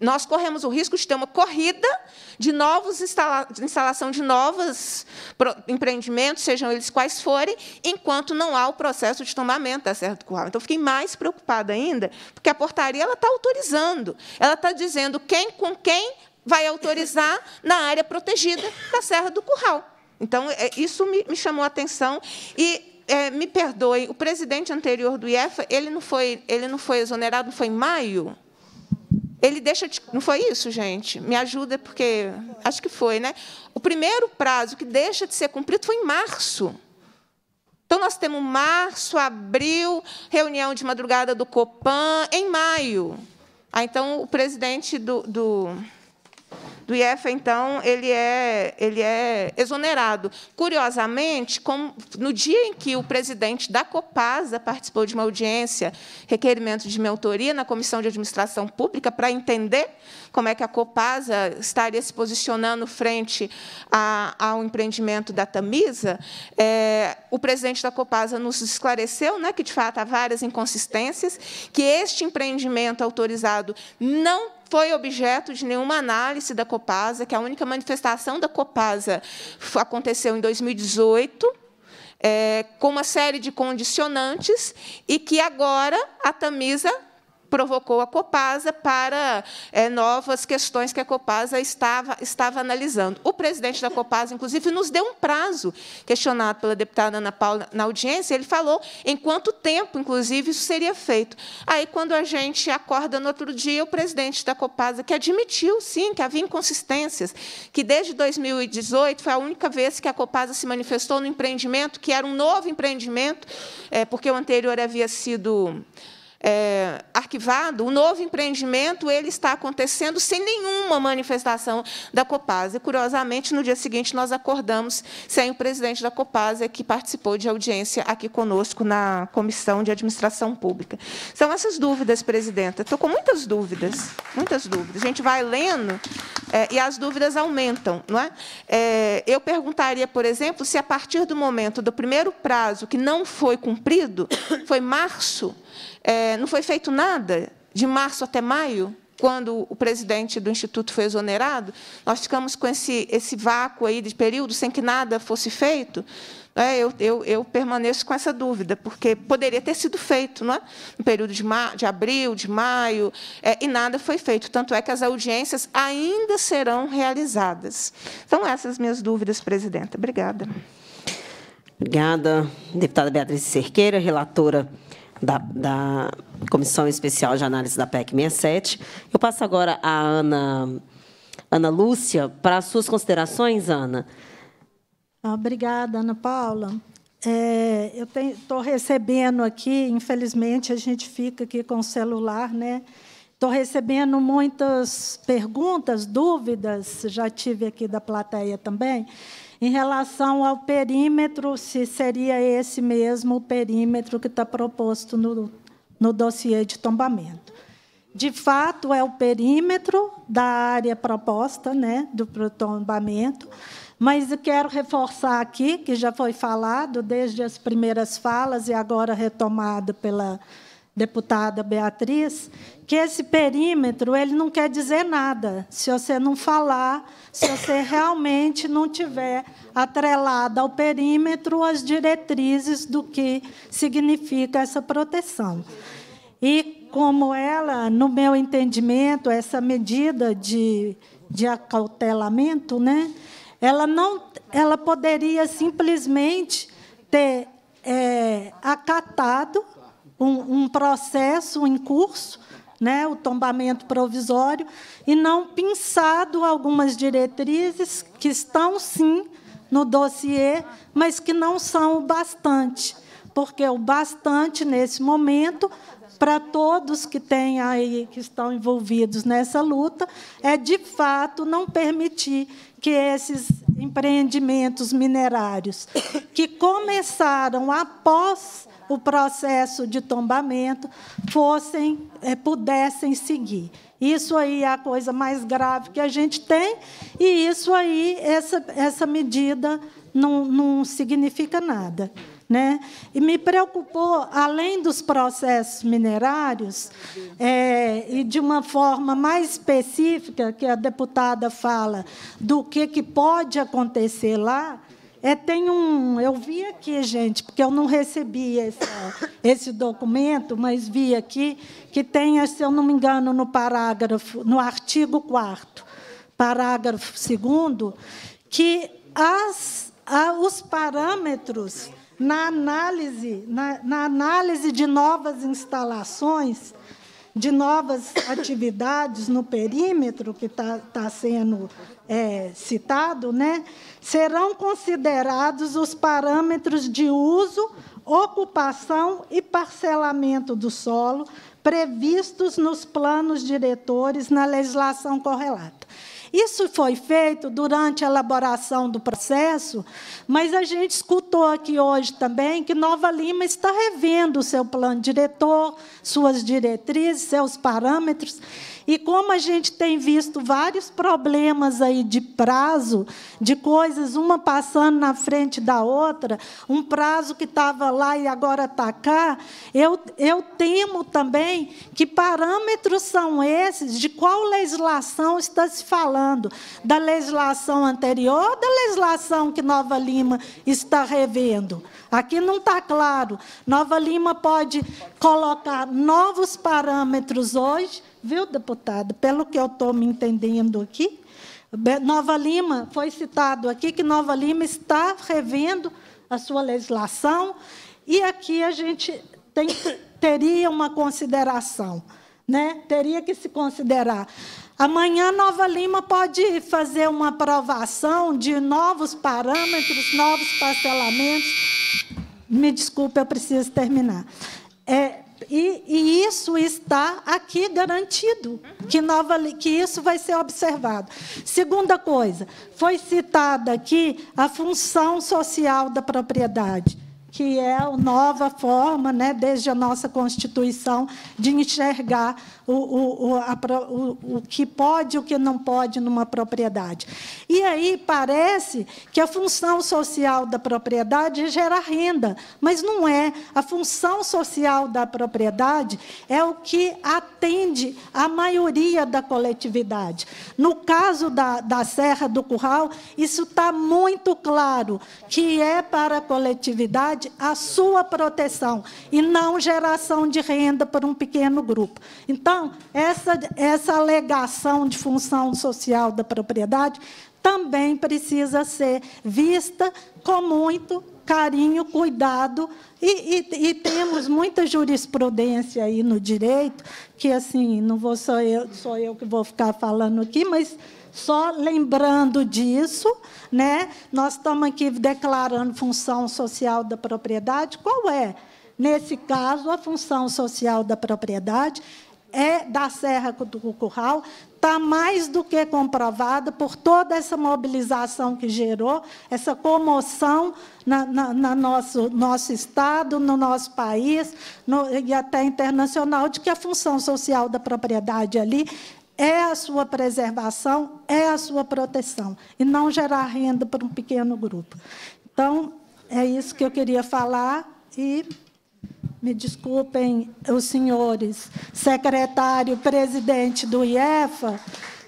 Nós corremos o risco de ter uma corrida de novos instala instalação de novos empreendimentos, sejam eles quais forem, enquanto não há o processo de tombamento da Serra do Curral. Então, fiquei mais preocupada ainda, porque a portaria ela está autorizando, ela está dizendo quem com quem vai autorizar na área protegida da Serra do Curral. Então, é, isso me, chamou a atenção e é, me perdoe, o presidente anterior do IEFA, ele não foi, ele não foi exonerado, não foi em maio? Ele deixa de, não foi isso, gente? Me ajuda porque acho que foi, né? O primeiro prazo que deixa de ser cumprido foi em março. Então nós temos março, abril, reunião de madrugada do Copan em maio. Ah, então o presidente do, do do IEFA, então, ele é, ele é exonerado. Curiosamente, como, no dia em que o presidente da Copasa participou de uma audiência, requerimento de minha autoria, na Comissão de Administração Pública, para entender como é que a Copasa estaria se posicionando frente a, ao empreendimento da Tamisa, é, o presidente da Copasa nos esclareceu né, que, de fato, há várias inconsistências, que este empreendimento autorizado não foi objeto de nenhuma análise da Copasa, que a única manifestação da Copasa aconteceu em 2018, é, eh, com uma série de condicionantes, e que agora a Tamisa provocou a Copasa para é, novas questões que a Copasa estava, estava analisando. O presidente da Copasa, inclusive, nos deu um prazo, questionado pela deputada Ana Paula na audiência, ele falou em quanto tempo, inclusive, isso seria feito. Aí, quando a gente acorda no outro dia, o presidente da Copasa, que admitiu, sim, que havia inconsistências, que desde 2018 foi a única vez que a Copasa se manifestou no empreendimento, que era um novo empreendimento, é, porque o anterior havia sido é, arquivado, o novo empreendimento ele está acontecendo sem nenhuma manifestação da Copasa. E, curiosamente, no dia seguinte, nós acordamos sem o presidente da Copasa, que participou de audiência aqui conosco na Comissão de Administração Pública. São essas dúvidas, presidenta. Estou com muitas dúvidas, muitas dúvidas. A gente vai lendo é, e as dúvidas aumentam. Não é? é? Eu perguntaria, por exemplo, se a partir do momento do primeiro prazo que não foi cumprido, foi março é, não foi feito nada de março até maio, quando o presidente do Instituto foi exonerado. Nós ficamos com esse, esse vácuo aí de período sem que nada fosse feito. É, eu, eu, eu, permaneço com essa dúvida, porque poderia ter sido feito não é? no período de, de abril, de maio, é, e nada foi feito. Tanto é que as audiências ainda serão realizadas. Então, essas minhas dúvidas, presidenta. Obrigada. Obrigada, deputada Beatriz Cerqueira, relatora da, da Comissão Especial de Análise da PEC 67. Eu passo agora a Ana, Ana Lúcia para as suas considerações, Ana. Ah, obrigada, Ana Paula. É, eu estou recebendo aqui, infelizmente, a gente fica aqui com o celular, né? Estou recebendo muitas perguntas, dúvidas, já tive aqui da plateia também. Em relação ao perímetro, se seria esse mesmo o perímetro que está proposto no, no dossiê de tombamento. De fato, é o perímetro da área proposta né, do tombamento, mas quero reforçar aqui, que já foi falado desde as primeiras falas e agora retomado pela deputada Beatriz, que esse perímetro ele não quer dizer nada se você não falar, se você realmente não tiver atrelada ao perímetro as diretrizes do que significa essa proteção. E como ela, no meu entendimento, essa medida de, de acautelamento, né, ela não, ela poderia simplesmente ter é, acatado um, um processo em curso, né, o tombamento provisório, e não pensado algumas diretrizes que estão, sim, no dossiê, mas que não são o bastante, porque o bastante, nesse momento, para todos que têm aí, que estão envolvidos nessa luta, é de fato não permitir que esses empreendimentos minerários que começaram após o processo de tombamento fossem é, pudessem seguir. Isso aí é a coisa mais grave que a gente tem, e isso aí, essa, essa medida não, não significa nada. Né? E me preocupou, além dos processos minerários, é, e de uma forma mais específica, que a deputada fala, do que, que pode acontecer lá, é, tem um, eu vi aqui, gente, porque eu não recebi esse documento, mas vi aqui que tem, se eu não me engano, no parágrafo, no artigo 4 parágrafo 2 que as, a, os parâmetros na análise, na, na análise de novas instalações, de novas atividades no perímetro que está tá sendo é, citado, né? serão considerados os parâmetros de uso, ocupação e parcelamento do solo previstos nos planos diretores na legislação correlata. Isso foi feito durante a elaboração do processo, mas a gente escutou aqui hoje também que Nova Lima está revendo o seu plano diretor, suas diretrizes, seus parâmetros. E como a gente tem visto vários problemas aí de prazo, de coisas uma passando na frente da outra, um prazo que estava lá e agora está cá, eu, eu temo também que parâmetros são esses de qual legislação está se falando, da legislação anterior ou da legislação que Nova Lima está revendo. Aqui não está claro. Nova Lima pode colocar novos parâmetros hoje viu, deputado? Pelo que eu estou me entendendo aqui, Nova Lima, foi citado aqui que Nova Lima está revendo a sua legislação e aqui a gente tem, teria uma consideração, né? teria que se considerar. Amanhã, Nova Lima pode fazer uma aprovação de novos parâmetros, novos parcelamentos. Me desculpe, eu preciso terminar. É, e, e, isso está aqui garantido, que, nova, que isso vai ser observado. Segunda coisa, foi citada aqui a função social da propriedade que é a nova forma, né, desde a nossa Constituição, de enxergar o, o, o, a, o, o que pode e o que não pode numa propriedade. E aí parece que a função social da propriedade é gerar renda, mas não é. A função social da propriedade é o que atende a maioria da coletividade. No caso da, da Serra do Curral, isso está muito claro, que é para a coletividade a sua proteção e não geração de renda por um pequeno grupo. Então, essa, essa alegação de função social da propriedade também precisa ser vista com muito carinho, cuidado, e, e, e, temos muita jurisprudência aí no direito, que assim, não vou só eu, sou eu que vou ficar falando aqui, mas só lembrando disso, né? Nós estamos aqui declarando função social da propriedade. Qual é? Nesse caso, a função social da propriedade é da Serra do Curral, está mais do que comprovada por toda essa mobilização que gerou, essa comoção na, na, na nosso, nosso Estado, no nosso país no, e até internacional, de que a função social da propriedade ali é a sua preservação, é a sua proteção, e não gerar renda para um pequeno grupo. Então, é isso que eu queria falar e me desculpem os senhores secretário, presidente do IEFA,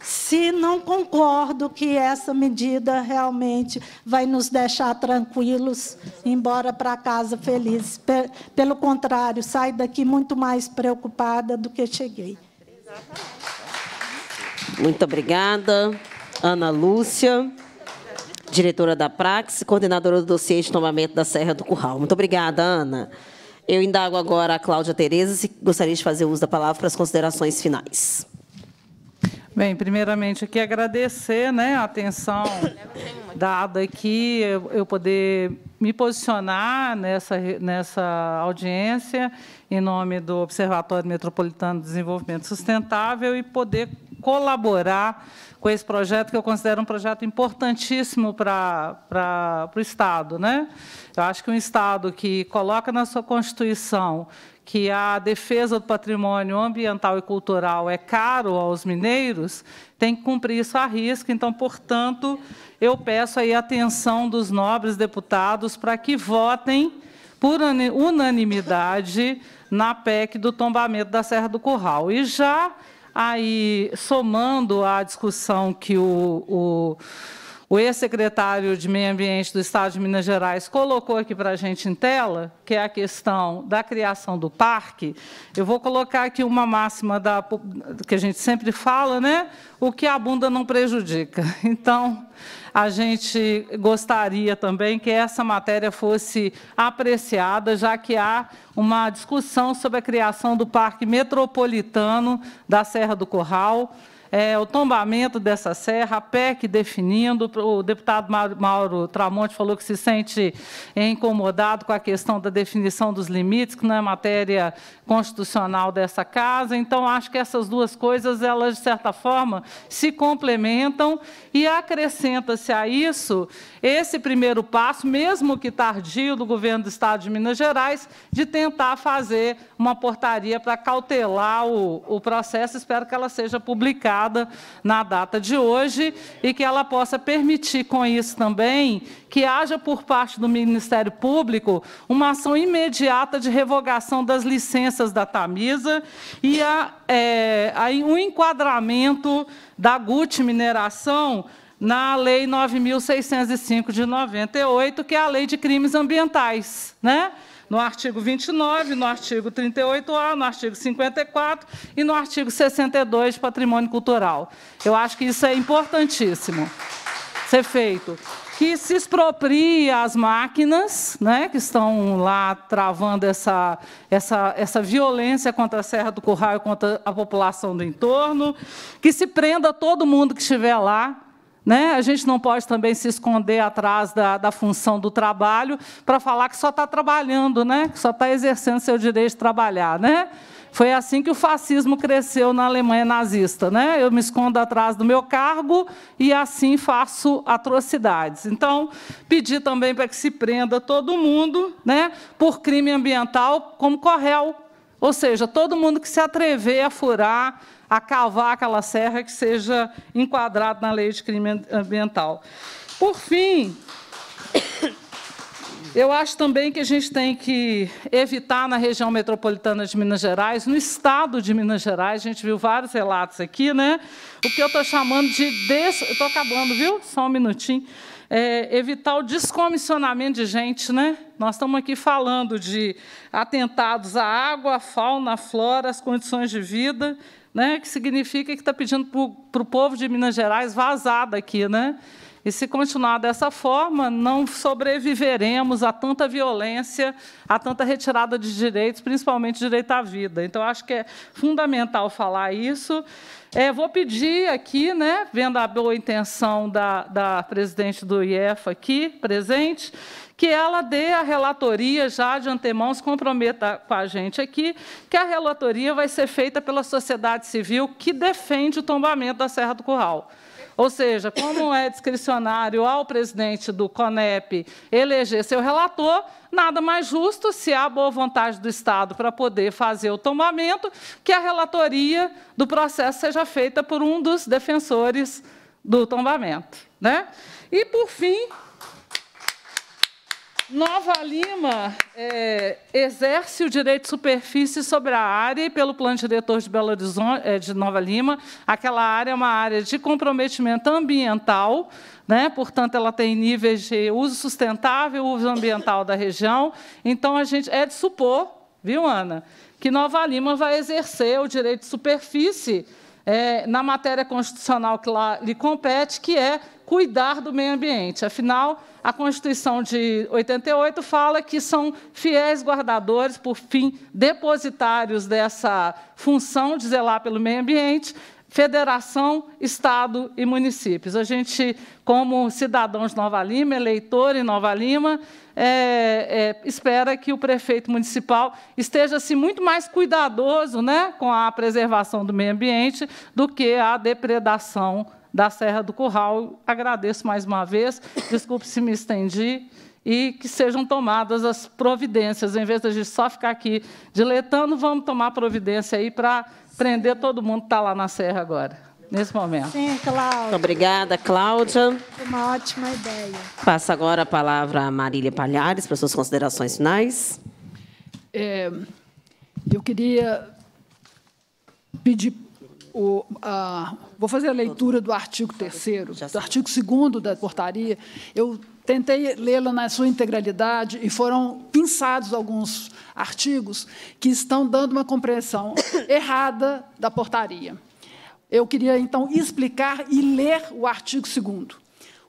se não concordo que essa medida realmente vai nos deixar tranquilos, embora para casa felizes. Pelo contrário, saio daqui muito mais preocupada do que cheguei. Exatamente. Muito obrigada. Ana Lúcia, diretora da Praxis, coordenadora do dossiê de tombamento da Serra do Curral. Muito obrigada, Ana. Eu indago agora a Cláudia Tereza, se gostaria de fazer uso da palavra para as considerações finais. Bem, primeiramente aqui agradecer né, a atenção dada aqui, eu, eu poder me posicionar nessa, nessa audiência em nome do Observatório Metropolitano de Desenvolvimento Sustentável e poder colaborar com esse projeto, que eu considero um projeto importantíssimo para o Estado. Né? Eu acho que um Estado que coloca na sua Constituição que a defesa do patrimônio ambiental e cultural é caro aos mineiros, tem que cumprir isso a risco, Então, portanto, eu peço aí a atenção dos nobres deputados para que votem por unanimidade na PEC do tombamento da Serra do Curral. E já Aí, somando à discussão que o, o, o ex-secretário de Meio Ambiente do Estado de Minas Gerais colocou aqui para a gente em tela, que é a questão da criação do parque, eu vou colocar aqui uma máxima da, que a gente sempre fala, né? O que a bunda não prejudica. Então, a gente gostaria também que essa matéria fosse apreciada, já que há uma discussão sobre a criação do Parque Metropolitano da Serra do Corral é, o tombamento dessa serra, a PEC definindo, o deputado Mauro Tramonte falou que se sente incomodado com a questão da definição dos limites, que não é matéria constitucional dessa casa. Então, acho que essas duas coisas, elas, de certa forma, se complementam e acrescenta-se a isso esse primeiro passo, mesmo que tardio, do governo do Estado de Minas Gerais, de tentar fazer uma portaria para cautelar o, o processo. Espero que ela seja publicada aprovada na data de hoje e que ela possa permitir com isso também que haja por parte do Ministério Público uma ação imediata de revogação das licenças da Tamisa e a, é, a, um enquadramento da GUT Mineração na Lei 9.605 de 98, que é a Lei de Crimes Ambientais, né? no artigo 29, no artigo 38A, no artigo 54 e no artigo 62, patrimônio cultural. Eu acho que isso é importantíssimo ser feito. Que se exproprie as máquinas né, que estão lá travando essa, essa, essa violência contra a Serra do Curral e contra a população do entorno, que se prenda todo mundo que estiver lá, né? A gente não pode também se esconder atrás da, da função do trabalho para falar que só está trabalhando, né? que só está exercendo seu direito de trabalhar. Né? Foi assim que o fascismo cresceu na Alemanha nazista. Né? Eu me escondo atrás do meu cargo e assim faço atrocidades. Então, pedi também para que se prenda todo mundo né, por crime ambiental como Correl. Ou seja, todo mundo que se atrever a furar a cavar aquela serra que seja enquadrado na lei de crime ambiental. Por fim, eu acho também que a gente tem que evitar na região metropolitana de Minas Gerais, no estado de Minas Gerais, a gente viu vários relatos aqui, né? O que eu estou chamando de des... estou acabando, viu? Só um minutinho. É, evitar o descomissionamento de gente, né? Nós estamos aqui falando de atentados à água, à fauna, à flora, às condições de vida, né, que significa que está pedindo para o povo de Minas Gerais vazar daqui. Né? E se continuar dessa forma, não sobreviveremos a tanta violência, a tanta retirada de direitos, principalmente direito à vida. Então, acho que é fundamental falar isso. É, vou pedir aqui, né, vendo a boa intenção da, da presidente do IEF aqui, presente, que ela dê a relatoria já de antemão, se comprometa com a gente aqui, que a relatoria vai ser feita pela sociedade civil que defende o tombamento da Serra do Curral. Ou seja, como é discricionário ao presidente do CONEP eleger seu relator, nada mais justo, se há boa vontade do Estado para poder fazer o tombamento, que a relatoria do processo seja feita por um dos defensores do tombamento. Né? E, por fim, Nova Lima é, exerce o direito de superfície sobre a área e pelo plano diretor de Belo Horizonte, é, de Nova Lima, aquela área é uma área de comprometimento ambiental, né? portanto, ela tem níveis de uso sustentável, uso ambiental da região. Então, a gente é de supor, viu, Ana, que Nova Lima vai exercer o direito de superfície é, na matéria constitucional que lá lhe compete, que é cuidar do meio ambiente. Afinal, a Constituição de 88 fala que são fiéis guardadores, por fim, depositários dessa função de zelar pelo meio ambiente, federação, estado e municípios. A gente, como cidadão de Nova Lima, eleitor em Nova Lima, é, é, espera que o prefeito municipal esteja assim, muito mais cuidadoso né, com a preservação do meio ambiente do que a depredação da Serra do Curral. Agradeço mais uma vez, desculpe se me estendi, e que sejam tomadas as providências. Em vez de a gente só ficar aqui diletando, vamos tomar providência aí para prender todo mundo que está lá na Serra agora nesse momento. Sim, Cláudia. Obrigada, Cláudia. Uma ótima ideia. Passa agora a palavra a Marília Palhares para suas considerações finais. É, eu queria pedir o, vou fazer a leitura do artigo 3 do artigo 2 da portaria. Eu tentei lê-la na sua integralidade e foram pinçados alguns artigos que estão dando uma compreensão errada da portaria. Eu queria, então, explicar e ler o artigo 2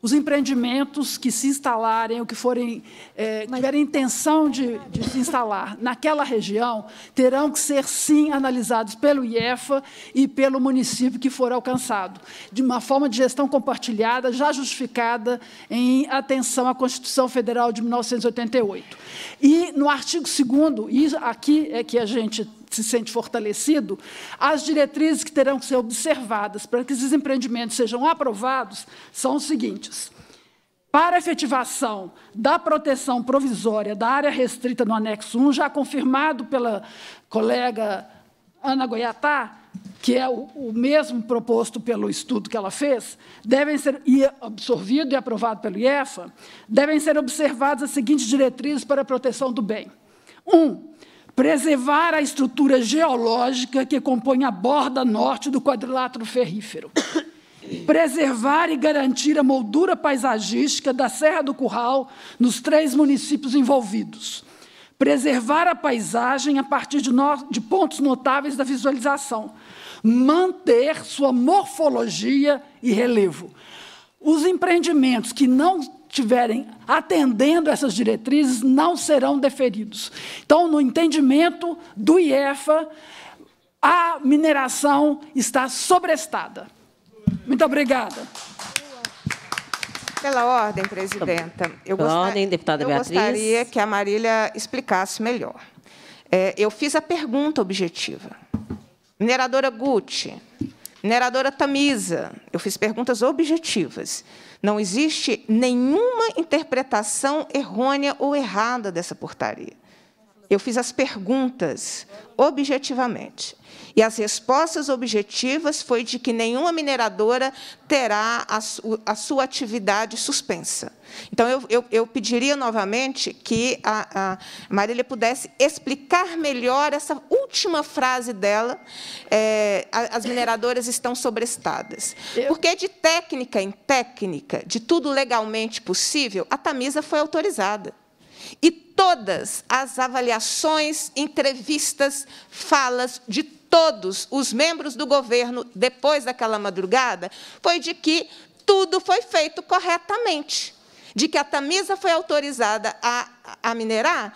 os empreendimentos que se instalarem ou que forem, é, tiverem intenção de, de, se instalar naquela região terão que ser, sim, analisados pelo IEFA e pelo município que for alcançado, de uma forma de gestão compartilhada, já justificada em atenção à Constituição Federal de 1988. E no artigo 2 e aqui é que a gente se sente fortalecido, as diretrizes que terão que ser observadas para que esses empreendimentos sejam aprovados são os seguintes. Para efetivação da proteção provisória da área restrita no anexo 1, já confirmado pela colega Ana Goiatá, que é o, o, mesmo proposto pelo estudo que ela fez, devem ser e absorvido e aprovado pelo IEFA, devem ser observadas as seguintes diretrizes para a proteção do bem. Um, preservar a estrutura geológica que compõe a borda norte do quadrilátero ferrífero, preservar e garantir a moldura paisagística da Serra do Curral nos três municípios envolvidos, preservar a paisagem a partir de, no... de pontos notáveis da visualização, manter sua morfologia e relevo. Os empreendimentos que não tiverem atendendo essas diretrizes não serão deferidos. Então, no entendimento do IEFA, a mineração está sobrestada. Muito obrigada. Pela ordem, presidenta. Eu Pela ordem, deputada eu Beatriz. Eu gostaria que a Marília explicasse melhor. É, eu fiz a pergunta objetiva. Mineradora Gucci, mineradora Tamisa, eu fiz perguntas objetivas. Não existe nenhuma interpretação errônea ou errada dessa portaria. Eu fiz as perguntas objetivamente. E as respostas objetivas foi de que nenhuma mineradora terá a, su, a sua atividade suspensa. Então, eu, eu, eu pediria novamente que a, a, Marília pudesse explicar melhor essa última frase dela, é, as mineradoras estão sobrestadas. Porque, de técnica em técnica, de tudo legalmente possível, a Tamisa foi autorizada. E todas as avaliações, entrevistas, falas de todos os membros do governo depois daquela madrugada foi de que tudo foi feito corretamente, de que a Tamisa foi autorizada a, a minerar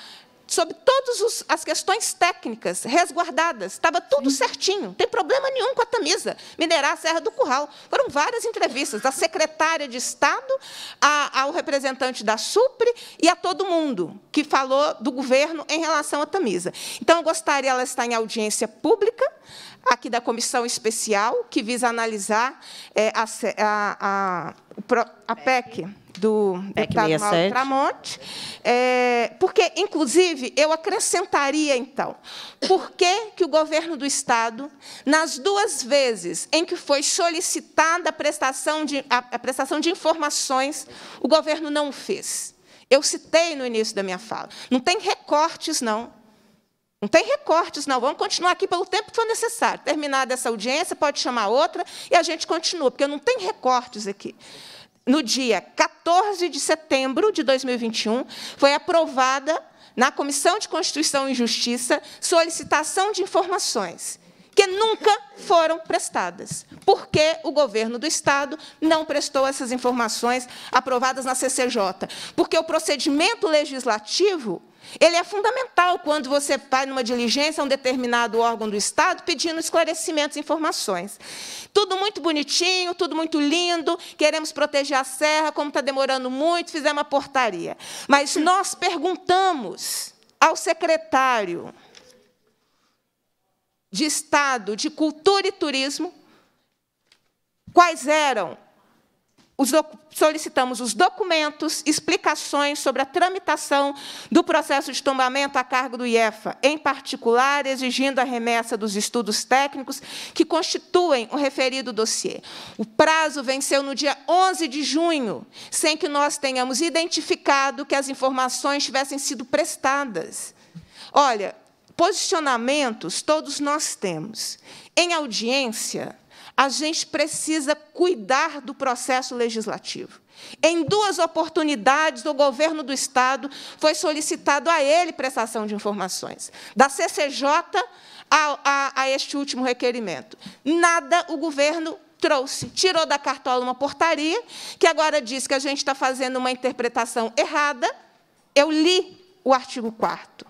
sobre todas as questões técnicas resguardadas. Estava tudo certinho, não tem problema nenhum com a Tamisa, minerar a Serra do Curral. Foram várias entrevistas, da secretária de Estado a, ao representante da SUPRE e a todo mundo que falou do governo em relação à Tamisa. Então, eu gostaria ela estar em audiência pública, aqui da comissão especial, que visa analisar é, a, a, a a PEC do PEC deputado 67. Mauro Tramonte, é, porque, inclusive, eu acrescentaria, então, por que, que o governo do Estado, nas duas vezes em que foi solicitada a prestação de, a, a prestação de informações, o governo não o fez? Eu citei no início da minha fala. Não tem recortes, não. Não tem recortes, não. Vamos continuar aqui pelo tempo que for necessário. Terminada essa audiência, pode chamar outra e a gente continua, porque não tem recortes aqui no dia 14 de setembro de 2021, foi aprovada na Comissão de Constituição e Justiça solicitação de informações que nunca foram prestadas, porque o governo do Estado não prestou essas informações aprovadas na CCJ, porque o procedimento legislativo ele é fundamental quando você vai numa diligência a um determinado órgão do Estado pedindo esclarecimentos, informações. Tudo muito bonitinho, tudo muito lindo, queremos proteger a serra, como está demorando muito, fizemos uma portaria. Mas nós perguntamos ao secretário de Estado de Cultura e Turismo quais eram os solicitamos os documentos, explicações sobre a tramitação do processo de tombamento a cargo do IEFA, em particular exigindo a remessa dos estudos técnicos que constituem o referido dossiê. O prazo venceu no dia 11 de junho, sem que nós tenhamos identificado que as informações tivessem sido prestadas. Olha, posicionamentos todos nós temos. Em audiência, a gente precisa cuidar do processo legislativo. Em duas oportunidades, o governo do Estado foi solicitado a ele prestação de informações, da CCJ a, a, a este último requerimento. Nada o governo trouxe, tirou da cartola uma portaria, que agora diz que a gente está fazendo uma interpretação errada. Eu li o artigo 4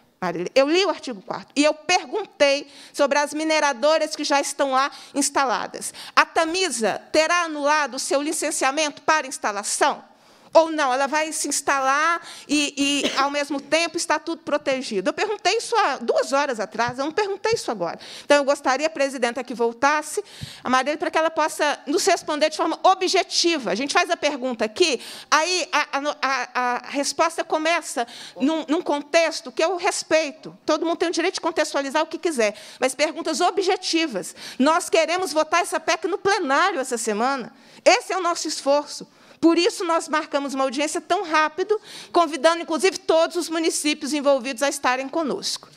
eu li o artigo 4 e eu perguntei sobre as mineradoras que já estão lá instaladas. A Tamisa terá anulado o seu licenciamento para instalação? Ou não, ela vai se instalar e, e, ao mesmo tempo, está tudo protegido. Eu perguntei isso há duas horas atrás, eu não perguntei isso agora. Então, eu gostaria, presidenta, que voltasse, a Marília, para que ela possa nos responder de forma objetiva. A gente faz a pergunta aqui, aí a, a, a resposta começa num, num contexto que eu respeito. Todo mundo tem o direito de contextualizar o que quiser, mas perguntas objetivas. Nós queremos votar essa PEC no plenário essa semana. Esse é o nosso esforço. Por isso, nós marcamos uma audiência tão rápido, convidando, inclusive, todos os municípios envolvidos a estarem conosco.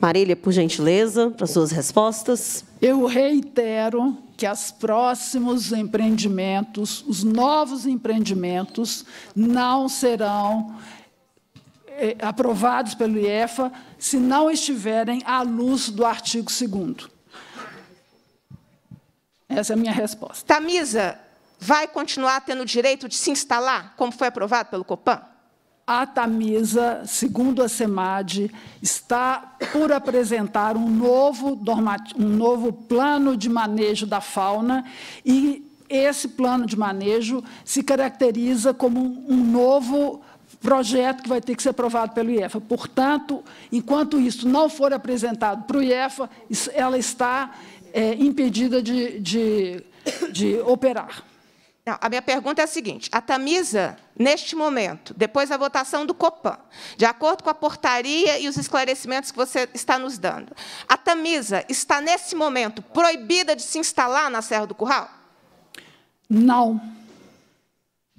Marília, por gentileza, para suas respostas. Eu reitero que os próximos empreendimentos, os novos empreendimentos, não serão eh, aprovados pelo IEFA se não estiverem à luz do artigo 2 Essa é a minha resposta. Tamisa, vai continuar tendo o direito de se instalar, como foi aprovado pelo Copan? A Tamisa, segundo a SEMAD, está por apresentar um novo, um novo plano de manejo da fauna e esse plano de manejo se caracteriza como um novo projeto que vai ter que ser aprovado pelo IEFA. Portanto, enquanto isso não for apresentado para o IEFA, ela está é, impedida de, de, de operar. Não, a minha pergunta é a seguinte: a Tamisa, neste momento, depois da votação do Copan, de acordo com a portaria e os esclarecimentos que você está nos dando, a Tamisa está nesse momento proibida de se instalar na Serra do Curral? Não.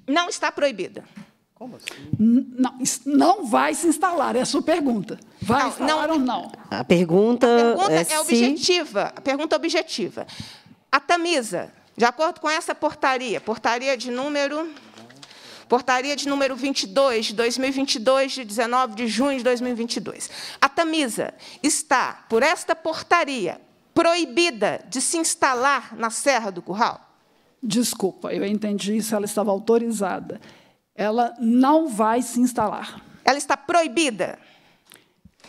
Não está proibida. Como assim? Não, não vai se instalar, é a sua pergunta. Vai não, instalar não, ou não? A pergunta, a pergunta é, é objetiva. A pergunta é objetiva. A Tamisa de acordo com essa portaria, portaria de número Portaria de número 22 de 2022 de 19 de junho de 2022. A Tamisa está, por esta portaria, proibida de se instalar na Serra do Curral? Desculpa, eu entendi se ela estava autorizada. Ela não vai se instalar. Ela está proibida.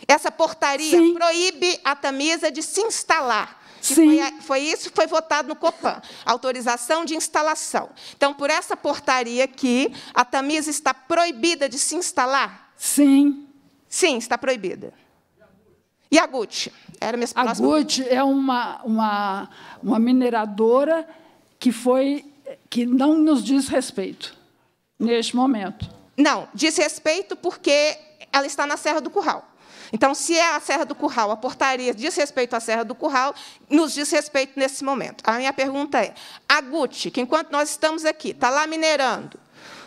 Essa portaria Sim. proíbe a Tamisa de se instalar Sim. Foi, foi, isso que foi votado no Copan, autorização de instalação. Então, por essa portaria aqui, a Tamisa está proibida de se instalar? Sim. Sim, está proibida. E a Gucci? Era minha a próxima... Gucci é uma, uma, uma mineradora que, foi, que não nos diz respeito neste momento. Não, diz respeito porque ela está na Serra do Curral. Então, se é a Serra do Curral, a portaria diz respeito à Serra do Curral, nos diz respeito nesse momento. A minha pergunta é: a GUT, que enquanto nós estamos aqui, está lá minerando,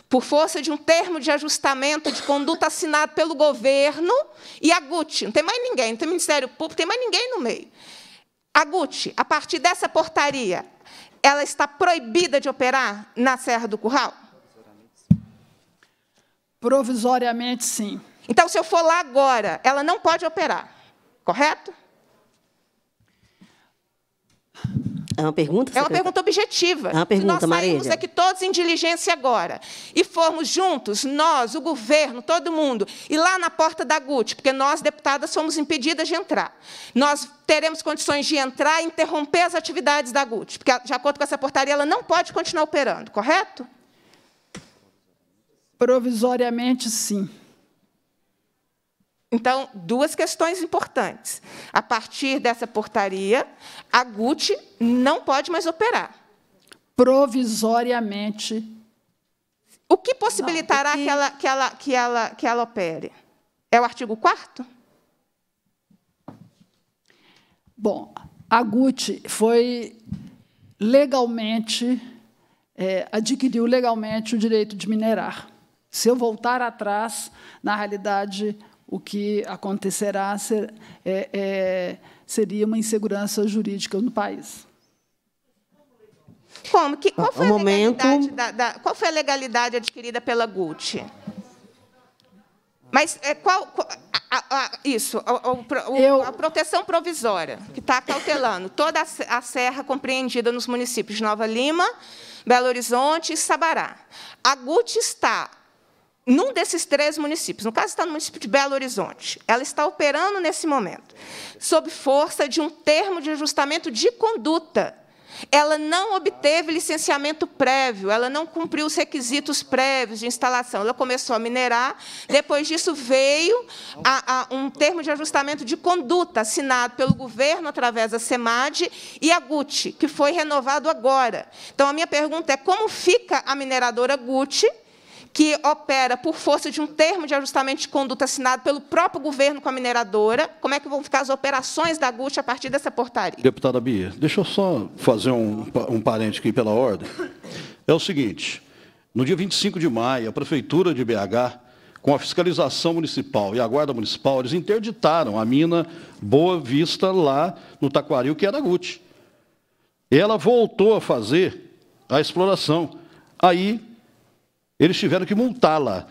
por força de um termo de ajustamento de conduta assinado pelo governo e a GUT, não tem mais ninguém, não tem Ministério Público, não tem mais ninguém no meio. A GUT, a partir dessa portaria, ela está proibida de operar na Serra do Curral? Provisoriamente, sim. Então, se eu for lá agora, ela não pode operar, correto? É uma pergunta? É uma pergunta objetiva. É uma pergunta, Se nós saímos Marília. daqui todos em diligência agora e formos juntos, nós, o governo, todo mundo, e lá na porta da GUT, porque nós, deputadas, somos impedidas de entrar. Nós teremos condições de entrar e interromper as atividades da GUT, porque, de acordo com essa portaria, ela não pode continuar operando, correto? Provisoriamente, sim. Então, duas questões importantes. A partir dessa portaria, a GUT não pode mais operar. Provisoriamente. O que possibilitará não, que, ela, que, ela, que, ela, que ela opere? É o artigo 4 Bom, a GUT foi legalmente, é, adquiriu legalmente o direito de minerar. Se eu voltar atrás, na realidade, o que acontecerá ser, é, é, seria uma insegurança jurídica no país. Como? Que, qual, ah, foi a momento... Da, da, qual foi a legalidade adquirida pela GUT? Mas é, qual, qual a, a, isso, a, Eu... a, proteção provisória, que está cautelando toda a serra compreendida nos municípios de Nova Lima, Belo Horizonte e Sabará. A GUT está num desses três municípios. No caso, está no município de Belo Horizonte. Ela está operando nesse momento, sob força de um termo de ajustamento de conduta. Ela não obteve licenciamento prévio, ela não cumpriu os requisitos prévios de instalação. Ela começou a minerar, depois disso veio a, a um termo de ajustamento de conduta assinado pelo governo através da SEMAD e a GUT, que foi renovado agora. Então, a minha pergunta é como fica a mineradora GUT que opera por força de um termo de ajustamento de conduta assinado pelo próprio governo com a mineradora. Como é que vão ficar as operações da GUT a partir dessa portaria? Deputada Bia, deixa eu só fazer um, um parente aqui pela ordem. É o seguinte, no dia 25 de maio, a Prefeitura de BH com a fiscalização municipal e a guarda municipal, eles interditaram a mina Boa Vista lá no Taquaril, que era a GUT. Ela voltou a fazer a exploração. Aí eles tiveram que multá-la.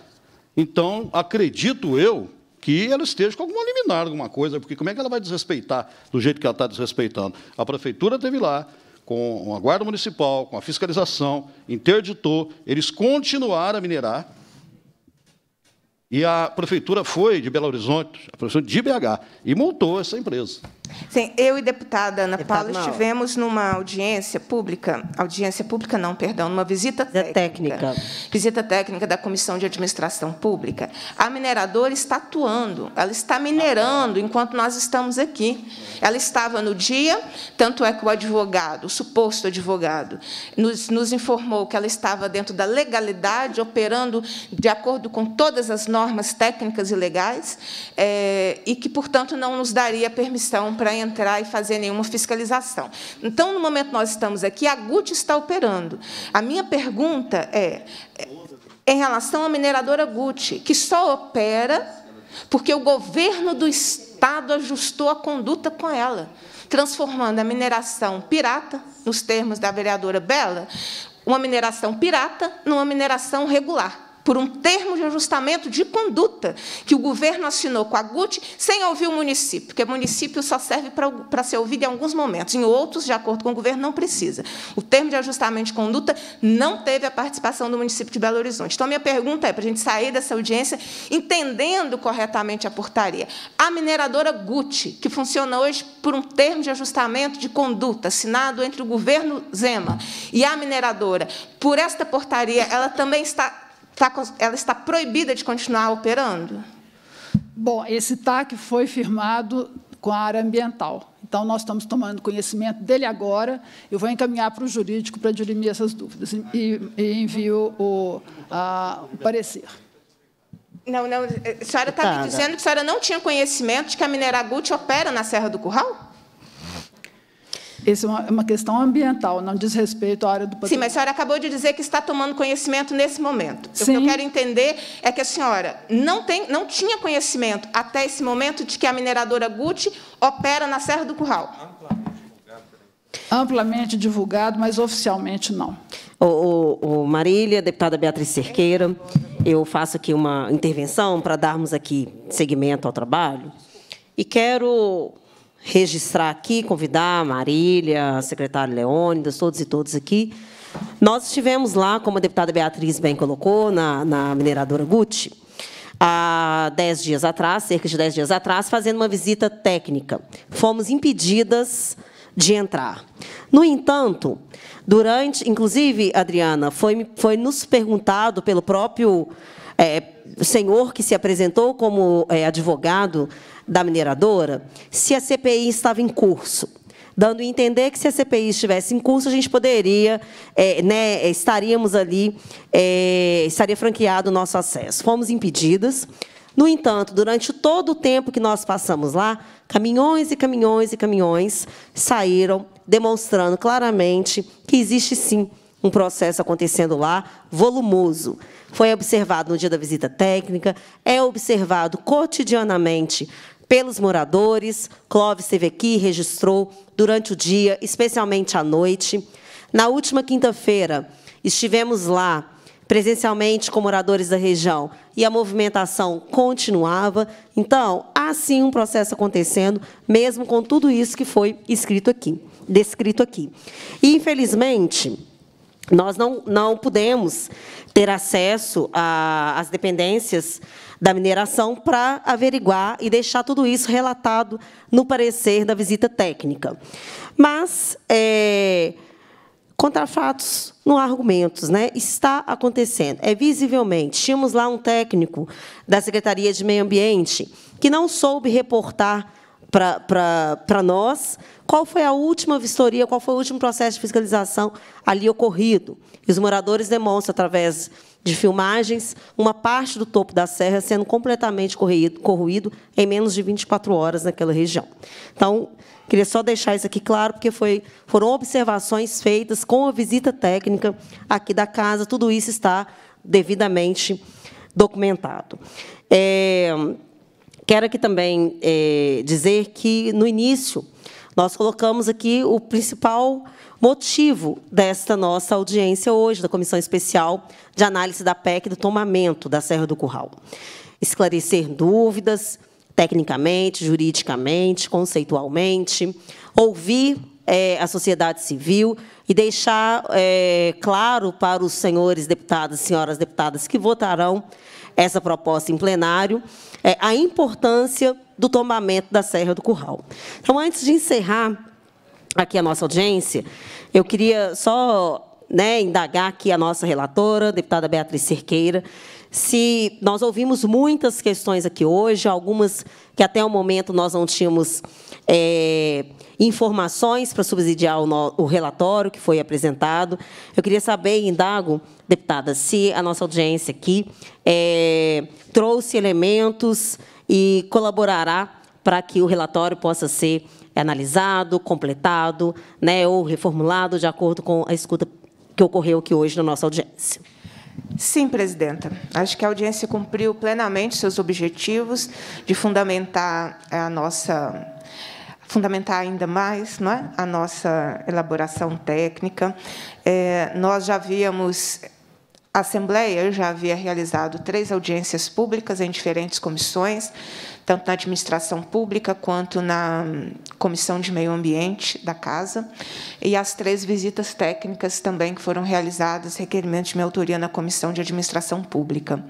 Então, acredito eu que ela esteja com alguma liminar, alguma coisa, porque como é que ela vai desrespeitar do jeito que ela está desrespeitando? A prefeitura esteve lá, com a guarda municipal, com a fiscalização, interditou, eles continuaram a minerar, e a prefeitura foi de Belo Horizonte, a prefeitura de BH, e multou essa empresa. Sim, eu e deputada Ana deputada Paula estivemos numa audiência pública, audiência pública não, perdão, numa visita técnica, técnica, visita técnica da Comissão de Administração Pública. A mineradora está atuando, ela está minerando enquanto nós estamos aqui. Ela estava no dia, tanto é que o advogado, o suposto advogado, nos, nos informou que ela estava dentro da legalidade, operando de acordo com todas as normas técnicas e legais, é, e que, portanto, não nos daria permissão para entrar e fazer nenhuma fiscalização. Então, no momento nós estamos aqui, a GUT está operando. A minha pergunta é em relação à mineradora GUT, que só opera porque o governo do Estado ajustou a conduta com ela, transformando a mineração pirata, nos termos da vereadora Bela, uma mineração pirata numa mineração regular por um termo de ajustamento de conduta que o governo assinou com a GUT sem ouvir o município, porque o município só serve para, para ser ouvido em alguns momentos, em outros, de acordo com o governo, não precisa. O termo de ajustamento de conduta não teve a participação do município de Belo Horizonte. Então, minha pergunta é, para a gente sair dessa audiência entendendo corretamente a portaria, a mineradora GUT, que funciona hoje por um termo de ajustamento de conduta assinado entre o governo Zema e a mineradora, por esta portaria, ela também está Tá ela está proibida de continuar operando? Bom, esse TAC foi firmado com a área ambiental. Então, nós estamos tomando conhecimento dele agora. Eu vou encaminhar para o jurídico para dirimir essas dúvidas e, e envio o, a, o parecer. Não, não. Eh, a senhora está me dizendo que a senhora não tinha conhecimento de que a Mineragute opera na Serra do Curral? Essa é uma, é uma questão ambiental, não diz respeito à área do patrimônio. Sim, mas a senhora acabou de dizer que está tomando conhecimento nesse momento. Sim. O que eu quero entender é que a senhora não, tem, não tinha conhecimento até esse momento de que a mineradora Gucci opera na Serra do Curral. Amplamente divulgado. mas oficialmente não. O, o, Marília, deputada Beatriz Cerqueira, eu faço aqui uma intervenção para darmos aqui seguimento ao trabalho e quero registrar aqui, convidar a Marília, a secretária Leônidas, todos e todos aqui. Nós estivemos lá, como a deputada Beatriz bem colocou, na, na mineradora Gucci, há dez dias atrás, cerca de dez dias atrás, fazendo uma visita técnica. Fomos impedidas de entrar. No entanto, durante, inclusive, Adriana, foi, foi nos perguntado pelo próprio é, senhor que se apresentou como é, advogado da mineradora se a CPI estava em curso dando a entender que se a CPI estivesse em curso, a gente poderia, é, né, é, estaríamos ali, é, estaria franqueado o nosso acesso. Fomos impedidas. No entanto, durante todo o tempo que nós passamos lá, caminhões e caminhões e caminhões saíram demonstrando claramente que existe sim um processo acontecendo lá, volumoso. Foi observado no dia da visita técnica, é observado cotidianamente pelos moradores. Clóvis esteve aqui, registrou durante o dia, especialmente à noite. Na última quinta-feira, estivemos lá presencialmente com moradores da região e a movimentação continuava. Então, há sim um processo acontecendo, mesmo com tudo isso que foi escrito aqui, descrito aqui. E, infelizmente, nós não, não pudemos ter acesso às dependências da mineração para averiguar e deixar tudo isso relatado no parecer da visita técnica. Mas é, contra fatos não há argumentos, né? Está acontecendo, é visivelmente. Tínhamos lá um técnico da Secretaria de Meio Ambiente que não soube reportar para nós qual foi a última vistoria, qual foi o último processo de fiscalização ali ocorrido. E os moradores demonstram, através de filmagens, uma parte do topo da serra sendo completamente corroído, corroído em menos de 24 horas naquela região. Então, queria só deixar isso aqui claro, porque foi, foram observações feitas com a visita técnica aqui da casa, tudo isso está devidamente documentado. É, quero aqui também é, dizer que, no início, nós colocamos aqui o principal motivo desta nossa audiência hoje, da Comissão Especial de Análise da PEC do Tomamento da Serra do Curral. Esclarecer dúvidas, tecnicamente, juridicamente, conceitualmente, ouvir é, a sociedade civil e deixar é, claro para os senhores deputados e senhoras deputadas que votarão essa proposta em plenário é, a importância do tombamento da Serra do Curral. Então, antes de encerrar, aqui a nossa audiência, eu queria só né, indagar aqui a nossa relatora, a deputada Beatriz Cerqueira, se nós ouvimos muitas questões aqui hoje, algumas que até o momento nós não tínhamos é, informações para subsidiar o, no, o, relatório que foi apresentado. Eu queria saber, indago, deputada, se a nossa audiência aqui é, trouxe elementos e colaborará para que o relatório possa ser é analisado, completado né, ou reformulado de acordo com a escuta que ocorreu aqui hoje na nossa audiência. Sim, presidenta. Acho que a audiência cumpriu plenamente seus objetivos de fundamentar a nossa fundamentar ainda mais não é? a nossa elaboração técnica. É, nós já havíamos a Assembleia já havia realizado três audiências públicas em diferentes comissões tanto na administração pública quanto na Comissão de Meio Ambiente da Casa, e as três visitas técnicas também que foram realizadas, requerimento de minha autoria na Comissão de Administração Pública.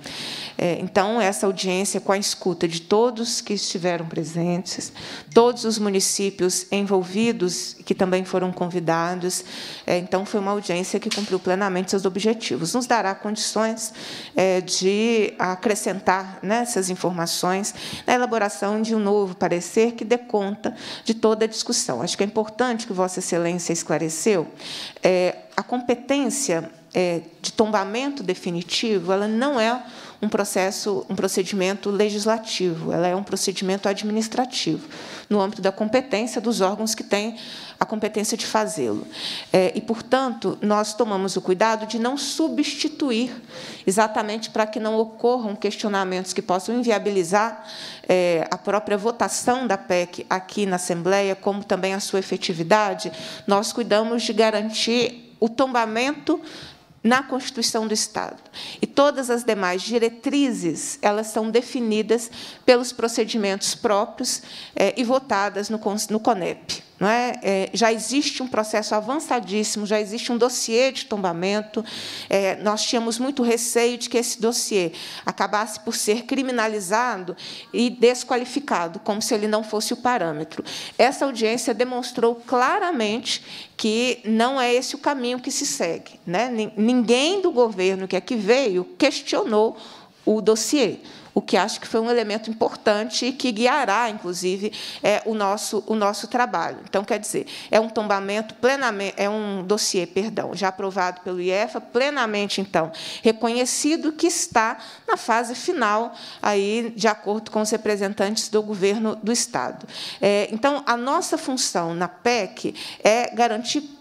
É, então, essa audiência com a escuta de todos que estiveram presentes, todos os municípios envolvidos que também foram convidados, é, então foi uma audiência que cumpriu plenamente seus objetivos. Nos dará condições é, de acrescentar nessas né, informações ela elaboração de um novo parecer que dê conta de toda a discussão. Acho que é importante que Vossa Excelência esclareceu é, a competência é, de tombamento definitivo, ela não é um processo, um procedimento legislativo, ela é um procedimento administrativo, no âmbito da competência dos órgãos que têm a competência de fazê-lo. É, e, portanto, nós tomamos o cuidado de não substituir, exatamente para que não ocorram questionamentos que possam inviabilizar é, a própria votação da PEC aqui na Assembleia, como também a sua efetividade, nós cuidamos de garantir o tombamento na Constituição do Estado. E todas as demais diretrizes, elas são definidas pelos procedimentos próprios eh, e votadas no, no CONEP. Não é? é já existe um processo avançadíssimo, já existe um dossiê de tombamento. É, nós tínhamos muito receio de que esse dossiê acabasse por ser criminalizado e desqualificado, como se ele não fosse o parâmetro. Essa audiência demonstrou claramente que não é esse o caminho que se segue. Né? Ninguém do governo que aqui veio questionou o dossiê o que acho que foi um elemento importante e que guiará, inclusive, é, o, nosso, o nosso trabalho. Então, quer dizer, é um tombamento plenamente, é um dossiê, perdão, já aprovado pelo IEFA, plenamente, então, reconhecido que está na fase final, aí, de acordo com os representantes do governo do Estado. É, então, a nossa função na PEC é garantir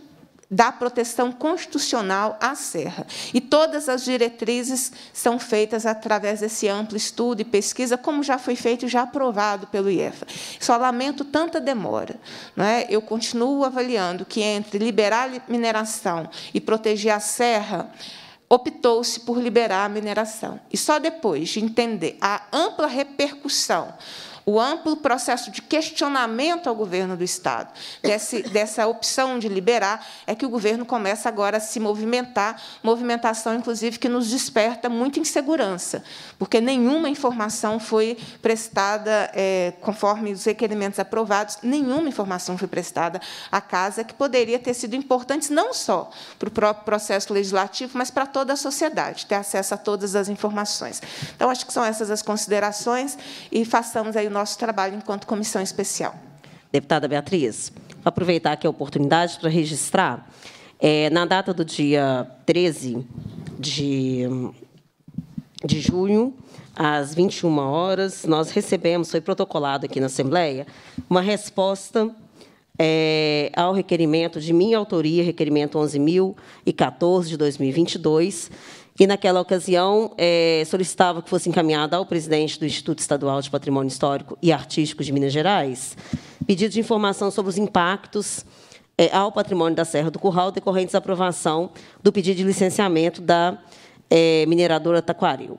da proteção constitucional à serra. E todas as diretrizes são feitas através desse amplo estudo e pesquisa, como já foi feito e já aprovado pelo IEFA. Só lamento tanta demora. Não é? Eu continuo avaliando que, entre liberar a mineração e proteger a serra, optou-se por liberar a mineração. E só depois de entender a ampla repercussão o amplo processo de questionamento ao governo do Estado, desse, dessa opção de liberar, é que o governo começa agora a se movimentar, movimentação, inclusive, que nos desperta muita insegurança, porque nenhuma informação foi prestada é, conforme os requerimentos aprovados, nenhuma informação foi prestada à Casa que poderia ter sido importante não só para o próprio processo legislativo, mas para toda a sociedade, ter acesso a todas as informações. Então, acho que são essas as considerações e façamos aí o nosso trabalho enquanto comissão especial. Deputada Beatriz, aproveitar aqui a oportunidade para registrar, é, na data do dia 13 de, de junho, às 21 horas, nós recebemos, foi protocolado aqui na Assembleia, uma resposta é, ao requerimento de minha autoria, requerimento 11.014 de 2022, e naquela ocasião é, solicitava que fosse encaminhada ao presidente do Instituto Estadual de Patrimônio Histórico e Artístico de Minas Gerais pedido de informação sobre os impactos é, ao patrimônio da Serra do Curral decorrentes da aprovação do pedido de licenciamento da é, mineradora Taquaril.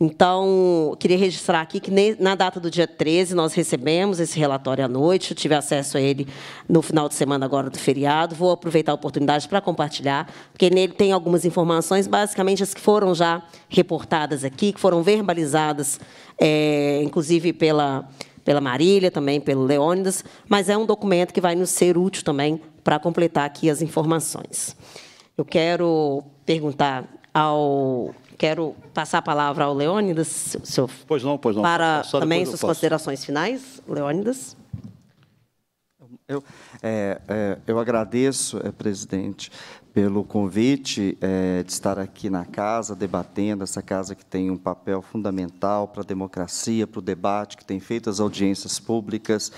Então, queria registrar aqui que na data do dia 13 nós recebemos esse relatório à noite, eu tive acesso a ele no final de semana agora do feriado, vou aproveitar a oportunidade para compartilhar, porque nele tem algumas informações, basicamente as que foram já reportadas aqui, que foram verbalizadas, é, inclusive pela, pela Marília, também pelo Leônidas, mas é um documento que vai nos ser útil também para completar aqui as informações. Eu quero perguntar ao Quero passar a palavra ao Leônidas, Pois não, pois não. Para Só também suas considerações finais, Leônidas. Eu, é, é, eu agradeço, é, presidente, pelo convite é, de estar aqui na casa, debatendo, essa casa que tem um papel fundamental para a democracia, para o debate, que tem feito as audiências públicas.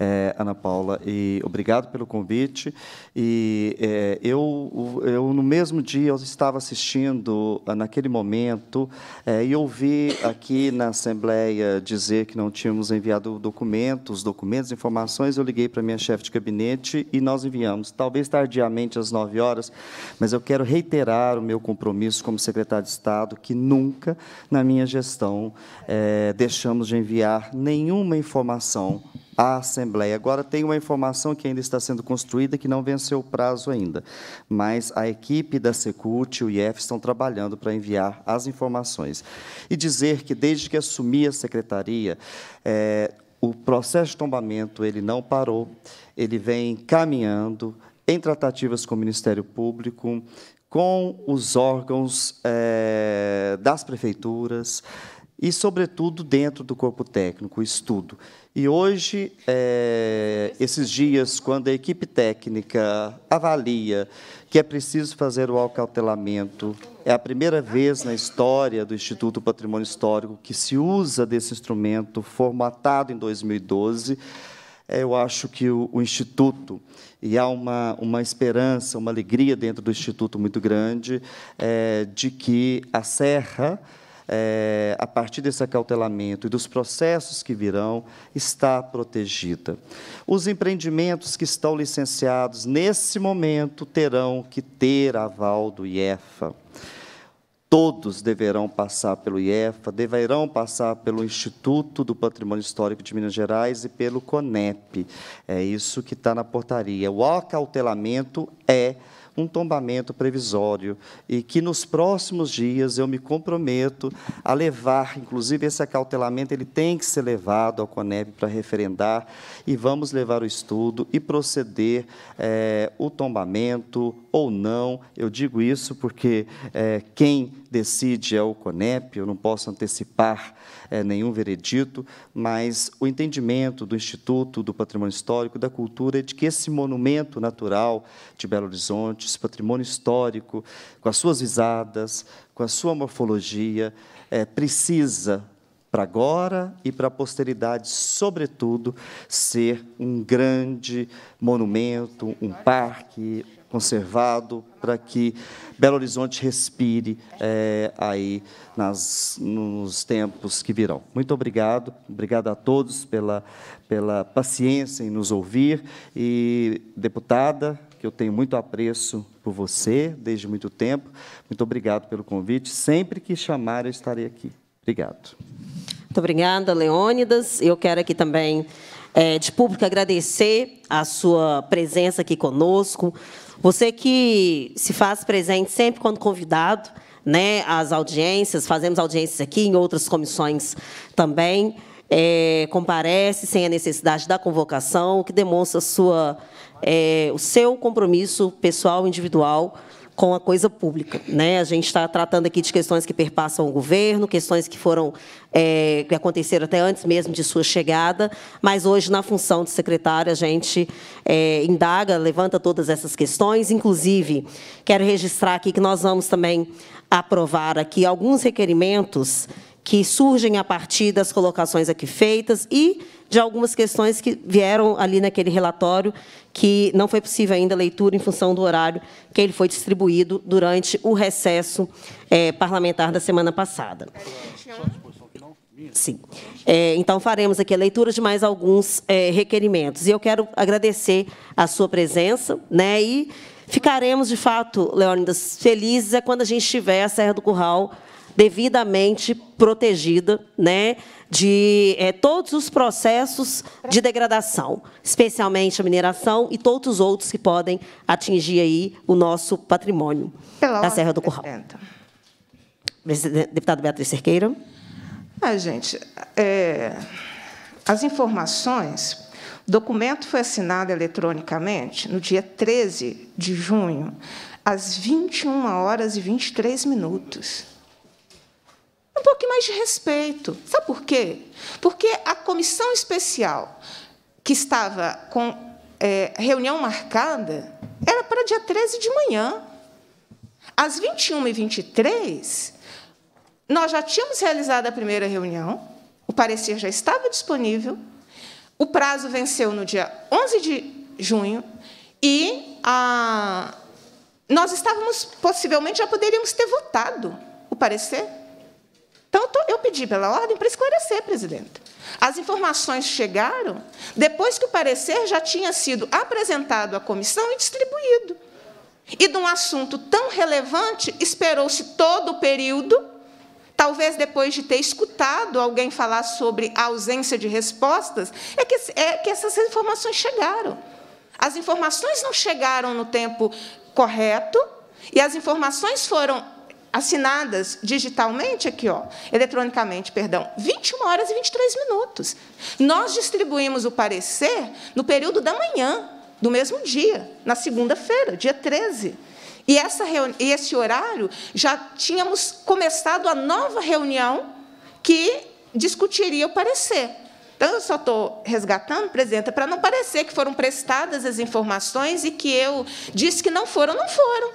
É, Ana Paula, e obrigado pelo convite. E é, eu, eu, no mesmo dia, eu estava assistindo, ah, naquele momento, é, e ouvi aqui na Assembleia dizer que não tínhamos enviado documentos, documentos, informações. Eu liguei para minha chefe de gabinete e nós enviamos, talvez tardiamente, às 9 horas, mas eu quero reiterar o meu compromisso como secretário de Estado, que nunca, na minha gestão, é, deixamos de enviar nenhuma informação à Assembleia. Agora, tem uma informação que ainda está sendo construída, que não venceu seu prazo ainda, mas a equipe da Secult e o IEF estão trabalhando para enviar as informações. E dizer que, desde que assumi a secretaria, é, o processo de tombamento ele não parou, ele vem caminhando em tratativas com o Ministério Público, com os órgãos é, das prefeituras e, sobretudo, dentro do corpo técnico, estudo. E hoje, é, esses dias, quando a equipe técnica avalia que é preciso fazer o acautelamento, é a primeira vez na história do Instituto Patrimônio Histórico que se usa desse instrumento, formatado em 2012. É, eu acho que o, o Instituto, e há uma, uma esperança, uma alegria dentro do Instituto muito grande, é, de que a Serra, é, a partir desse acautelamento e dos processos que virão, está protegida. Os empreendimentos que estão licenciados nesse momento terão que ter aval do IEFA. Todos deverão passar pelo IEFA, deverão passar pelo Instituto do Patrimônio Histórico de Minas Gerais e pelo CONEP. É isso que está na portaria. O acautelamento é um tombamento previsório e que nos próximos dias eu me comprometo a levar, inclusive esse acautelamento ele tem que ser levado ao CONEB para referendar e vamos levar o estudo e proceder é, o tombamento ou não. Eu digo isso porque é, quem decide é o CONEP, eu não posso antecipar é, nenhum veredito, mas o entendimento do Instituto do Patrimônio Histórico da Cultura é de que esse monumento natural de Belo Horizonte, esse patrimônio histórico, com as suas visadas, com a sua morfologia, é, precisa para agora e para a posteridade, sobretudo, ser um grande monumento, um parque conservado, para que Belo Horizonte respire é, aí nas, nos tempos que virão. Muito obrigado, obrigado a todos pela, pela paciência em nos ouvir. E, deputada, que eu tenho muito apreço por você desde muito tempo, muito obrigado pelo convite. Sempre que chamar, eu estarei aqui. Obrigado. Muito obrigada, Leônidas. Eu quero aqui também, é, de público, agradecer a sua presença aqui conosco. Você que se faz presente sempre quando convidado, né, às audiências, fazemos audiências aqui, em outras comissões também, é, comparece sem a necessidade da convocação, o que demonstra sua, é, o seu compromisso pessoal, individual, com a coisa pública. Né? A gente está tratando aqui de questões que perpassam o governo, questões que foram é, que aconteceram até antes mesmo de sua chegada, mas hoje, na função de secretária, a gente é, indaga, levanta todas essas questões. Inclusive, quero registrar aqui que nós vamos também aprovar aqui alguns requerimentos que surgem a partir das colocações aqui feitas e de algumas questões que vieram ali naquele relatório, que não foi possível ainda a leitura em função do horário que ele foi distribuído durante o recesso é, parlamentar da semana passada. Sim. É, então, faremos aqui a leitura de mais alguns é, requerimentos. E eu quero agradecer a sua presença né, e ficaremos, de fato, Leônidas, felizes é quando a gente tiver a Serra do Curral devidamente protegida né, de é, todos os processos de degradação, especialmente a mineração e todos os outros que podem atingir aí o nosso patrimônio Pela da Serra do Curral. Deputada Beatriz Cerqueira. Ah, gente, é, as informações o documento foi assinado eletronicamente no dia 13 de junho, às 21 horas e 23 minutos um pouquinho mais de respeito. Sabe por quê? Porque a comissão especial que estava com é, reunião marcada era para dia 13 de manhã. Às 21h23, nós já tínhamos realizado a primeira reunião, o parecer já estava disponível, o prazo venceu no dia 11 de junho e a, nós estávamos, possivelmente, já poderíamos ter votado o parecer. Então, eu pedi pela ordem para esclarecer, presidente. As informações chegaram depois que o parecer já tinha sido apresentado à comissão e distribuído. E de um assunto tão relevante, esperou-se todo o período, talvez depois de ter escutado alguém falar sobre a ausência de respostas, é que, é que essas informações chegaram. As informações não chegaram no tempo correto e as informações foram assinadas digitalmente aqui, ó, eletronicamente, perdão, 21 horas e 23 minutos. Nós distribuímos o parecer no período da manhã do mesmo dia, na segunda-feira, dia 13. E essa e esse horário já tínhamos começado a nova reunião que discutiria o parecer. Então, eu só estou resgatando, presidenta, para não parecer que foram prestadas as informações e que eu disse que não foram, não foram.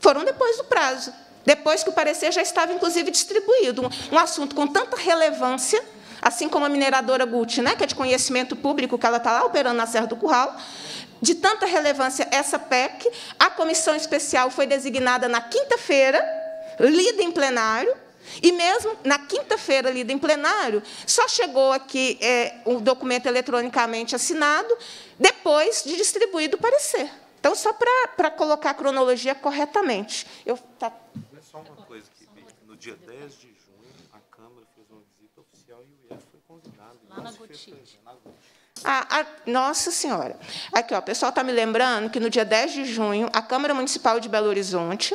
Foram depois do prazo depois que o parecer já estava, inclusive, distribuído. Um, assunto com tanta relevância, assim como a mineradora Gucci, né, que é de conhecimento público, que ela está lá operando na Serra do Curral, de tanta relevância essa PEC, a comissão especial foi designada na quinta-feira, lida em plenário, e mesmo na quinta-feira, lida em plenário, só chegou aqui o é, um documento eletronicamente assinado depois de distribuído o parecer. Então, só para colocar a cronologia corretamente. Eu, tá, dia 10 de junho, a Câmara fez uma visita oficial e o IEF foi convidado. Lá na Guti. Ah, a, nossa Senhora. Aqui, ó, o pessoal está me lembrando que no dia 10 de junho, a Câmara Municipal de Belo Horizonte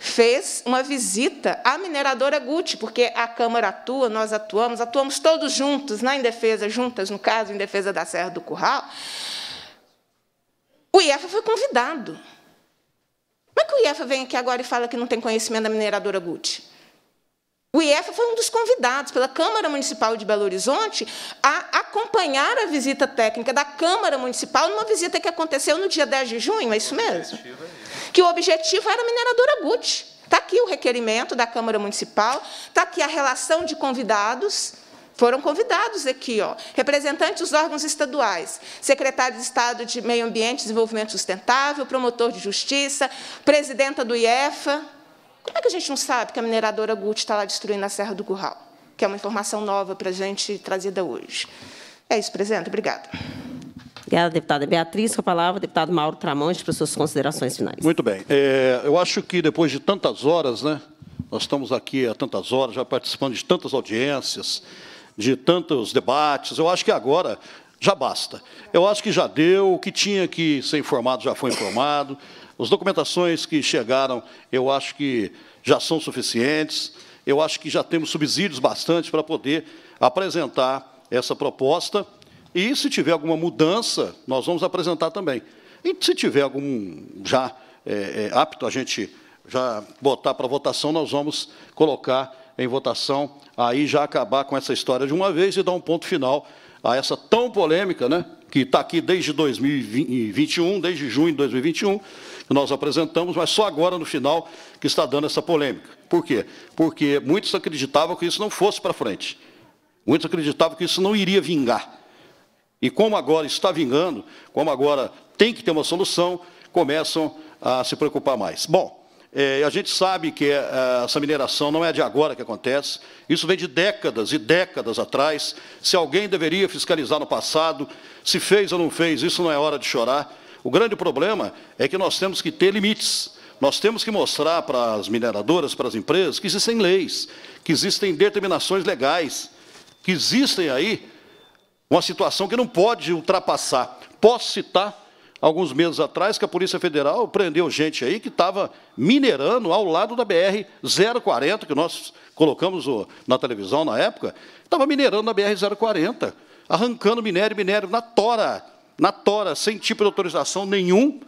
fez uma visita à mineradora Guti, porque a Câmara atua, nós atuamos, atuamos todos juntos, né, em defesa, juntas, no caso, em defesa da Serra do Curral. O IEFA foi convidado. Como é que o IEFA vem aqui agora e fala que não tem conhecimento da mineradora Guti? O Iefa foi um dos convidados pela Câmara Municipal de Belo Horizonte a acompanhar a visita técnica da Câmara Municipal numa visita que aconteceu no dia 10 de junho, é isso mesmo? Que o objetivo era a mineradora Gucci. Está aqui o requerimento da Câmara Municipal, está aqui a relação de convidados, foram convidados aqui, ó, representantes dos órgãos estaduais, secretário de Estado de Meio Ambiente e Desenvolvimento Sustentável, promotor de justiça, presidenta do IEFA, como é que a gente não sabe que a mineradora Guti está lá destruindo a Serra do Curral? Que é uma informação nova para a gente trazida hoje. É isso, presidente. Obrigada. Obrigada, deputada Beatriz. Com a palavra, deputado Mauro Tramonte, para suas considerações finais. Muito bem. É, eu acho que depois de tantas horas, né, nós estamos aqui há tantas horas, já participando de tantas audiências, de tantos debates, eu acho que agora já basta. Eu acho que já deu, o que tinha que ser informado já foi informado. As documentações que chegaram, eu acho que já são suficientes, eu acho que já temos subsídios bastante para poder apresentar essa proposta, e se tiver alguma mudança, nós vamos apresentar também. E se tiver algum já é, é, apto a gente já botar para votação, nós vamos colocar em votação, aí já acabar com essa história de uma vez e dar um ponto final a essa tão polêmica, né, que está aqui desde 2021, desde junho de 2021, que nós apresentamos, mas só agora no final que está dando essa polêmica. Por quê? Porque muitos acreditavam que isso não fosse para frente. Muitos acreditavam que isso não iria vingar. E como agora está vingando, como agora tem que ter uma solução, começam a se preocupar mais. Bom, é, a gente sabe que é, essa mineração não é de agora que acontece, isso vem de décadas e décadas atrás. Se alguém deveria fiscalizar no passado, se fez ou não fez, isso não é hora de chorar. O grande problema é que nós temos que ter limites. Nós temos que mostrar para as mineradoras, para as empresas, que existem leis, que existem determinações legais, que existem aí uma situação que não pode ultrapassar. Posso citar alguns meses atrás que a Polícia Federal prendeu gente aí que estava minerando ao lado da BR 040 que nós colocamos na televisão na época, estava minerando na BR 040, arrancando minério, minério na tora na tora, sem tipo de autorização nenhum,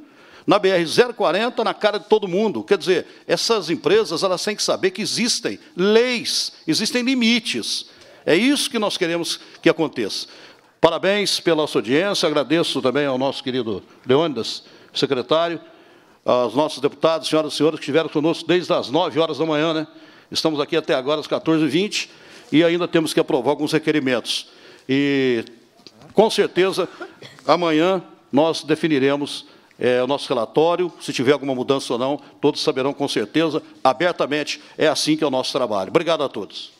na BR-040, na cara de todo mundo. Quer dizer, essas empresas elas têm que saber que existem leis, existem limites. É isso que nós queremos que aconteça. Parabéns pela sua audiência, agradeço também ao nosso querido Leônidas, secretário, aos nossos deputados, senhoras e senhores, que estiveram conosco desde as 9 horas da manhã. Né? Estamos aqui até agora, às 14h20, e ainda temos que aprovar alguns requerimentos. E, com certeza, Amanhã nós definiremos é, o nosso relatório, se tiver alguma mudança ou não, todos saberão com certeza, abertamente, é assim que é o nosso trabalho. Obrigado a todos.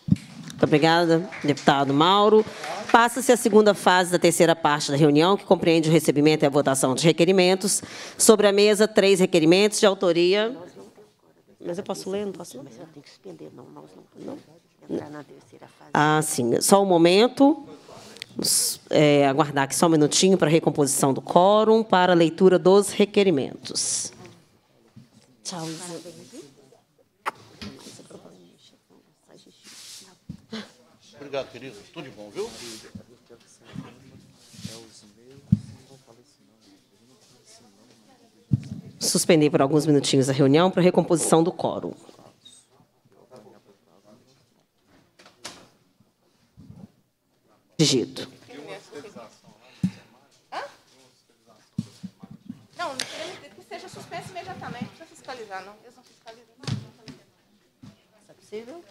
Muito obrigada, deputado Mauro. Passa-se a segunda fase da terceira parte da reunião, que compreende o recebimento e a votação dos requerimentos. Sobre a mesa, três requerimentos de autoria... Mas eu posso ler, não posso ler? Mas eu tenho que suspender, não, nós não entrar na terceira fase. Ah, sim. Só um momento é, aguardar aqui só um minutinho para a recomposição do quórum, para a leitura dos requerimentos. Tchau, Isa. Obrigado, querido. Tudo de bom, viu? Suspender por alguns minutinhos a reunião para a recomposição do quórum. protegido. Não, não queremos que seja suspenso imediatamente, não precisa fiscalizar, não. Eles não fiscalizam, não. Isso é possível?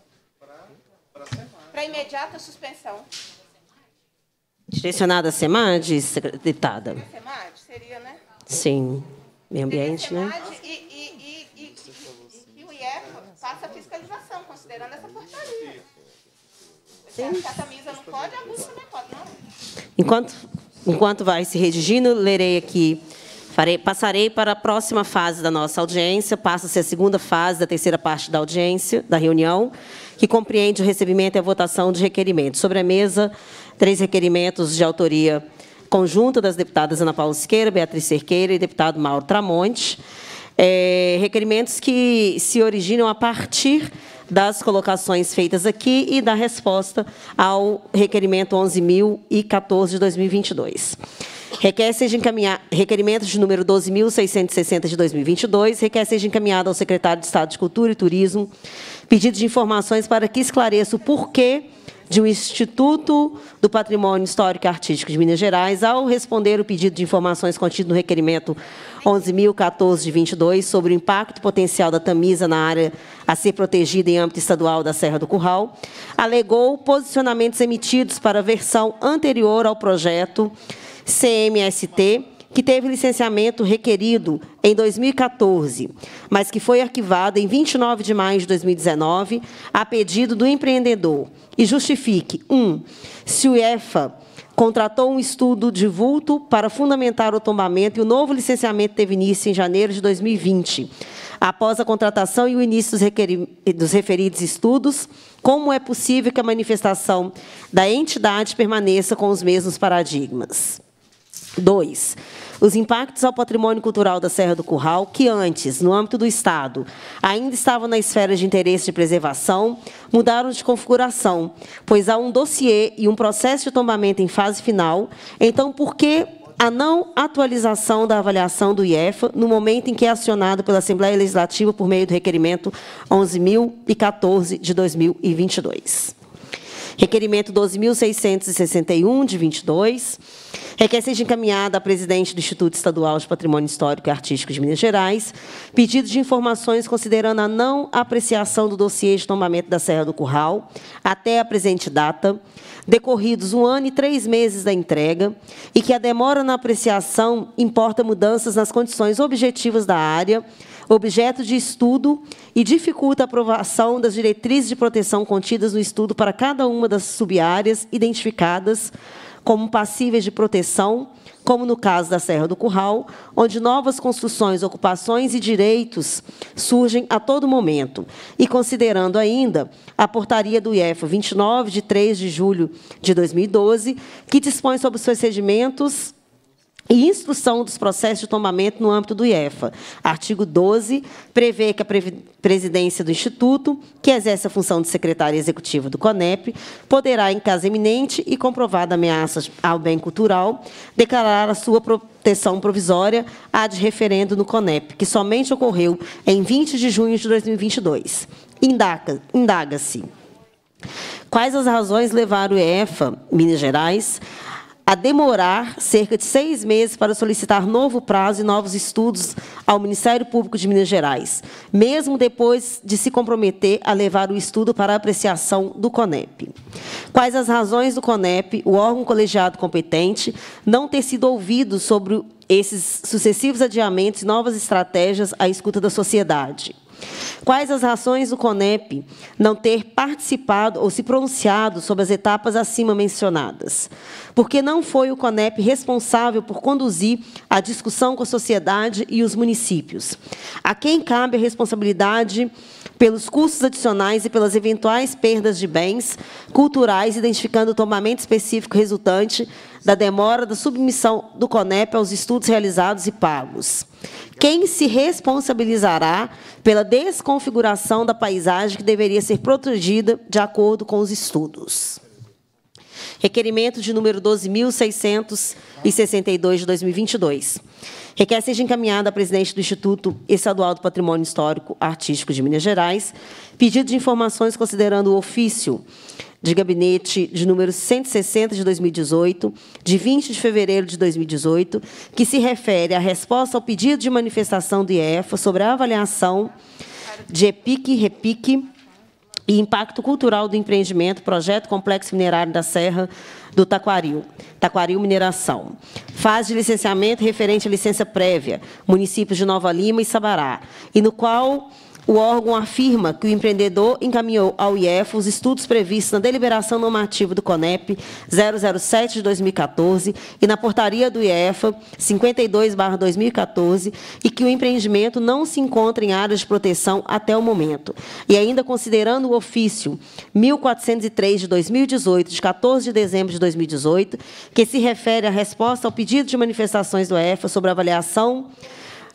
Para imediata suspensão. Direcionada à SEMAD, deputada? SEMAD seria, né? Sim. Meio ambiente, né? SEMAD E a camisa não pode, a pode, não? Enquanto, enquanto vai se redigindo, lerei aqui. Farei, passarei para a próxima fase da nossa audiência. Passa-se a segunda fase da terceira parte da audiência, da reunião, que compreende o recebimento e a votação de requerimentos. Sobre a mesa, três requerimentos de autoria conjunta das deputadas Ana Paula Siqueira, Beatriz Cerqueira e deputado Mauro Tramonte. É, requerimentos que se originam a partir das colocações feitas aqui e da resposta ao requerimento 11.014 de 2022. Requer seja encaminhado requerimento de número 12.660 de 2022, requer seja encaminhado ao secretário de Estado de Cultura e Turismo pedido de informações para que esclareça o porquê de um Instituto do Patrimônio Histórico e Artístico de Minas Gerais, ao responder o pedido de informações contido no requerimento 11.014-22, sobre o impacto potencial da Tamisa na área a ser protegida em âmbito estadual da Serra do Curral, alegou posicionamentos emitidos para a versão anterior ao projeto CMST, que teve licenciamento requerido em 2014, mas que foi arquivado em 29 de maio de 2019, a pedido do empreendedor. E justifique: 1. Um, se o EFA contratou um estudo de vulto para fundamentar o tombamento e o novo licenciamento teve início em janeiro de 2020. Após a contratação e o início dos, dos referidos estudos, como é possível que a manifestação da entidade permaneça com os mesmos paradigmas? Dois, os impactos ao patrimônio cultural da Serra do Curral, que antes, no âmbito do Estado, ainda estavam na esfera de interesse de preservação, mudaram de configuração, pois há um dossiê e um processo de tombamento em fase final. Então, por que a não atualização da avaliação do IEFA no momento em que é acionado pela Assembleia Legislativa por meio do requerimento 11.014 de 2022? Requerimento 12.661, de 22. Requer seja encaminhada à presidente do Instituto Estadual de Patrimônio Histórico e Artístico de Minas Gerais pedido de informações considerando a não apreciação do dossiê de tombamento da Serra do Curral até a presente data, decorridos um ano e três meses da entrega, e que a demora na apreciação importa mudanças nas condições objetivas da área, objeto de estudo e dificulta a aprovação das diretrizes de proteção contidas no estudo para cada uma das subáreas identificadas como passíveis de proteção, como no caso da Serra do Curral, onde novas construções, ocupações e direitos surgem a todo momento. E considerando ainda a portaria do IEF 29 de 3 de julho de 2012, que dispõe sobre os procedimentos e instrução dos processos de tomamento no âmbito do IEFA. Artigo 12 prevê que a presidência do Instituto, que exerce a função de secretária executiva do CONEP, poderá, em caso iminente e comprovada ameaça ao bem cultural, declarar a sua proteção provisória à de referendo no CONEP, que somente ocorreu em 20 de junho de 2022. Indaga-se. indaga se Quais as razões levaram o EFA, Minas Gerais, a demorar cerca de seis meses para solicitar novo prazo e novos estudos ao Ministério Público de Minas Gerais, mesmo depois de se comprometer a levar o estudo para apreciação do CONEP. Quais as razões do CONEP, o órgão colegiado competente, não ter sido ouvido sobre esses sucessivos adiamentos e novas estratégias à escuta da sociedade? Quais as razões do CONEP não ter participado ou se pronunciado sobre as etapas acima mencionadas? Porque não foi o CONEP responsável por conduzir a discussão com a sociedade e os municípios? A quem cabe a responsabilidade pelos custos adicionais e pelas eventuais perdas de bens culturais, identificando o tomamento específico resultante da demora da submissão do CONEP aos estudos realizados e pagos. Quem se responsabilizará pela desconfiguração da paisagem que deveria ser protegida de acordo com os estudos? Requerimento de número 12.662 de 2022. Requer seja encaminhado à presidente do Instituto Estadual do Patrimônio Histórico Artístico de Minas Gerais pedido de informações considerando o ofício de gabinete de número 160 de 2018, de 20 de fevereiro de 2018, que se refere à resposta ao pedido de manifestação do IEFA sobre a avaliação de EPIC e REPIC e impacto cultural do empreendimento, projeto Complexo Minerário da Serra do Taquaril, Taquaril Mineração. Fase de licenciamento referente à licença prévia, municípios de Nova Lima e Sabará, e no qual o órgão afirma que o empreendedor encaminhou ao IEF os estudos previstos na deliberação normativa do CONEP 007 de 2014 e na portaria do IEF 52/2014 e que o empreendimento não se encontra em áreas de proteção até o momento. E ainda considerando o ofício 1403 de 2018 de 14 de dezembro de 2018, que se refere à resposta ao pedido de manifestações do IEF sobre avaliação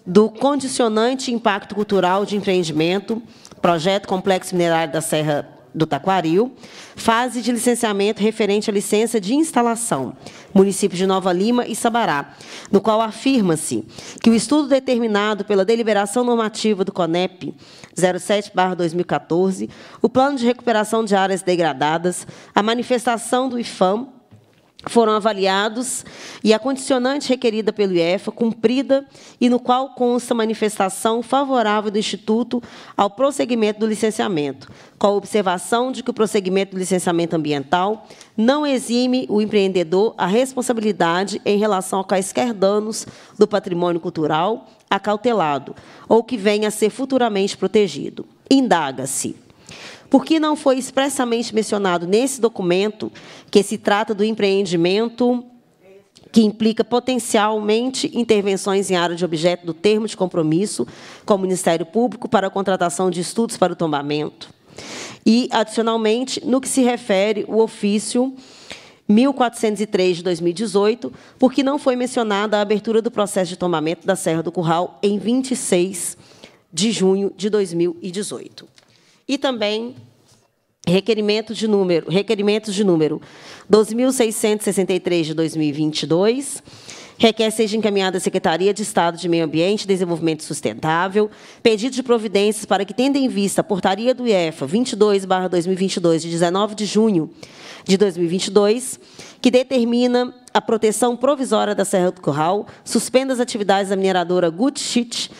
do condicionante impacto cultural de empreendimento, projeto Complexo Minerário da Serra do Taquaril, fase de licenciamento referente à licença de instalação, municípios de Nova Lima e Sabará, no qual afirma-se que o estudo determinado pela deliberação normativa do CONEP 07/2014, o plano de recuperação de áreas degradadas, a manifestação do IFAM foram avaliados e a condicionante requerida pelo IEFA cumprida e no qual consta manifestação favorável do Instituto ao prosseguimento do licenciamento, com a observação de que o prosseguimento do licenciamento ambiental não exime o empreendedor a responsabilidade em relação a quaisquer danos do patrimônio cultural acautelado ou que venha a ser futuramente protegido. Indaga-se porque não foi expressamente mencionado nesse documento que se trata do empreendimento que implica potencialmente intervenções em área de objeto do termo de compromisso com o Ministério Público para a contratação de estudos para o tombamento. E, adicionalmente, no que se refere o ofício 1403 de 2018, porque não foi mencionada a abertura do processo de tombamento da Serra do Curral em 26 de junho de 2018 e também requerimentos de número, requerimentos de número 2663 de 2022 requer seja encaminhada à Secretaria de Estado de Meio Ambiente e Desenvolvimento Sustentável, pedido de providências para que, tendo em vista a portaria do IEFA 22-2022, de 19 de junho de 2022, que determina a proteção provisória da Serra do Curral, suspenda as atividades da mineradora Goodshit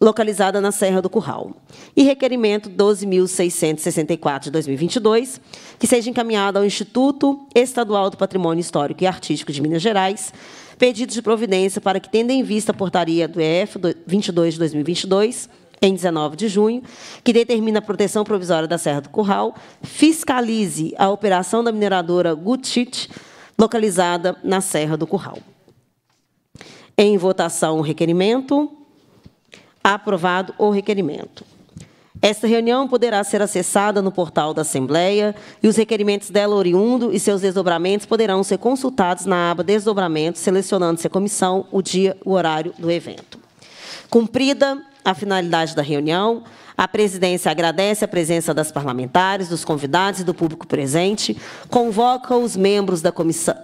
localizada na Serra do Curral. E requerimento 12.664 de 2022, que seja encaminhado ao Instituto Estadual do Patrimônio Histórico e Artístico de Minas Gerais, pedido de providência para que, tendo em vista a portaria do EF 22 de 2022, em 19 de junho, que determina a proteção provisória da Serra do Curral, fiscalize a operação da mineradora Gutit, localizada na Serra do Curral. Em votação, o requerimento. Aprovado o requerimento. Esta reunião poderá ser acessada no portal da Assembleia e os requerimentos dela oriundo e seus desdobramentos poderão ser consultados na aba Desdobramentos, selecionando-se a comissão, o dia, o horário do evento. Cumprida a finalidade da reunião, a presidência agradece a presença das parlamentares, dos convidados e do público presente, convoca os membros da comissão,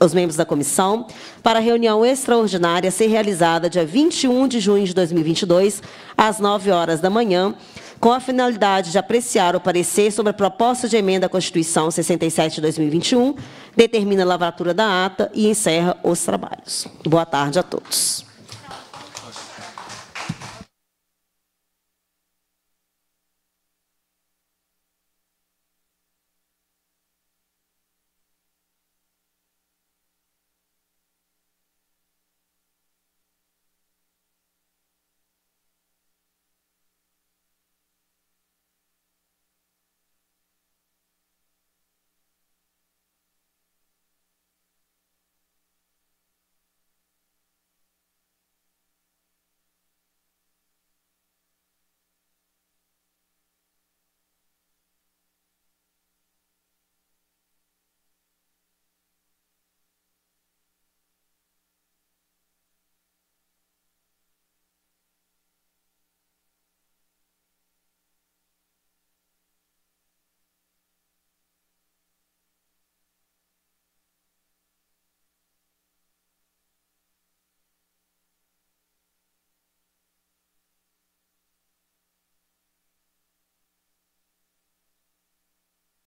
os membros da comissão para a reunião extraordinária a ser realizada dia 21 de junho de 2022, às 9 horas da manhã, com a finalidade de apreciar o parecer sobre a proposta de emenda à Constituição 67 de 2021, determina a lavratura da ata e encerra os trabalhos. Boa tarde a todos.